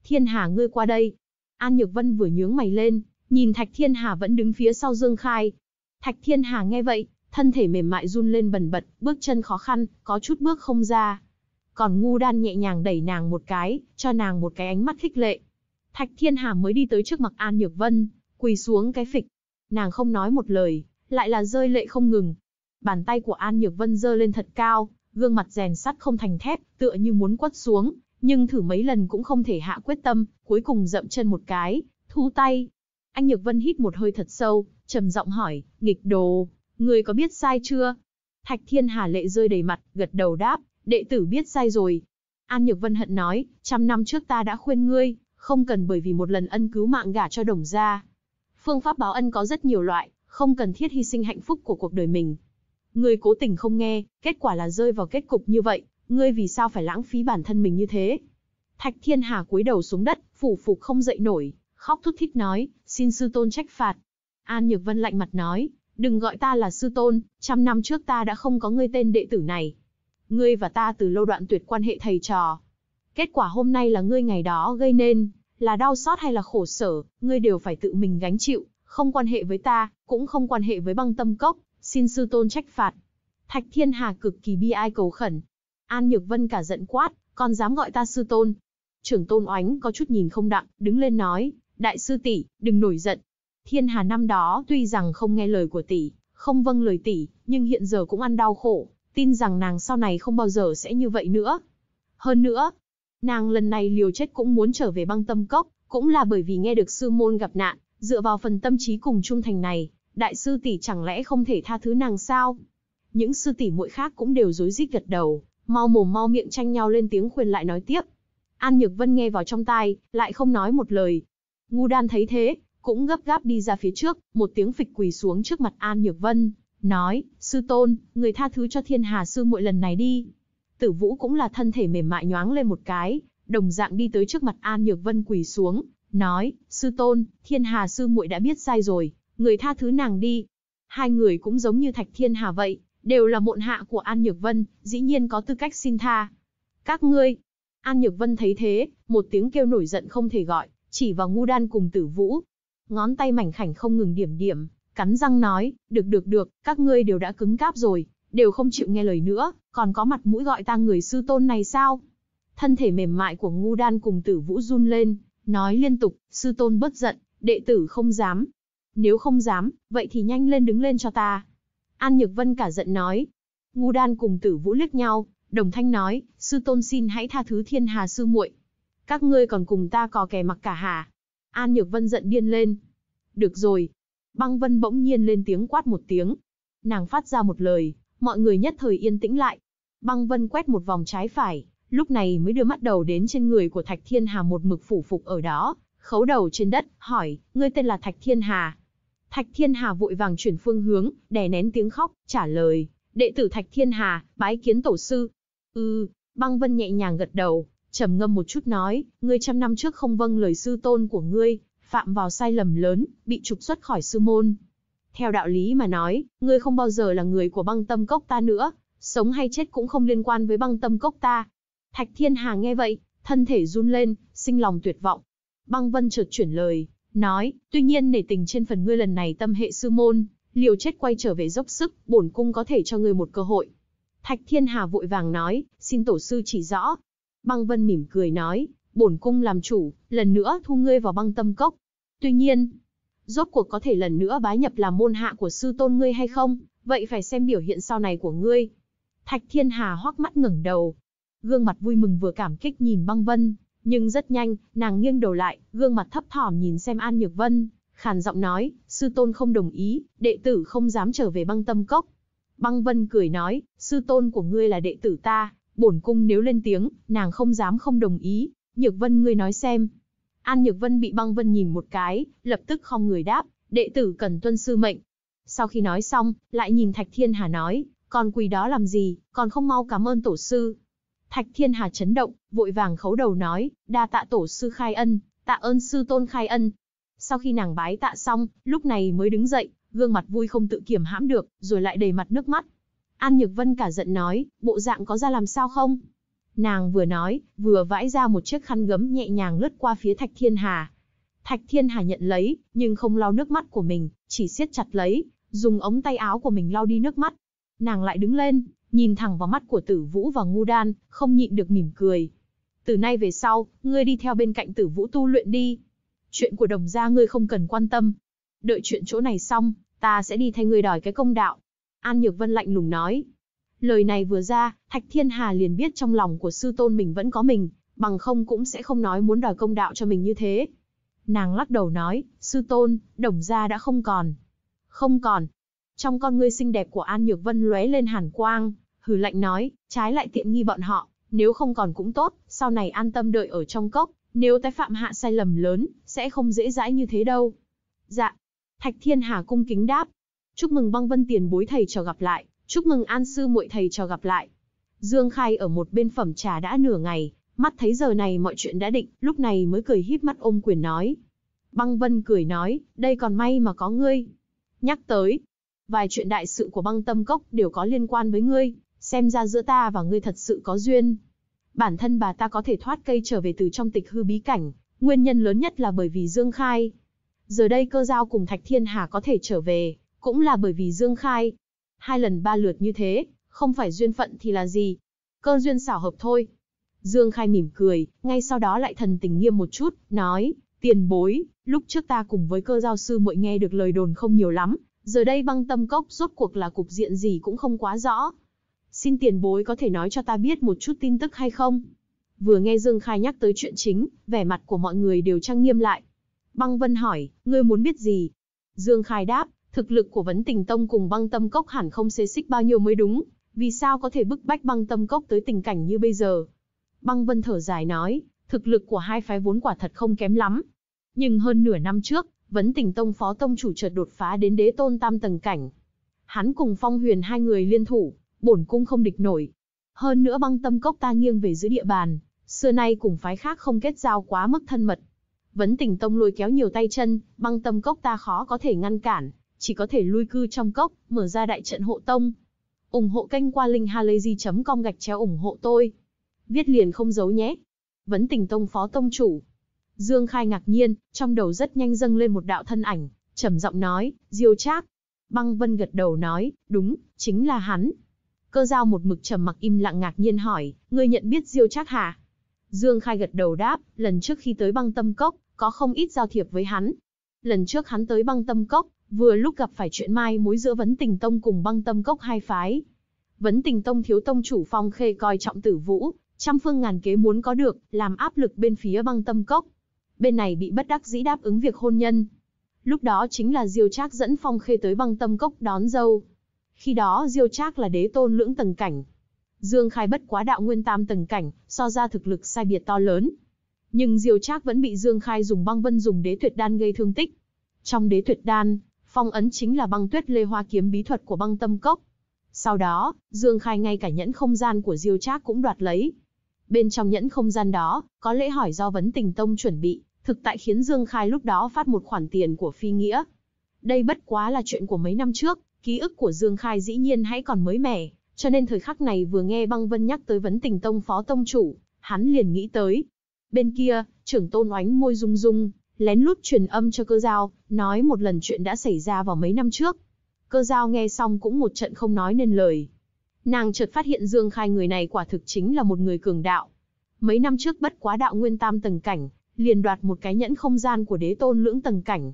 Thiên Hà ngươi qua đây. An Nhược Vân vừa nhướng mày lên, nhìn Thạch Thiên Hà vẫn đứng phía sau Dương Khai. Thạch Thiên Hà nghe vậy, thân thể mềm mại run lên bần bật, bước chân khó khăn, có chút bước không ra. Còn ngu đan nhẹ nhàng đẩy nàng một cái, cho nàng một cái ánh mắt khích lệ. Thạch Thiên Hà mới đi tới trước mặt An Nhược Vân, quỳ xuống cái phịch. Nàng không nói một lời, lại là rơi lệ không ngừng. Bàn tay của An Nhược Vân giơ lên thật cao, gương mặt rèn sắt không thành thép, tựa như muốn quất xuống, nhưng thử mấy lần cũng không thể hạ quyết tâm, cuối cùng dậm chân một cái, thu tay. Anh Nhược Vân hít một hơi thật sâu, trầm giọng hỏi, nghịch đồ, người có biết sai chưa? Thạch Thiên Hà lệ rơi đầy mặt, gật đầu đáp, đệ tử biết sai rồi. An Nhược Vân hận nói, trăm năm trước ta đã khuyên ngươi, không cần bởi vì một lần ân cứu mạng gả cho đồng gia, Phương pháp báo ân có rất nhiều loại, không cần thiết hy sinh hạnh phúc của cuộc đời mình. Ngươi cố tình không nghe, kết quả là rơi vào kết cục như vậy, ngươi vì sao phải lãng phí bản thân mình như thế? Thạch Thiên Hà cúi đầu xuống đất, phủ phục không dậy nổi, khóc thút thít nói, xin sư tôn trách phạt. An Nhược Vân lạnh mặt nói, đừng gọi ta là sư tôn, trăm năm trước ta đã không có ngươi tên đệ tử này. Ngươi và ta từ lâu đoạn tuyệt quan hệ thầy trò. Kết quả hôm nay là ngươi ngày đó gây nên, là đau xót hay là khổ sở, ngươi đều phải tự mình gánh chịu, không quan hệ với ta, cũng không quan hệ với băng tâm cốc, xin sư tôn trách phạt. Thạch Thiên Hà cực kỳ bi ai cầu khẩn. An Nhược Vân cả giận quát, còn dám gọi ta sư tôn. Trưởng tôn oánh có chút nhìn không đặng, đứng lên nói, đại sư tỷ, đừng nổi giận. Thiên Hà năm đó tuy rằng không nghe lời của tỷ, không vâng lời tỷ, nhưng hiện giờ cũng ăn đau khổ, tin rằng nàng sau này không bao giờ sẽ như vậy nữa. Hơn nữa, Nàng lần này liều chết cũng muốn trở về băng tâm cốc, cũng là bởi vì nghe được sư môn gặp nạn, dựa vào phần tâm trí cùng trung thành này, đại sư tỷ chẳng lẽ không thể tha thứ nàng sao? Những sư tỷ muội khác cũng đều rối rít gật đầu, mau mồm mau miệng tranh nhau lên tiếng khuyên lại nói tiếp. An Nhược Vân nghe vào trong tai, lại không nói một lời. Ngu Đan thấy thế, cũng gấp gáp đi ra phía trước, một tiếng phịch quỳ xuống trước mặt An Nhược Vân, nói, sư tôn, người tha thứ cho thiên hà sư muội lần này đi. Tử Vũ cũng là thân thể mềm mại nhoáng lên một cái, đồng dạng đi tới trước mặt An Nhược Vân quỳ xuống, nói, sư tôn, thiên hà sư muội đã biết sai rồi, người tha thứ nàng đi. Hai người cũng giống như Thạch Thiên Hà vậy, đều là mộn hạ của An Nhược Vân, dĩ nhiên có tư cách xin tha. Các ngươi, An Nhược Vân thấy thế, một tiếng kêu nổi giận không thể gọi, chỉ vào ngu đan cùng tử vũ. Ngón tay mảnh khảnh không ngừng điểm điểm, cắn răng nói, được được được, các ngươi đều đã cứng cáp rồi, đều không chịu nghe lời nữa, còn có mặt mũi gọi ta người sư tôn này sao? Thân thể mềm mại của ngu đan cùng tử vũ run lên, nói liên tục, sư tôn bất giận, đệ tử không dám. Nếu không dám, vậy thì nhanh lên đứng lên cho ta. An Nhược Vân cả giận nói. Ngu đan cùng tử vũ liếc nhau, đồng thanh nói, sư tôn xin hãy tha thứ thiên hà sư muội. Các ngươi còn cùng ta cò kè mặc cả hà. An Nhược Vân giận điên lên. Được rồi. Băng Vân bỗng nhiên lên tiếng quát một tiếng. Nàng phát ra một lời, Mọi người nhất thời yên tĩnh lại. Băng Vân quét một vòng trái phải, lúc này mới đưa mắt đầu đến trên người của Thạch Thiên Hà một mực phủ phục ở đó, khấu đầu trên đất, hỏi, ngươi tên là Thạch Thiên Hà. Thạch Thiên Hà vội vàng chuyển phương hướng, đè nén tiếng khóc, trả lời, đệ tử Thạch Thiên Hà, bái kiến tổ sư. Ừ, băng vân nhẹ nhàng gật đầu, trầm ngâm một chút nói, ngươi trăm năm trước không vâng lời sư tôn của ngươi, phạm vào sai lầm lớn, bị trục xuất khỏi sư môn. Theo đạo lý mà nói, ngươi không bao giờ là người của băng tâm cốc ta nữa, sống hay chết cũng không liên quan với băng tâm cốc ta. Thạch Thiên Hà nghe vậy, thân thể run lên, sinh lòng tuyệt vọng. Băng Vân chợt chuyển lời, nói, tuy nhiên nể tình trên phần ngươi lần này tâm hệ sư môn, liều chết quay trở về dốc sức, bổn cung có thể cho ngươi một cơ hội. Thạch Thiên Hà vội vàng nói, xin tổ sư chỉ rõ. Băng Vân mỉm cười nói, bổn cung làm chủ, lần nữa thu ngươi vào băng tâm cốc. Tuy nhiên, rốt cuộc có thể lần nữa bái nhập làm môn hạ của sư tôn ngươi hay không, vậy phải xem biểu hiện sau này của ngươi. Thạch Thiên Hà hoắc mắt ngẩng đầu, gương mặt vui mừng vừa cảm kích nhìn băng vân, nhưng rất nhanh, nàng nghiêng đầu lại, gương mặt thấp thỏm nhìn xem An Nhược Vân, khàn giọng nói, sư tôn không đồng ý, đệ tử không dám trở về băng tâm cốc. Băng Vân cười nói, sư tôn của ngươi là đệ tử ta, bổn cung nếu lên tiếng, nàng không dám không đồng ý, Nhược Vân ngươi nói xem, An Nhược Vân bị băng vân nhìn một cái, lập tức không người đáp, đệ tử cần tuân sư mệnh. Sau khi nói xong, lại nhìn Thạch Thiên Hà nói, còn quỳ đó làm gì, còn không mau cảm ơn tổ sư. Thạch Thiên Hà chấn động, vội vàng khấu đầu nói, đa tạ tổ sư khai ân, tạ ơn sư tôn khai ân. Sau khi nàng bái tạ xong, lúc này mới đứng dậy, gương mặt vui không tự kiểm hãm được, rồi lại đầy mặt nước mắt. An Nhược Vân cả giận nói, bộ dạng có ra làm sao không? Nàng vừa nói, vừa vãi ra một chiếc khăn gấm nhẹ nhàng lướt qua phía Thạch Thiên Hà. Thạch Thiên Hà nhận lấy, nhưng không lau nước mắt của mình, chỉ siết chặt lấy, dùng ống tay áo của mình lau đi nước mắt. Nàng lại đứng lên, nhìn thẳng vào mắt của Tử Vũ và Ngu Đan, không nhịn được mỉm cười. Từ nay về sau, ngươi đi theo bên cạnh Tử Vũ tu luyện đi. Chuyện của đồng gia ngươi không cần quan tâm. Đợi chuyện chỗ này xong, ta sẽ đi thay ngươi đòi cái công đạo. An Nhược Vân lạnh lùng nói. Lời này vừa ra, Thạch Thiên Hà liền biết trong lòng của sư tôn mình vẫn có mình, bằng không cũng sẽ không nói muốn đòi công đạo cho mình như thế. Nàng lắc đầu nói, sư tôn, đồng gia đã không còn. Không còn. Trong con ngươi xinh đẹp của An Nhược Vân lóe lên hàn quang, hừ lạnh nói, trái lại tiện nghi bọn họ, nếu không còn cũng tốt, sau này an tâm đợi ở trong cốc, nếu tái phạm hạ sai lầm lớn, sẽ không dễ dãi như thế đâu. Dạ. Thạch Thiên Hà cung kính đáp. Chúc mừng băng vân tiền bối thầy trò gặp lại chúc mừng An sư muội thầy trò gặp lại. Dương Khai ở một bên phẩm trà đã nửa ngày, mắt thấy giờ này mọi chuyện đã định, lúc này mới cười híp mắt ôm quyền nói. Băng Vân cười nói, đây còn may mà có ngươi. Nhắc tới, vài chuyện đại sự của băng tâm cốc đều có liên quan với ngươi, xem ra giữa ta và ngươi thật sự có duyên. Bản thân bà ta có thể thoát cây trở về từ trong tịch hư bí cảnh, nguyên nhân lớn nhất là bởi vì Dương Khai. Giờ đây cơ giao cùng Thạch Thiên Hà có thể trở về, cũng là bởi vì Dương Khai, hai lần ba lượt như thế, không phải duyên phận thì là gì? Cơn duyên xảo hợp thôi. Dương Khai mỉm cười, ngay sau đó lại thần tình nghiêm một chút, nói, tiền bối, lúc trước ta cùng với cơ giao sư muội nghe được lời đồn không nhiều lắm, giờ đây băng tâm cốc rốt cuộc là cục diện gì cũng không quá rõ. Xin tiền bối có thể nói cho ta biết một chút tin tức hay không? Vừa nghe Dương Khai nhắc tới chuyện chính, vẻ mặt của mọi người đều trang nghiêm lại. Băng Vân hỏi, ngươi muốn biết gì? Dương Khai đáp, Thực lực của vấn tình tông cùng băng tâm cốc hẳn không xê xích bao nhiêu mới đúng, vì sao có thể bức bách băng tâm cốc tới tình cảnh như bây giờ. Băng vân thở dài nói, thực lực của hai phái vốn quả thật không kém lắm. Nhưng hơn nửa năm trước, vấn tình tông phó tông chủ chợt đột phá đến đế tôn tam tầng cảnh. Hắn cùng phong huyền hai người liên thủ, bổn cung không địch nổi. Hơn nữa băng tâm cốc ta nghiêng về giữ địa bàn, xưa nay cùng phái khác không kết giao quá mức thân mật. Vấn tình tông lôi kéo nhiều tay chân, băng tâm cốc ta khó có thể ngăn cản, chỉ có thể lui cư trong cốc, mở ra đại trận hộ tông. ủng hộ kênh qua linkhalazy.com gạch chéo ủng hộ tôi. Viết liền không giấu nhé. Vấn tình tông phó tông chủ. Dương Khai ngạc nhiên, trong đầu rất nhanh dâng lên một đạo thân ảnh, trầm giọng nói, diêu trác. Băng Vân gật đầu nói, đúng, chính là hắn. Cơ giao một mực trầm mặc im lặng ngạc nhiên hỏi, ngươi nhận biết diêu trác hả? Dương Khai gật đầu đáp, lần trước khi tới băng tâm cốc, có không ít giao thiệp với hắn. Lần trước hắn tới băng tâm cốc, Vừa lúc gặp phải chuyện mai mối giữa vấn tình tông cùng băng tâm cốc hai phái. Vấn tình tông thiếu tông chủ phong khê coi trọng tử vũ, trăm phương ngàn kế muốn có được, làm áp lực bên phía băng tâm cốc. Bên này bị bất đắc dĩ đáp ứng việc hôn nhân. Lúc đó chính là Diêu Trác dẫn Phong Khê tới băng tâm cốc đón dâu. Khi đó Diêu Trác là đế tôn lưỡng tầng cảnh. Dương Khai bất quá đạo nguyên tam tầng cảnh, so ra thực lực sai biệt to lớn. Nhưng Diêu Trác vẫn bị Dương Khai dùng băng vân dùng đế tuyệt đan gây thương tích. Trong đế tuyệt đan, Phong ấn chính là băng tuyết lê hoa kiếm bí thuật của băng tâm cốc. Sau đó, Dương Khai ngay cả nhẫn không gian của Diêu Trác cũng đoạt lấy. Bên trong nhẫn không gian đó, có lễ hỏi do vấn tình tông chuẩn bị, thực tại khiến Dương Khai lúc đó phát một khoản tiền của phi nghĩa. Đây bất quá là chuyện của mấy năm trước, ký ức của Dương Khai dĩ nhiên hãy còn mới mẻ, cho nên thời khắc này vừa nghe băng vân nhắc tới vấn tình tông phó tông chủ, hắn liền nghĩ tới. Bên kia, trưởng tôn oánh môi rung rung, lén lút truyền âm cho cơ giao, nói một lần chuyện đã xảy ra vào mấy năm trước. Cơ giao nghe xong cũng một trận không nói nên lời. Nàng chợt phát hiện Dương Khai người này quả thực chính là một người cường đạo. Mấy năm trước bất quá đạo nguyên tam tầng cảnh, liền đoạt một cái nhẫn không gian của đế tôn lưỡng tầng cảnh.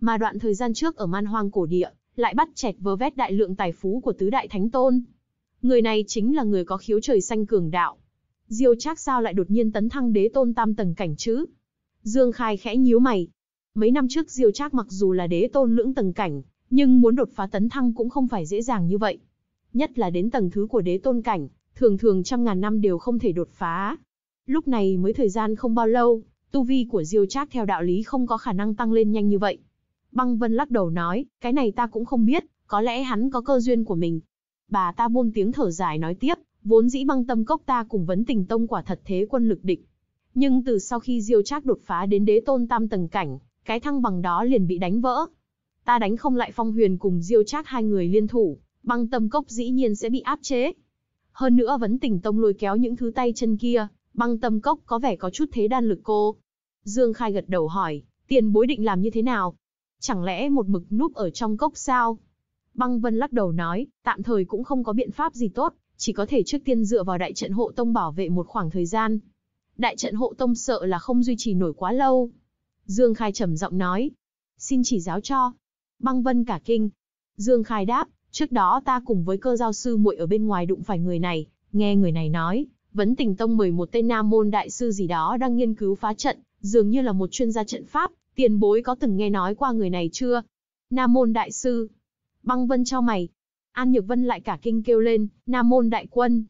Mà đoạn thời gian trước ở man hoang cổ địa, lại bắt chẹt vơ vét đại lượng tài phú của tứ đại thánh tôn. Người này chính là người có khiếu trời xanh cường đạo. Diêu Trác sao lại đột nhiên tấn thăng đế tôn tam tầng cảnh chứ? Dương Khai khẽ nhíu mày. Mấy năm trước Diêu Trác mặc dù là đế tôn lưỡng tầng cảnh, nhưng muốn đột phá tấn thăng cũng không phải dễ dàng như vậy. Nhất là đến tầng thứ của đế tôn cảnh, thường thường trăm ngàn năm đều không thể đột phá. Lúc này mới thời gian không bao lâu, tu vi của Diêu Trác theo đạo lý không có khả năng tăng lên nhanh như vậy. Băng Vân lắc đầu nói, cái này ta cũng không biết, có lẽ hắn có cơ duyên của mình. Bà ta buông tiếng thở dài nói tiếp, vốn dĩ băng tâm cốc ta cùng vấn tình tông quả thật thế quân lực định. Nhưng từ sau khi Diêu Trác đột phá đến đế tôn tam tầng cảnh, cái thăng bằng đó liền bị đánh vỡ. Ta đánh không lại Phong Huyền cùng Diêu Trác hai người liên thủ, băng tâm cốc dĩ nhiên sẽ bị áp chế. Hơn nữa vấn Tỉnh tông lôi kéo những thứ tay chân kia, băng tâm cốc có vẻ có chút thế đan lực cô. Dương Khai gật đầu hỏi, tiền bối định làm như thế nào? Chẳng lẽ một mực núp ở trong cốc sao? Băng Vân lắc đầu nói, tạm thời cũng không có biện pháp gì tốt, chỉ có thể trước tiên dựa vào đại trận hộ tông bảo vệ một khoảng thời gian, đại trận hộ tông sợ là không duy trì nổi quá lâu. Dương Khai trầm giọng nói, xin chỉ giáo cho. Băng Vân cả kinh. Dương Khai đáp, trước đó ta cùng với cơ giao sư muội ở bên ngoài đụng phải người này, nghe người này nói, vấn tình tông mời một tên nam môn đại sư gì đó đang nghiên cứu phá trận, dường như là một chuyên gia trận pháp, tiền bối có từng nghe nói qua người này chưa? Nam môn đại sư. Băng Vân cho mày. An Nhược Vân lại cả kinh kêu lên, Nam môn đại quân.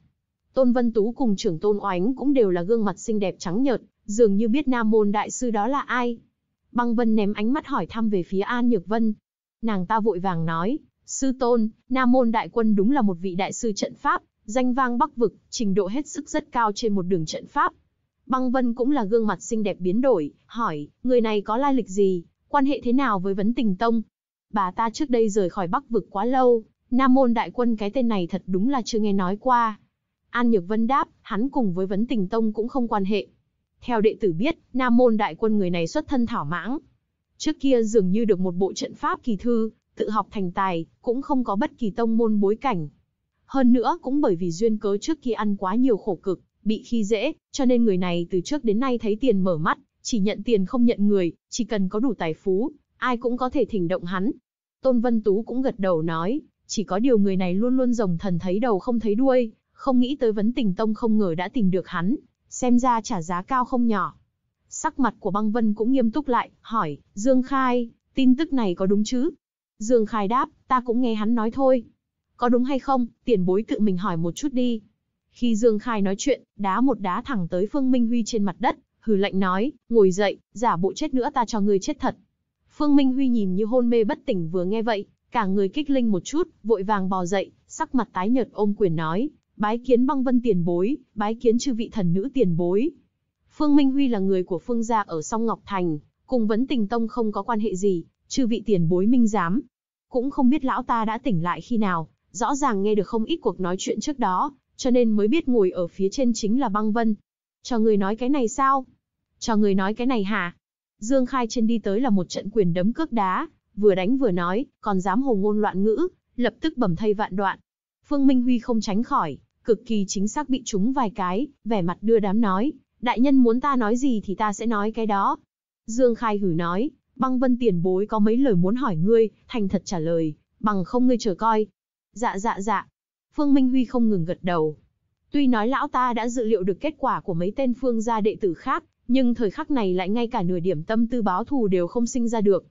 Tôn Vân Tú cùng trưởng Tôn Oánh cũng đều là gương mặt xinh đẹp trắng nhợt, dường như biết Nam Môn Đại Sư đó là ai. Băng Vân ném ánh mắt hỏi thăm về phía An Nhược Vân. Nàng ta vội vàng nói, Sư Tôn, Nam Môn Đại Quân đúng là một vị đại sư trận pháp, danh vang bắc vực, trình độ hết sức rất cao trên một đường trận pháp. Băng Vân cũng là gương mặt xinh đẹp biến đổi, hỏi, người này có lai lịch gì, quan hệ thế nào với vấn tình tông? Bà ta trước đây rời khỏi bắc vực quá lâu, Nam Môn Đại Quân cái tên này thật đúng là chưa nghe nói qua. An Nhược Vân đáp, hắn cùng với Vấn Tình Tông cũng không quan hệ. Theo đệ tử biết, Nam Môn Đại Quân người này xuất thân thảo mãng. Trước kia dường như được một bộ trận pháp kỳ thư, tự học thành tài, cũng không có bất kỳ tông môn bối cảnh. Hơn nữa cũng bởi vì duyên cớ trước kia ăn quá nhiều khổ cực, bị khi dễ, cho nên người này từ trước đến nay thấy tiền mở mắt, chỉ nhận tiền không nhận người, chỉ cần có đủ tài phú, ai cũng có thể thỉnh động hắn. Tôn Vân Tú cũng gật đầu nói, chỉ có điều người này luôn luôn rồng thần thấy đầu không thấy đuôi, không nghĩ tới vấn tình tông không ngờ đã tìm được hắn, xem ra trả giá cao không nhỏ. Sắc mặt của băng vân cũng nghiêm túc lại, hỏi, Dương Khai, tin tức này có đúng chứ? Dương Khai đáp, ta cũng nghe hắn nói thôi. Có đúng hay không, tiền bối tự mình hỏi một chút đi. Khi Dương Khai nói chuyện, đá một đá thẳng tới Phương Minh Huy trên mặt đất, hừ lạnh nói, ngồi dậy, giả bộ chết nữa ta cho người chết thật. Phương Minh Huy nhìn như hôn mê bất tỉnh vừa nghe vậy, cả người kích linh một chút, vội vàng bò dậy, sắc mặt tái nhợt ôm quyền nói, bái kiến băng vân tiền bối, bái kiến chư vị thần nữ tiền bối. Phương Minh Huy là người của Phương gia ở song Ngọc Thành, cùng vấn tình tông không có quan hệ gì, chư vị tiền bối minh giám. Cũng không biết lão ta đã tỉnh lại khi nào, rõ ràng nghe được không ít cuộc nói chuyện trước đó, cho nên mới biết ngồi ở phía trên chính là băng vân. Cho người nói cái này sao? Cho người nói cái này hả? Dương Khai trên đi tới là một trận quyền đấm cước đá, vừa đánh vừa nói, còn dám hồ ngôn loạn ngữ, lập tức bẩm thay vạn đoạn. Phương Minh Huy không tránh khỏi, cực kỳ chính xác bị trúng vài cái, vẻ mặt đưa đám nói, đại nhân muốn ta nói gì thì ta sẽ nói cái đó. Dương Khai hử nói, băng vân tiền bối có mấy lời muốn hỏi ngươi, thành thật trả lời, bằng không ngươi chờ coi. Dạ dạ dạ. Phương Minh Huy không ngừng gật đầu. Tuy nói lão ta đã dự liệu được kết quả của mấy tên phương gia đệ tử khác, nhưng thời khắc này lại ngay cả nửa điểm tâm tư báo thù đều không sinh ra được.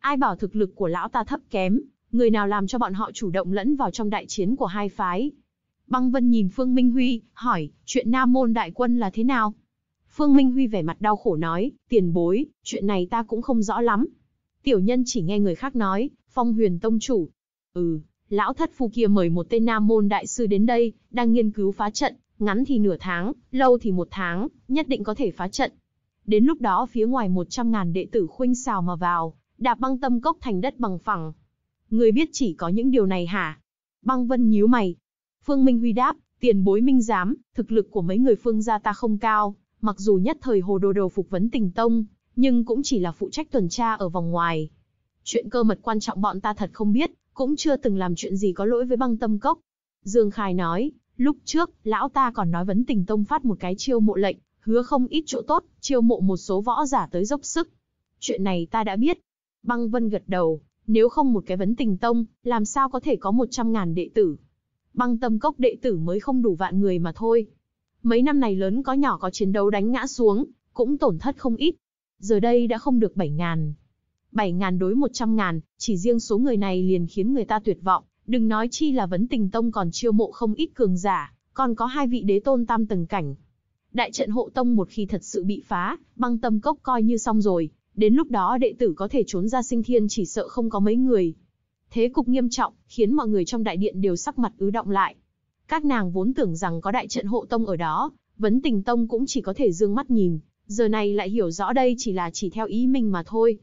Ai bảo thực lực của lão ta thấp kém, người nào làm cho bọn họ chủ động lẫn vào trong đại chiến của hai phái, Băng Vân nhìn Phương Minh Huy, hỏi, chuyện Nam Môn Đại Quân là thế nào? Phương Minh Huy vẻ mặt đau khổ nói, tiền bối, chuyện này ta cũng không rõ lắm. Tiểu nhân chỉ nghe người khác nói, phong huyền tông chủ. Ừ, lão thất phu kia mời một tên Nam Môn Đại Sư đến đây, đang nghiên cứu phá trận, ngắn thì nửa tháng, lâu thì một tháng, nhất định có thể phá trận. Đến lúc đó phía ngoài 100.000 đệ tử khuynh xào mà vào, đạp băng tâm cốc thành đất bằng phẳng. Người biết chỉ có những điều này hả? Băng Vân nhíu mày, Phương Minh Huy đáp, tiền bối minh giám, thực lực của mấy người phương gia ta không cao, mặc dù nhất thời hồ đồ đồ phục vấn tình tông, nhưng cũng chỉ là phụ trách tuần tra ở vòng ngoài. Chuyện cơ mật quan trọng bọn ta thật không biết, cũng chưa từng làm chuyện gì có lỗi với băng tâm cốc. Dương Khai nói, lúc trước, lão ta còn nói vấn tình tông phát một cái chiêu mộ lệnh, hứa không ít chỗ tốt, chiêu mộ một số võ giả tới dốc sức. Chuyện này ta đã biết. Băng Vân gật đầu, nếu không một cái vấn tình tông, làm sao có thể có 100.000 đệ tử băng tâm cốc đệ tử mới không đủ vạn người mà thôi. Mấy năm này lớn có nhỏ có chiến đấu đánh ngã xuống, cũng tổn thất không ít. Giờ đây đã không được 7 ngàn. 7 ngàn đối 100 ngàn, chỉ riêng số người này liền khiến người ta tuyệt vọng. Đừng nói chi là vấn tình tông còn chiêu mộ không ít cường giả, còn có hai vị đế tôn tam tầng cảnh. Đại trận hộ tông một khi thật sự bị phá, băng tâm cốc coi như xong rồi, đến lúc đó đệ tử có thể trốn ra sinh thiên chỉ sợ không có mấy người. Thế cục nghiêm trọng, khiến mọi người trong đại điện đều sắc mặt ứ động lại. Các nàng vốn tưởng rằng có đại trận hộ tông ở đó, vấn tình tông cũng chỉ có thể dương mắt nhìn, giờ này lại hiểu rõ đây chỉ là chỉ theo ý mình mà thôi.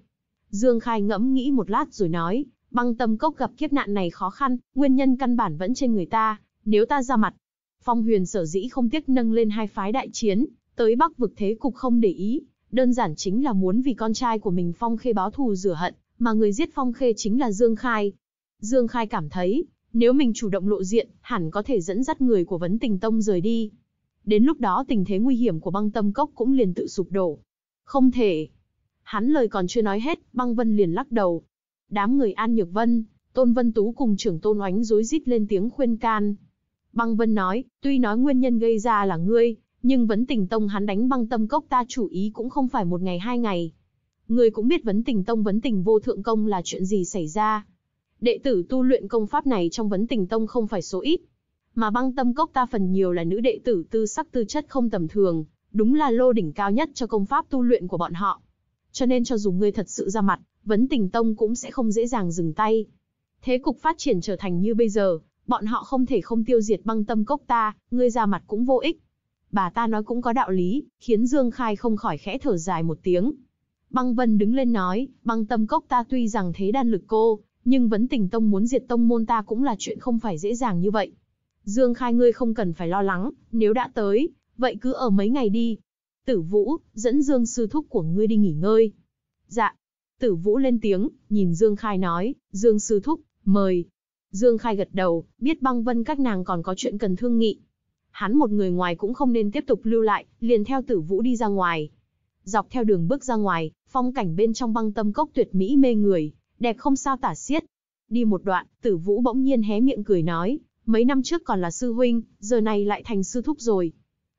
Dương Khai ngẫm nghĩ một lát rồi nói, băng tâm cốc gặp kiếp nạn này khó khăn, nguyên nhân căn bản vẫn trên người ta, nếu ta ra mặt. Phong huyền sở dĩ không tiếc nâng lên hai phái đại chiến, tới bắc vực thế cục không để ý, đơn giản chính là muốn vì con trai của mình Phong Khê báo thù rửa hận, mà người giết Phong Khê chính là Dương Khai, Dương Khai cảm thấy, nếu mình chủ động lộ diện, hẳn có thể dẫn dắt người của vấn tình tông rời đi. Đến lúc đó tình thế nguy hiểm của băng tâm cốc cũng liền tự sụp đổ. Không thể. Hắn lời còn chưa nói hết, băng vân liền lắc đầu. Đám người An Nhược Vân, Tôn Vân Tú cùng trưởng Tôn Oánh dối rít lên tiếng khuyên can. Băng Vân nói, tuy nói nguyên nhân gây ra là ngươi, nhưng vấn tình tông hắn đánh băng tâm cốc ta chủ ý cũng không phải một ngày hai ngày. Ngươi cũng biết vấn tình tông vấn tình vô thượng công là chuyện gì xảy ra, Đệ tử tu luyện công pháp này trong vấn tình tông không phải số ít. Mà băng tâm cốc ta phần nhiều là nữ đệ tử tư sắc tư chất không tầm thường, đúng là lô đỉnh cao nhất cho công pháp tu luyện của bọn họ. Cho nên cho dù ngươi thật sự ra mặt, vấn tình tông cũng sẽ không dễ dàng dừng tay. Thế cục phát triển trở thành như bây giờ, bọn họ không thể không tiêu diệt băng tâm cốc ta, ngươi ra mặt cũng vô ích. Bà ta nói cũng có đạo lý, khiến Dương Khai không khỏi khẽ thở dài một tiếng. Băng Vân đứng lên nói, băng tâm cốc ta tuy rằng thế đan lực cô, nhưng vấn tình tông muốn diệt tông môn ta cũng là chuyện không phải dễ dàng như vậy. Dương Khai ngươi không cần phải lo lắng, nếu đã tới, vậy cứ ở mấy ngày đi. Tử Vũ, dẫn Dương sư thúc của ngươi đi nghỉ ngơi. Dạ. Tử Vũ lên tiếng, nhìn Dương Khai nói, Dương sư thúc, mời. Dương Khai gật đầu, biết băng vân các nàng còn có chuyện cần thương nghị. Hắn một người ngoài cũng không nên tiếp tục lưu lại, liền theo tử vũ đi ra ngoài. Dọc theo đường bước ra ngoài, phong cảnh bên trong băng tâm cốc tuyệt mỹ mê người, đẹp không sao tả xiết. Đi một đoạn, tử vũ bỗng nhiên hé miệng cười nói, mấy năm trước còn là sư huynh, giờ này lại thành sư thúc rồi.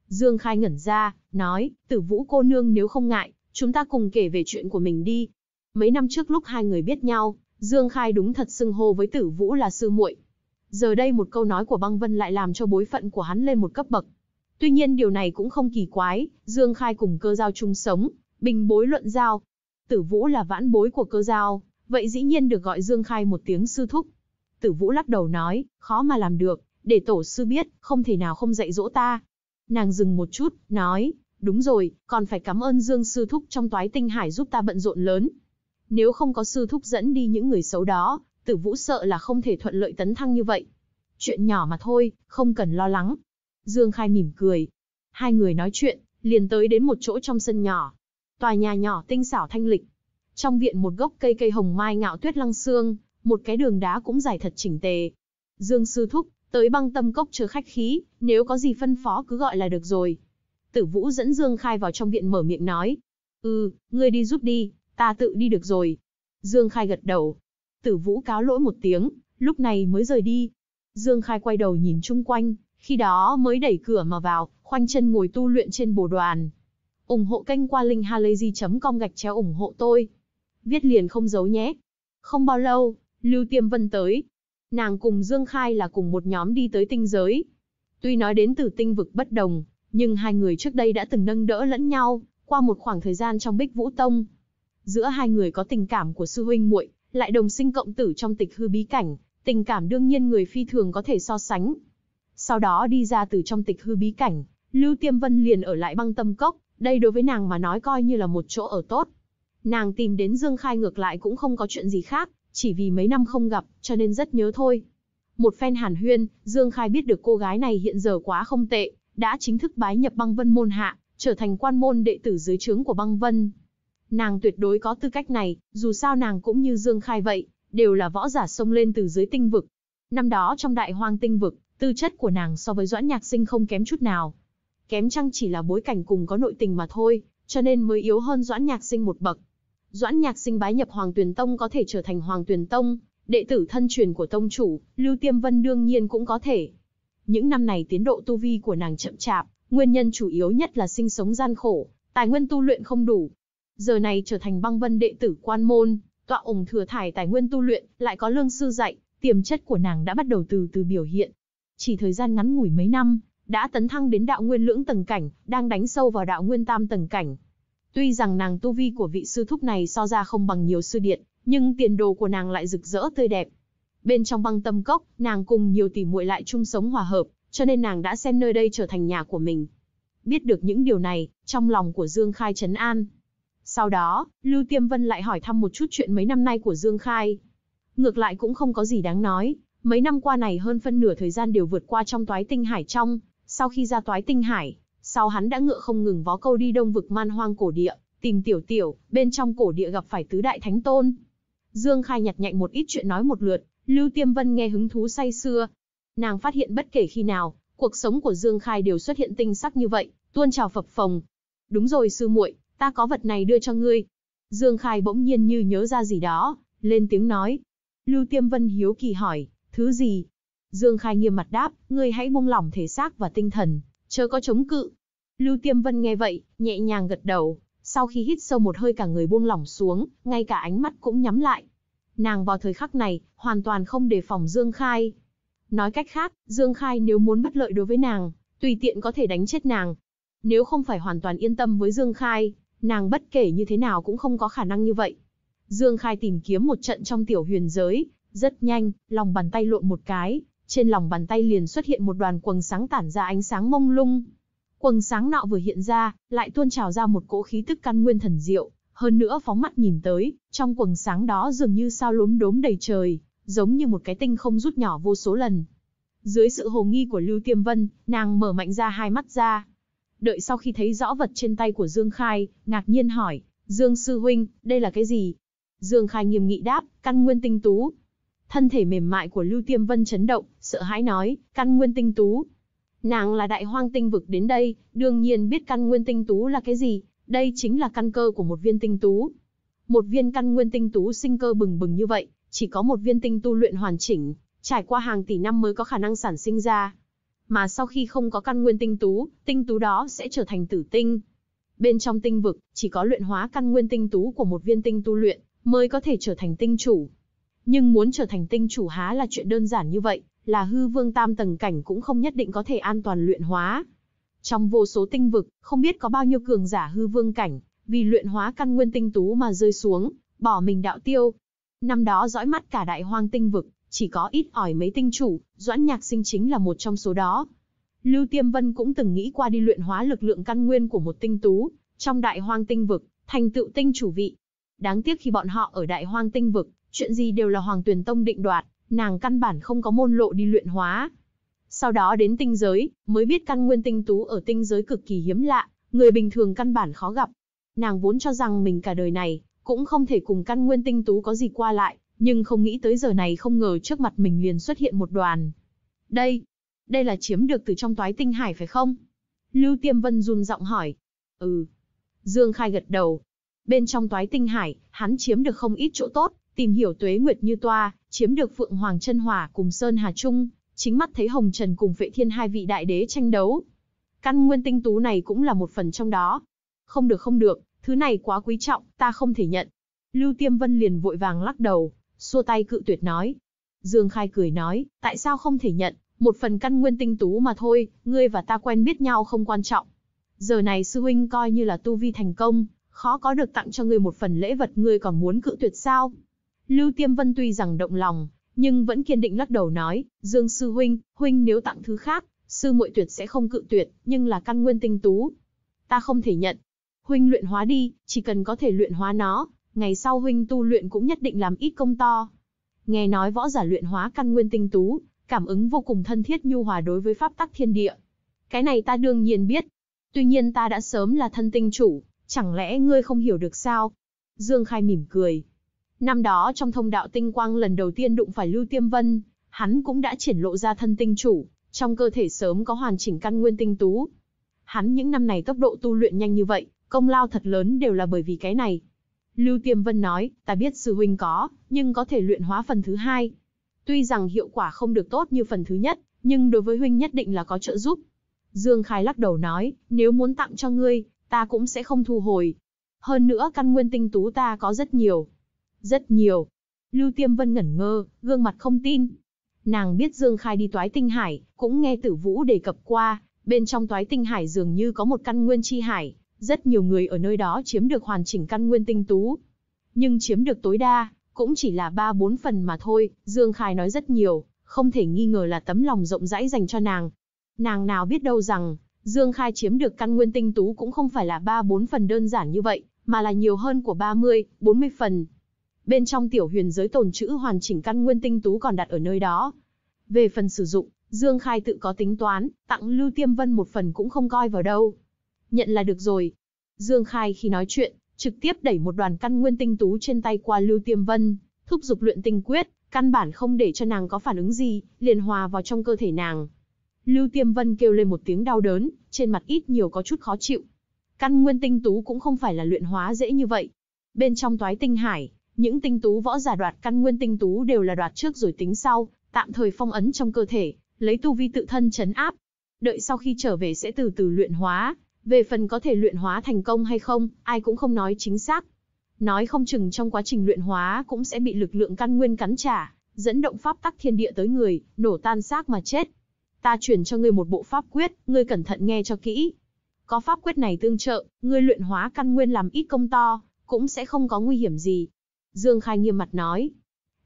Dương Khai ngẩn ra, nói, tử vũ cô nương nếu không ngại, chúng ta cùng kể về chuyện của mình đi. Mấy năm trước lúc hai người biết nhau, Dương Khai đúng thật xưng hô với tử vũ là sư muội. Giờ đây một câu nói của băng vân lại làm cho bối phận của hắn lên một cấp bậc. Tuy nhiên điều này cũng không kỳ quái, Dương Khai cùng cơ giao chung sống, bình bối luận giao. Tử vũ là vãn bối của cơ giao, vậy dĩ nhiên được gọi Dương Khai một tiếng sư thúc. Tử Vũ lắc đầu nói, khó mà làm được, để tổ sư biết, không thể nào không dạy dỗ ta. Nàng dừng một chút, nói, đúng rồi, còn phải cảm ơn Dương sư thúc trong toái tinh hải giúp ta bận rộn lớn. Nếu không có sư thúc dẫn đi những người xấu đó, tử vũ sợ là không thể thuận lợi tấn thăng như vậy. Chuyện nhỏ mà thôi, không cần lo lắng. Dương Khai mỉm cười. Hai người nói chuyện, liền tới đến một chỗ trong sân nhỏ. Tòa nhà nhỏ tinh xảo thanh lịch, trong viện một gốc cây cây hồng mai ngạo tuyết lăng xương, một cái đường đá cũng dài thật chỉnh tề. Dương sư thúc, tới băng tâm cốc chờ khách khí, nếu có gì phân phó cứ gọi là được rồi. Tử Vũ dẫn Dương Khai vào trong viện mở miệng nói. Ừ, ngươi đi giúp đi, ta tự đi được rồi. Dương Khai gật đầu. Tử Vũ cáo lỗi một tiếng, lúc này mới rời đi. Dương Khai quay đầu nhìn chung quanh, khi đó mới đẩy cửa mà vào, khoanh chân ngồi tu luyện trên bồ đoàn. ủng hộ kênh qua linkhalazy.com gạch chéo ủng hộ tôi viết liền không giấu nhé. Không bao lâu, Lưu Tiêm Vân tới. Nàng cùng Dương Khai là cùng một nhóm đi tới tinh giới. Tuy nói đến từ tinh vực bất đồng, nhưng hai người trước đây đã từng nâng đỡ lẫn nhau, qua một khoảng thời gian trong Bích Vũ Tông. Giữa hai người có tình cảm của sư huynh muội, lại đồng sinh cộng tử trong tịch hư bí cảnh, tình cảm đương nhiên người phi thường có thể so sánh. Sau đó đi ra từ trong tịch hư bí cảnh, Lưu Tiêm Vân liền ở lại băng tâm cốc, đây đối với nàng mà nói coi như là một chỗ ở tốt. Nàng tìm đến Dương Khai ngược lại cũng không có chuyện gì khác, chỉ vì mấy năm không gặp, cho nên rất nhớ thôi. Một phen hàn huyên, Dương Khai biết được cô gái này hiện giờ quá không tệ, đã chính thức bái nhập băng vân môn hạ, trở thành quan môn đệ tử dưới trướng của băng vân. Nàng tuyệt đối có tư cách này, dù sao nàng cũng như Dương Khai vậy, đều là võ giả xông lên từ dưới tinh vực. Năm đó trong đại hoang tinh vực, tư chất của nàng so với doãn nhạc sinh không kém chút nào. Kém chăng chỉ là bối cảnh cùng có nội tình mà thôi, cho nên mới yếu hơn doãn nhạc sinh một bậc. Doãn Nhạc Sinh bái nhập Hoàng Tuyền Tông có thể trở thành Hoàng Tuyền Tông, đệ tử thân truyền của tông chủ, Lưu Tiêm Vân đương nhiên cũng có thể. Những năm này tiến độ tu vi của nàng chậm chạp, nguyên nhân chủ yếu nhất là sinh sống gian khổ, tài nguyên tu luyện không đủ. Giờ này trở thành băng vân đệ tử quan môn, tọa ủng thừa thải tài nguyên tu luyện, lại có lương sư dạy, tiềm chất của nàng đã bắt đầu từ từ biểu hiện. Chỉ thời gian ngắn ngủi mấy năm, đã tấn thăng đến đạo nguyên lưỡng tầng cảnh, đang đánh sâu vào đạo nguyên tam tầng cảnh. Tuy rằng nàng tu vi của vị sư thúc này so ra không bằng nhiều sư điện, nhưng tiền đồ của nàng lại rực rỡ tươi đẹp. Bên trong băng tâm cốc, nàng cùng nhiều tỷ muội lại chung sống hòa hợp, cho nên nàng đã xem nơi đây trở thành nhà của mình. Biết được những điều này, trong lòng của Dương Khai trấn an. Sau đó, Lưu Tiêm Vân lại hỏi thăm một chút chuyện mấy năm nay của Dương Khai. Ngược lại cũng không có gì đáng nói, mấy năm qua này hơn phân nửa thời gian đều vượt qua trong toái tinh hải trong, sau khi ra toái tinh hải, sau hắn đã ngựa không ngừng vó câu đi đông vực man hoang cổ địa, tìm tiểu tiểu, bên trong cổ địa gặp phải tứ đại thánh tôn. Dương Khai nhặt nhạnh một ít chuyện nói một lượt, Lưu Tiêm Vân nghe hứng thú say xưa. Nàng phát hiện bất kể khi nào, cuộc sống của Dương Khai đều xuất hiện tinh sắc như vậy, tuôn trào phập phồng. Đúng rồi sư muội, ta có vật này đưa cho ngươi. Dương Khai bỗng nhiên như nhớ ra gì đó, lên tiếng nói. Lưu Tiêm Vân hiếu kỳ hỏi, thứ gì? Dương Khai nghiêm mặt đáp, ngươi hãy buông lỏng thể xác và tinh thần, chớ có chống cự. Lưu Tiêm Vân nghe vậy, nhẹ nhàng gật đầu, sau khi hít sâu một hơi cả người buông lỏng xuống, ngay cả ánh mắt cũng nhắm lại. Nàng vào thời khắc này, hoàn toàn không đề phòng Dương Khai. Nói cách khác, Dương Khai nếu muốn bất lợi đối với nàng, tùy tiện có thể đánh chết nàng. Nếu không phải hoàn toàn yên tâm với Dương Khai, nàng bất kể như thế nào cũng không có khả năng như vậy. Dương Khai tìm kiếm một trận trong tiểu huyền giới, rất nhanh, lòng bàn tay lộn một cái, trên lòng bàn tay liền xuất hiện một đoàn quầng sáng tản ra ánh sáng mông lung. Quầng sáng nọ vừa hiện ra, lại tuôn trào ra một cỗ khí tức căn nguyên thần diệu, hơn nữa phóng mắt nhìn tới, trong quầng sáng đó dường như sao lốm đốm đầy trời, giống như một cái tinh không rút nhỏ vô số lần. Dưới sự hồ nghi của Lưu Tiêm Vân, nàng mở mạnh ra hai mắt ra. Đợi sau khi thấy rõ vật trên tay của Dương Khai, ngạc nhiên hỏi, Dương Sư Huynh, đây là cái gì? Dương Khai nghiêm nghị đáp, căn nguyên tinh tú, Thân thể mềm mại của Lưu Tiêm Vân chấn động, sợ hãi nói, căn nguyên tinh tú. Nàng là đại hoang tinh vực đến đây, đương nhiên biết căn nguyên tinh tú là cái gì, đây chính là căn cơ của một viên tinh tú. Một viên căn nguyên tinh tú sinh cơ bừng bừng như vậy, chỉ có một viên tinh tu luyện hoàn chỉnh, trải qua hàng tỷ năm mới có khả năng sản sinh ra. Mà sau khi không có căn nguyên tinh tú, tinh tú đó sẽ trở thành tử tinh. Bên trong tinh vực, chỉ có luyện hóa căn nguyên tinh tú của một viên tinh tu luyện, mới có thể trở thành tinh chủ nhưng muốn trở thành tinh chủ há là chuyện đơn giản như vậy, là hư vương tam tầng cảnh cũng không nhất định có thể an toàn luyện hóa. Trong vô số tinh vực, không biết có bao nhiêu cường giả hư vương cảnh, vì luyện hóa căn nguyên tinh tú mà rơi xuống, bỏ mình đạo tiêu. Năm đó dõi mắt cả đại hoang tinh vực, chỉ có ít ỏi mấy tinh chủ, Doãn Nhạc Sinh chính là một trong số đó. Lưu Tiêm Vân cũng từng nghĩ qua đi luyện hóa lực lượng căn nguyên của một tinh tú, trong đại hoang tinh vực, thành tựu tinh chủ vị. Đáng tiếc khi bọn họ ở đại hoang tinh vực, chuyện gì đều là Hoàng Tuyền Tông định đoạt, nàng căn bản không có môn lộ đi luyện hóa. Sau đó đến tinh giới, mới biết căn nguyên tinh tú ở tinh giới cực kỳ hiếm lạ, người bình thường căn bản khó gặp. Nàng vốn cho rằng mình cả đời này, cũng không thể cùng căn nguyên tinh tú có gì qua lại, nhưng không nghĩ tới giờ này không ngờ trước mặt mình liền xuất hiện một đoàn. Đây, đây là chiếm được từ trong toái tinh hải phải không? Lưu Tiêm Vân run giọng hỏi. Ừ. Dương Khai gật đầu. Bên trong toái tinh hải, hắn chiếm được không ít chỗ tốt, tìm hiểu tuế nguyệt như toa, chiếm được Phượng Hoàng chân hỏa cùng Sơn Hà Trung, chính mắt thấy Hồng Trần cùng Phệ Thiên hai vị đại đế tranh đấu. Căn nguyên tinh tú này cũng là một phần trong đó. Không được không được, thứ này quá quý trọng, ta không thể nhận. Lưu Tiêm Vân liền vội vàng lắc đầu, xua tay cự tuyệt nói. Dương Khai cười nói, tại sao không thể nhận, một phần căn nguyên tinh tú mà thôi, ngươi và ta quen biết nhau không quan trọng. Giờ này sư huynh coi như là tu vi thành công, khó có được tặng cho ngươi một phần lễ vật ngươi còn muốn cự tuyệt sao? Lưu Tiêm Vân tuy rằng động lòng, nhưng vẫn kiên định lắc đầu nói, Dương sư huynh, huynh nếu tặng thứ khác, sư muội tuyệt sẽ không cự tuyệt, nhưng là căn nguyên tinh tú. Ta không thể nhận. Huynh luyện hóa đi, chỉ cần có thể luyện hóa nó, ngày sau huynh tu luyện cũng nhất định làm ít công to. Nghe nói võ giả luyện hóa căn nguyên tinh tú, cảm ứng vô cùng thân thiết nhu hòa đối với pháp tắc thiên địa. Cái này ta đương nhiên biết. Tuy nhiên ta đã sớm là thân tinh chủ, chẳng lẽ ngươi không hiểu được sao? Dương Khai mỉm cười, Năm đó trong thông đạo tinh quang lần đầu tiên đụng phải Lưu Tiêm Vân, hắn cũng đã triển lộ ra thân tinh chủ, trong cơ thể sớm có hoàn chỉnh căn nguyên tinh tú. Hắn những năm này tốc độ tu luyện nhanh như vậy, công lao thật lớn đều là bởi vì cái này. Lưu Tiêm Vân nói, ta biết sư huynh có, nhưng có thể luyện hóa phần thứ hai. Tuy rằng hiệu quả không được tốt như phần thứ nhất, nhưng đối với huynh nhất định là có trợ giúp. Dương Khai lắc đầu nói, nếu muốn tặng cho ngươi, ta cũng sẽ không thu hồi. Hơn nữa căn nguyên tinh tú ta có rất nhiều, rất nhiều. Lưu Tiêm Vân ngẩn ngơ, gương mặt không tin. Nàng biết Dương Khai đi toái tinh hải, cũng nghe tử vũ đề cập qua, bên trong toái tinh hải dường như có một căn nguyên chi hải, rất nhiều người ở nơi đó chiếm được hoàn chỉnh căn nguyên tinh tú. Nhưng chiếm được tối đa, cũng chỉ là 3-4 phần mà thôi, Dương Khai nói rất nhiều, không thể nghi ngờ là tấm lòng rộng rãi dành cho nàng. Nàng nào biết đâu rằng, Dương Khai chiếm được căn nguyên tinh tú cũng không phải là 3-4 phần đơn giản như vậy, mà là nhiều hơn của 30, 40 phần bên trong tiểu huyền giới tồn trữ hoàn chỉnh căn nguyên tinh tú còn đặt ở nơi đó. Về phần sử dụng, Dương Khai tự có tính toán, tặng Lưu Tiêm Vân một phần cũng không coi vào đâu. Nhận là được rồi. Dương Khai khi nói chuyện, trực tiếp đẩy một đoàn căn nguyên tinh tú trên tay qua Lưu Tiêm Vân, thúc giục luyện tinh quyết, căn bản không để cho nàng có phản ứng gì, liền hòa vào trong cơ thể nàng. Lưu Tiêm Vân kêu lên một tiếng đau đớn, trên mặt ít nhiều có chút khó chịu. Căn nguyên tinh tú cũng không phải là luyện hóa dễ như vậy. Bên trong toái tinh hải, những tinh tú võ giả đoạt căn nguyên tinh tú đều là đoạt trước rồi tính sau, tạm thời phong ấn trong cơ thể, lấy tu vi tự thân chấn áp. Đợi sau khi trở về sẽ từ từ luyện hóa, về phần có thể luyện hóa thành công hay không, ai cũng không nói chính xác. Nói không chừng trong quá trình luyện hóa cũng sẽ bị lực lượng căn nguyên cắn trả, dẫn động pháp tắc thiên địa tới người, nổ tan xác mà chết. Ta chuyển cho ngươi một bộ pháp quyết, ngươi cẩn thận nghe cho kỹ. Có pháp quyết này tương trợ, ngươi luyện hóa căn nguyên làm ít công to, cũng sẽ không có nguy hiểm gì, Dương Khai nghiêm mặt nói.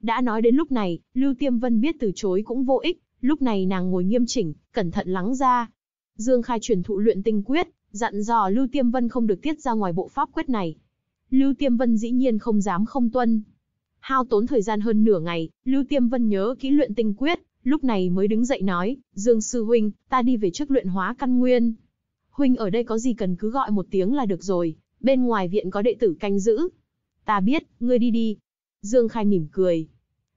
Đã nói đến lúc này, Lưu Tiêm Vân biết từ chối cũng vô ích, lúc này nàng ngồi nghiêm chỉnh, cẩn thận lắng ra. Dương Khai truyền thụ luyện tinh quyết, dặn dò Lưu Tiêm Vân không được tiết ra ngoài bộ pháp quyết này. Lưu Tiêm Vân dĩ nhiên không dám không tuân. Hao tốn thời gian hơn nửa ngày, Lưu Tiêm Vân nhớ kỹ luyện tinh quyết, lúc này mới đứng dậy nói, Dương Sư Huynh, ta đi về trước luyện hóa căn nguyên. Huynh ở đây có gì cần cứ gọi một tiếng là được rồi, bên ngoài viện có đệ tử canh giữ, Ta biết, ngươi đi đi. Dương Khai mỉm cười.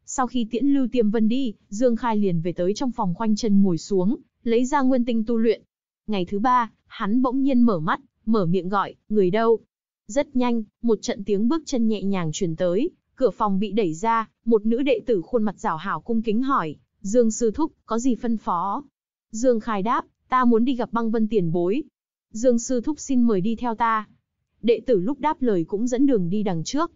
Sau khi tiễn Lưu Tiêm Vân đi, Dương Khai liền về tới trong phòng khoanh chân ngồi xuống, lấy ra nguyên tinh tu luyện. Ngày thứ ba, hắn bỗng nhiên mở mắt, mở miệng gọi, người đâu? Rất nhanh, một trận tiếng bước chân nhẹ nhàng truyền tới, cửa phòng bị đẩy ra, một nữ đệ tử khuôn mặt rảo hảo cung kính hỏi, Dương Sư Thúc, có gì phân phó? Dương Khai đáp, ta muốn đi gặp băng vân tiền bối. Dương Sư Thúc xin mời đi theo ta đệ tử lúc đáp lời cũng dẫn đường đi đằng trước.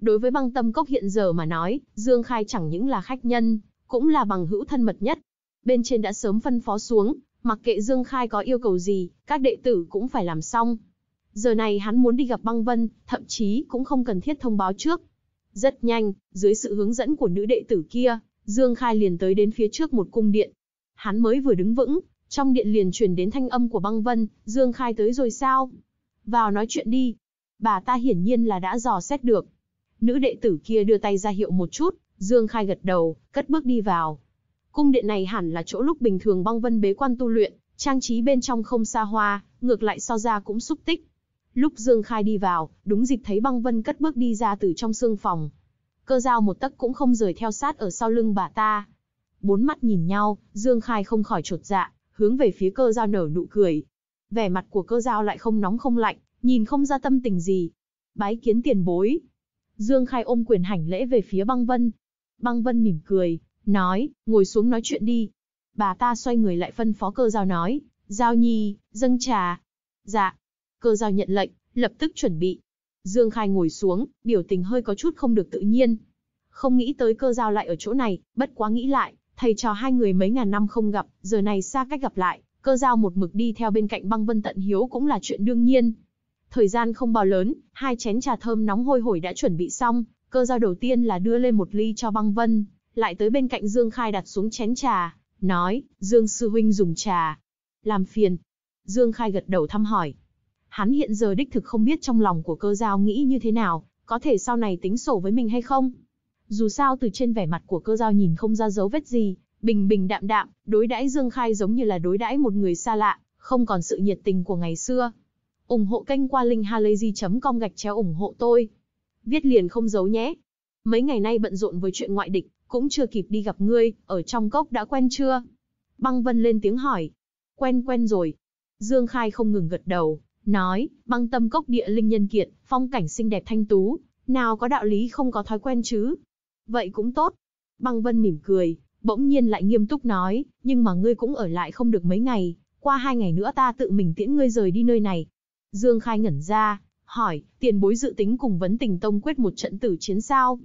Đối với băng tâm cốc hiện giờ mà nói, Dương Khai chẳng những là khách nhân, cũng là bằng hữu thân mật nhất. Bên trên đã sớm phân phó xuống, mặc kệ Dương Khai có yêu cầu gì, các đệ tử cũng phải làm xong. Giờ này hắn muốn đi gặp băng vân, thậm chí cũng không cần thiết thông báo trước. Rất nhanh, dưới sự hướng dẫn của nữ đệ tử kia, Dương Khai liền tới đến phía trước một cung điện. Hắn mới vừa đứng vững, trong điện liền truyền đến thanh âm của băng vân, Dương Khai tới rồi sao? Vào nói chuyện đi. Bà ta hiển nhiên là đã dò xét được. Nữ đệ tử kia đưa tay ra hiệu một chút, Dương Khai gật đầu, cất bước đi vào. Cung điện này hẳn là chỗ lúc bình thường băng vân bế quan tu luyện, trang trí bên trong không xa hoa, ngược lại so ra cũng xúc tích. Lúc Dương Khai đi vào, đúng dịp thấy băng vân cất bước đi ra từ trong xương phòng. Cơ dao một tấc cũng không rời theo sát ở sau lưng bà ta. Bốn mắt nhìn nhau, Dương Khai không khỏi trột dạ, hướng về phía cơ dao nở nụ cười, vẻ mặt của cơ giao lại không nóng không lạnh, nhìn không ra tâm tình gì. Bái kiến tiền bối. Dương Khai ôm quyền hành lễ về phía băng vân. Băng vân mỉm cười, nói, ngồi xuống nói chuyện đi. Bà ta xoay người lại phân phó cơ giao nói, giao nhi, dâng trà. Dạ. Cơ giao nhận lệnh, lập tức chuẩn bị. Dương Khai ngồi xuống, biểu tình hơi có chút không được tự nhiên. Không nghĩ tới cơ giao lại ở chỗ này, bất quá nghĩ lại, thầy trò hai người mấy ngàn năm không gặp, giờ này xa cách gặp lại, cơ giao một mực đi theo bên cạnh băng vân tận hiếu cũng là chuyện đương nhiên. Thời gian không bao lớn, hai chén trà thơm nóng hôi hổi đã chuẩn bị xong, cơ giao đầu tiên là đưa lên một ly cho băng vân, lại tới bên cạnh Dương Khai đặt xuống chén trà, nói, Dương Sư Huynh dùng trà. Làm phiền. Dương Khai gật đầu thăm hỏi. Hắn hiện giờ đích thực không biết trong lòng của cơ giao nghĩ như thế nào, có thể sau này tính sổ với mình hay không. Dù sao từ trên vẻ mặt của cơ giao nhìn không ra dấu vết gì, bình bình đạm đạm, đối đãi Dương Khai giống như là đối đãi một người xa lạ, không còn sự nhiệt tình của ngày xưa. ủng hộ kênh qua linkhalazy.com gạch chéo ủng hộ tôi. Viết liền không giấu nhé. Mấy ngày nay bận rộn với chuyện ngoại địch, cũng chưa kịp đi gặp ngươi, ở trong cốc đã quen chưa? Băng Vân lên tiếng hỏi. Quen quen rồi. Dương Khai không ngừng gật đầu, nói, băng tâm cốc địa linh nhân kiệt, phong cảnh xinh đẹp thanh tú, nào có đạo lý không có thói quen chứ. Vậy cũng tốt. Băng Vân mỉm cười, bỗng nhiên lại nghiêm túc nói, nhưng mà ngươi cũng ở lại không được mấy ngày, qua hai ngày nữa ta tự mình tiễn ngươi rời đi nơi này. Dương Khai ngẩn ra, hỏi, tiền bối dự tính cùng vấn tình tông quyết một trận tử chiến sao?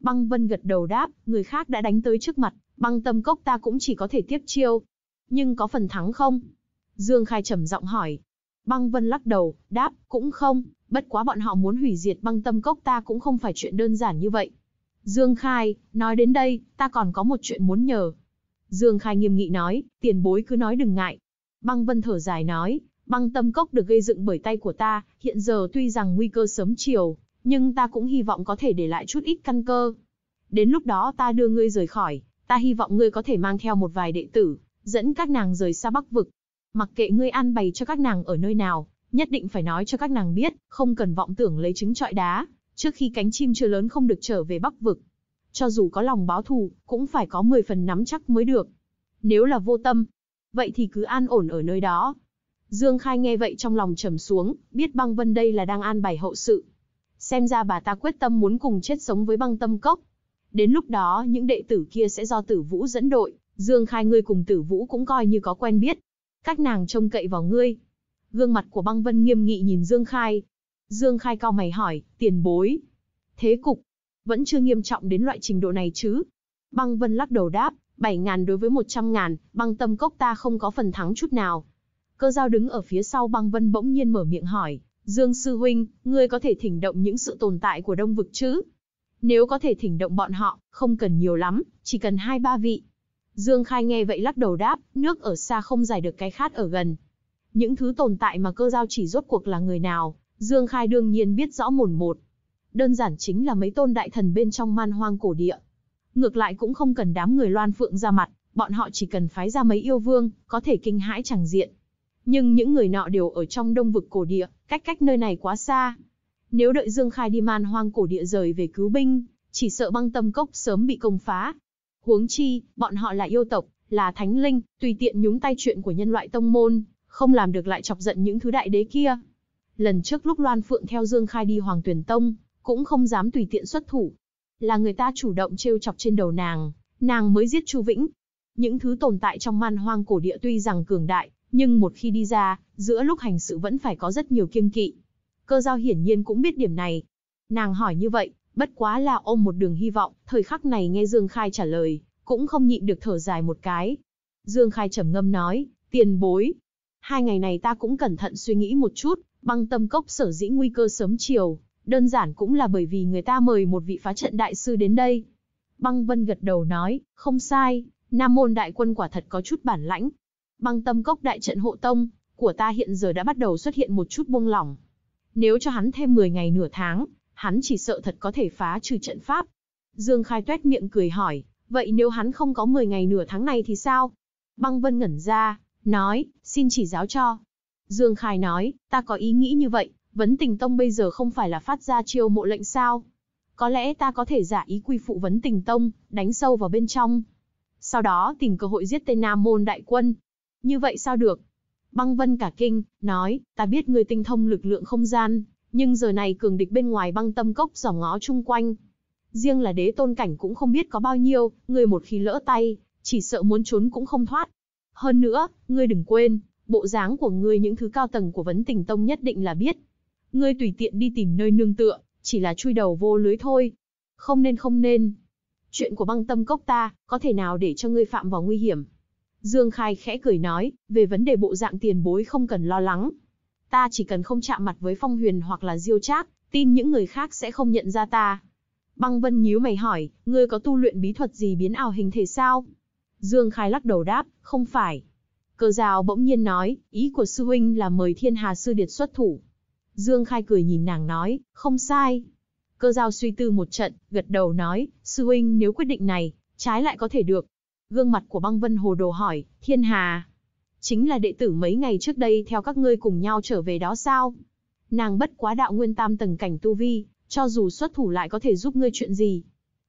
Băng Vân gật đầu đáp, người khác đã đánh tới trước mặt, băng tâm cốc ta cũng chỉ có thể tiếp chiêu. Nhưng có phần thắng không? Dương Khai trầm giọng hỏi. Băng Vân lắc đầu, đáp, cũng không, bất quá bọn họ muốn hủy diệt băng tâm cốc ta cũng không phải chuyện đơn giản như vậy. Dương Khai, nói đến đây, ta còn có một chuyện muốn nhờ. Dương Khai nghiêm nghị nói, tiền bối cứ nói đừng ngại. Băng Vân thở dài nói, băng tâm cốc được gây dựng bởi tay của ta, hiện giờ tuy rằng nguy cơ sớm chiều, nhưng ta cũng hy vọng có thể để lại chút ít căn cơ. Đến lúc đó ta đưa ngươi rời khỏi, ta hy vọng ngươi có thể mang theo một vài đệ tử, dẫn các nàng rời xa bắc vực. Mặc kệ ngươi an bày cho các nàng ở nơi nào, nhất định phải nói cho các nàng biết, không cần vọng tưởng lấy trứng trọi đá, trước khi cánh chim chưa lớn không được trở về Bắc Vực. Cho dù có lòng báo thù, cũng phải có 10 phần nắm chắc mới được. Nếu là vô tâm, vậy thì cứ an ổn ở nơi đó. Dương Khai nghe vậy trong lòng trầm xuống, biết băng vân đây là đang an bài hậu sự. Xem ra bà ta quyết tâm muốn cùng chết sống với băng tâm cốc. Đến lúc đó những đệ tử kia sẽ do tử vũ dẫn đội, Dương Khai ngươi cùng tử vũ cũng coi như có quen biết. cách nàng trông cậy vào ngươi. Gương mặt của băng vân nghiêm nghị nhìn Dương Khai, Dương Khai cao mày hỏi, tiền bối. Thế cục, vẫn chưa nghiêm trọng đến loại trình độ này chứ? Băng Vân lắc đầu đáp, 7.000 đối với 100.000, băng tâm cốc ta không có phần thắng chút nào. Cơ giao đứng ở phía sau băng Vân bỗng nhiên mở miệng hỏi, Dương Sư Huynh, ngươi có thể thỉnh động những sự tồn tại của đông vực chứ? Nếu có thể thỉnh động bọn họ, không cần nhiều lắm, chỉ cần hai ba vị. Dương Khai nghe vậy lắc đầu đáp, nước ở xa không giải được cái khát ở gần. Những thứ tồn tại mà cơ giao chỉ rốt cuộc là người nào, Dương Khai đương nhiên biết rõ mồn một. Đơn giản chính là mấy tôn đại thần bên trong man hoang cổ địa. Ngược lại cũng không cần đám người loan phượng ra mặt, bọn họ chỉ cần phái ra mấy yêu vương, có thể kinh hãi chẳng diện. Nhưng những người nọ đều ở trong đông vực cổ địa, cách cách nơi này quá xa. Nếu đợi Dương Khai đi man hoang cổ địa rời về cứu binh, chỉ sợ băng tâm cốc sớm bị công phá. Huống chi, bọn họ là yêu tộc, là thánh linh, tùy tiện nhúng tay chuyện của nhân loại tông môn, không làm được lại chọc giận những thứ đại đế kia, Lần trước lúc Loan Phượng theo Dương Khai đi Hoàng Tuyển Tông, cũng không dám tùy tiện xuất thủ. Là người ta chủ động trêu chọc trên đầu nàng, nàng mới giết Chu Vĩnh. Những thứ tồn tại trong man hoang cổ địa tuy rằng cường đại, nhưng một khi đi ra, giữa lúc hành sự vẫn phải có rất nhiều kiêng kỵ. Cơ giao hiển nhiên cũng biết điểm này. Nàng hỏi như vậy, bất quá là ôm một đường hy vọng, thời khắc này nghe Dương Khai trả lời, cũng không nhịn được thở dài một cái. Dương Khai trầm ngâm nói, tiền bối. Hai ngày này ta cũng cẩn thận suy nghĩ một chút, Băng tâm cốc sở dĩ nguy cơ sớm chiều, đơn giản cũng là bởi vì người ta mời một vị phá trận đại sư đến đây. Băng vân gật đầu nói, không sai, Nam môn đại quân quả thật có chút bản lãnh. Băng tâm cốc đại trận hộ tông, của ta hiện giờ đã bắt đầu xuất hiện một chút buông lỏng. Nếu cho hắn thêm 10 ngày nửa tháng, hắn chỉ sợ thật có thể phá trừ trận pháp. Dương Khai tuét miệng cười hỏi, vậy nếu hắn không có 10 ngày nửa tháng này thì sao? Băng Vân ngẩn ra, nói, xin chỉ giáo cho, Dương Khai nói, ta có ý nghĩ như vậy, vấn tình tông bây giờ không phải là phát ra chiêu mộ lệnh sao? Có lẽ ta có thể giả ý quy phụ vấn tình tông, đánh sâu vào bên trong. Sau đó tìm cơ hội giết tên Nam Môn đại quân. Như vậy sao được? Băng Vân cả kinh, nói, ta biết người tinh thông lực lượng không gian, nhưng giờ này cường địch bên ngoài băng tâm cốc dòm ngó chung quanh. Riêng là đế tôn cảnh cũng không biết có bao nhiêu, người một khi lỡ tay, chỉ sợ muốn trốn cũng không thoát. Hơn nữa, ngươi đừng quên, bộ dáng của ngươi những thứ cao tầng của vấn tình tông nhất định là biết. Ngươi tùy tiện đi tìm nơi nương tựa, chỉ là chui đầu vô lưới thôi. Không nên không nên. Chuyện của băng tâm cốc ta, có thể nào để cho ngươi phạm vào nguy hiểm. Dương Khai khẽ cười nói, về vấn đề bộ dạng tiền bối không cần lo lắng. Ta chỉ cần không chạm mặt với phong huyền hoặc là diêu trác, tin những người khác sẽ không nhận ra ta. Băng Vân nhíu mày hỏi, ngươi có tu luyện bí thuật gì biến ảo hình thể sao? Dương Khai lắc đầu đáp, không phải. Cơ Giao bỗng nhiên nói, ý của sư huynh là mời thiên hà sư điệt xuất thủ. Dương Khai cười nhìn nàng nói, không sai. Cơ Giao suy tư một trận, gật đầu nói, sư huynh nếu quyết định này, trái lại có thể được. Gương mặt của băng vân hồ đồ hỏi, thiên hà. Chính là đệ tử mấy ngày trước đây theo các ngươi cùng nhau trở về đó sao? Nàng bất quá đạo nguyên tam tầng cảnh tu vi, cho dù xuất thủ lại có thể giúp ngươi chuyện gì.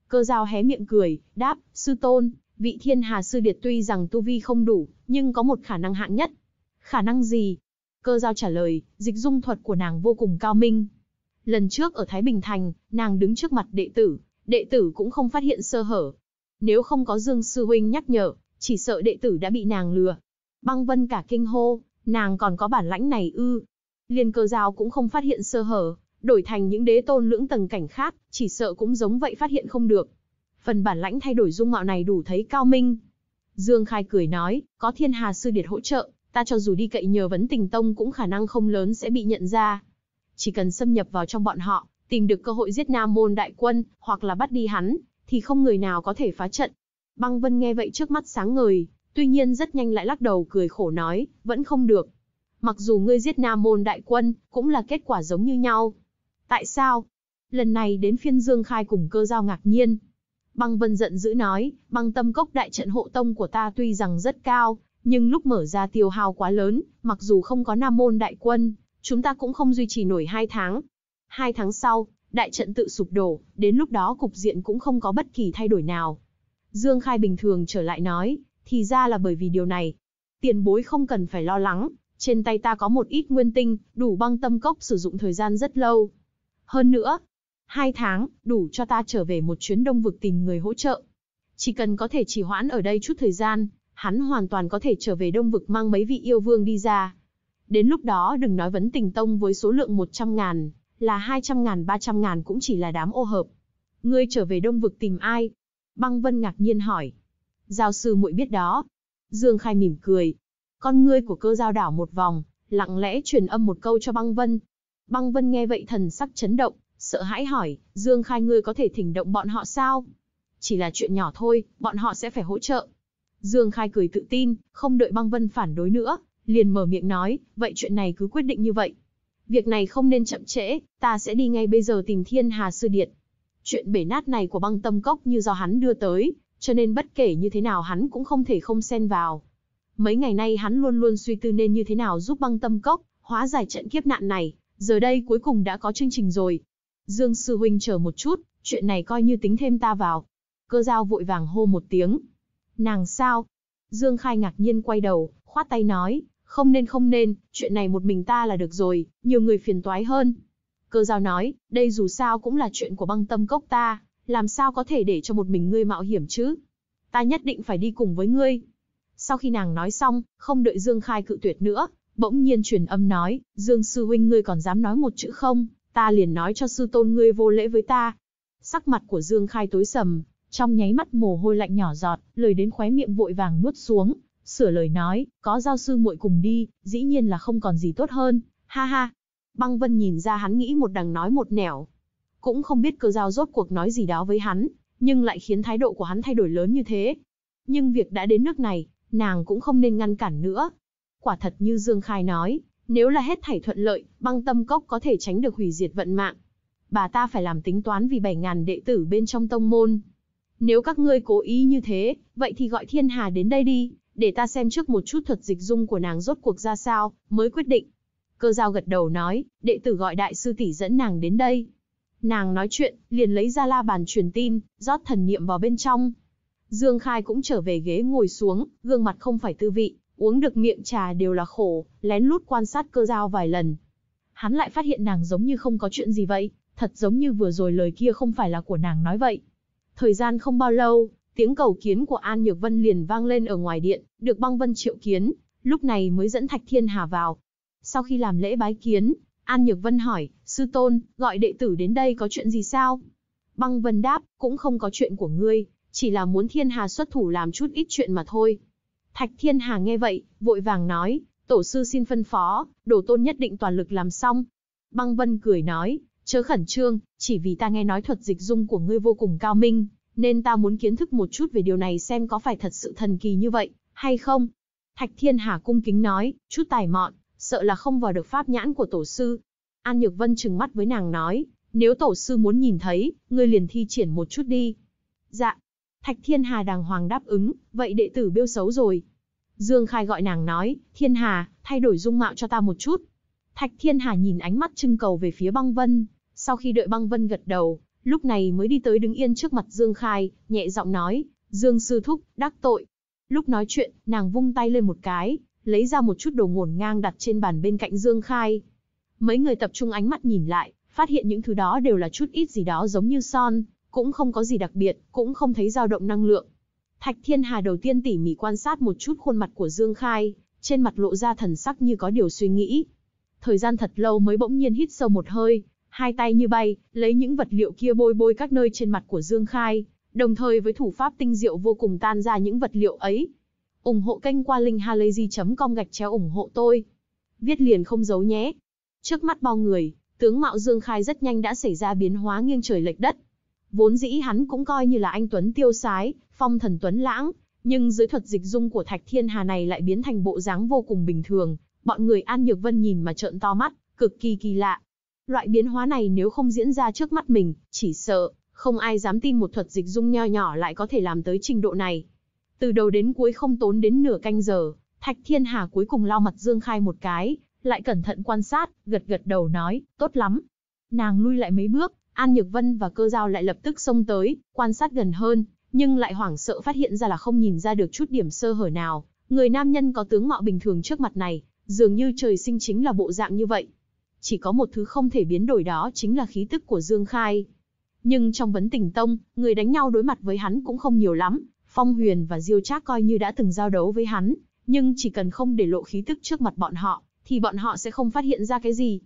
Cơ giao hé miệng cười, đáp, sư tôn, vị thiên hà sư điệt tuy rằng tu vi không đủ, nhưng có một khả năng hạng nhất. Khả năng gì? Cơ giao trả lời, dịch dung thuật của nàng vô cùng cao minh. Lần trước ở Thái Bình Thành, nàng đứng trước mặt đệ tử, đệ tử cũng không phát hiện sơ hở. Nếu không có Dương Sư Huynh nhắc nhở, chỉ sợ đệ tử đã bị nàng lừa. Băng vân cả kinh hô, nàng còn có bản lãnh này ư. Liên cơ giao cũng không phát hiện sơ hở, đổi thành những đế tôn lưỡng tầng cảnh khác, chỉ sợ cũng giống vậy phát hiện không được phần bản lãnh thay đổi dung mạo này đủ thấy cao minh. Dương Khai cười nói, có thiên hà sư điệt hỗ trợ, ta cho dù đi cậy nhờ vấn tình tông cũng khả năng không lớn sẽ bị nhận ra. Chỉ cần xâm nhập vào trong bọn họ, tìm được cơ hội giết Nam Môn đại quân, hoặc là bắt đi hắn, thì không người nào có thể phá trận. Băng Vân nghe vậy trước mắt sáng ngời, tuy nhiên rất nhanh lại lắc đầu cười khổ nói, vẫn không được. Mặc dù ngươi giết Nam Môn đại quân, cũng là kết quả giống như nhau. Tại sao? Lần này đến phiên Dương Khai cùng cơ giao ngạc nhiên. Băng Vân giận dữ nói, băng tâm cốc đại trận hộ tông của ta tuy rằng rất cao, nhưng lúc mở ra tiêu hao quá lớn, mặc dù không có nam môn đại quân, chúng ta cũng không duy trì nổi hai tháng. Hai tháng sau, đại trận tự sụp đổ, đến lúc đó cục diện cũng không có bất kỳ thay đổi nào. Dương Khai bình thường trở lại nói, thì ra là bởi vì điều này. Tiền bối không cần phải lo lắng, trên tay ta có một ít nguyên tinh, đủ băng tâm cốc sử dụng thời gian rất lâu. Hơn nữa, hai tháng, đủ cho ta trở về một chuyến đông vực tìm người hỗ trợ. Chỉ cần có thể trì hoãn ở đây chút thời gian, hắn hoàn toàn có thể trở về đông vực mang mấy vị yêu vương đi ra. Đến lúc đó đừng nói vấn tình tông với số lượng 100 ngàn, là 200 ngàn 300 ngàn cũng chỉ là đám ô hợp. Ngươi trở về đông vực tìm ai? Băng Vân ngạc nhiên hỏi. Giao sư muội biết đó. Dương Khai mỉm cười. Con ngươi của cơ giao đảo một vòng, lặng lẽ truyền âm một câu cho băng Vân. Băng Vân nghe vậy thần sắc chấn động, sợ hãi hỏi, Dương Khai ngươi có thể thỉnh động bọn họ sao? Chỉ là chuyện nhỏ thôi, bọn họ sẽ phải hỗ trợ. Dương Khai cười tự tin, không đợi băng vân phản đối nữa, liền mở miệng nói, vậy chuyện này cứ quyết định như vậy. Việc này không nên chậm trễ, ta sẽ đi ngay bây giờ tìm Thiên Hà Sư Điện. Chuyện bể nát này của băng tâm cốc như do hắn đưa tới, cho nên bất kể như thế nào hắn cũng không thể không xen vào. Mấy ngày nay hắn luôn luôn suy tư nên như thế nào giúp băng tâm cốc, hóa giải trận kiếp nạn này, giờ đây cuối cùng đã có chương trình rồi, Dương sư huynh chờ một chút, chuyện này coi như tính thêm ta vào. Cơ giao vội vàng hô một tiếng. Nàng sao? Dương Khai ngạc nhiên quay đầu, khoát tay nói, không nên không nên, chuyện này một mình ta là được rồi, nhiều người phiền toái hơn. Cơ giao nói, đây dù sao cũng là chuyện của băng tâm cốc ta, làm sao có thể để cho một mình ngươi mạo hiểm chứ? Ta nhất định phải đi cùng với ngươi. Sau khi nàng nói xong, không đợi Dương Khai cự tuyệt nữa, bỗng nhiên truyền âm nói, Dương Sư Huynh ngươi còn dám nói một chữ không, ta liền nói cho sư tôn ngươi vô lễ với ta. Sắc mặt của Dương Khai tối sầm, trong nháy mắt mồ hôi lạnh nhỏ giọt, lời đến khóe miệng vội vàng nuốt xuống, sửa lời nói, có giao sư muội cùng đi, dĩ nhiên là không còn gì tốt hơn, ha ha. Băng Vân nhìn ra hắn nghĩ một đằng nói một nẻo, cũng không biết cơ giao rốt cuộc nói gì đó với hắn, nhưng lại khiến thái độ của hắn thay đổi lớn như thế. Nhưng việc đã đến nước này, nàng cũng không nên ngăn cản nữa. Quả thật như Dương Khai nói, nếu là hết thảy thuận lợi, băng tâm cốc có thể tránh được hủy diệt vận mạng. Bà ta phải làm tính toán vì 7.000 đệ tử bên trong tông môn. Nếu các ngươi cố ý như thế, vậy thì gọi thiên hà đến đây đi, để ta xem trước một chút thuật dịch dung của nàng rốt cuộc ra sao, mới quyết định. Cơ giao gật đầu nói, đệ tử gọi đại sư tỷ dẫn nàng đến đây. Nàng nói chuyện, liền lấy ra la bàn truyền tin, rót thần niệm vào bên trong. Dương Khai cũng trở về ghế ngồi xuống, gương mặt không phải tư vị, uống được miệng trà đều là khổ, lén lút quan sát cơ giao vài lần. Hắn lại phát hiện nàng giống như không có chuyện gì vậy, thật giống như vừa rồi lời kia không phải là của nàng nói vậy. Thời gian không bao lâu, tiếng cầu kiến của An Nhược Vân liền vang lên ở ngoài điện, được băng vân triệu kiến, lúc này mới dẫn Thạch Thiên Hà vào. Sau khi làm lễ bái kiến, An Nhược Vân hỏi, sư tôn, gọi đệ tử đến đây có chuyện gì sao? Băng Vân đáp, cũng không có chuyện của ngươi, chỉ là muốn Thiên Hà xuất thủ làm chút ít chuyện mà thôi. Thạch Thiên Hà nghe vậy, vội vàng nói, tổ sư xin phân phó, đổ tôn nhất định toàn lực làm xong. Băng Vân cười nói, chớ khẩn trương, chỉ vì ta nghe nói thuật dịch dung của ngươi vô cùng cao minh, nên ta muốn kiến thức một chút về điều này xem có phải thật sự thần kỳ như vậy, hay không. Thạch Thiên Hà cung kính nói, chút tài mọn, sợ là không vào được pháp nhãn của tổ sư. An Nhược Vân trừng mắt với nàng nói, nếu tổ sư muốn nhìn thấy, ngươi liền thi triển một chút đi. Dạ, Thạch Thiên Hà đàng hoàng đáp ứng, vậy đệ tử biêu xấu rồi. Dương Khai gọi nàng nói, Thiên Hà, thay đổi dung mạo cho ta một chút. Thạch Thiên Hà nhìn ánh mắt trưng cầu về phía băng vân, sau khi đợi băng vân gật đầu, lúc này mới đi tới đứng yên trước mặt Dương Khai, nhẹ giọng nói, Dương Sư Thúc, đắc tội. Lúc nói chuyện, nàng vung tay lên một cái, lấy ra một chút đồ ngổn ngang đặt trên bàn bên cạnh Dương Khai. Mấy người tập trung ánh mắt nhìn lại, phát hiện những thứ đó đều là chút ít gì đó giống như son, cũng không có gì đặc biệt, cũng không thấy dao động năng lượng. Thạch Thiên Hà đầu tiên tỉ mỉ quan sát một chút khuôn mặt của Dương Khai, trên mặt lộ ra thần sắc như có điều suy nghĩ. Thời gian thật lâu mới bỗng nhiên hít sâu một hơi, hai tay như bay, lấy những vật liệu kia bôi bôi các nơi trên mặt của Dương Khai, đồng thời với thủ pháp tinh diệu vô cùng tan ra những vật liệu ấy. ủng hộ kênh qua linkhalazy.com gạch chéo ủng hộ tôi. Viết liền không giấu nhé. Trước mắt bao người, tướng mạo Dương Khai rất nhanh đã xảy ra biến hóa nghiêng trời lệch đất. Vốn dĩ hắn cũng coi như là anh Tuấn tiêu sái, phong thần Tuấn lãng, nhưng dưới thuật dịch dung của Thạch Thiên Hà này lại biến thành bộ dáng vô cùng bình thường, bọn người An Nhược Vân nhìn mà trợn to mắt, cực kỳ kỳ lạ. Loại biến hóa này nếu không diễn ra trước mắt mình, chỉ sợ, không ai dám tin một thuật dịch dung nho nhỏ lại có thể làm tới trình độ này. Từ đầu đến cuối không tốn đến nửa canh giờ, Thạch Thiên Hà cuối cùng lau mặt Dương Khai một cái, lại cẩn thận quan sát, gật gật đầu nói, tốt lắm. Nàng lui lại mấy bước, An Nhược Vân và cơ giao lại lập tức xông tới, quan sát gần hơn, nhưng lại hoảng sợ phát hiện ra là không nhìn ra được chút điểm sơ hở nào. Người nam nhân có tướng mạo bình thường trước mặt này, dường như trời sinh chính là bộ dạng như vậy. Chỉ có một thứ không thể biến đổi đó chính là khí tức của Dương Khai. Nhưng trong vấn tình tông, người đánh nhau đối mặt với hắn cũng không nhiều lắm. Phong Huyền và Diêu Trác coi như đã từng giao đấu với hắn, nhưng chỉ cần không để lộ khí tức trước mặt bọn họ, thì bọn họ sẽ không phát hiện ra cái gì.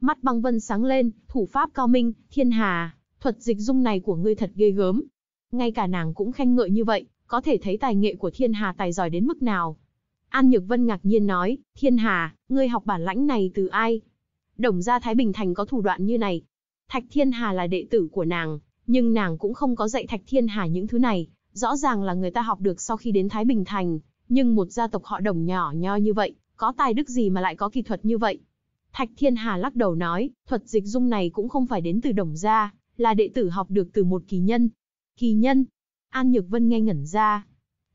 Mắt băng vân sáng lên, thủ pháp cao minh, thiên hà, thuật dịch dung này của ngươi thật ghê gớm. Ngay cả nàng cũng khen ngợi như vậy, có thể thấy tài nghệ của thiên hà tài giỏi đến mức nào. An Nhược Vân ngạc nhiên nói, thiên hà, ngươi học bản lãnh này từ ai? Đồng gia Thái Bình Thành có thủ đoạn như này. Thạch Thiên Hà là đệ tử của nàng, nhưng nàng cũng không có dạy Thạch Thiên Hà những thứ này, rõ ràng là người ta học được sau khi đến Thái Bình Thành, nhưng một gia tộc họ đồng nhỏ nho như vậy, có tài đức gì mà lại có kỹ thuật như vậy? Thạch Thiên Hà lắc đầu nói, thuật dịch dung này cũng không phải đến từ đồng gia, là đệ tử học được từ một kỳ nhân. Kỳ nhân? An Nhược Vân nghe ngẩn ra.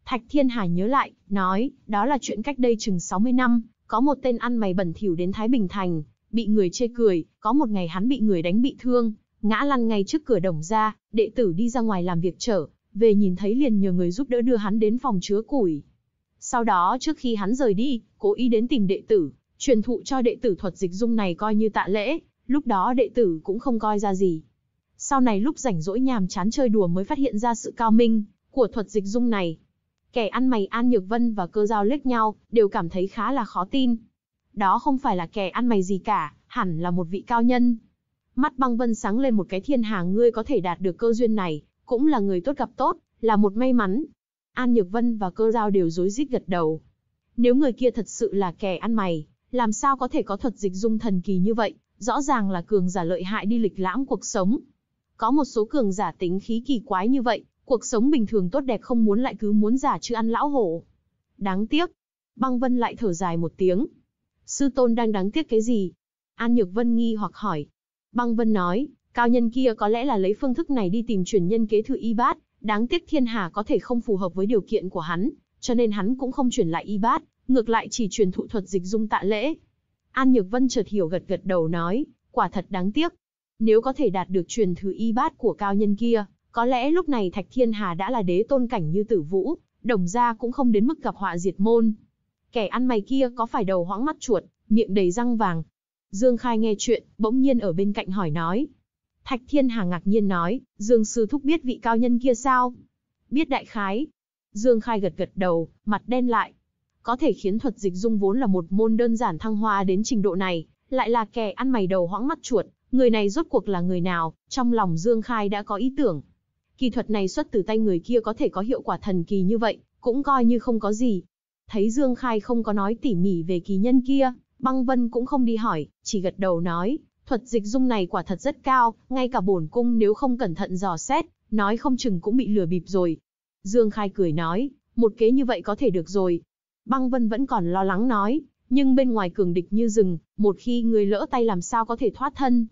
Thạch Thiên Hà nhớ lại, nói, đó là chuyện cách đây chừng 60 năm, có một tên ăn mày bẩn thỉu đến Thái Bình Thành, bị người chê cười, có một ngày hắn bị người đánh bị thương, ngã lăn ngay trước cửa đồng Gia, đệ tử đi ra ngoài làm việc trở, về nhìn thấy liền nhờ người giúp đỡ đưa hắn đến phòng chứa củi. Sau đó trước khi hắn rời đi, cố ý đến tìm đệ tử, truyền thụ cho đệ tử thuật dịch dung này coi như tạ lễ, lúc đó đệ tử cũng không coi ra gì. Sau này lúc rảnh rỗi nhàm chán chơi đùa mới phát hiện ra sự cao minh của thuật dịch dung này. Kẻ ăn mày An Nhược Vân và cơ giao lết nhau, đều cảm thấy khá là khó tin. Đó không phải là kẻ ăn mày gì cả, hẳn là một vị cao nhân. Mắt băng vân sáng lên một cái thiên hà ngươi có thể đạt được cơ duyên này, cũng là người tốt gặp tốt, là một may mắn. An Nhược Vân và cơ giao đều rối rít gật đầu. Nếu người kia thật sự là kẻ ăn mày, làm sao có thể có thuật dịch dung thần kỳ như vậy, rõ ràng là cường giả lợi hại đi lịch lãm cuộc sống. Có một số cường giả tính khí kỳ quái như vậy, cuộc sống bình thường tốt đẹp không muốn lại cứ muốn giả chứ ăn lão hổ. Đáng tiếc. Băng Vân lại thở dài một tiếng. Sư tôn đang đáng tiếc cái gì? An Nhược Vân nghi hoặc hỏi. Băng Vân nói, cao nhân kia có lẽ là lấy phương thức này đi tìm truyền nhân kế thừa y bát, đáng tiếc thiên hà có thể không phù hợp với điều kiện của hắn, cho nên hắn cũng không chuyển lại y bát, ngược lại chỉ truyền thụ thuật dịch dung tạ lễ. An Nhược Vân chợt hiểu gật gật đầu nói, quả thật đáng tiếc. Nếu có thể đạt được truyền thừa y bát của cao nhân kia, có lẽ lúc này Thạch Thiên Hà đã là đế tôn cảnh như tử vũ, đồng gia cũng không đến mức gặp họa diệt môn. Kẻ ăn mày kia có phải đầu hoãng mắt chuột, miệng đầy răng vàng. Dương Khai nghe chuyện, bỗng nhiên ở bên cạnh hỏi nói. Thạch Thiên Hà ngạc nhiên nói, Dương Sư Thúc biết vị cao nhân kia sao? Biết đại khái. Dương Khai gật gật đầu, mặt đen lại. Có thể khiến thuật dịch dung vốn là một môn đơn giản thăng hoa đến trình độ này, lại là kẻ ăn mày đầu hoãng mắt chuột, người này rốt cuộc là người nào, trong lòng Dương Khai đã có ý tưởng. Kỳ thuật này xuất từ tay người kia có thể có hiệu quả thần kỳ như vậy, cũng coi như không có gì. Thấy Dương Khai không có nói tỉ mỉ về kỳ nhân kia, băng vân cũng không đi hỏi, chỉ gật đầu nói, thuật dịch dung này quả thật rất cao, ngay cả bổn cung nếu không cẩn thận dò xét, nói không chừng cũng bị lừa bịp rồi. Dương Khai cười nói, một kế như vậy có thể được rồi, Băng Vân vẫn còn lo lắng nói, nhưng bên ngoài cường địch như rừng, một khi người lỡ tay làm sao có thể thoát thân.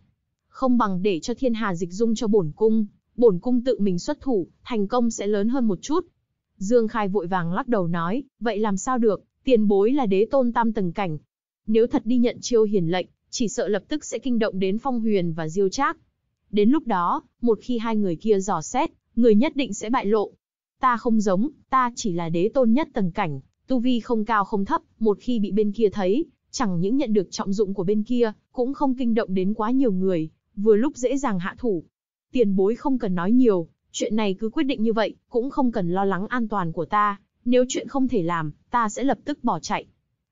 Không bằng để cho thiên hà dịch dung cho bổn cung, bổn cung tự mình xuất thủ, thành công sẽ lớn hơn một chút. Dương Khai vội vàng lắc đầu nói, vậy làm sao được, tiền bối là đế tôn tam tầng cảnh. Nếu thật đi nhận chiêu hiền lệnh, chỉ sợ lập tức sẽ kinh động đến phong huyền và diêu trác. Đến lúc đó, một khi hai người kia dò xét, người nhất định sẽ bại lộ. Ta không giống, ta chỉ là đế tôn nhất tầng cảnh, Tu vi không cao không thấp, một khi bị bên kia thấy, chẳng những nhận được trọng dụng của bên kia, cũng không kinh động đến quá nhiều người, vừa lúc dễ dàng hạ thủ. Tiền bối không cần nói nhiều, chuyện này cứ quyết định như vậy, cũng không cần lo lắng an toàn của ta, nếu chuyện không thể làm, ta sẽ lập tức bỏ chạy.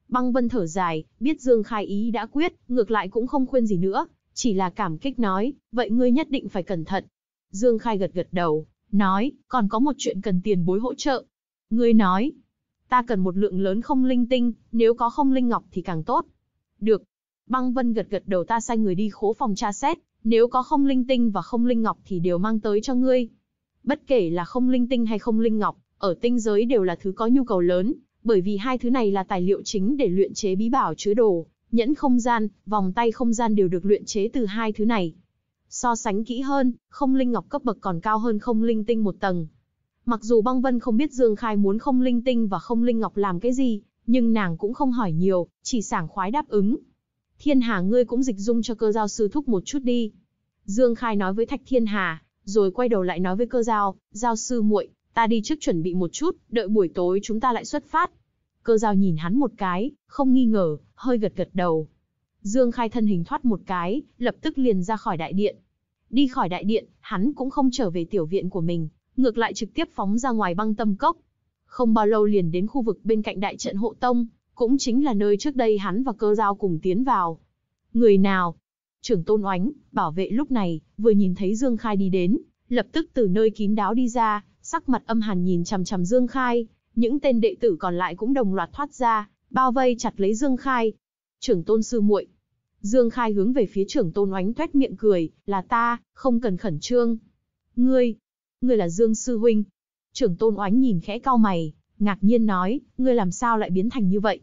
Băng Vân thở dài, biết Dương Khai ý đã quyết, ngược lại cũng không khuyên gì nữa, chỉ là cảm kích nói, vậy ngươi nhất định phải cẩn thận. Dương Khai gật gật đầu, nói, còn có một chuyện cần tiền bối hỗ trợ. Ngươi nói, Ta cần một lượng lớn không linh tinh, nếu có không linh ngọc thì càng tốt. Được. Băng Vân gật gật đầu ta sai người đi khố phòng tra xét, nếu có không linh tinh và không linh ngọc thì đều mang tới cho ngươi. Bất kể là không linh tinh hay không linh ngọc, ở tinh giới đều là thứ có nhu cầu lớn, bởi vì hai thứ này là tài liệu chính để luyện chế bí bảo chứa đồ, nhẫn không gian, vòng tay không gian đều được luyện chế từ hai thứ này. So sánh kỹ hơn, không linh ngọc cấp bậc còn cao hơn không linh tinh một tầng, Mặc dù băng vân không biết Dương Khai muốn không linh tinh và không linh ngọc làm cái gì, nhưng nàng cũng không hỏi nhiều, chỉ sảng khoái đáp ứng. Thiên Hà ngươi cũng dịch dung cho cơ giao sư thúc một chút đi. Dương Khai nói với Thạch Thiên Hà, rồi quay đầu lại nói với cơ giao, giao sư muội, ta đi trước chuẩn bị một chút, đợi buổi tối chúng ta lại xuất phát. Cơ giao nhìn hắn một cái, không nghi ngờ, hơi gật gật đầu. Dương Khai thân hình thoát một cái, lập tức liền ra khỏi đại điện. Đi khỏi đại điện, hắn cũng không trở về tiểu viện của mình, ngược lại trực tiếp phóng ra ngoài băng tâm cốc. Không bao lâu liền đến khu vực bên cạnh đại trận hộ tông, cũng chính là nơi trước đây hắn và cơ giao cùng tiến vào. Người nào? Trưởng tôn oánh, bảo vệ lúc này, vừa nhìn thấy Dương Khai đi đến, lập tức từ nơi kín đáo đi ra, sắc mặt âm hàn nhìn chằm chằm Dương Khai, những tên đệ tử còn lại cũng đồng loạt thoát ra, bao vây chặt lấy Dương Khai. Trưởng tôn sư muội. Dương Khai hướng về phía trưởng tôn oánh tuét miệng cười, là ta, không cần khẩn trương. Ngươi, ngươi là Dương Sư Huynh. Trưởng Tôn Oánh nhìn khẽ cau mày, ngạc nhiên nói, ngươi làm sao lại biến thành như vậy?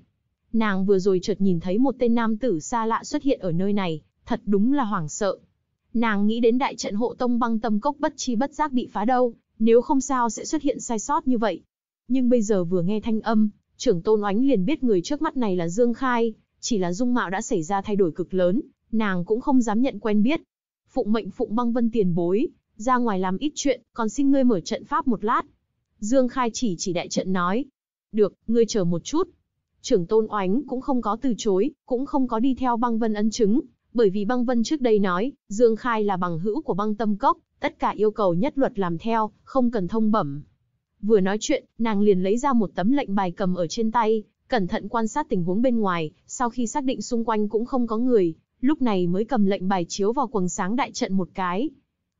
Nàng vừa rồi chợt nhìn thấy một tên nam tử xa lạ xuất hiện ở nơi này, thật đúng là hoảng sợ. Nàng nghĩ đến đại trận hộ tông băng tâm cốc bất chi bất giác bị phá đâu, nếu không sao sẽ xuất hiện sai sót như vậy. Nhưng bây giờ vừa nghe thanh âm, trưởng tôn oánh liền biết người trước mắt này là Dương Khai, chỉ là dung mạo đã xảy ra thay đổi cực lớn, nàng cũng không dám nhận quen biết. Phụng mệnh Phụng băng vân tiền bối, ra ngoài làm ít chuyện, còn xin ngươi mở trận pháp một lát. Dương Khai chỉ chỉ đại trận nói. Được, ngươi chờ một chút. Trưởng tôn oánh cũng không có từ chối, cũng không có đi theo băng vân ân chứng, bởi vì băng vân trước đây nói, Dương Khai là bằng hữu của băng tâm cốc, tất cả yêu cầu nhất luật làm theo, không cần thông bẩm. Vừa nói chuyện, nàng liền lấy ra một tấm lệnh bài cầm ở trên tay, cẩn thận quan sát tình huống bên ngoài, sau khi xác định xung quanh cũng không có người, lúc này mới cầm lệnh bài chiếu vào quần sáng đại trận một cái,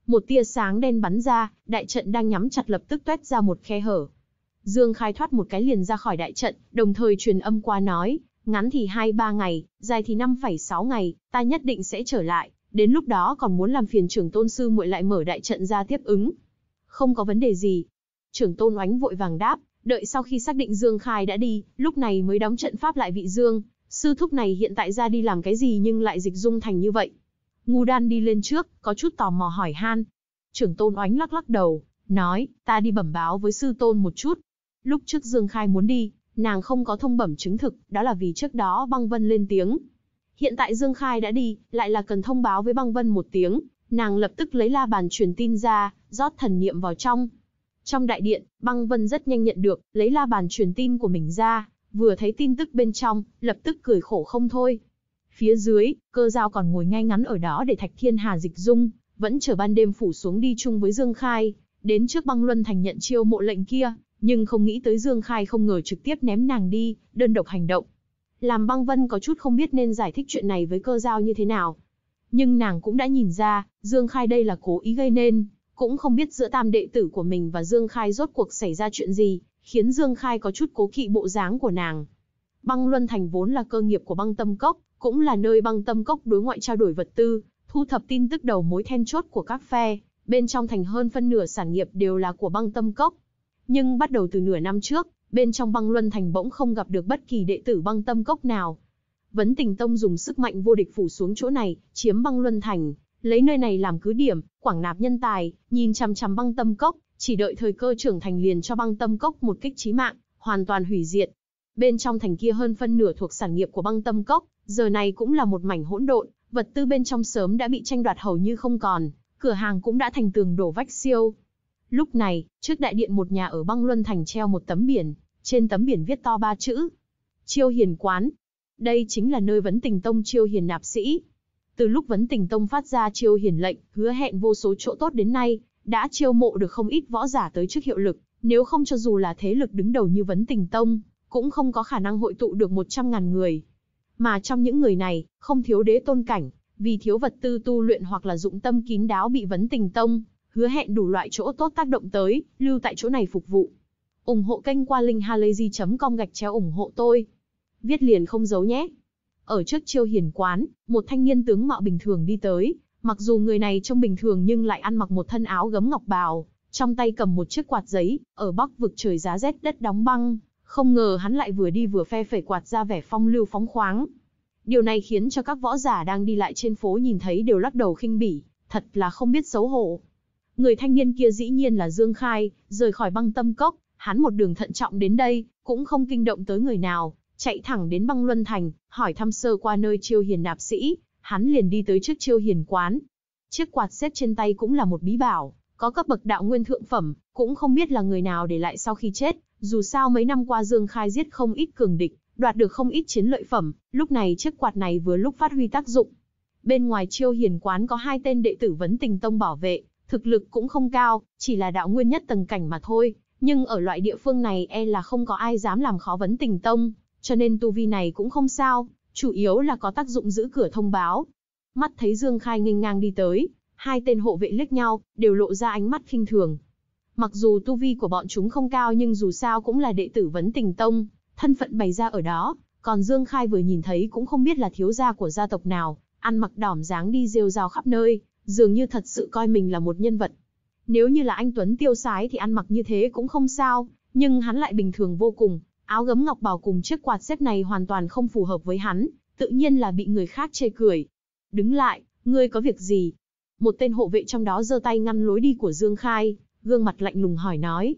một tia sáng đen bắn ra, đại trận đang nhắm chặt lập tức toét ra một khe hở. Dương khai thoát một cái liền ra khỏi đại trận, đồng thời truyền âm qua nói, ngắn thì 2-3 ngày, dài thì 5,6 ngày, ta nhất định sẽ trở lại, đến lúc đó còn muốn làm phiền trưởng tôn sư muội lại mở đại trận ra tiếp ứng. Không có vấn đề gì. Trưởng tôn oánh vội vàng đáp, đợi sau khi xác định Dương khai đã đi, lúc này mới đóng trận pháp lại vị Dương, sư thúc này hiện tại ra đi làm cái gì nhưng lại dịch dung thành như vậy. Ngu đan đi lên trước, có chút tò mò hỏi han. Trưởng tôn oánh lắc lắc đầu, nói, ta đi bẩm báo với sư tôn một chút. Lúc trước Dương Khai muốn đi, nàng không có thông bẩm chứng thực, đó là vì trước đó băng vân lên tiếng. Hiện tại Dương Khai đã đi, lại là cần thông báo với băng vân một tiếng, nàng lập tức lấy la bàn truyền tin ra, rót thần niệm vào trong. Trong đại điện, băng vân rất nhanh nhận được, lấy la bàn truyền tin của mình ra, vừa thấy tin tức bên trong, lập tức cười khổ không thôi. Phía dưới, cơ giao còn ngồi ngay ngắn ở đó để Thạch Thiên Hà dịch dung, vẫn chờ ban đêm phủ xuống đi chung với Dương Khai, đến trước băng luân thành nhận chiêu mộ lệnh kia, nhưng không nghĩ tới Dương Khai không ngờ trực tiếp ném nàng đi, đơn độc hành động. Làm băng vân có chút không biết nên giải thích chuyện này với cơ giao như thế nào. Nhưng nàng cũng đã nhìn ra, Dương Khai đây là cố ý gây nên, cũng không biết giữa tam đệ tử của mình và Dương Khai rốt cuộc xảy ra chuyện gì, khiến Dương Khai có chút cố kỵ bộ dáng của nàng. Băng Luân Thành vốn là cơ nghiệp của băng tâm cốc, cũng là nơi băng tâm cốc đối ngoại trao đổi vật tư, thu thập tin tức đầu mối then chốt của các phe, bên trong thành hơn phân nửa sản nghiệp đều là của băng tâm cốc. Nhưng bắt đầu từ nửa năm trước, bên trong băng luân thành bỗng không gặp được bất kỳ đệ tử băng tâm cốc nào. Vấn tình tông dùng sức mạnh vô địch phủ xuống chỗ này, chiếm băng luân thành, lấy nơi này làm cứ điểm, quảng nạp nhân tài, nhìn chăm chăm băng tâm cốc, chỉ đợi thời cơ trưởng thành liền cho băng tâm cốc một kích trí mạng, hoàn toàn hủy diệt, Bên trong thành kia hơn phân nửa thuộc sản nghiệp của băng tâm cốc, giờ này cũng là một mảnh hỗn độn, vật tư bên trong sớm đã bị tranh đoạt hầu như không còn, cửa hàng cũng đã thành tường đổ vách siêu. Lúc này, trước đại điện một nhà ở băng luân thành treo một tấm biển, trên tấm biển viết to ba chữ. Chiêu hiền quán. Đây chính là nơi vấn tình tông chiêu hiền nạp sĩ. Từ lúc vấn tình tông phát ra chiêu hiền lệnh, hứa hẹn vô số chỗ tốt đến nay, đã chiêu mộ được không ít võ giả tới trước hiệu lực, nếu không cho dù là thế lực đứng đầu như vấn tình tông, cũng không có khả năng hội tụ được 100.000 người. Mà trong những người này, không thiếu đế tôn cảnh, vì thiếu vật tư tu luyện hoặc là dụng tâm kín đáo bị vấn tình tông, hứa hẹn đủ loại chỗ tốt tác động tới, lưu tại chỗ này phục vụ. ủng hộ kênh qua linkhalazy.com gạch chéo ủng hộ tôi. Viết liền không giấu nhé. Ở trước chiêu hiền quán, một thanh niên tướng mạo bình thường đi tới, mặc dù người này trông bình thường nhưng lại ăn mặc một thân áo gấm ngọc bào, trong tay cầm một chiếc quạt giấy, ở bắc vực trời giá rét đất đóng băng, không ngờ hắn lại vừa đi vừa phe phẩy quạt ra vẻ phong lưu phóng khoáng. Điều này khiến cho các võ giả đang đi lại trên phố nhìn thấy đều lắc đầu khinh bỉ, thật là không biết xấu hổ. Người thanh niên kia dĩ nhiên là Dương Khai, rời khỏi băng tâm cốc, hắn một đường thận trọng đến đây, cũng không kinh động tới người nào, chạy thẳng đến băng luân thành, hỏi thăm sơ qua nơi chiêu hiền nạp sĩ, hắn liền đi tới trước chiêu hiền quán. Chiếc quạt xếp trên tay cũng là một bí bảo, có cấp bậc đạo nguyên thượng phẩm, cũng không biết là người nào để lại sau khi chết, dù sao mấy năm qua Dương Khai giết không ít cường địch, đoạt được không ít chiến lợi phẩm, lúc này chiếc quạt này vừa lúc phát huy tác dụng. Bên ngoài chiêu hiền quán có hai tên đệ tử vấn tình tông bảo vệ, thực lực cũng không cao, chỉ là đạo nguyên nhất tầng cảnh mà thôi, nhưng ở loại địa phương này e là không có ai dám làm khó vấn tình tông, cho nên tu vi này cũng không sao, chủ yếu là có tác dụng giữ cửa thông báo. Mắt thấy Dương Khai nghênh ngang đi tới, hai tên hộ vệ liếc nhau, đều lộ ra ánh mắt khinh thường, Mặc dù tu vi của bọn chúng không cao nhưng dù sao cũng là đệ tử vấn tình tông, thân phận bày ra ở đó, còn Dương Khai vừa nhìn thấy cũng không biết là thiếu gia của gia tộc nào, ăn mặc đỏm dáng đi rêu rao khắp nơi, dường như thật sự coi mình là một nhân vật. Nếu như là anh Tuấn tiêu sái thì ăn mặc như thế cũng không sao, nhưng hắn lại bình thường vô cùng, áo gấm ngọc bào cùng chiếc quạt xếp này hoàn toàn không phù hợp với hắn, tự nhiên là bị người khác chê cười. Đứng lại, ngươi có việc gì? Một tên hộ vệ trong đó giơ tay ngăn lối đi của Dương Khai, gương mặt lạnh lùng hỏi nói.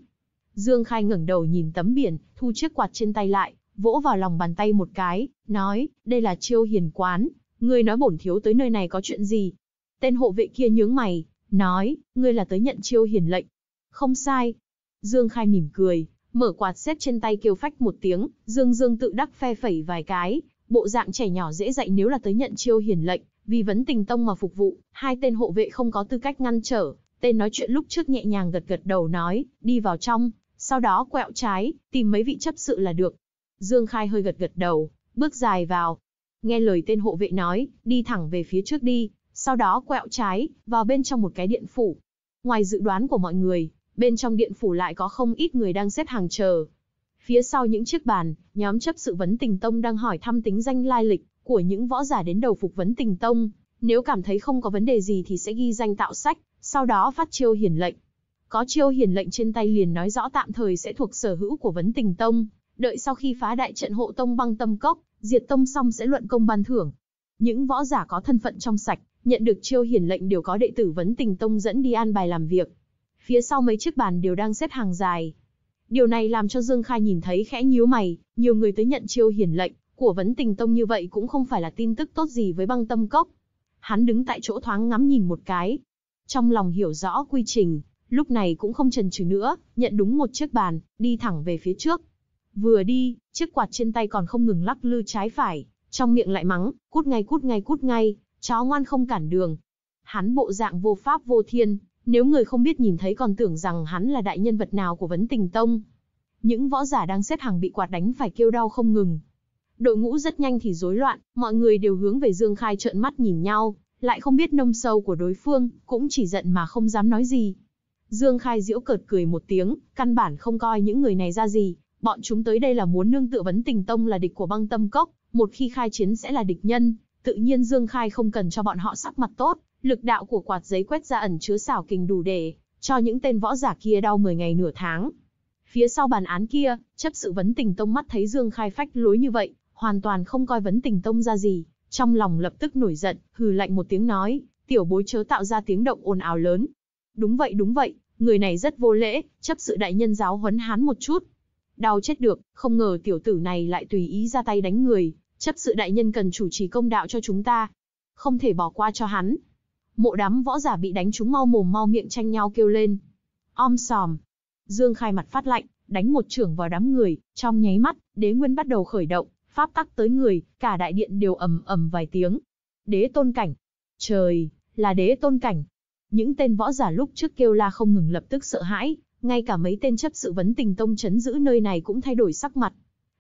Dương Khai ngẩng đầu nhìn tấm biển, thu chiếc quạt trên tay lại, vỗ vào lòng bàn tay một cái, nói, đây là chiêu hiền quán, ngươi nói bổn thiếu tới nơi này có chuyện gì? Tên hộ vệ kia nhướng mày, nói, ngươi là tới nhận chiêu hiền lệnh. Không sai. Dương Khai mỉm cười, mở quạt xếp trên tay kêu phách một tiếng, Dương Dương tự đắc phe phẩy vài cái, bộ dạng trẻ nhỏ dễ dạy nếu là tới nhận chiêu hiền lệnh, vì vấn tình tông mà phục vụ, hai tên hộ vệ không có tư cách ngăn trở, Tên nói chuyện lúc trước nhẹ nhàng gật gật đầu nói, đi vào trong, sau đó quẹo trái, tìm mấy vị chấp sự là được. Dương Khai hơi gật gật đầu, bước dài vào. Nghe lời tên hộ vệ nói, đi thẳng về phía trước đi, sau đó quẹo trái, vào bên trong một cái điện phủ. Ngoài dự đoán của mọi người, bên trong điện phủ lại có không ít người đang xếp hàng chờ. Phía sau những chiếc bàn, nhóm chấp sự vấn tình tông đang hỏi thăm tính danh lai lịch của những võ giả đến đầu phục vấn tình tông. Nếu cảm thấy không có vấn đề gì thì sẽ ghi danh tạo sách, sau đó phát chiêu hiển lệnh. Có chiêu hiển lệnh trên tay liền nói rõ tạm thời sẽ thuộc sở hữu của vấn tình tông, đợi sau khi phá đại trận hộ tông băng tâm cốc, diệt tông xong sẽ luận công ban thưởng. Những võ giả có thân phận trong sạch, nhận được chiêu hiển lệnh đều có đệ tử vấn tình tông dẫn đi an bài làm việc. Phía sau mấy chiếc bàn đều đang xếp hàng dài. Điều này làm cho Dương Khai nhìn thấy khẽ nhíu mày, nhiều người tới nhận chiêu hiển lệnh của vấn tình tông như vậy cũng không phải là tin tức tốt gì với băng tâm cốc. Hắn đứng tại chỗ thoáng ngắm nhìn một cái, trong lòng hiểu rõ quy trình, lúc này cũng không chần chừ nữa, nhận đúng một chiếc bàn, đi thẳng về phía trước. Vừa đi, chiếc quạt trên tay còn không ngừng lắc lư trái phải, trong miệng lại mắng, cút ngay cút ngay cút ngay, chó ngoan không cản đường. Hắn bộ dạng vô pháp vô thiên, nếu người không biết nhìn thấy còn tưởng rằng hắn là đại nhân vật nào của vấn tình tông. Những võ giả đang xếp hàng bị quạt đánh phải kêu đau không ngừng. Đội ngũ rất nhanh thì rối loạn, mọi người đều hướng về Dương Khai trợn mắt nhìn nhau, lại không biết nông sâu của đối phương, cũng chỉ giận mà không dám nói gì. Dương Khai diễu cợt cười một tiếng, căn bản không coi những người này ra gì, bọn chúng tới đây là muốn nương tựa vấn tình tông là địch của băng tâm cốc, một khi khai chiến sẽ là địch nhân, tự nhiên Dương Khai không cần cho bọn họ sắc mặt tốt, lực đạo của quạt giấy quét ra ẩn chứa xảo kình đủ để cho những tên võ giả kia đau 10 ngày nửa tháng. Phía sau bàn án kia, chấp sự vấn tình tông mắt thấy Dương Khai phách lối như vậy, hoàn toàn không coi vấn tình tông ra gì, trong lòng lập tức nổi giận, hừ lạnh một tiếng nói, tiểu bối chớ tạo ra tiếng động ồn ào lớn. Đúng vậy đúng vậy, người này rất vô lễ, chấp sự đại nhân giáo huấn hắn một chút. Đau chết được, không ngờ tiểu tử này lại tùy ý ra tay đánh người, chấp sự đại nhân cần chủ trì công đạo cho chúng ta. Không thể bỏ qua cho hắn. Mộ đám võ giả bị đánh chúng mau mồm mau miệng tranh nhau kêu lên. Om sòm. Dương khai mặt phát lạnh, đánh một trưởng vào đám người, trong nháy mắt, đế nguyên bắt đầu khởi động, pháp tắc tới người, cả đại điện đều ầm ầm vài tiếng. Đế tôn cảnh. Trời, là đế tôn cảnh. Những tên võ giả lúc trước kêu la không ngừng lập tức sợ hãi, ngay cả mấy tên chấp sự vấn tình tông chấn giữ nơi này cũng thay đổi sắc mặt.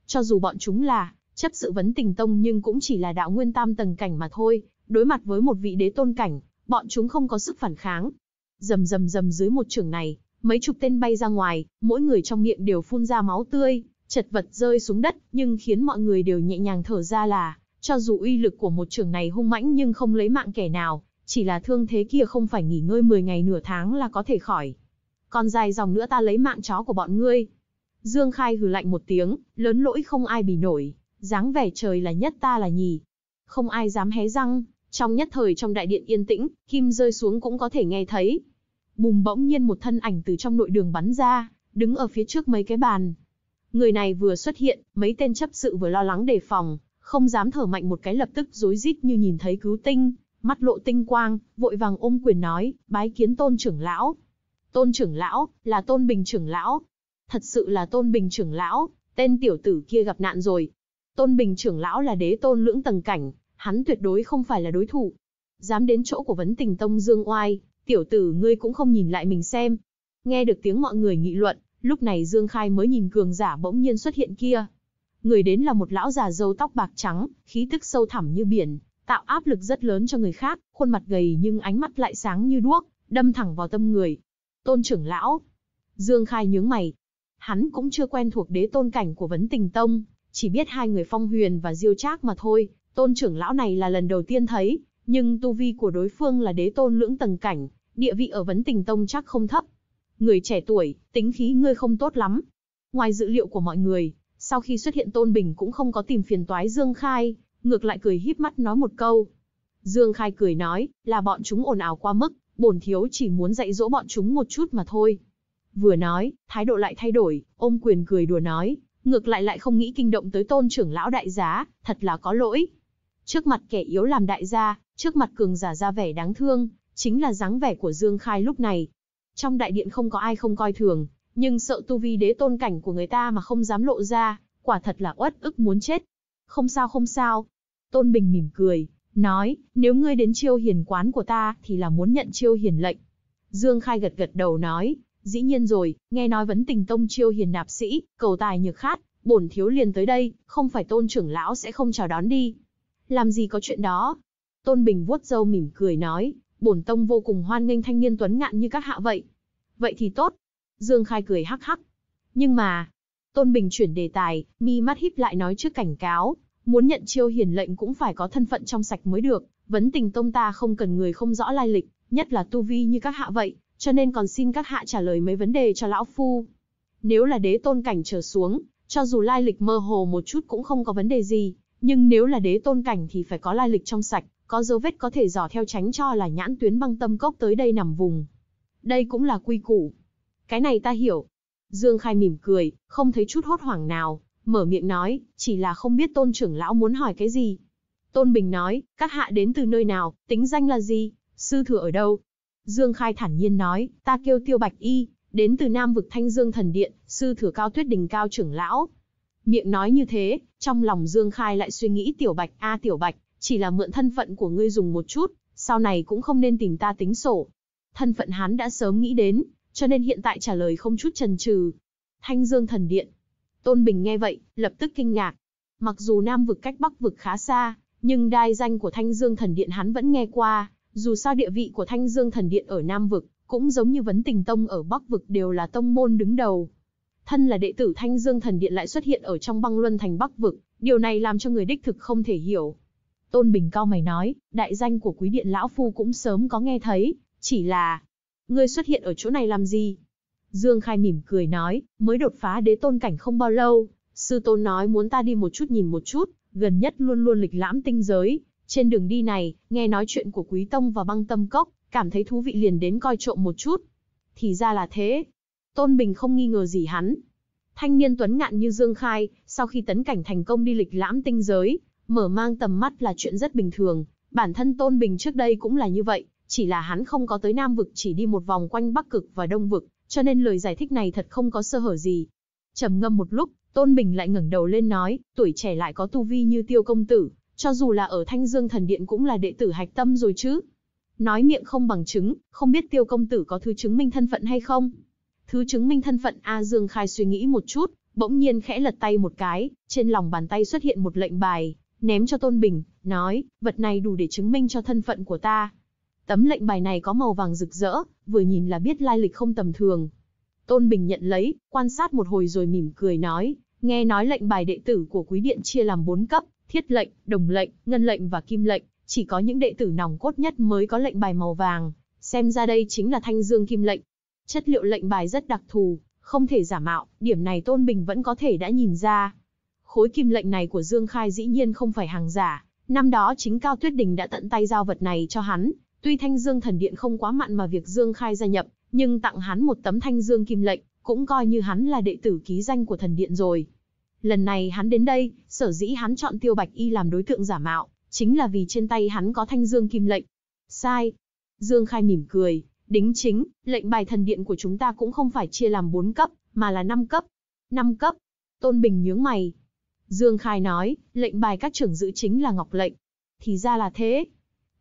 Cho dù bọn chúng là chấp sự vấn tình tông nhưng cũng chỉ là đạo nguyên tam tầng cảnh mà thôi, đối mặt với một vị đế tôn cảnh, bọn chúng không có sức phản kháng. Rầm rầm rầm dưới một trường này, mấy chục tên bay ra ngoài, mỗi người trong miệng đều phun ra máu tươi, chật vật rơi xuống đất, nhưng khiến mọi người đều nhẹ nhàng thở ra là, cho dù uy lực của một trường này hung mãnh nhưng không lấy mạng kẻ nào, chỉ là thương thế kia không phải nghỉ ngơi 10 ngày nửa tháng là có thể khỏi. Còn dài dòng nữa ta lấy mạng chó của bọn ngươi. Dương Khai hừ lạnh một tiếng, lớn lỗi không ai bì nổi, dáng vẻ trời là nhất ta là nhì. Không ai dám hé răng, trong nhất thời trong đại điện yên tĩnh, kim rơi xuống cũng có thể nghe thấy. Bùm bỗng nhiên một thân ảnh từ trong nội đường bắn ra, đứng ở phía trước mấy cái bàn, Người này vừa xuất hiện, mấy tên chấp sự vừa lo lắng đề phòng, không dám thở mạnh một cái lập tức rối rít như nhìn thấy cứu tinh, mắt lộ tinh quang, vội vàng ôm quyền nói, bái kiến tôn trưởng lão. Tôn trưởng lão, là tôn bình trưởng lão. Thật sự là tôn bình trưởng lão, tên tiểu tử kia gặp nạn rồi. Tôn bình trưởng lão là đế tôn lưỡng tầng cảnh, hắn tuyệt đối không phải là đối thủ. Dám đến chỗ của vấn tình tông dương oai, tiểu tử ngươi cũng không nhìn lại mình xem. Nghe được tiếng mọi người nghị luận, Lúc này Dương Khai mới nhìn cường giả bỗng nhiên xuất hiện kia. Người đến là một lão già râu tóc bạc trắng, khí tức sâu thẳm như biển, tạo áp lực rất lớn cho người khác, khuôn mặt gầy nhưng ánh mắt lại sáng như đuốc, đâm thẳng vào tâm người. Tôn trưởng lão. Dương Khai nhướng mày. Hắn cũng chưa quen thuộc đế tôn cảnh của vấn tình tông, chỉ biết hai người phong huyền và diêu trác mà thôi. Tôn trưởng lão này là lần đầu tiên thấy, nhưng tu vi của đối phương là đế tôn lưỡng tầng cảnh, địa vị ở vấn tình tông chắc không thấp người trẻ tuổi, tính khí ngươi không tốt lắm. Ngoài dự liệu của mọi người, sau khi xuất hiện Tôn Bình cũng không có tìm phiền toái Dương Khai, ngược lại cười híp mắt nói một câu. Dương Khai cười nói, là bọn chúng ồn ào quá mức, bổn thiếu chỉ muốn dạy dỗ bọn chúng một chút mà thôi. Vừa nói, thái độ lại thay đổi, ôm quyền cười đùa nói, ngược lại lại không nghĩ kinh động tới tôn trưởng lão đại giá, thật là có lỗi. Trước mặt kẻ yếu làm đại gia, trước mặt cường giả ra vẻ đáng thương, chính là dáng vẻ của Dương Khai lúc này, trong đại điện không có ai không coi thường, nhưng sợ tu vi đế tôn cảnh của người ta mà không dám lộ ra, quả thật là uất ức muốn chết. Không sao không sao. Tôn Bình mỉm cười, nói, nếu ngươi đến chiêu hiền quán của ta thì là muốn nhận chiêu hiền lệnh. Dương Khai gật gật đầu nói, dĩ nhiên rồi, nghe nói vấn tình tông chiêu hiền nạp sĩ, cầu tài nhược khát, bổn thiếu liền tới đây, không phải tôn trưởng lão sẽ không chào đón đi. Làm gì có chuyện đó? Tôn Bình vuốt râu mỉm cười nói, bổn tông vô cùng hoan nghênh thanh niên tuấn ngạn như các hạ vậy. Vậy thì tốt. Dương Khai cười hắc hắc. Nhưng mà, Tôn Bình chuyển đề tài, mi mắt híp lại nói trước cảnh cáo, muốn nhận chiêu hiền lệnh cũng phải có thân phận trong sạch mới được, vấn tình tông ta không cần người không rõ lai lịch, nhất là tu vi như các hạ vậy, cho nên còn xin các hạ trả lời mấy vấn đề cho lão phu. Nếu là đế tôn cảnh trở xuống, cho dù lai lịch mơ hồ một chút cũng không có vấn đề gì, nhưng nếu là đế tôn cảnh thì phải có lai lịch trong sạch, có dấu vết có thể dò theo tránh cho là nhãn tuyến băng tâm cốc tới đây nằm vùng. Đây cũng là quy củ. Cái này ta hiểu. Dương Khai mỉm cười, không thấy chút hốt hoảng nào, mở miệng nói, chỉ là không biết tôn trưởng lão muốn hỏi cái gì. Tôn Bình nói, các hạ đến từ nơi nào, tính danh là gì, sư thừa ở đâu? Dương Khai thản nhiên nói, ta kêu tiêu bạch y, đến từ Nam vực Thanh Dương Thần Điện, sư thừa cao tuyết đình cao trưởng lão. Miệng nói như thế, trong lòng Dương Khai lại suy nghĩ tiểu bạch, a tiểu bạch, chỉ là mượn thân phận của ngươi dùng một chút, sau này cũng không nên tìm ta tính sổ. Thân phận hắn đã sớm nghĩ đến, cho nên hiện tại trả lời không chút chần chừ. Thanh Dương thần điện. Tôn Bình nghe vậy, lập tức kinh ngạc. Mặc dù Nam vực cách Bắc vực khá xa, nhưng đai danh của Thanh Dương thần điện hắn vẫn nghe qua, dù sao địa vị của Thanh Dương thần điện ở Nam vực cũng giống như vấn tình tông ở Bắc vực đều là tông môn đứng đầu. Thân là đệ tử Thanh Dương thần điện lại xuất hiện ở trong Băng Luân thành Bắc vực, điều này làm cho người đích thực không thể hiểu. Tôn Bình cao mày nói, đại danh của quý điện lão phu cũng sớm có nghe thấy, chỉ là... Ngươi xuất hiện ở chỗ này làm gì? Dương Khai mỉm cười nói, mới đột phá đế tôn cảnh không bao lâu, sư tôn nói muốn ta đi một chút nhìn một chút, gần nhất luôn luôn lịch lãm tinh giới. Trên đường đi này, nghe nói chuyện của Quý Tông và băng tâm cốc, cảm thấy thú vị liền đến coi trộm một chút. Thì ra là thế. Tôn Bình không nghi ngờ gì hắn. Thanh niên tuấn ngạn như Dương Khai, sau khi tấn cảnh thành công đi lịch lãm tinh giới, Mở mang tầm mắt là chuyện rất bình thường, bản thân Tôn Bình trước đây cũng là như vậy, chỉ là hắn không có tới Nam vực chỉ đi một vòng quanh Bắc cực và Đông vực, cho nên lời giải thích này thật không có sơ hở gì. Trầm ngâm một lúc, Tôn Bình lại ngẩng đầu lên nói, tuổi trẻ lại có tu vi như Tiêu công tử, cho dù là ở Thanh Dương thần điện cũng là đệ tử hạch tâm rồi chứ. Nói miệng không bằng chứng, không biết Tiêu công tử có thứ chứng minh thân phận hay không. Thứ chứng minh thân phận A Dương Khai suy nghĩ một chút, bỗng nhiên khẽ lật tay một cái, trên lòng bàn tay xuất hiện một lệnh bài, ném cho Tôn Bình, nói, vật này đủ để chứng minh cho thân phận của ta. Tấm lệnh bài này có màu vàng rực rỡ, vừa nhìn là biết lai lịch không tầm thường. Tôn Bình nhận lấy, quan sát một hồi rồi mỉm cười nói, nghe nói lệnh bài đệ tử của quý điện chia làm 4 cấp, thiết lệnh, đồng lệnh, ngân lệnh và kim lệnh, chỉ có những đệ tử nòng cốt nhất mới có lệnh bài màu vàng, xem ra đây chính là thanh dương kim lệnh. Chất liệu lệnh bài rất đặc thù, không thể giả mạo, điểm này Tôn Bình vẫn có thể đã nhìn ra. Khối kim lệnh này của Dương Khai dĩ nhiên không phải hàng giả, năm đó chính Cao Tuyết Đình đã tận tay giao vật này cho hắn, tuy Thanh Dương Thần Điện không quá mặn mà việc Dương Khai gia nhập, nhưng tặng hắn một tấm Thanh Dương kim lệnh, cũng coi như hắn là đệ tử ký danh của thần điện rồi. Lần này hắn đến đây, sở dĩ hắn chọn Tiêu Bạch Y làm đối tượng giả mạo, chính là vì trên tay hắn có Thanh Dương kim lệnh. Sai. Dương Khai mỉm cười, đính chính, lệnh bài thần điện của chúng ta cũng không phải chia làm 4 cấp, mà là 5 cấp. 5 cấp. Tôn Bình nhướng mày, Dương Khai nói, lệnh bài các trưởng giữ chính là Ngọc lệnh. Thì ra là thế.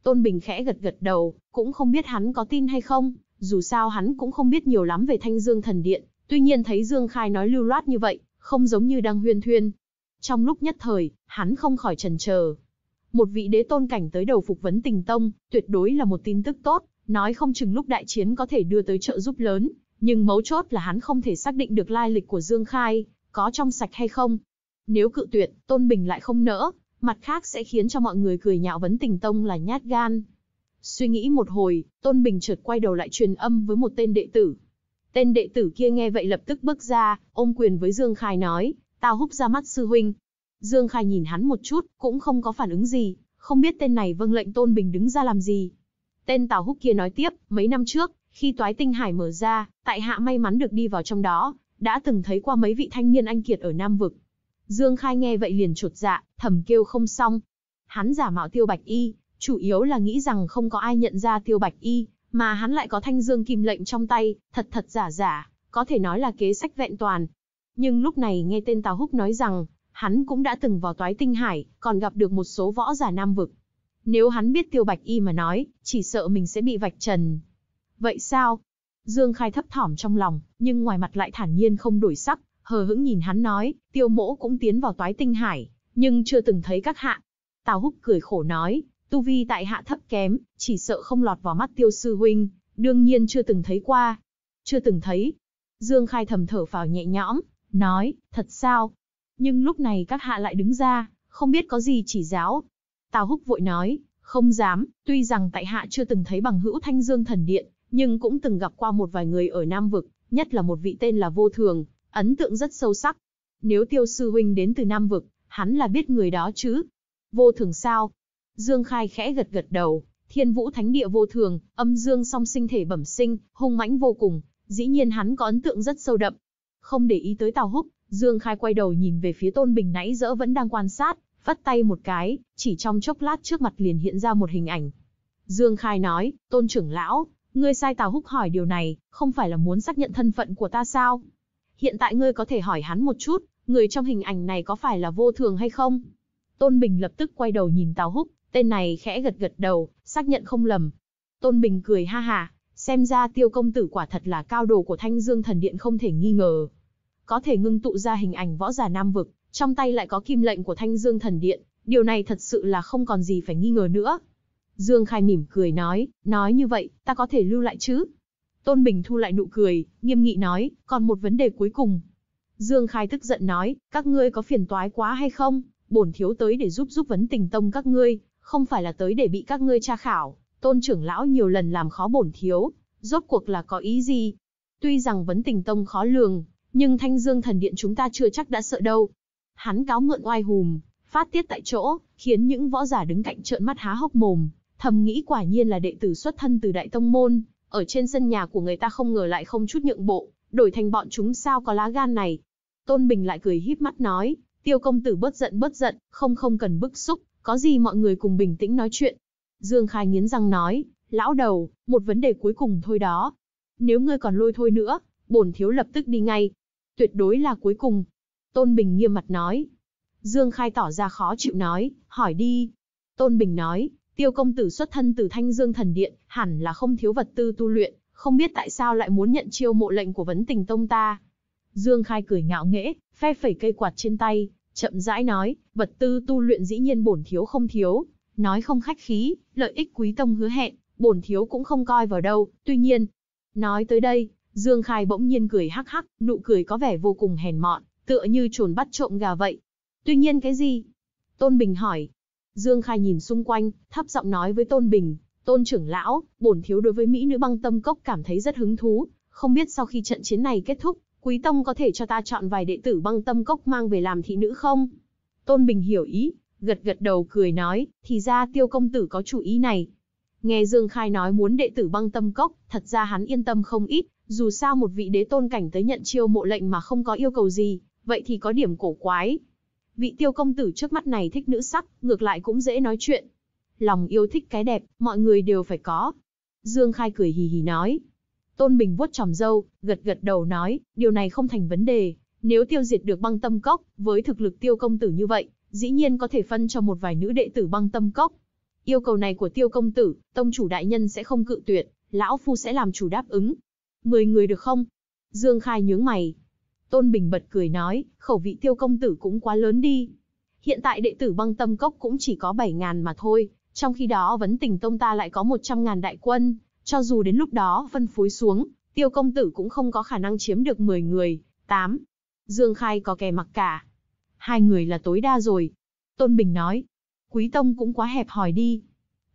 Tôn Bình khẽ gật gật đầu, cũng không biết hắn có tin hay không, dù sao hắn cũng không biết nhiều lắm về Thanh Dương Thần Điện, tuy nhiên thấy Dương Khai nói lưu loát như vậy, không giống như đang huyên thuyên. Trong lúc nhất thời, hắn không khỏi trần chờ. Một vị đế tôn cảnh tới đầu phục vấn tình tông, tuyệt đối là một tin tức tốt, nói không chừng lúc đại chiến có thể đưa tới trợ giúp lớn, nhưng mấu chốt là hắn không thể xác định được lai lịch của Dương Khai, có trong sạch hay không, nếu cự tuyệt, Tôn Bình lại không nỡ, mặt khác sẽ khiến cho mọi người cười nhạo vấn tình tông là nhát gan. Suy nghĩ một hồi, Tôn Bình chợt quay đầu lại truyền âm với một tên đệ tử. Tên đệ tử kia nghe vậy lập tức bước ra, ôm quyền với Dương Khai nói, tao húc ra mắt sư huynh. Dương Khai nhìn hắn một chút, cũng không có phản ứng gì, không biết tên này vâng lệnh Tôn Bình đứng ra làm gì. Tên Tào Húc kia nói tiếp, mấy năm trước, khi toái tinh hải mở ra, tại hạ may mắn được đi vào trong đó, đã từng thấy qua mấy vị thanh niên anh kiệt ở Nam Vực. Dương Khai nghe vậy liền chột dạ, thầm kêu không xong. Hắn giả mạo Tiêu Bạch Y, chủ yếu là nghĩ rằng không có ai nhận ra Tiêu Bạch Y, mà hắn lại có thanh dương kim lệnh trong tay, thật thật giả giả, có thể nói là kế sách vẹn toàn. Nhưng lúc này nghe tên Tào Húc nói rằng, hắn cũng đã từng vào toái tinh hải, còn gặp được một số võ giả nam vực. Nếu hắn biết Tiêu Bạch Y mà nói, chỉ sợ mình sẽ bị vạch trần. Vậy sao? Dương Khai thấp thỏm trong lòng, nhưng ngoài mặt lại thản nhiên không đổi sắc hờ hững nhìn hắn nói, tiêu mỗ cũng tiến vào toái tinh hải, nhưng chưa từng thấy các hạ. Tào húc cười khổ nói, tu vi tại hạ thấp kém, chỉ sợ không lọt vào mắt tiêu sư huynh, đương nhiên chưa từng thấy qua. Chưa từng thấy. Dương Khai thầm thở phào nhẹ nhõm, nói, thật sao? Nhưng lúc này các hạ lại đứng ra, không biết có gì chỉ giáo. Tào húc vội nói, không dám, tuy rằng tại hạ chưa từng thấy bằng hữu thanh dương thần điện, nhưng cũng từng gặp qua một vài người ở Nam Vực, nhất là một vị tên là Vô Thường, ấn tượng rất sâu sắc. Nếu tiêu sư huynh đến từ Nam Vực, hắn là biết người đó chứ. Vô thường sao? Dương Khai khẽ gật gật đầu, thiên vũ thánh địa vô thường, âm dương song sinh thể bẩm sinh, hung mãnh vô cùng, dĩ nhiên hắn có ấn tượng rất sâu đậm. Không để ý tới Tào Húc, Dương Khai quay đầu nhìn về phía Tôn Bình nãy dỡ vẫn đang quan sát, vắt tay một cái, chỉ trong chốc lát trước mặt liền hiện ra một hình ảnh. Dương Khai nói, Tôn trưởng lão, ngươi sai Tào Húc hỏi điều này, không phải là muốn xác nhận thân phận của ta sao? hiện tại ngươi có thể hỏi hắn một chút, người trong hình ảnh này có phải là vô thường hay không? Tôn Bình lập tức quay đầu nhìn Tào Húc, tên này khẽ gật gật đầu, xác nhận không lầm. Tôn Bình cười ha ha, xem ra tiêu công tử quả thật là cao đồ của Thanh Dương Thần Điện không thể nghi ngờ. Có thể ngưng tụ ra hình ảnh võ giả Nam Vực, trong tay lại có kim lệnh của Thanh Dương Thần Điện, điều này thật sự là không còn gì phải nghi ngờ nữa. Dương Khai mỉm cười nói, nói như vậy, ta có thể lưu lại chứ? Tôn Bình thu lại nụ cười, nghiêm nghị nói, còn một vấn đề cuối cùng. Dương Khai tức giận nói, các ngươi có phiền toái quá hay không? Bổn thiếu tới để giúp giúp vấn tình tông các ngươi, không phải là tới để bị các ngươi tra khảo. Tôn trưởng lão nhiều lần làm khó bổn thiếu, rốt cuộc là có ý gì? Tuy rằng vấn tình tông khó lường, nhưng thanh dương thần điện chúng ta chưa chắc đã sợ đâu. Hắn cáo mượn oai hùm, phát tiết tại chỗ, khiến những võ giả đứng cạnh trợn mắt há hốc mồm, thầm nghĩ quả nhiên là đệ tử xuất thân từ đại tông môn, ở trên sân nhà của người ta không ngờ lại không chút nhượng bộ, đổi thành bọn chúng sao có lá gan này. Tôn Bình lại cười híp mắt nói, tiêu công tử bớt giận bớt giận, không không cần bức xúc, có gì mọi người cùng bình tĩnh nói chuyện. Dương Khai nghiến răng nói, lão đầu, một vấn đề cuối cùng thôi đó. Nếu ngươi còn lôi thôi nữa, bổn thiếu lập tức đi ngay. Tuyệt đối là cuối cùng. Tôn Bình nghiêm mặt nói. Dương Khai tỏ ra khó chịu nói, hỏi đi. Tôn Bình nói, Tiêu công tử xuất thân từ Thanh Dương Thần Điện, hẳn là không thiếu vật tư tu luyện, không biết tại sao lại muốn nhận chiêu mộ lệnh của vấn tình tông ta. Dương Khai cười ngạo nghễ, phe phẩy cây quạt trên tay, chậm rãi nói, vật tư tu luyện dĩ nhiên bổn thiếu không thiếu, nói không khách khí, lợi ích quý tông hứa hẹn, bổn thiếu cũng không coi vào đâu, tuy nhiên. Nói tới đây, Dương Khai bỗng nhiên cười hắc hắc, nụ cười có vẻ vô cùng hèn mọn, tựa như trồn bắt trộm gà vậy. Tuy nhiên cái gì? Tôn Bình hỏi, Dương Khai nhìn xung quanh, thấp giọng nói với Tôn Bình, Tôn trưởng lão, bổn thiếu đối với Mỹ nữ băng tâm cốc cảm thấy rất hứng thú, không biết sau khi trận chiến này kết thúc, Quý Tông có thể cho ta chọn vài đệ tử băng tâm cốc mang về làm thị nữ không? Tôn Bình hiểu ý, gật gật đầu cười nói, thì ra tiêu công tử có chủ ý này. Nghe Dương Khai nói muốn đệ tử băng tâm cốc, thật ra hắn yên tâm không ít, dù sao một vị đế tôn cảnh tới nhận chiêu mộ lệnh mà không có yêu cầu gì, vậy thì có điểm cổ quái vị tiêu công tử trước mắt này thích nữ sắc, ngược lại cũng dễ nói chuyện. Lòng yêu thích cái đẹp, mọi người đều phải có. Dương Khai cười hì hì nói. Tôn Bình vuốt tròm râu, gật gật đầu nói, điều này không thành vấn đề. Nếu tiêu diệt được băng tâm cốc, với thực lực tiêu công tử như vậy, dĩ nhiên có thể phân cho một vài nữ đệ tử băng tâm cốc. Yêu cầu này của tiêu công tử, tông chủ đại nhân sẽ không cự tuyệt, lão phu sẽ làm chủ đáp ứng. Mười người được không? Dương Khai nhướng mày, Tôn Bình bật cười nói, khẩu vị tiêu công tử cũng quá lớn đi. Hiện tại đệ tử băng tâm cốc cũng chỉ có 7.000 mà thôi, trong khi đó vấn tình tông ta lại có 100.000 đại quân, cho dù đến lúc đó phân phối xuống, tiêu công tử cũng không có khả năng chiếm được 10 người, 8. Dương Khai có kè mặc cả. Hai người là tối đa rồi. Tôn Bình nói, quý tông cũng quá hẹp hòi đi.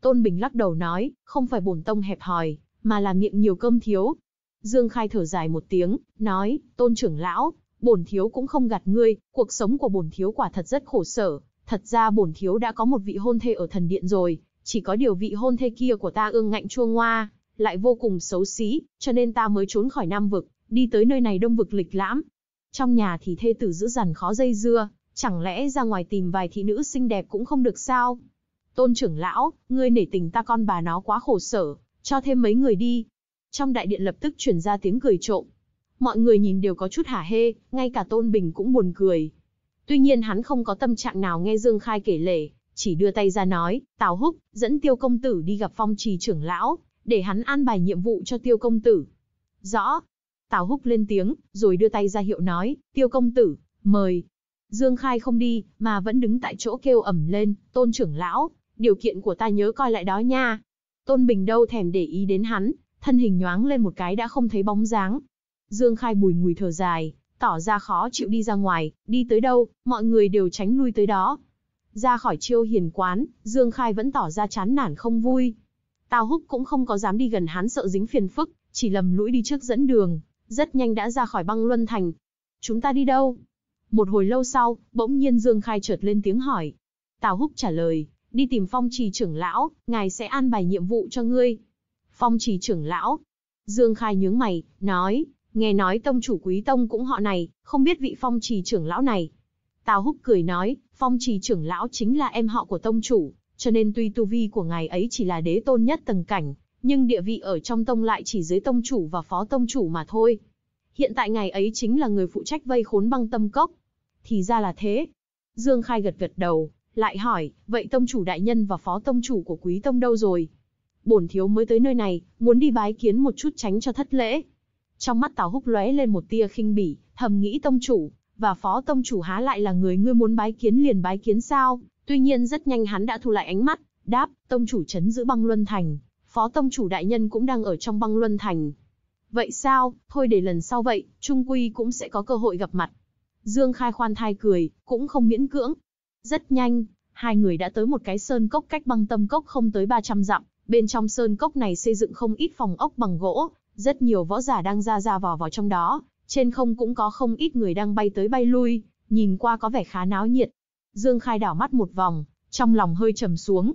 Tôn Bình lắc đầu nói, không phải bổn tông hẹp hòi, mà là miệng nhiều cơm thiếu, Dương Khai thở dài một tiếng, nói, tôn trưởng lão, bổn thiếu cũng không gạt ngươi, cuộc sống của bổn thiếu quả thật rất khổ sở, thật ra bổn thiếu đã có một vị hôn thê ở thần điện rồi, chỉ có điều vị hôn thê kia của ta ương ngạnh chua ngoa, lại vô cùng xấu xí, cho nên ta mới trốn khỏi Nam Vực, đi tới nơi này Đông Vực lịch lãm. Trong nhà thì thê tử giữ dằn khó dây dưa, chẳng lẽ ra ngoài tìm vài thị nữ xinh đẹp cũng không được sao? Tôn trưởng lão, ngươi nể tình ta con bà nó quá khổ sở, cho thêm mấy người đi, trong đại điện lập tức chuyển ra tiếng cười trộm. Mọi người nhìn đều có chút hả hê, ngay cả Tôn Bình cũng buồn cười. Tuy nhiên hắn không có tâm trạng nào nghe Dương Khai kể lể, chỉ đưa tay ra nói, Tào Húc, dẫn tiêu công tử đi gặp phong trì trưởng lão, để hắn an bài nhiệm vụ cho tiêu công tử. Rõ. Tào Húc lên tiếng, rồi đưa tay ra hiệu nói, tiêu công tử, mời. Dương Khai không đi, mà vẫn đứng tại chỗ kêu ẩm lên, tôn trưởng lão, điều kiện của ta nhớ coi lại đó nha. Tôn Bình đâu thèm để ý đến hắn, thân hình nhoáng lên một cái đã không thấy bóng dáng. Dương Khai bùi ngùi thở dài, tỏ ra khó chịu đi ra ngoài, đi tới đâu, mọi người đều tránh lui tới đó. Ra khỏi chiêu hiền quán, Dương Khai vẫn tỏ ra chán nản không vui. Tào Húc cũng không có dám đi gần hắn sợ dính phiền phức, chỉ lầm lũi đi trước dẫn đường, rất nhanh đã ra khỏi băng luân thành. Chúng ta đi đâu? Một hồi lâu sau, bỗng nhiên Dương Khai chợt lên tiếng hỏi. Tào Húc trả lời, đi tìm phong trì trưởng lão, ngài sẽ an bài nhiệm vụ cho ngươi phong trì trưởng lão. Dương Khai nhướng mày, nói, nghe nói tông chủ quý tông cũng họ này, không biết vị phong trì trưởng lão này. Tào Húc cười nói, phong trì trưởng lão chính là em họ của tông chủ, cho nên tuy tu vi của ngài ấy chỉ là đế tôn nhất tầng cảnh, nhưng địa vị ở trong tông lại chỉ dưới tông chủ và phó tông chủ mà thôi. Hiện tại ngài ấy chính là người phụ trách vây khốn băng tâm cốc. Thì ra là thế. Dương Khai gật gật đầu, lại hỏi, vậy tông chủ đại nhân và phó tông chủ của quý tông đâu rồi? bổn thiếu mới tới nơi này, muốn đi bái kiến một chút tránh cho thất lễ. Trong mắt Tào Húc lóe lên một tia khinh bỉ, thầm nghĩ tông chủ, và phó tông chủ há lại là người ngươi muốn bái kiến liền bái kiến sao? Tuy nhiên rất nhanh hắn đã thu lại ánh mắt, đáp, tông chủ chấn giữ băng luân thành, phó tông chủ đại nhân cũng đang ở trong băng luân thành. Vậy sao, thôi để lần sau vậy, Trung Quy cũng sẽ có cơ hội gặp mặt. Dương Khai khoan thai cười, cũng không miễn cưỡng. Rất nhanh, hai người đã tới một cái sơn cốc cách băng tâm cốc không tới 300 dặm. Bên trong sơn cốc này xây dựng không ít phòng ốc bằng gỗ, rất nhiều võ giả đang ra ra vào vào trong đó, trên không cũng có không ít người đang bay tới bay lui, nhìn qua có vẻ khá náo nhiệt. Dương Khai đảo mắt một vòng, trong lòng hơi trầm xuống.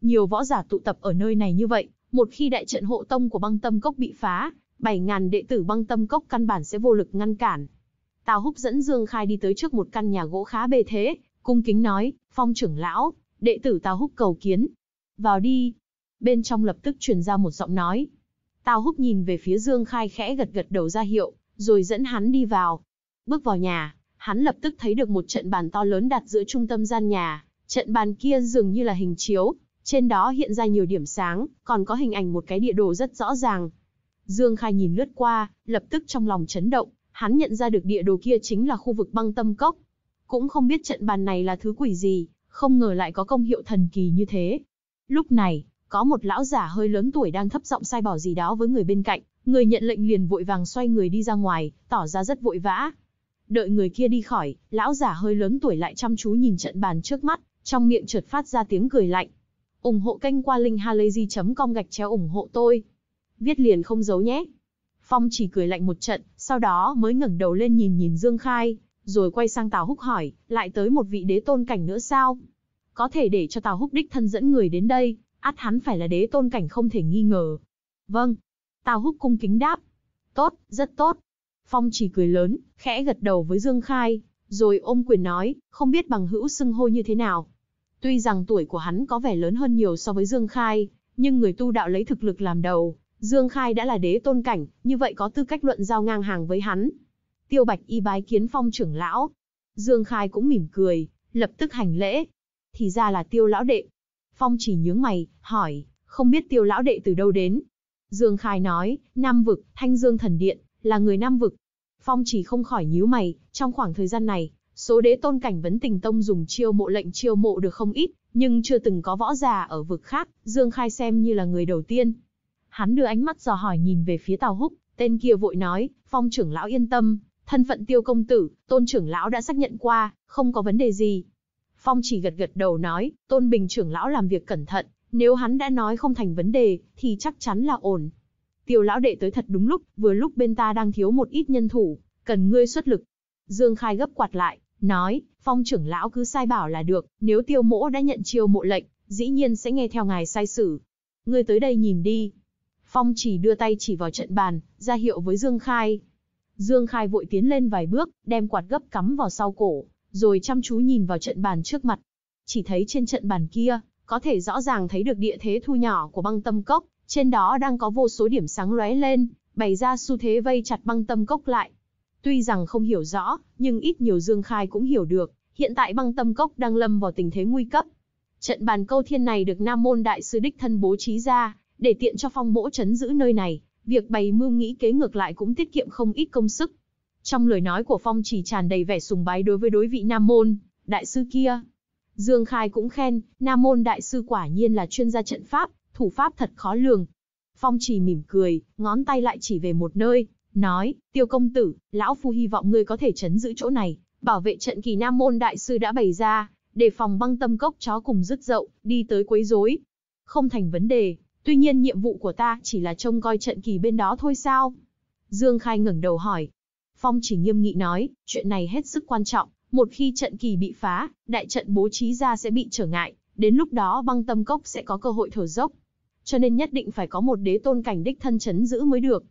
Nhiều võ giả tụ tập ở nơi này như vậy, một khi đại trận hộ tông của băng tâm cốc bị phá, 7.000 đệ tử băng tâm cốc căn bản sẽ vô lực ngăn cản. Tào Húc dẫn Dương Khai đi tới trước một căn nhà gỗ khá bề thế, cung kính nói, phong trưởng lão, đệ tử Tào Húc cầu kiến. Vào đi, bên trong lập tức truyền ra một giọng nói. Tào Húc nhìn về phía Dương Khai khẽ gật gật đầu ra hiệu, rồi dẫn hắn đi vào. Bước vào nhà, hắn lập tức thấy được một trận bàn to lớn đặt giữa trung tâm gian nhà, trận bàn kia dường như là hình chiếu, trên đó hiện ra nhiều điểm sáng, còn có hình ảnh một cái địa đồ rất rõ ràng. Dương Khai nhìn lướt qua, lập tức trong lòng chấn động, hắn nhận ra được địa đồ kia chính là khu vực băng tâm cốc. Cũng không biết trận bàn này là thứ quỷ gì, không ngờ lại có công hiệu thần kỳ như thế. Lúc này, có một lão giả hơi lớn tuổi đang thấp giọng sai bảo gì đó với người bên cạnh, người nhận lệnh liền vội vàng xoay người đi ra ngoài, tỏ ra rất vội vã. Đợi người kia đi khỏi, lão giả hơi lớn tuổi lại chăm chú nhìn trận bàn trước mắt, trong miệng chợt phát ra tiếng cười lạnh. ủng hộ kênh qua linkhalazy.com gạch chéo ủng hộ tôi. Viết liền không giấu nhé. Phong chỉ cười lạnh một trận, sau đó mới ngẩng đầu lên nhìn nhìn Dương Khai, rồi quay sang Tào Húc hỏi, lại tới một vị đế tôn cảnh nữa sao? Có thể để cho Tào Húc đích thân dẫn người đến đây, át hắn phải là đế tôn cảnh không thể nghi ngờ. Vâng. Tào húc cung kính đáp. Tốt, rất tốt. Phong chỉ cười lớn, khẽ gật đầu với Dương Khai, rồi ôm quyền nói, không biết bằng hữu xưng hô như thế nào. Tuy rằng tuổi của hắn có vẻ lớn hơn nhiều so với Dương Khai, nhưng người tu đạo lấy thực lực làm đầu, Dương Khai đã là đế tôn cảnh, như vậy có tư cách luận giao ngang hàng với hắn. Tiêu Bạch y bái kiến phong trưởng lão. Dương Khai cũng mỉm cười, lập tức hành lễ. Thì ra là tiêu lão đệ, Phong chỉ nhướng mày, hỏi, không biết tiêu lão đệ từ đâu đến. Dương Khai nói, Nam Vực, Thanh Dương Thần Điện, là người Nam Vực. Phong chỉ không khỏi nhíu mày, trong khoảng thời gian này, số đế tôn cảnh vấn tình tông dùng chiêu mộ lệnh chiêu mộ được không ít, nhưng chưa từng có võ giả ở vực khác, Dương Khai xem như là người đầu tiên. Hắn đưa ánh mắt dò hỏi nhìn về phía Tào Húc, tên kia vội nói, Phong trưởng lão yên tâm, thân phận tiêu công tử, tôn trưởng lão đã xác nhận qua, không có vấn đề gì. Phong chỉ gật gật đầu nói, Tôn Bình trưởng lão làm việc cẩn thận, nếu hắn đã nói không thành vấn đề, thì chắc chắn là ổn. Tiêu lão đệ tới thật đúng lúc, vừa lúc bên ta đang thiếu một ít nhân thủ, cần ngươi xuất lực. Dương Khai gấp quạt lại, nói, Phong trưởng lão cứ sai bảo là được, nếu tiêu mỗ đã nhận chiêu mộ lệnh, dĩ nhiên sẽ nghe theo ngài sai xử. Ngươi tới đây nhìn đi. Phong chỉ đưa tay chỉ vào trận bàn, ra hiệu với Dương Khai. Dương Khai vội tiến lên vài bước, đem quạt gấp cắm vào sau cổ, rồi chăm chú nhìn vào trận bàn trước mặt. Chỉ thấy trên trận bàn kia, có thể rõ ràng thấy được địa thế thu nhỏ của băng tâm cốc, trên đó đang có vô số điểm sáng lóe lên, bày ra xu thế vây chặt băng tâm cốc lại. Tuy rằng không hiểu rõ, nhưng ít nhiều Dương Khai cũng hiểu được, hiện tại băng tâm cốc đang lâm vào tình thế nguy cấp. Trận bàn câu thiên này được Nam Môn Đại Sư Đích Thân bố trí ra, để tiện cho phong mỗ chấn giữ nơi này, việc bày mưu nghĩ kế ngược lại cũng tiết kiệm không ít công sức. Trong lời nói của Phong chỉ tràn đầy vẻ sùng bái đối với đối vị Nam Môn, đại sư kia. Dương Khai cũng khen, Nam Môn đại sư quả nhiên là chuyên gia trận pháp, thủ pháp thật khó lường. Phong chỉ mỉm cười, ngón tay lại chỉ về một nơi, nói, tiêu công tử, lão phu hy vọng ngươi có thể chấn giữ chỗ này, bảo vệ trận kỳ Nam Môn đại sư đã bày ra, để phòng băng tâm cốc chó cùng rứt dậu, đi tới quấy rối. Không thành vấn đề, tuy nhiên nhiệm vụ của ta chỉ là trông coi trận kỳ bên đó thôi sao? Dương Khai ngẩng đầu hỏi, Phong chỉ nghiêm nghị nói, chuyện này hết sức quan trọng, một khi trận kỳ bị phá, đại trận bố trí ra sẽ bị trở ngại, đến lúc đó băng tâm cốc sẽ có cơ hội thở dốc. Cho nên nhất định phải có một đế tôn cảnh đích thân chấn giữ mới được.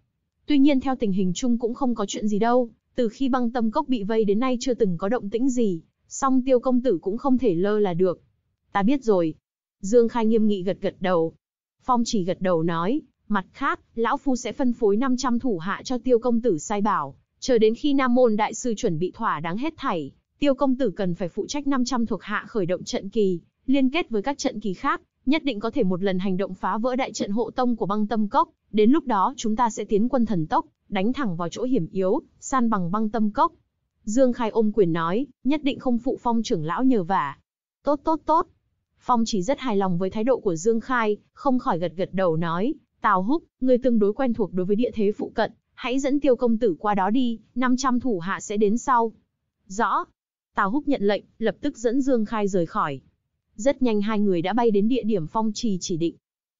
Tuy nhiên theo tình hình chung cũng không có chuyện gì đâu, từ khi băng tâm cốc bị vây đến nay chưa từng có động tĩnh gì, song tiêu công tử cũng không thể lơ là được. Ta biết rồi. Dương Khai nghiêm nghị gật gật đầu. Phong chỉ gật đầu nói, mặt khác, lão phu sẽ phân phối 500 thủ hạ cho tiêu công tử sai bảo, Chờ đến khi Nam Môn Đại Sư chuẩn bị thỏa đáng hết thảy, tiêu công tử cần phải phụ trách 500 thuộc hạ khởi động trận kỳ, liên kết với các trận kỳ khác, nhất định có thể một lần hành động phá vỡ đại trận hộ tông của băng tâm cốc. Đến lúc đó chúng ta sẽ tiến quân thần tốc, đánh thẳng vào chỗ hiểm yếu, san bằng băng tâm cốc. Dương Khai ôm quyền nói, nhất định không phụ phong trưởng lão nhờ vả. Tốt tốt tốt. Phong chỉ rất hài lòng với thái độ của Dương Khai, không khỏi gật gật đầu nói, Tào Húc, người tương đối quen thuộc đối với địa thế phụ cận, hãy dẫn tiêu công tử qua đó đi, 500 thủ hạ sẽ đến sau. Rõ. Tào Húc nhận lệnh, lập tức dẫn Dương Khai rời khỏi. Rất nhanh hai người đã bay đến địa điểm phong trì chỉ định.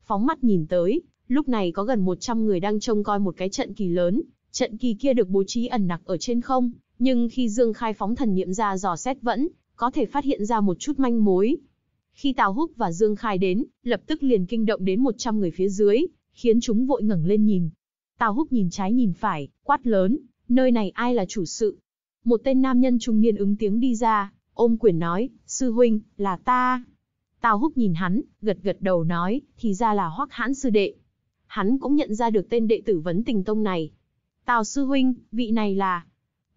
Phóng mắt nhìn tới, lúc này có gần 100 người đang trông coi một cái trận kỳ lớn. Trận kỳ kia được bố trí ẩn nặc ở trên không, nhưng khi Dương Khai phóng thần niệm ra dò xét vẫn, có thể phát hiện ra một chút manh mối. Khi Tào Húc và Dương Khai đến, lập tức liền kinh động đến 100 người phía dưới, khiến chúng vội ngẩng lên nhìn, Tào Húc nhìn trái nhìn phải, quát lớn, nơi này ai là chủ sự? Một tên nam nhân trung niên ứng tiếng đi ra, ôm quyền nói, sư huynh, là ta. Tào Húc nhìn hắn, gật gật đầu nói, thì ra là Hoắc Hãn sư đệ. Hắn cũng nhận ra được tên đệ tử vấn tình tông này. Tào sư huynh, vị này là...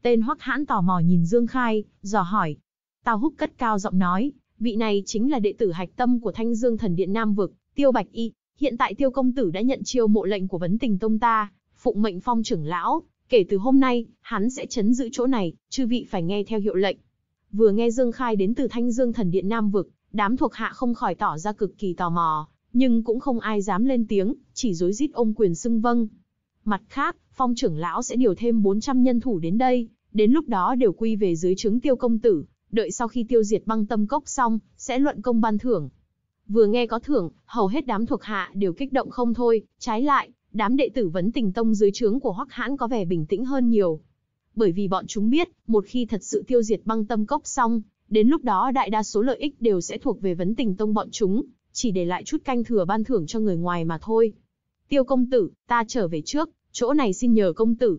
Tên Hoắc Hãn tò mò nhìn Dương Khai, dò hỏi. Tào Húc cất cao giọng nói, vị này chính là đệ tử hạch tâm của Thanh Dương Thần Điện Nam Vực, Tiêu Bạch Y. Hiện tại tiêu công tử đã nhận chiêu mộ lệnh của vấn tình tông ta, phụ mệnh phong trưởng lão, kể từ hôm nay, hắn sẽ chấn giữ chỗ này, chư vị phải nghe theo hiệu lệnh. Vừa nghe Dương Khai đến từ Thanh Dương Thần Điện Nam Vực, đám thuộc hạ không khỏi tỏ ra cực kỳ tò mò, nhưng cũng không ai dám lên tiếng, chỉ rối rít ôm quyền xưng vâng. Mặt khác, phong trưởng lão sẽ điều thêm 400 nhân thủ đến đây, đến lúc đó đều quy về dưới trướng tiêu công tử, đợi sau khi tiêu diệt băng tâm cốc xong, sẽ luận công ban thưởng, Vừa nghe có thưởng, hầu hết đám thuộc hạ đều kích động không thôi, trái lại, đám đệ tử vấn tình tông dưới trướng của Hoắc Hãn có vẻ bình tĩnh hơn nhiều. Bởi vì bọn chúng biết, một khi thật sự tiêu diệt băng tâm cốc xong, đến lúc đó đại đa số lợi ích đều sẽ thuộc về vấn tình tông bọn chúng, chỉ để lại chút canh thừa ban thưởng cho người ngoài mà thôi. Tiêu công tử, ta trở về trước, chỗ này xin nhờ công tử.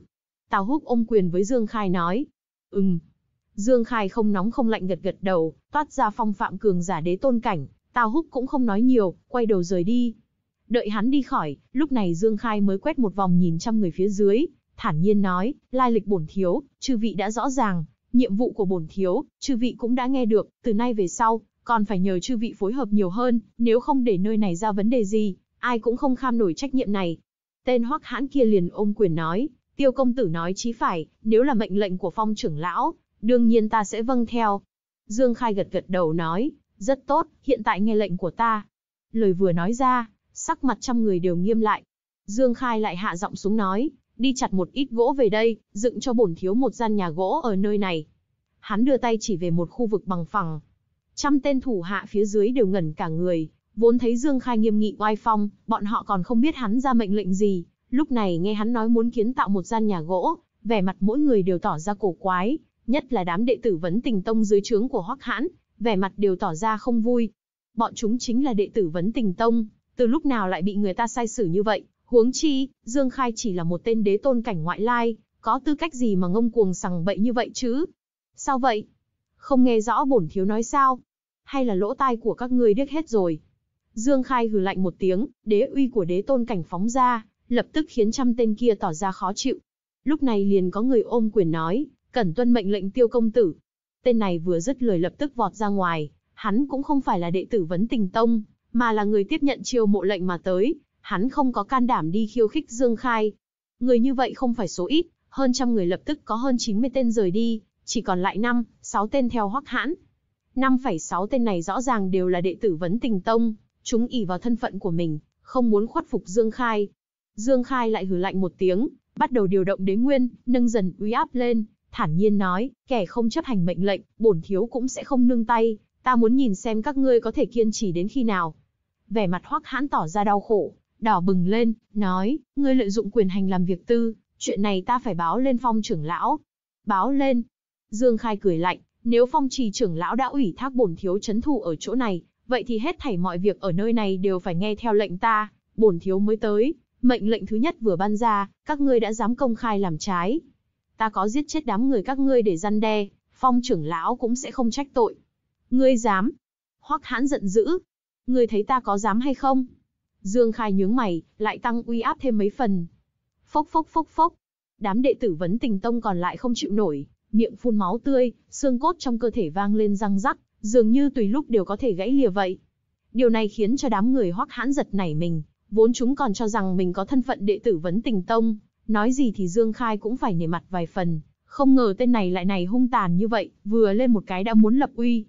Tào Húc ôm quyền với Dương Khai nói. Ừm. Dương Khai không nóng không lạnh gật gật đầu, toát ra phong phạm cường giả đế tôn cảnh, Tào Húc cũng không nói nhiều, quay đầu rời đi. Đợi hắn đi khỏi, lúc này Dương Khai mới quét một vòng nhìn trăm người phía dưới, thản nhiên nói, lai lịch bổn thiếu, chư vị đã rõ ràng, nhiệm vụ của bổn thiếu, chư vị cũng đã nghe được, từ nay về sau, còn phải nhờ chư vị phối hợp nhiều hơn, nếu không để nơi này ra vấn đề gì, ai cũng không kham nổi trách nhiệm này. Tên hoắc hãn kia liền ôm quyền nói, tiêu công tử nói chí phải, nếu là mệnh lệnh của phong trưởng lão, đương nhiên ta sẽ vâng theo. Dương Khai gật gật đầu nói, rất tốt, hiện tại nghe lệnh của ta. Lời vừa nói ra, sắc mặt trăm người đều nghiêm lại. Dương Khai lại hạ giọng xuống nói, đi chặt một ít gỗ về đây, dựng cho bổn thiếu một gian nhà gỗ ở nơi này. Hắn đưa tay chỉ về một khu vực bằng phẳng. Trăm tên thủ hạ phía dưới đều ngẩn cả người, vốn thấy Dương Khai nghiêm nghị oai phong, bọn họ còn không biết hắn ra mệnh lệnh gì. Lúc này nghe hắn nói muốn kiến tạo một gian nhà gỗ, vẻ mặt mỗi người đều tỏ ra cổ quái, nhất là đám đệ tử vấn tình tông dưới trướng của Hoắc Hãn, vẻ mặt đều tỏ ra không vui. Bọn chúng chính là đệ tử vấn tình tông, từ lúc nào lại bị người ta sai xử như vậy, huống chi, Dương Khai chỉ là một tên đế tôn cảnh ngoại lai, có tư cách gì mà ngông cuồng sằng bậy như vậy chứ? Sao vậy? Không nghe rõ bổn thiếu nói sao? Hay là lỗ tai của các ngươi điếc hết rồi? Dương Khai hừ lạnh một tiếng, đế uy của đế tôn cảnh phóng ra, lập tức khiến trăm tên kia tỏ ra khó chịu. Lúc này liền có người ôm quyền nói, cẩn tuân mệnh lệnh tiêu công tử, Tên này vừa dứt lời lập tức vọt ra ngoài, hắn cũng không phải là đệ tử vấn tình tông, mà là người tiếp nhận chiêu mộ lệnh mà tới, hắn không có can đảm đi khiêu khích Dương Khai. Người như vậy không phải số ít, hơn trăm người lập tức có hơn 90 tên rời đi, chỉ còn lại 5, 6 tên theo hoắc hãn. 5,6 tên này rõ ràng đều là đệ tử vấn tình tông, chúng ỉ vào thân phận của mình, không muốn khuất phục Dương Khai. Dương Khai lại hừ lạnh một tiếng, bắt đầu điều động đế nguyên, nâng dần uy áp lên, thản nhiên nói, kẻ không chấp hành mệnh lệnh, bổn thiếu cũng sẽ không nương tay, ta muốn nhìn xem các ngươi có thể kiên trì đến khi nào. Vẻ mặt hoắc hãn tỏ ra đau khổ, đỏ bừng lên, nói, ngươi lợi dụng quyền hành làm việc tư, chuyện này ta phải báo lên phong trưởng lão. Báo lên. Dương Khai cười lạnh, nếu phong trì trưởng lão đã ủy thác bổn thiếu chấn thủ ở chỗ này, vậy thì hết thảy mọi việc ở nơi này đều phải nghe theo lệnh ta, bổn thiếu mới tới. Mệnh lệnh thứ nhất vừa ban ra, các ngươi đã dám công khai làm trái, ta có giết chết đám người các ngươi để răn đe, phong trưởng lão cũng sẽ không trách tội. Ngươi dám? Hoắc hãn giận dữ. Ngươi thấy ta có dám hay không? Dương Khai nhướng mày, lại tăng uy áp thêm mấy phần. Phốc phốc phốc phốc. Đám đệ tử vấn tình tông còn lại không chịu nổi, miệng phun máu tươi, xương cốt trong cơ thể vang lên răng rắc, dường như tùy lúc đều có thể gãy lìa vậy. Điều này khiến cho đám người hoắc hãn giật nảy mình, vốn chúng còn cho rằng mình có thân phận đệ tử vấn tình tông, Nói gì thì Dương Khai cũng phải nể mặt vài phần, không ngờ tên này lại này hung tàn như vậy, vừa lên một cái đã muốn lập uy.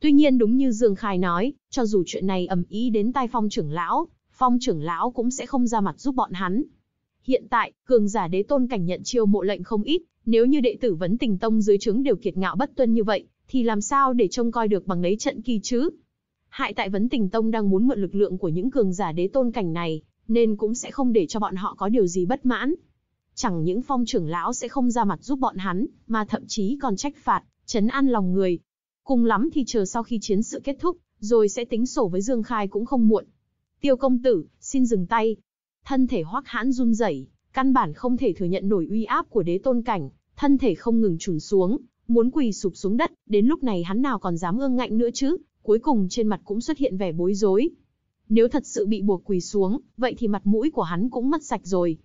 Tuy nhiên đúng như Dương Khai nói, cho dù chuyện này ầm ý đến tai phong trưởng lão, phong trưởng lão cũng sẽ không ra mặt giúp bọn hắn. Hiện tại, cường giả đế tôn cảnh nhận chiêu mộ lệnh không ít, nếu như đệ tử vấn tình tông dưới trướng đều kiệt ngạo bất tuân như vậy, thì làm sao để trông coi được bằng lấy trận kỳ chứ? Hại tại vấn tình tông đang muốn mượn lực lượng của những cường giả đế tôn cảnh này, nên cũng sẽ không để cho bọn họ có điều gì bất mãn. Chẳng những phong trưởng lão sẽ không ra mặt giúp bọn hắn, mà thậm chí còn trách phạt, chấn an lòng người. Cùng lắm thì chờ sau khi chiến sự kết thúc, rồi sẽ tính sổ với Dương Khai cũng không muộn. Tiêu công tử, xin dừng tay. Thân thể hoắc hãn run rẩy, căn bản không thể thừa nhận nổi uy áp của đế tôn cảnh, thân thể không ngừng trùn xuống, muốn quỳ sụp xuống đất, đến lúc này hắn nào còn dám ương ngạnh nữa chứ, cuối cùng trên mặt cũng xuất hiện vẻ bối rối. Nếu thật sự bị buộc quỳ xuống, vậy thì mặt mũi của hắn cũng mất sạch rồi.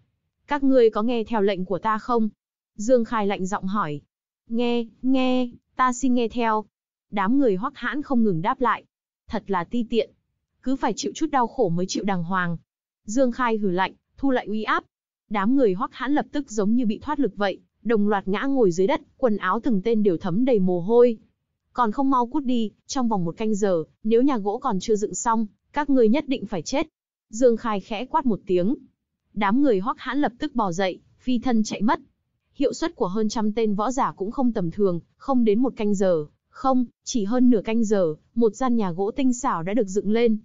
Các ngươi có nghe theo lệnh của ta không? Dương Khai lạnh giọng hỏi. Nghe, nghe, ta xin nghe theo. Đám người hoắc hãn không ngừng đáp lại. Thật là ti tiện. Cứ phải chịu chút đau khổ mới chịu đàng hoàng. Dương Khai hừ lạnh, thu lại uy áp. Đám người hoắc hãn lập tức giống như bị thoát lực vậy, đồng loạt ngã ngồi dưới đất, quần áo từng tên đều thấm đầy mồ hôi. Còn không mau cút đi, trong vòng một canh giờ, nếu nhà gỗ còn chưa dựng xong, các ngươi nhất định phải chết. Dương Khai khẽ quát một tiếng, Đám người hoắc hãn lập tức bò dậy, phi thân chạy mất. Hiệu suất của hơn trăm tên võ giả cũng không tầm thường, không đến một canh giờ, không, chỉ hơn nửa canh giờ, một gian nhà gỗ tinh xảo đã được dựng lên.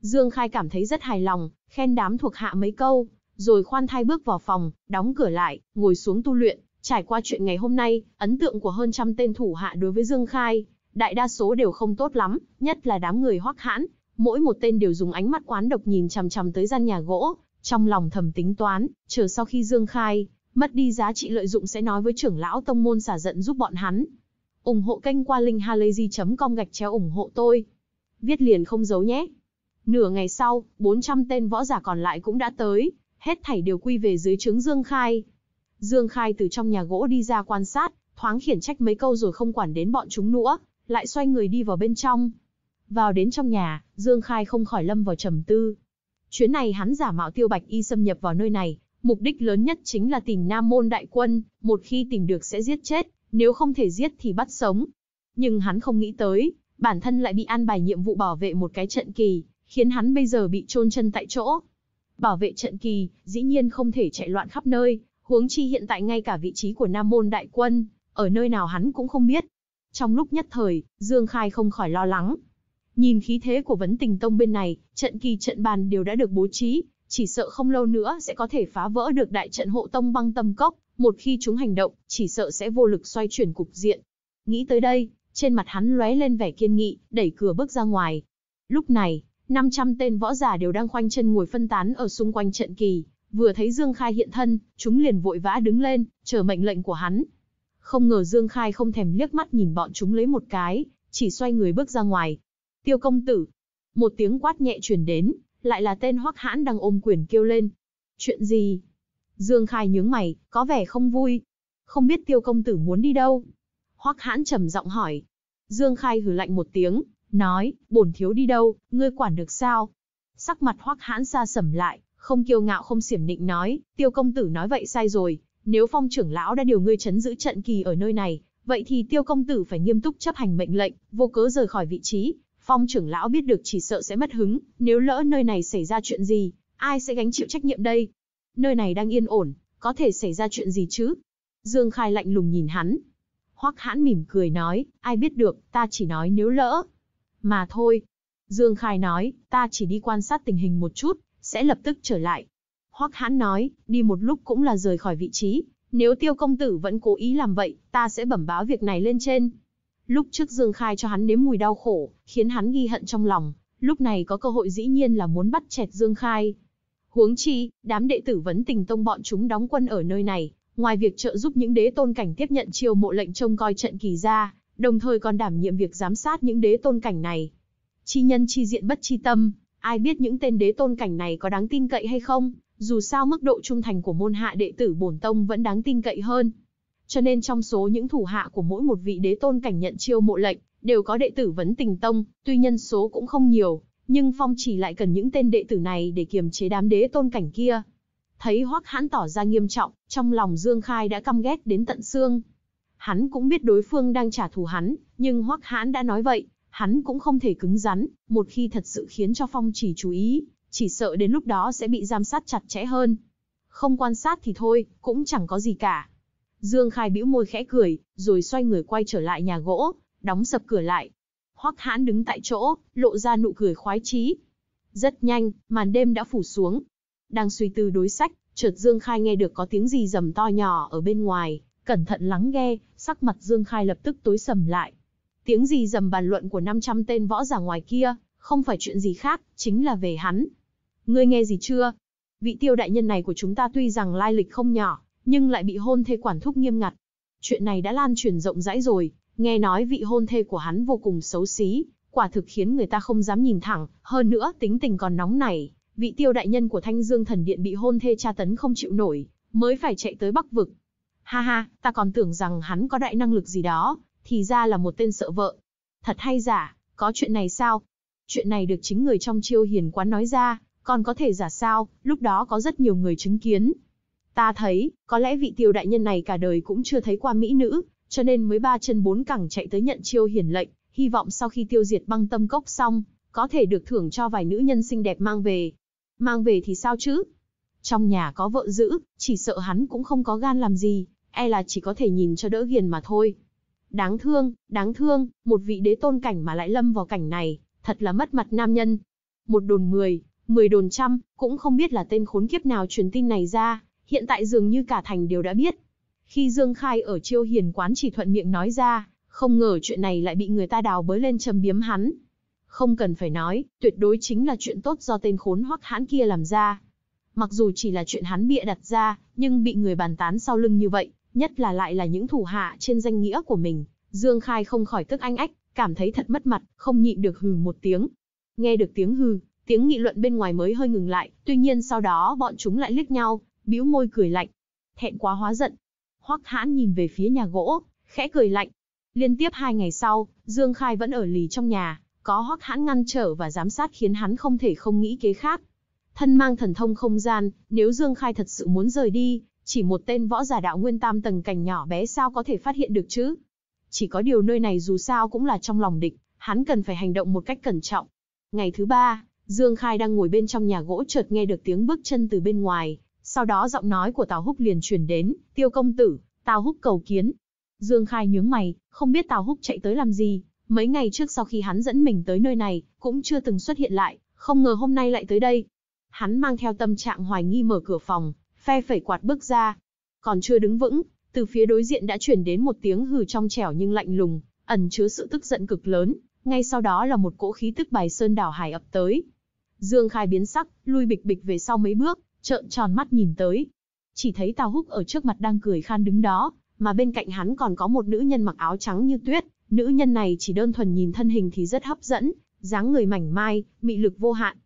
Dương Khai cảm thấy rất hài lòng, khen đám thuộc hạ mấy câu, rồi khoan thai bước vào phòng, đóng cửa lại, ngồi xuống tu luyện. Trải qua chuyện ngày hôm nay, ấn tượng của hơn trăm tên thủ hạ đối với Dương Khai, đại đa số đều không tốt lắm, nhất là đám người hoắc hãn. Mỗi một tên đều dùng ánh mắt quán độc nhìn chằm chằm tới gian nhà gỗ, trong lòng thầm tính toán, chờ sau khi dương khai, mất đi giá trị lợi dụng sẽ nói với trưởng lão tông môn xả giận giúp bọn hắn. ủng hộ kênh qua linkhalazy.com gạch chéo ủng hộ tôi. Viết liền không giấu nhé. Nửa ngày sau, 400 tên võ giả còn lại cũng đã tới, hết thảy đều quy về dưới trướng Dương Khai. Dương Khai từ trong nhà gỗ đi ra quan sát, thoáng khiển trách mấy câu rồi không quản đến bọn chúng nữa, lại xoay người đi vào bên trong. Vào đến trong nhà, Dương Khai không khỏi lâm vào trầm tư, Chuyến này hắn giả mạo Tiêu Bạch Y xâm nhập vào nơi này, mục đích lớn nhất chính là tìm Nam Môn Đại Quân, một khi tìm được sẽ giết chết, nếu không thể giết thì bắt sống. Nhưng hắn không nghĩ tới, bản thân lại bị an bài nhiệm vụ bảo vệ một cái trận kỳ, khiến hắn bây giờ bị chôn chân tại chỗ. Bảo vệ trận kỳ, dĩ nhiên không thể chạy loạn khắp nơi, huống chi hiện tại ngay cả vị trí của Nam Môn Đại Quân, ở nơi nào hắn cũng không biết. Trong lúc nhất thời, Dương Khai không khỏi lo lắng, Nhìn khí thế của vấn tình tông bên này, trận kỳ trận bàn đều đã được bố trí, chỉ sợ không lâu nữa sẽ có thể phá vỡ được đại trận hộ tông băng tâm cốc, một khi chúng hành động, chỉ sợ sẽ vô lực xoay chuyển cục diện. Nghĩ tới đây, trên mặt hắn lóe lên vẻ kiên nghị, đẩy cửa bước ra ngoài. Lúc này, 500 tên võ giả đều đang khoanh chân ngồi phân tán ở xung quanh trận kỳ, vừa thấy Dương Khai hiện thân, chúng liền vội vã đứng lên, chờ mệnh lệnh của hắn. Không ngờ Dương Khai không thèm liếc mắt nhìn bọn chúng lấy một cái, chỉ xoay người bước ra ngoài, Tiêu công tử. Một tiếng quát nhẹ truyền đến, lại là tên hoắc hãn đang ôm quyền kêu lên. Chuyện gì? Dương Khai nhướng mày, có vẻ không vui. Không biết tiêu công tử muốn đi đâu? Hoắc hãn trầm giọng hỏi. Dương Khai hừ lạnh một tiếng, nói, bổn thiếu đi đâu, ngươi quản được sao? Sắc mặt hoắc hãn xa sầm lại, không kiêu ngạo không xiểm định nói, tiêu công tử nói vậy sai rồi, nếu phong trưởng lão đã điều ngươi chấn giữ trận kỳ ở nơi này, vậy thì tiêu công tử phải nghiêm túc chấp hành mệnh lệnh, vô cớ rời khỏi vị trí, Phong trưởng lão biết được chỉ sợ sẽ mất hứng, nếu lỡ nơi này xảy ra chuyện gì, ai sẽ gánh chịu trách nhiệm đây? Nơi này đang yên ổn, có thể xảy ra chuyện gì chứ? Dương Khai lạnh lùng nhìn hắn. Hoắc hãn mỉm cười nói, ai biết được, ta chỉ nói nếu lỡ. Mà thôi. Dương Khai nói, ta chỉ đi quan sát tình hình một chút, sẽ lập tức trở lại. Hoắc hãn nói, đi một lúc cũng là rời khỏi vị trí. Nếu tiêu công tử vẫn cố ý làm vậy, ta sẽ bẩm báo việc này lên trên, Lúc trước Dương Khai cho hắn nếm mùi đau khổ, khiến hắn ghi hận trong lòng, lúc này có cơ hội dĩ nhiên là muốn bắt chẹt Dương Khai. Huống chi, đám đệ tử vấn tình tông bọn chúng đóng quân ở nơi này, ngoài việc trợ giúp những đế tôn cảnh tiếp nhận chiêu mộ lệnh trông coi trận kỳ ra, đồng thời còn đảm nhiệm việc giám sát những đế tôn cảnh này. Chi nhân chi diện bất chi tâm, ai biết những tên đế tôn cảnh này có đáng tin cậy hay không, dù sao mức độ trung thành của môn hạ đệ tử bổn tông vẫn đáng tin cậy hơn, cho nên trong số những thủ hạ của mỗi một vị đế tôn cảnh nhận chiêu mộ lệnh, đều có đệ tử vấn tình tông, tuy nhân số cũng không nhiều, nhưng phong chỉ lại cần những tên đệ tử này để kiềm chế đám đế tôn cảnh kia. Thấy Hoắc Hãn tỏ ra nghiêm trọng, trong lòng Dương Khai đã căm ghét đến tận xương. Hắn cũng biết đối phương đang trả thù hắn, nhưng Hoắc Hãn đã nói vậy, hắn cũng không thể cứng rắn, một khi thật sự khiến cho Phong Chỉ chú ý, chỉ sợ đến lúc đó sẽ bị giám sát chặt chẽ hơn. Không quan sát thì thôi, cũng chẳng có gì cả. Dương Khai bĩu môi khẽ cười, rồi xoay người quay trở lại nhà gỗ, đóng sập cửa lại. Hoắc Hãn đứng tại chỗ, lộ ra nụ cười khoái chí. Rất nhanh, màn đêm đã phủ xuống. Đang suy tư đối sách, chợt Dương Khai nghe được có tiếng gì rầm to nhỏ ở bên ngoài, cẩn thận lắng nghe, sắc mặt Dương Khai lập tức tối sầm lại. Tiếng gì rầm bàn luận của 500 tên võ giả ngoài kia, không phải chuyện gì khác, chính là về hắn. Ngươi nghe gì chưa? Vị tiêu đại nhân này của chúng ta tuy rằng lai lịch không nhỏ, nhưng lại bị hôn thê quản thúc nghiêm ngặt. Chuyện này đã lan truyền rộng rãi rồi, nghe nói vị hôn thê của hắn vô cùng xấu xí, quả thực khiến người ta không dám nhìn thẳng, hơn nữa tính tình còn nóng nảy, vị tiêu đại nhân của Thanh Dương Thần Điện bị hôn thê tra tấn không chịu nổi, mới phải chạy tới Bắc Vực. Ha ha, ta còn tưởng rằng hắn có đại năng lực gì đó, thì ra là một tên sợ vợ. Thật hay giả, có chuyện này sao? Chuyện này được chính người trong chiêu hiền quán nói ra, còn có thể giả sao, lúc đó có rất nhiều người chứng kiến, Ta thấy, có lẽ vị tiêu đại nhân này cả đời cũng chưa thấy qua mỹ nữ, cho nên mới ba chân bốn cẳng chạy tới nhận chiêu hiển lệnh, hy vọng sau khi tiêu diệt băng tâm cốc xong, có thể được thưởng cho vài nữ nhân xinh đẹp mang về. Mang về thì sao chứ? Trong nhà có vợ giữ, chỉ sợ hắn cũng không có gan làm gì, e là chỉ có thể nhìn cho đỡ ghiền mà thôi. Đáng thương, đáng thương, một vị đế tôn cảnh mà lại lâm vào cảnh này, thật là mất mặt nam nhân. Một đồn mười, mười đồn trăm, cũng không biết là tên khốn kiếp nào truyền tin này ra hiện tại dường như cả thành đều đã biết. Khi Dương Khai ở chiêu hiền quán chỉ thuận miệng nói ra, không ngờ chuyện này lại bị người ta đào bới lên châm biếm hắn. Không cần phải nói, tuyệt đối chính là chuyện tốt do tên khốn hoắc hãn kia làm ra. Mặc dù chỉ là chuyện hắn bịa đặt ra, nhưng bị người bàn tán sau lưng như vậy, nhất là lại là những thủ hạ trên danh nghĩa của mình. Dương Khai không khỏi tức anh ách, cảm thấy thật mất mặt, không nhịn được hừ một tiếng. Nghe được tiếng hừ, tiếng nghị luận bên ngoài mới hơi ngừng lại, tuy nhiên sau đó bọn chúng lại liếc nhau, bĩu môi cười lạnh. Thẹn quá hóa giận. Hoắc Hãn nhìn về phía nhà gỗ, khẽ cười lạnh. Liên tiếp hai ngày sau, Dương Khai vẫn ở lì trong nhà, có Hoắc Hãn ngăn trở và giám sát khiến hắn không thể không nghĩ kế khác. Thân mang thần thông không gian, nếu Dương Khai thật sự muốn rời đi, chỉ một tên võ giả đạo nguyên tam tầng cảnh nhỏ bé sao có thể phát hiện được chứ? Chỉ có điều nơi này dù sao cũng là trong lòng địch, hắn cần phải hành động một cách cẩn trọng. Ngày thứ ba, Dương Khai đang ngồi bên trong nhà gỗ chợt nghe được tiếng bước chân từ bên ngoài, sau đó giọng nói của Tào Húc liền truyền đến, tiêu công tử, Tào Húc cầu kiến. Dương Khai nhướng mày, không biết Tào Húc chạy tới làm gì, mấy ngày trước sau khi hắn dẫn mình tới nơi này, cũng chưa từng xuất hiện lại, không ngờ hôm nay lại tới đây. Hắn mang theo tâm trạng hoài nghi mở cửa phòng, phe phẩy quạt bước ra. Còn chưa đứng vững, từ phía đối diện đã truyền đến một tiếng hừ trong trẻo nhưng lạnh lùng, ẩn chứa sự tức giận cực lớn, ngay sau đó là một cỗ khí tức bài sơn đảo hải ập tới. Dương Khai biến sắc, lui bịch bịch về sau mấy bước, trợn tròn mắt nhìn tới. Chỉ thấy Tào Húc ở trước mặt đang cười khan đứng đó, mà bên cạnh hắn còn có một nữ nhân mặc áo trắng như tuyết, nữ nhân này chỉ đơn thuần nhìn thân hình thì rất hấp dẫn, dáng người mảnh mai, mị lực vô hạn.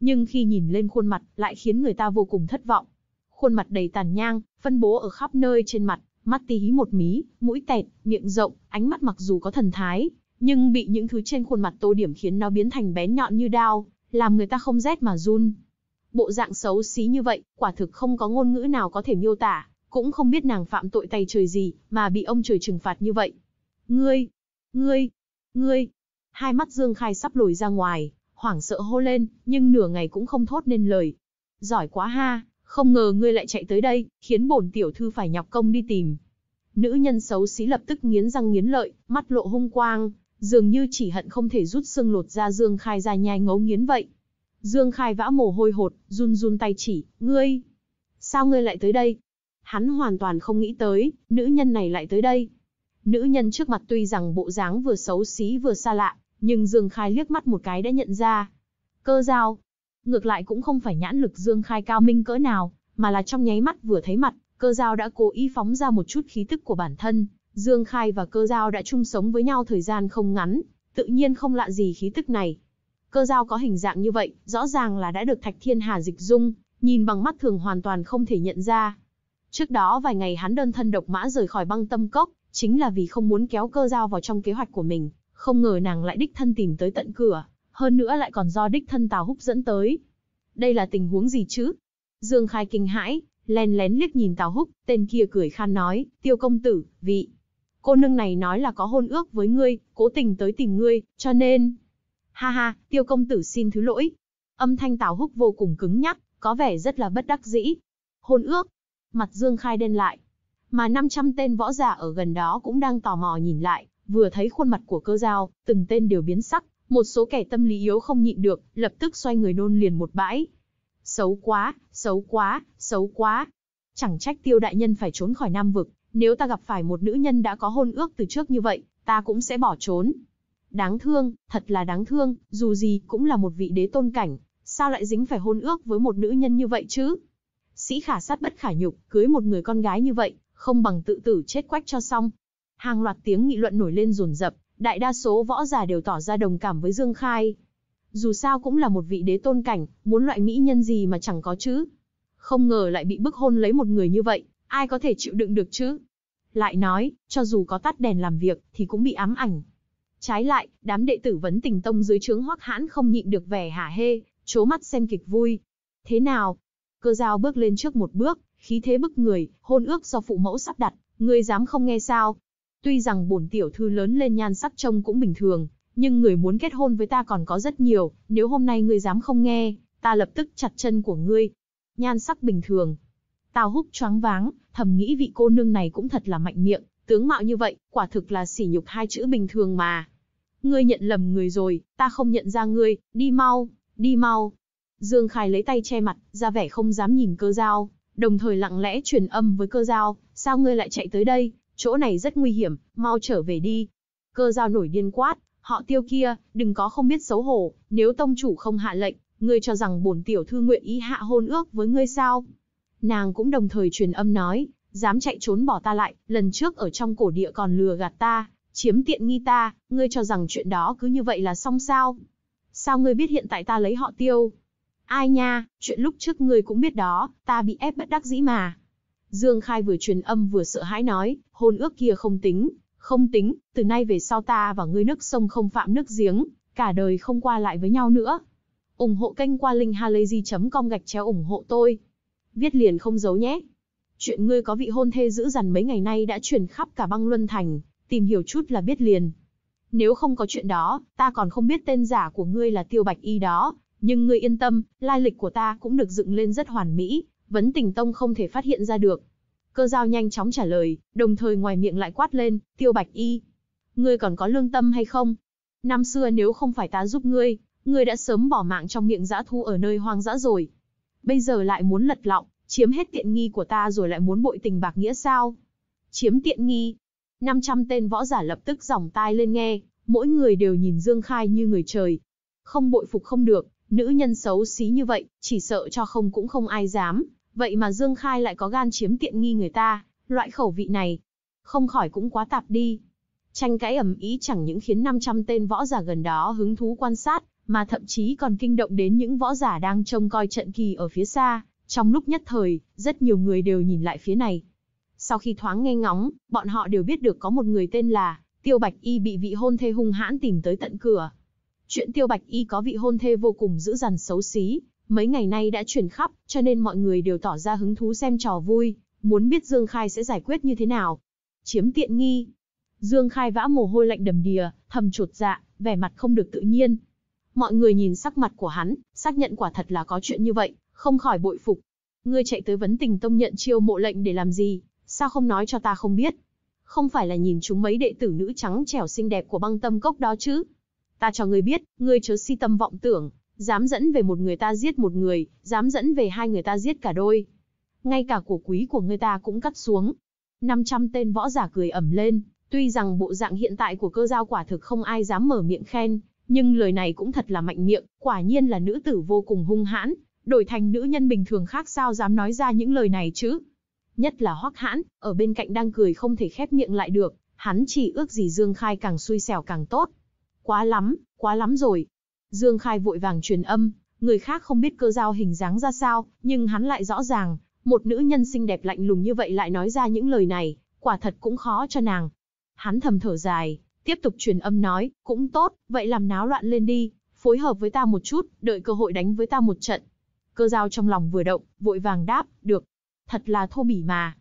Nhưng khi nhìn lên khuôn mặt, lại khiến người ta vô cùng thất vọng. Khuôn mặt đầy tàn nhang, phân bố ở khắp nơi trên mặt, mắt tí hí một mí, mũi tẹt, miệng rộng, ánh mắt mặc dù có thần thái, nhưng bị những thứ trên khuôn mặt tô điểm khiến nó biến thành bé nhọn như đao, làm người ta không rét mà run. Bộ dạng xấu xí như vậy, quả thực không có ngôn ngữ nào có thể miêu tả, cũng không biết nàng phạm tội tay trời gì, mà bị ông trời trừng phạt như vậy. Ngươi, ngươi, ngươi, hai mắt Dương Khai sắp lồi ra ngoài, hoảng sợ hô lên, nhưng nửa ngày cũng không thốt nên lời. Giỏi quá ha, không ngờ ngươi lại chạy tới đây, khiến bổn tiểu thư phải nhọc công đi tìm. Nữ nhân xấu xí lập tức nghiến răng nghiến lợi, mắt lộ hung quang, dường như chỉ hận không thể rút xương lột ra Dương Khai ra nhai ngấu nghiến vậy. Dương Khai vã mồ hôi hột, run run tay chỉ, ngươi, sao ngươi lại tới đây? Hắn hoàn toàn không nghĩ tới, nữ nhân này lại tới đây. Nữ nhân trước mặt tuy rằng bộ dáng vừa xấu xí vừa xa lạ, nhưng Dương Khai liếc mắt một cái đã nhận ra. Cơ giao, ngược lại cũng không phải nhãn lực Dương Khai cao minh cỡ nào, mà là trong nháy mắt vừa thấy mặt, cơ giao đã cố ý phóng ra một chút khí tức của bản thân. Dương Khai và cơ giao đã chung sống với nhau thời gian không ngắn, tự nhiên không lạ gì khí tức này. Cơ dao có hình dạng như vậy, rõ ràng là đã được Thạch Thiên Hà dịch dung, nhìn bằng mắt thường hoàn toàn không thể nhận ra. Trước đó vài ngày hắn đơn thân độc mã rời khỏi băng tâm cốc, chính là vì không muốn kéo cơ dao vào trong kế hoạch của mình, không ngờ nàng lại đích thân tìm tới tận cửa, hơn nữa lại còn do đích thân Tào Húc dẫn tới. Đây là tình huống gì chứ? Dương Khai kinh hãi, lén lén liếc nhìn Tào Húc, tên kia cười khan nói, tiêu công tử, vị. Cô nương này nói là có hôn ước với ngươi, cố tình tới tìm ngươi, cho nên... Ha ha, tiêu công tử xin thứ lỗi. Âm thanh Tào Húc vô cùng cứng nhắc, có vẻ rất là bất đắc dĩ. Hôn ước. Mặt Dương Khai đen lại. Mà 500 tên võ giả ở gần đó cũng đang tò mò nhìn lại, vừa thấy khuôn mặt của cơ giao, từng tên đều biến sắc, một số kẻ tâm lý yếu không nhịn được, lập tức xoay người nôn liền một bãi. Xấu quá, xấu quá, xấu quá. Chẳng trách tiêu đại nhân phải trốn khỏi Nam Vực, nếu ta gặp phải một nữ nhân đã có hôn ước từ trước như vậy, ta cũng sẽ bỏ trốn. Đáng thương, thật là đáng thương, dù gì cũng là một vị đế tôn cảnh, sao lại dính phải hôn ước với một nữ nhân như vậy chứ? Sĩ khả sát bất khả nhục, cưới một người con gái như vậy, không bằng tự tử chết quách cho xong. Hàng loạt tiếng nghị luận nổi lên rồn rập, đại đa số võ giả đều tỏ ra đồng cảm với Dương Khai. Dù sao cũng là một vị đế tôn cảnh, muốn loại mỹ nhân gì mà chẳng có chứ. Không ngờ lại bị bức hôn lấy một người như vậy, ai có thể chịu đựng được chứ? Lại nói, cho dù có tắt đèn làm việc, thì cũng bị ám ảnh, Trái lại, đám đệ tử vấn tình tông dưới trướng hoắc hãn không nhịn được vẻ hả hê, chố mắt xem kịch vui. Thế nào? Cơ giao bước lên trước một bước, khí thế bức người, hôn ước do phụ mẫu sắp đặt, người dám không nghe sao? Tuy rằng bổn tiểu thư lớn lên nhan sắc trông cũng bình thường, nhưng người muốn kết hôn với ta còn có rất nhiều, nếu hôm nay ngươi dám không nghe, ta lập tức chặt chân của ngươi. Nhan sắc bình thường. Tào húc choáng váng, thầm nghĩ vị cô nương này cũng thật là mạnh miệng, tướng mạo như vậy, quả thực là sỉ nhục hai chữ bình thường mà. Ngươi nhận lầm người rồi, ta không nhận ra ngươi, đi mau, đi mau. Dương Khai lấy tay che mặt, ra vẻ không dám nhìn cơ Giao, đồng thời lặng lẽ truyền âm với cơ Giao: sao ngươi lại chạy tới đây, chỗ này rất nguy hiểm, mau trở về đi. Cơ Giao nổi điên quát, họ tiêu kia, đừng có không biết xấu hổ, nếu tông chủ không hạ lệnh, ngươi cho rằng bổn tiểu thư nguyện ý hạ hôn ước với ngươi sao? Nàng cũng đồng thời truyền âm nói, dám chạy trốn bỏ ta lại, lần trước ở trong cổ địa còn lừa gạt ta, Chiếm tiện nghi ta, ngươi cho rằng chuyện đó cứ như vậy là xong sao? Sao ngươi biết hiện tại ta lấy họ tiêu? Ai nha, chuyện lúc trước ngươi cũng biết đó, ta bị ép bất đắc dĩ mà. Dương Khai vừa truyền âm vừa sợ hãi nói, hôn ước kia không tính, không tính, từ nay về sau ta và ngươi nước sông không phạm nước giếng, cả đời không qua lại với nhau nữa. ủng hộ kênh qua linkhalazy.com gạch chéo ủng hộ tôi. Viết liền không giấu nhé. Chuyện ngươi có vị hôn thê giữ dằn mấy ngày nay đã truyền khắp cả băng Luân Thành, tìm hiểu chút là biết liền. Nếu không có chuyện đó, ta còn không biết tên giả của ngươi là Tiêu Bạch Y đó, nhưng ngươi yên tâm, lai lịch của ta cũng được dựng lên rất hoàn mỹ, vấn tình tông không thể phát hiện ra được. Cơ giao nhanh chóng trả lời, đồng thời ngoài miệng lại quát lên, Tiêu Bạch Y. Ngươi còn có lương tâm hay không? Năm xưa nếu không phải ta giúp ngươi, ngươi đã sớm bỏ mạng trong miệng dã thu ở nơi hoang dã rồi. Bây giờ lại muốn lật lọng, chiếm hết tiện nghi của ta rồi lại muốn bội tình bạc nghĩa sao? Chiếm tiện nghi, 500 tên võ giả lập tức dòng tai lên nghe, mỗi người đều nhìn Dương Khai như người trời. Không bội phục không được, nữ nhân xấu xí như vậy, chỉ sợ cho không cũng không ai dám, vậy mà Dương Khai lại có gan chiếm tiện nghi người ta, loại khẩu vị này, không khỏi cũng quá tạp đi. Tranh cãi ầm ý chẳng những khiến 500 tên võ giả gần đó hứng thú quan sát, mà thậm chí còn kinh động đến những võ giả đang trông coi trận kỳ ở phía xa. Trong lúc nhất thời, rất nhiều người đều nhìn lại phía này, sau khi thoáng nghe ngóng, bọn họ đều biết được có một người tên là Tiêu Bạch Y bị vị hôn thê hung hãn tìm tới tận cửa. Chuyện Tiêu Bạch Y có vị hôn thê vô cùng dữ dằn xấu xí, mấy ngày nay đã truyền khắp, cho nên mọi người đều tỏ ra hứng thú xem trò vui, muốn biết Dương Khai sẽ giải quyết như thế nào. Chiếm tiện nghi. Dương Khai vã mồ hôi lạnh đầm đìa, thầm chột dạ, vẻ mặt không được tự nhiên. Mọi người nhìn sắc mặt của hắn, xác nhận quả thật là có chuyện như vậy, không khỏi bội phục. Ngươi chạy tới vấn tình tông nhận chiêu mộ lệnh để làm gì, sao không nói cho ta không biết? Không phải là nhìn chúng mấy đệ tử nữ trắng trẻo xinh đẹp của băng tâm cốc đó chứ? Ta cho ngươi biết, ngươi chớ si tâm vọng tưởng, dám dẫn về một người ta giết một người, dám dẫn về hai người ta giết cả đôi. Ngay cả của quý của ngươi ta cũng cắt xuống. 500 tên võ giả cười ẩm lên, tuy rằng bộ dạng hiện tại của cơ giao quả thực không ai dám mở miệng khen, nhưng lời này cũng thật là mạnh miệng, quả nhiên là nữ tử vô cùng hung hãn, đổi thành nữ nhân bình thường khác sao dám nói ra những lời này chứ nhất là Hoắc Hãn, ở bên cạnh đang cười không thể khép miệng lại được, hắn chỉ ước gì Dương Khai càng xui xẻo càng tốt. Quá lắm, quá lắm rồi. Dương Khai vội vàng truyền âm, người khác không biết cơ giao hình dáng ra sao, nhưng hắn lại rõ ràng, một nữ nhân xinh đẹp lạnh lùng như vậy lại nói ra những lời này, quả thật cũng khó cho nàng. Hắn thầm thở dài, tiếp tục truyền âm nói, cũng tốt, vậy làm náo loạn lên đi, phối hợp với ta một chút, đợi cơ hội đánh với ta một trận. Cơ giao trong lòng vừa động, vội vàng đáp, được thật là thô bỉ mà.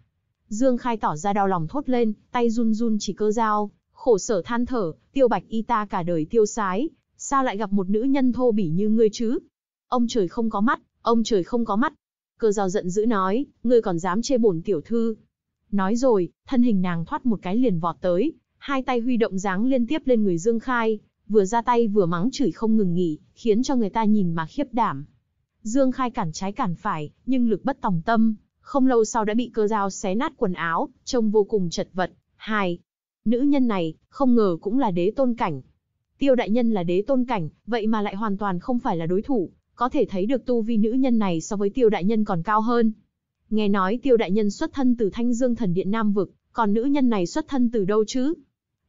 Dương Khai tỏ ra đau lòng thốt lên, tay run run chỉ cơ dao, khổ sở than thở, tiêu bạch y ta cả đời tiêu sái, sao lại gặp một nữ nhân thô bỉ như ngươi chứ? Ông trời không có mắt, ông trời không có mắt. Cơ dao giận dữ nói, ngươi còn dám chê bổn tiểu thư. Nói rồi, thân hình nàng thoát một cái liền vọt tới, hai tay huy động dáng liên tiếp lên người Dương Khai, vừa ra tay vừa mắng chửi không ngừng nghỉ, khiến cho người ta nhìn mà khiếp đảm. Dương Khai cản trái cản phải, nhưng lực bất tòng tâm, không lâu sau đã bị cơ dao xé nát quần áo, trông vô cùng chật vật. Hai, nữ nhân này, không ngờ cũng là đế tôn cảnh. Tiêu đại nhân là đế tôn cảnh, vậy mà lại hoàn toàn không phải là đối thủ, có thể thấy được tu vi nữ nhân này so với tiêu đại nhân còn cao hơn. Nghe nói tiêu đại nhân xuất thân từ Thanh Dương Thần Điện Nam Vực, còn nữ nhân này xuất thân từ đâu chứ?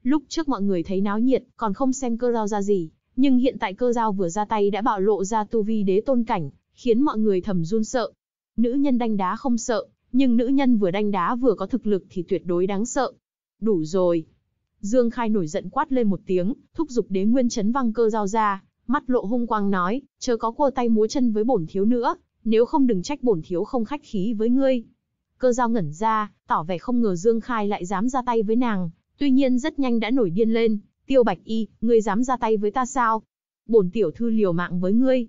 Lúc trước mọi người thấy náo nhiệt, còn không xem cơ dao ra gì, nhưng hiện tại cơ dao vừa ra tay đã bạo lộ ra tu vi đế tôn cảnh, khiến mọi người thầm run sợ. Nữ nhân đanh đá không sợ, nhưng nữ nhân vừa đanh đá vừa có thực lực thì tuyệt đối đáng sợ. Đủ rồi. Dương Khai nổi giận quát lên một tiếng, thúc giục đế nguyên chấn văng cơ giao ra, mắt lộ hung quang nói, chớ có cua tay múa chân với bổn thiếu nữa, nếu không đừng trách bổn thiếu không khách khí với ngươi. Cơ giao ngẩn ra, tỏ vẻ không ngờ Dương Khai lại dám ra tay với nàng, tuy nhiên rất nhanh đã nổi điên lên, tiêu bạch y, ngươi dám ra tay với ta sao? Bổn tiểu thư liều mạng với ngươi.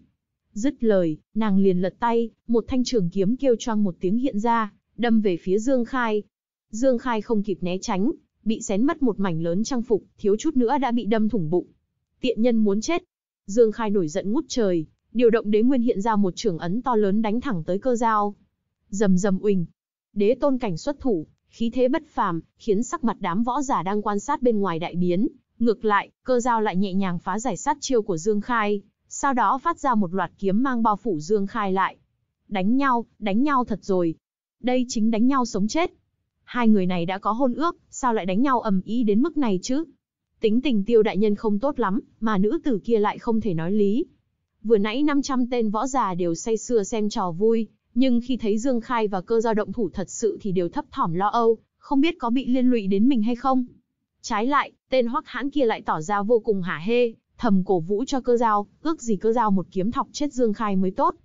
Dứt lời, nàng liền lật tay, một thanh trường kiếm kêu choang một tiếng hiện ra, đâm về phía Dương Khai. Dương Khai không kịp né tránh, bị xén mất một mảnh lớn trang phục, thiếu chút nữa đã bị đâm thủng bụng. Tiện nhân muốn chết. Dương Khai nổi giận ngút trời, điều động đế nguyên hiện ra một trường ấn to lớn đánh thẳng tới cơ dao. Dầm dầm uỳnh. Đế tôn cảnh xuất thủ, khí thế bất phàm, khiến sắc mặt đám võ giả đang quan sát bên ngoài đại biến. Ngược lại, cơ dao lại nhẹ nhàng phá giải sát chiêu của Dương Khai, sau đó phát ra một loạt kiếm mang bao phủ Dương Khai lại. Đánh nhau, đánh nhau thật rồi. Đây chính đánh nhau sống chết. Hai người này đã có hôn ước, sao lại đánh nhau ầm ĩ đến mức này chứ? Tính tình tiêu đại nhân không tốt lắm, mà nữ tử kia lại không thể nói lý. Vừa nãy 500 tên võ già đều say sưa xem trò vui, nhưng khi thấy Dương Khai và cơ giao động thủ thật sự thì đều thấp thỏm lo âu, không biết có bị liên lụy đến mình hay không. Trái lại, tên hoắc hãn kia lại tỏ ra vô cùng hả hê, thầm cổ vũ cho cơ giao, ước gì cơ giao một kiếm thọc chết Dương Khai mới tốt.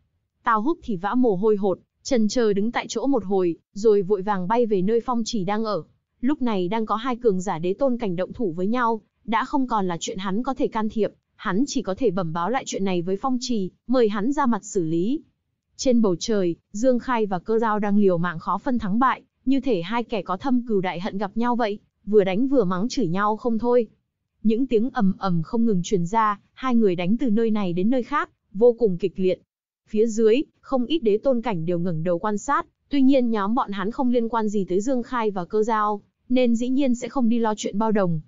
Tào Húc thì vã mồ hôi hột, trần chờ đứng tại chỗ một hồi, rồi vội vàng bay về nơi phong chỉ đang ở. Lúc này đang có hai cường giả đế tôn cảnh động thủ với nhau, đã không còn là chuyện hắn có thể can thiệp, hắn chỉ có thể bẩm báo lại chuyện này với phong trì, mời hắn ra mặt xử lý. Trên bầu trời, Dương Khai và cơ giao đang liều mạng khó phân thắng bại, như thể hai kẻ có thâm cừu đại hận gặp nhau vậy, vừa đánh vừa mắng chửi nhau không thôi. Những tiếng ầm ầm không ngừng truyền ra, hai người đánh từ nơi này đến nơi khác, vô cùng kịch liệt. Phía dưới, không ít đế tôn cảnh đều ngẩng đầu quan sát, tuy nhiên nhóm bọn hắn không liên quan gì tới Dương Khai và Cơ Giao, nên dĩ nhiên sẽ không đi lo chuyện bao đồng.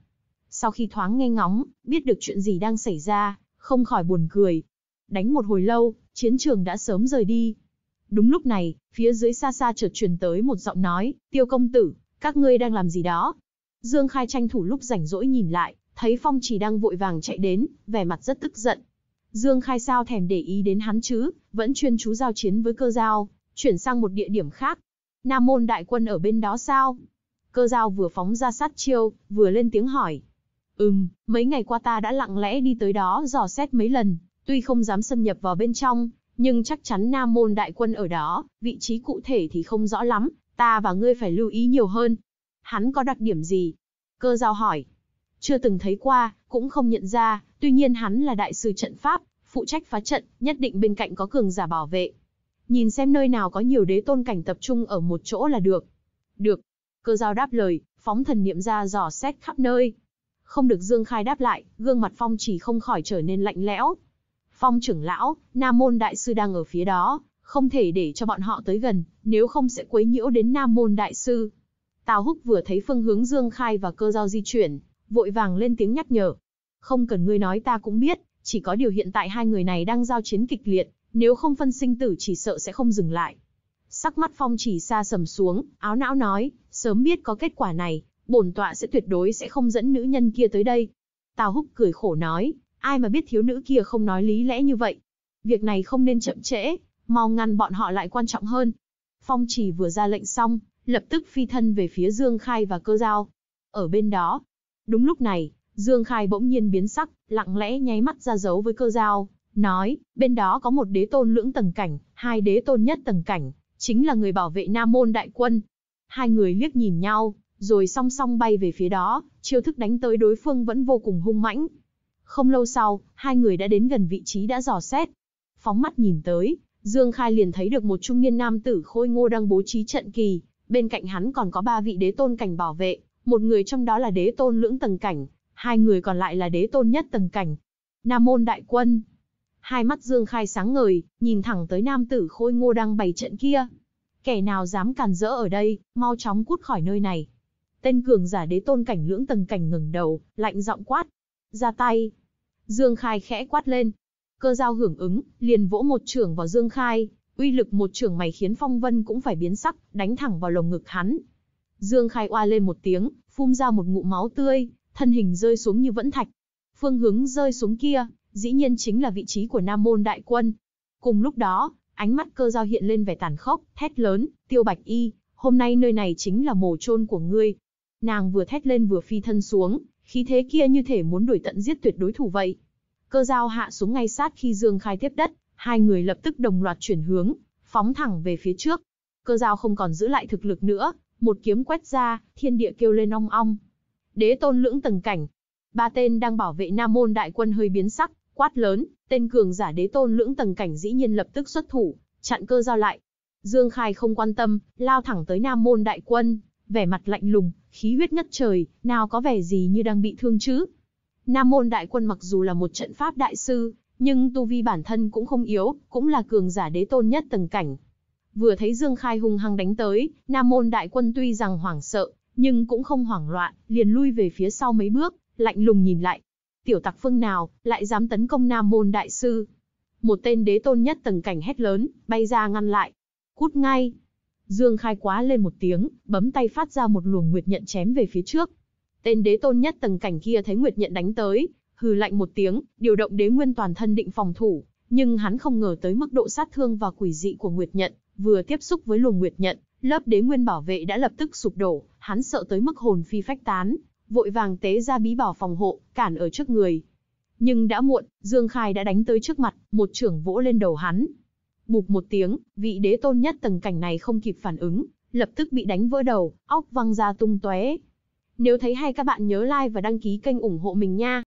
Sau khi thoáng nghe ngóng, biết được chuyện gì đang xảy ra, không khỏi buồn cười. Đánh một hồi lâu, chiến trường đã sớm rời đi. Đúng lúc này, phía dưới xa xa chợt truyền tới một giọng nói, tiêu công tử, các ngươi đang làm gì đó? Dương Khai tranh thủ lúc rảnh rỗi nhìn lại, thấy Phong Chỉ đang vội vàng chạy đến, vẻ mặt rất tức giận. Dương Khai sao thèm để ý đến hắn chứ, vẫn chuyên chú giao chiến với cơ giao, chuyển sang một địa điểm khác. Nam môn đại quân ở bên đó sao? Cơ giao vừa phóng ra sát chiêu, vừa lên tiếng hỏi. Ừm, mấy ngày qua ta đã lặng lẽ đi tới đó dò xét mấy lần, tuy không dám xâm nhập vào bên trong, nhưng chắc chắn Nam môn đại quân ở đó, vị trí cụ thể thì không rõ lắm, ta và ngươi phải lưu ý nhiều hơn. Hắn có đặc điểm gì? Cơ giao hỏi chưa từng thấy qua, cũng không nhận ra, tuy nhiên hắn là đại sư trận pháp, phụ trách phá trận, nhất định bên cạnh có cường giả bảo vệ. Nhìn xem nơi nào có nhiều đế tôn cảnh tập trung ở một chỗ là được. Được. Cơ giao đáp lời, phóng thần niệm ra dò xét khắp nơi. Không được Dương Khai đáp lại, gương mặt Phong chỉ không khỏi trở nên lạnh lẽo. Phong trưởng lão, Nam Môn Đại Sư đang ở phía đó, không thể để cho bọn họ tới gần, nếu không sẽ quấy nhiễu đến Nam Môn Đại Sư. Tào Húc vừa thấy phương hướng Dương Khai và cơ giao di chuyển, vội vàng lên tiếng nhắc nhở. Không cần ngươi nói ta cũng biết, chỉ có điều hiện tại hai người này đang giao chiến kịch liệt, nếu không phân sinh tử chỉ sợ sẽ không dừng lại. Sắc mắt phong chỉ xa sầm xuống, áo não nói, sớm biết có kết quả này, bổn tọa sẽ tuyệt đối sẽ không dẫn nữ nhân kia tới đây. Tào húc cười khổ nói, ai mà biết thiếu nữ kia không nói lý lẽ như vậy. Việc này không nên chậm trễ, mau ngăn bọn họ lại quan trọng hơn. Phong chỉ vừa ra lệnh xong, lập tức phi thân về phía Dương Khai và cơ giao. Ở bên đó, Đúng lúc này, Dương Khai bỗng nhiên biến sắc, lặng lẽ nháy mắt ra dấu với cơ dao, nói, bên đó có một đế tôn lưỡng tầng cảnh, hai đế tôn nhất tầng cảnh, chính là người bảo vệ Nam Môn Đại Quân. Hai người liếc nhìn nhau, rồi song song bay về phía đó, chiêu thức đánh tới đối phương vẫn vô cùng hung mãnh. Không lâu sau, hai người đã đến gần vị trí đã dò xét. Phóng mắt nhìn tới, Dương Khai liền thấy được một trung niên nam tử khôi ngô đang bố trí trận kỳ, bên cạnh hắn còn có ba vị đế tôn cảnh bảo vệ, một người trong đó là đế tôn lưỡng tầng cảnh, hai người còn lại là đế tôn nhất tầng cảnh. Nam môn đại quân. Hai mắt Dương Khai sáng ngời, nhìn thẳng tới nam tử khôi ngô đang bày trận kia. Kẻ nào dám càn rỡ ở đây, mau chóng cút khỏi nơi này. Tên cường giả đế tôn cảnh lưỡng tầng cảnh ngừng đầu, lạnh giọng quát. Ra tay. Dương Khai khẽ quát lên. Cơ dao hưởng ứng, liền vỗ một trưởng vào Dương Khai. Uy lực một trưởng mày khiến phong vân cũng phải biến sắc, đánh thẳng vào lồng ngực hắn, Dương Khai oa lên một tiếng, phun ra một ngụm máu tươi, thân hình rơi xuống như vẫn thạch. Phương hướng rơi xuống kia, dĩ nhiên chính là vị trí của Nam Môn Đại Quân. Cùng lúc đó, ánh mắt cơ giao hiện lên vẻ tàn khốc, thét lớn, tiêu bạch y, hôm nay nơi này chính là mồ chôn của ngươi. Nàng vừa thét lên vừa phi thân xuống, khí thế kia như thể muốn đuổi tận giết tuyệt đối thủ vậy. Cơ giao hạ xuống ngay sát khi Dương Khai tiếp đất, hai người lập tức đồng loạt chuyển hướng, phóng thẳng về phía trước. Cơ giao không còn giữ lại thực lực nữa, một kiếm quét ra, thiên địa kêu lên ong ong. Đế tôn lưỡng tầng cảnh, ba tên đang bảo vệ Nam môn đại quân hơi biến sắc, quát lớn, tên cường giả đế tôn lưỡng tầng cảnh dĩ nhiên lập tức xuất thủ, chặn cơ giao lại. Dương Khai không quan tâm, lao thẳng tới Nam môn đại quân, vẻ mặt lạnh lùng, khí huyết ngất trời, nào có vẻ gì như đang bị thương chứ. Nam môn đại quân mặc dù là một trận pháp đại sư, nhưng tu vi bản thân cũng không yếu, cũng là cường giả đế tôn nhất tầng cảnh. Vừa thấy Dương Khai hung hăng đánh tới, Nam môn đại quân tuy rằng hoảng sợ, nhưng cũng không hoảng loạn, liền lui về phía sau mấy bước, lạnh lùng nhìn lại. Tiểu tặc phương nào, lại dám tấn công Nam môn đại sư. Một tên đế tôn nhất tầng cảnh hét lớn, bay ra ngăn lại. Cút ngay. Dương Khai quá lên một tiếng, bấm tay phát ra một luồng nguyệt nhận chém về phía trước. Tên đế tôn nhất tầng cảnh kia thấy nguyệt nhận đánh tới, hừ lạnh một tiếng, điều động đế nguyên toàn thân định phòng thủ, nhưng hắn không ngờ tới mức độ sát thương và quỷ dị của nguyệt nhận, Vừa tiếp xúc với luồng nguyệt nhận, lớp đế nguyên bảo vệ đã lập tức sụp đổ, hắn sợ tới mức hồn phi phách tán, vội vàng tế ra bí bảo phòng hộ, cản ở trước người. Nhưng đã muộn, Dương Khai đã đánh tới trước mặt, một trưởng vỗ lên đầu hắn. Bụp một tiếng, vị đế tôn nhất tầng cảnh này không kịp phản ứng, lập tức bị đánh vỡ đầu, óc văng ra tung tóe. Nếu thấy hay các bạn nhớ like và đăng ký kênh ủng hộ mình nha.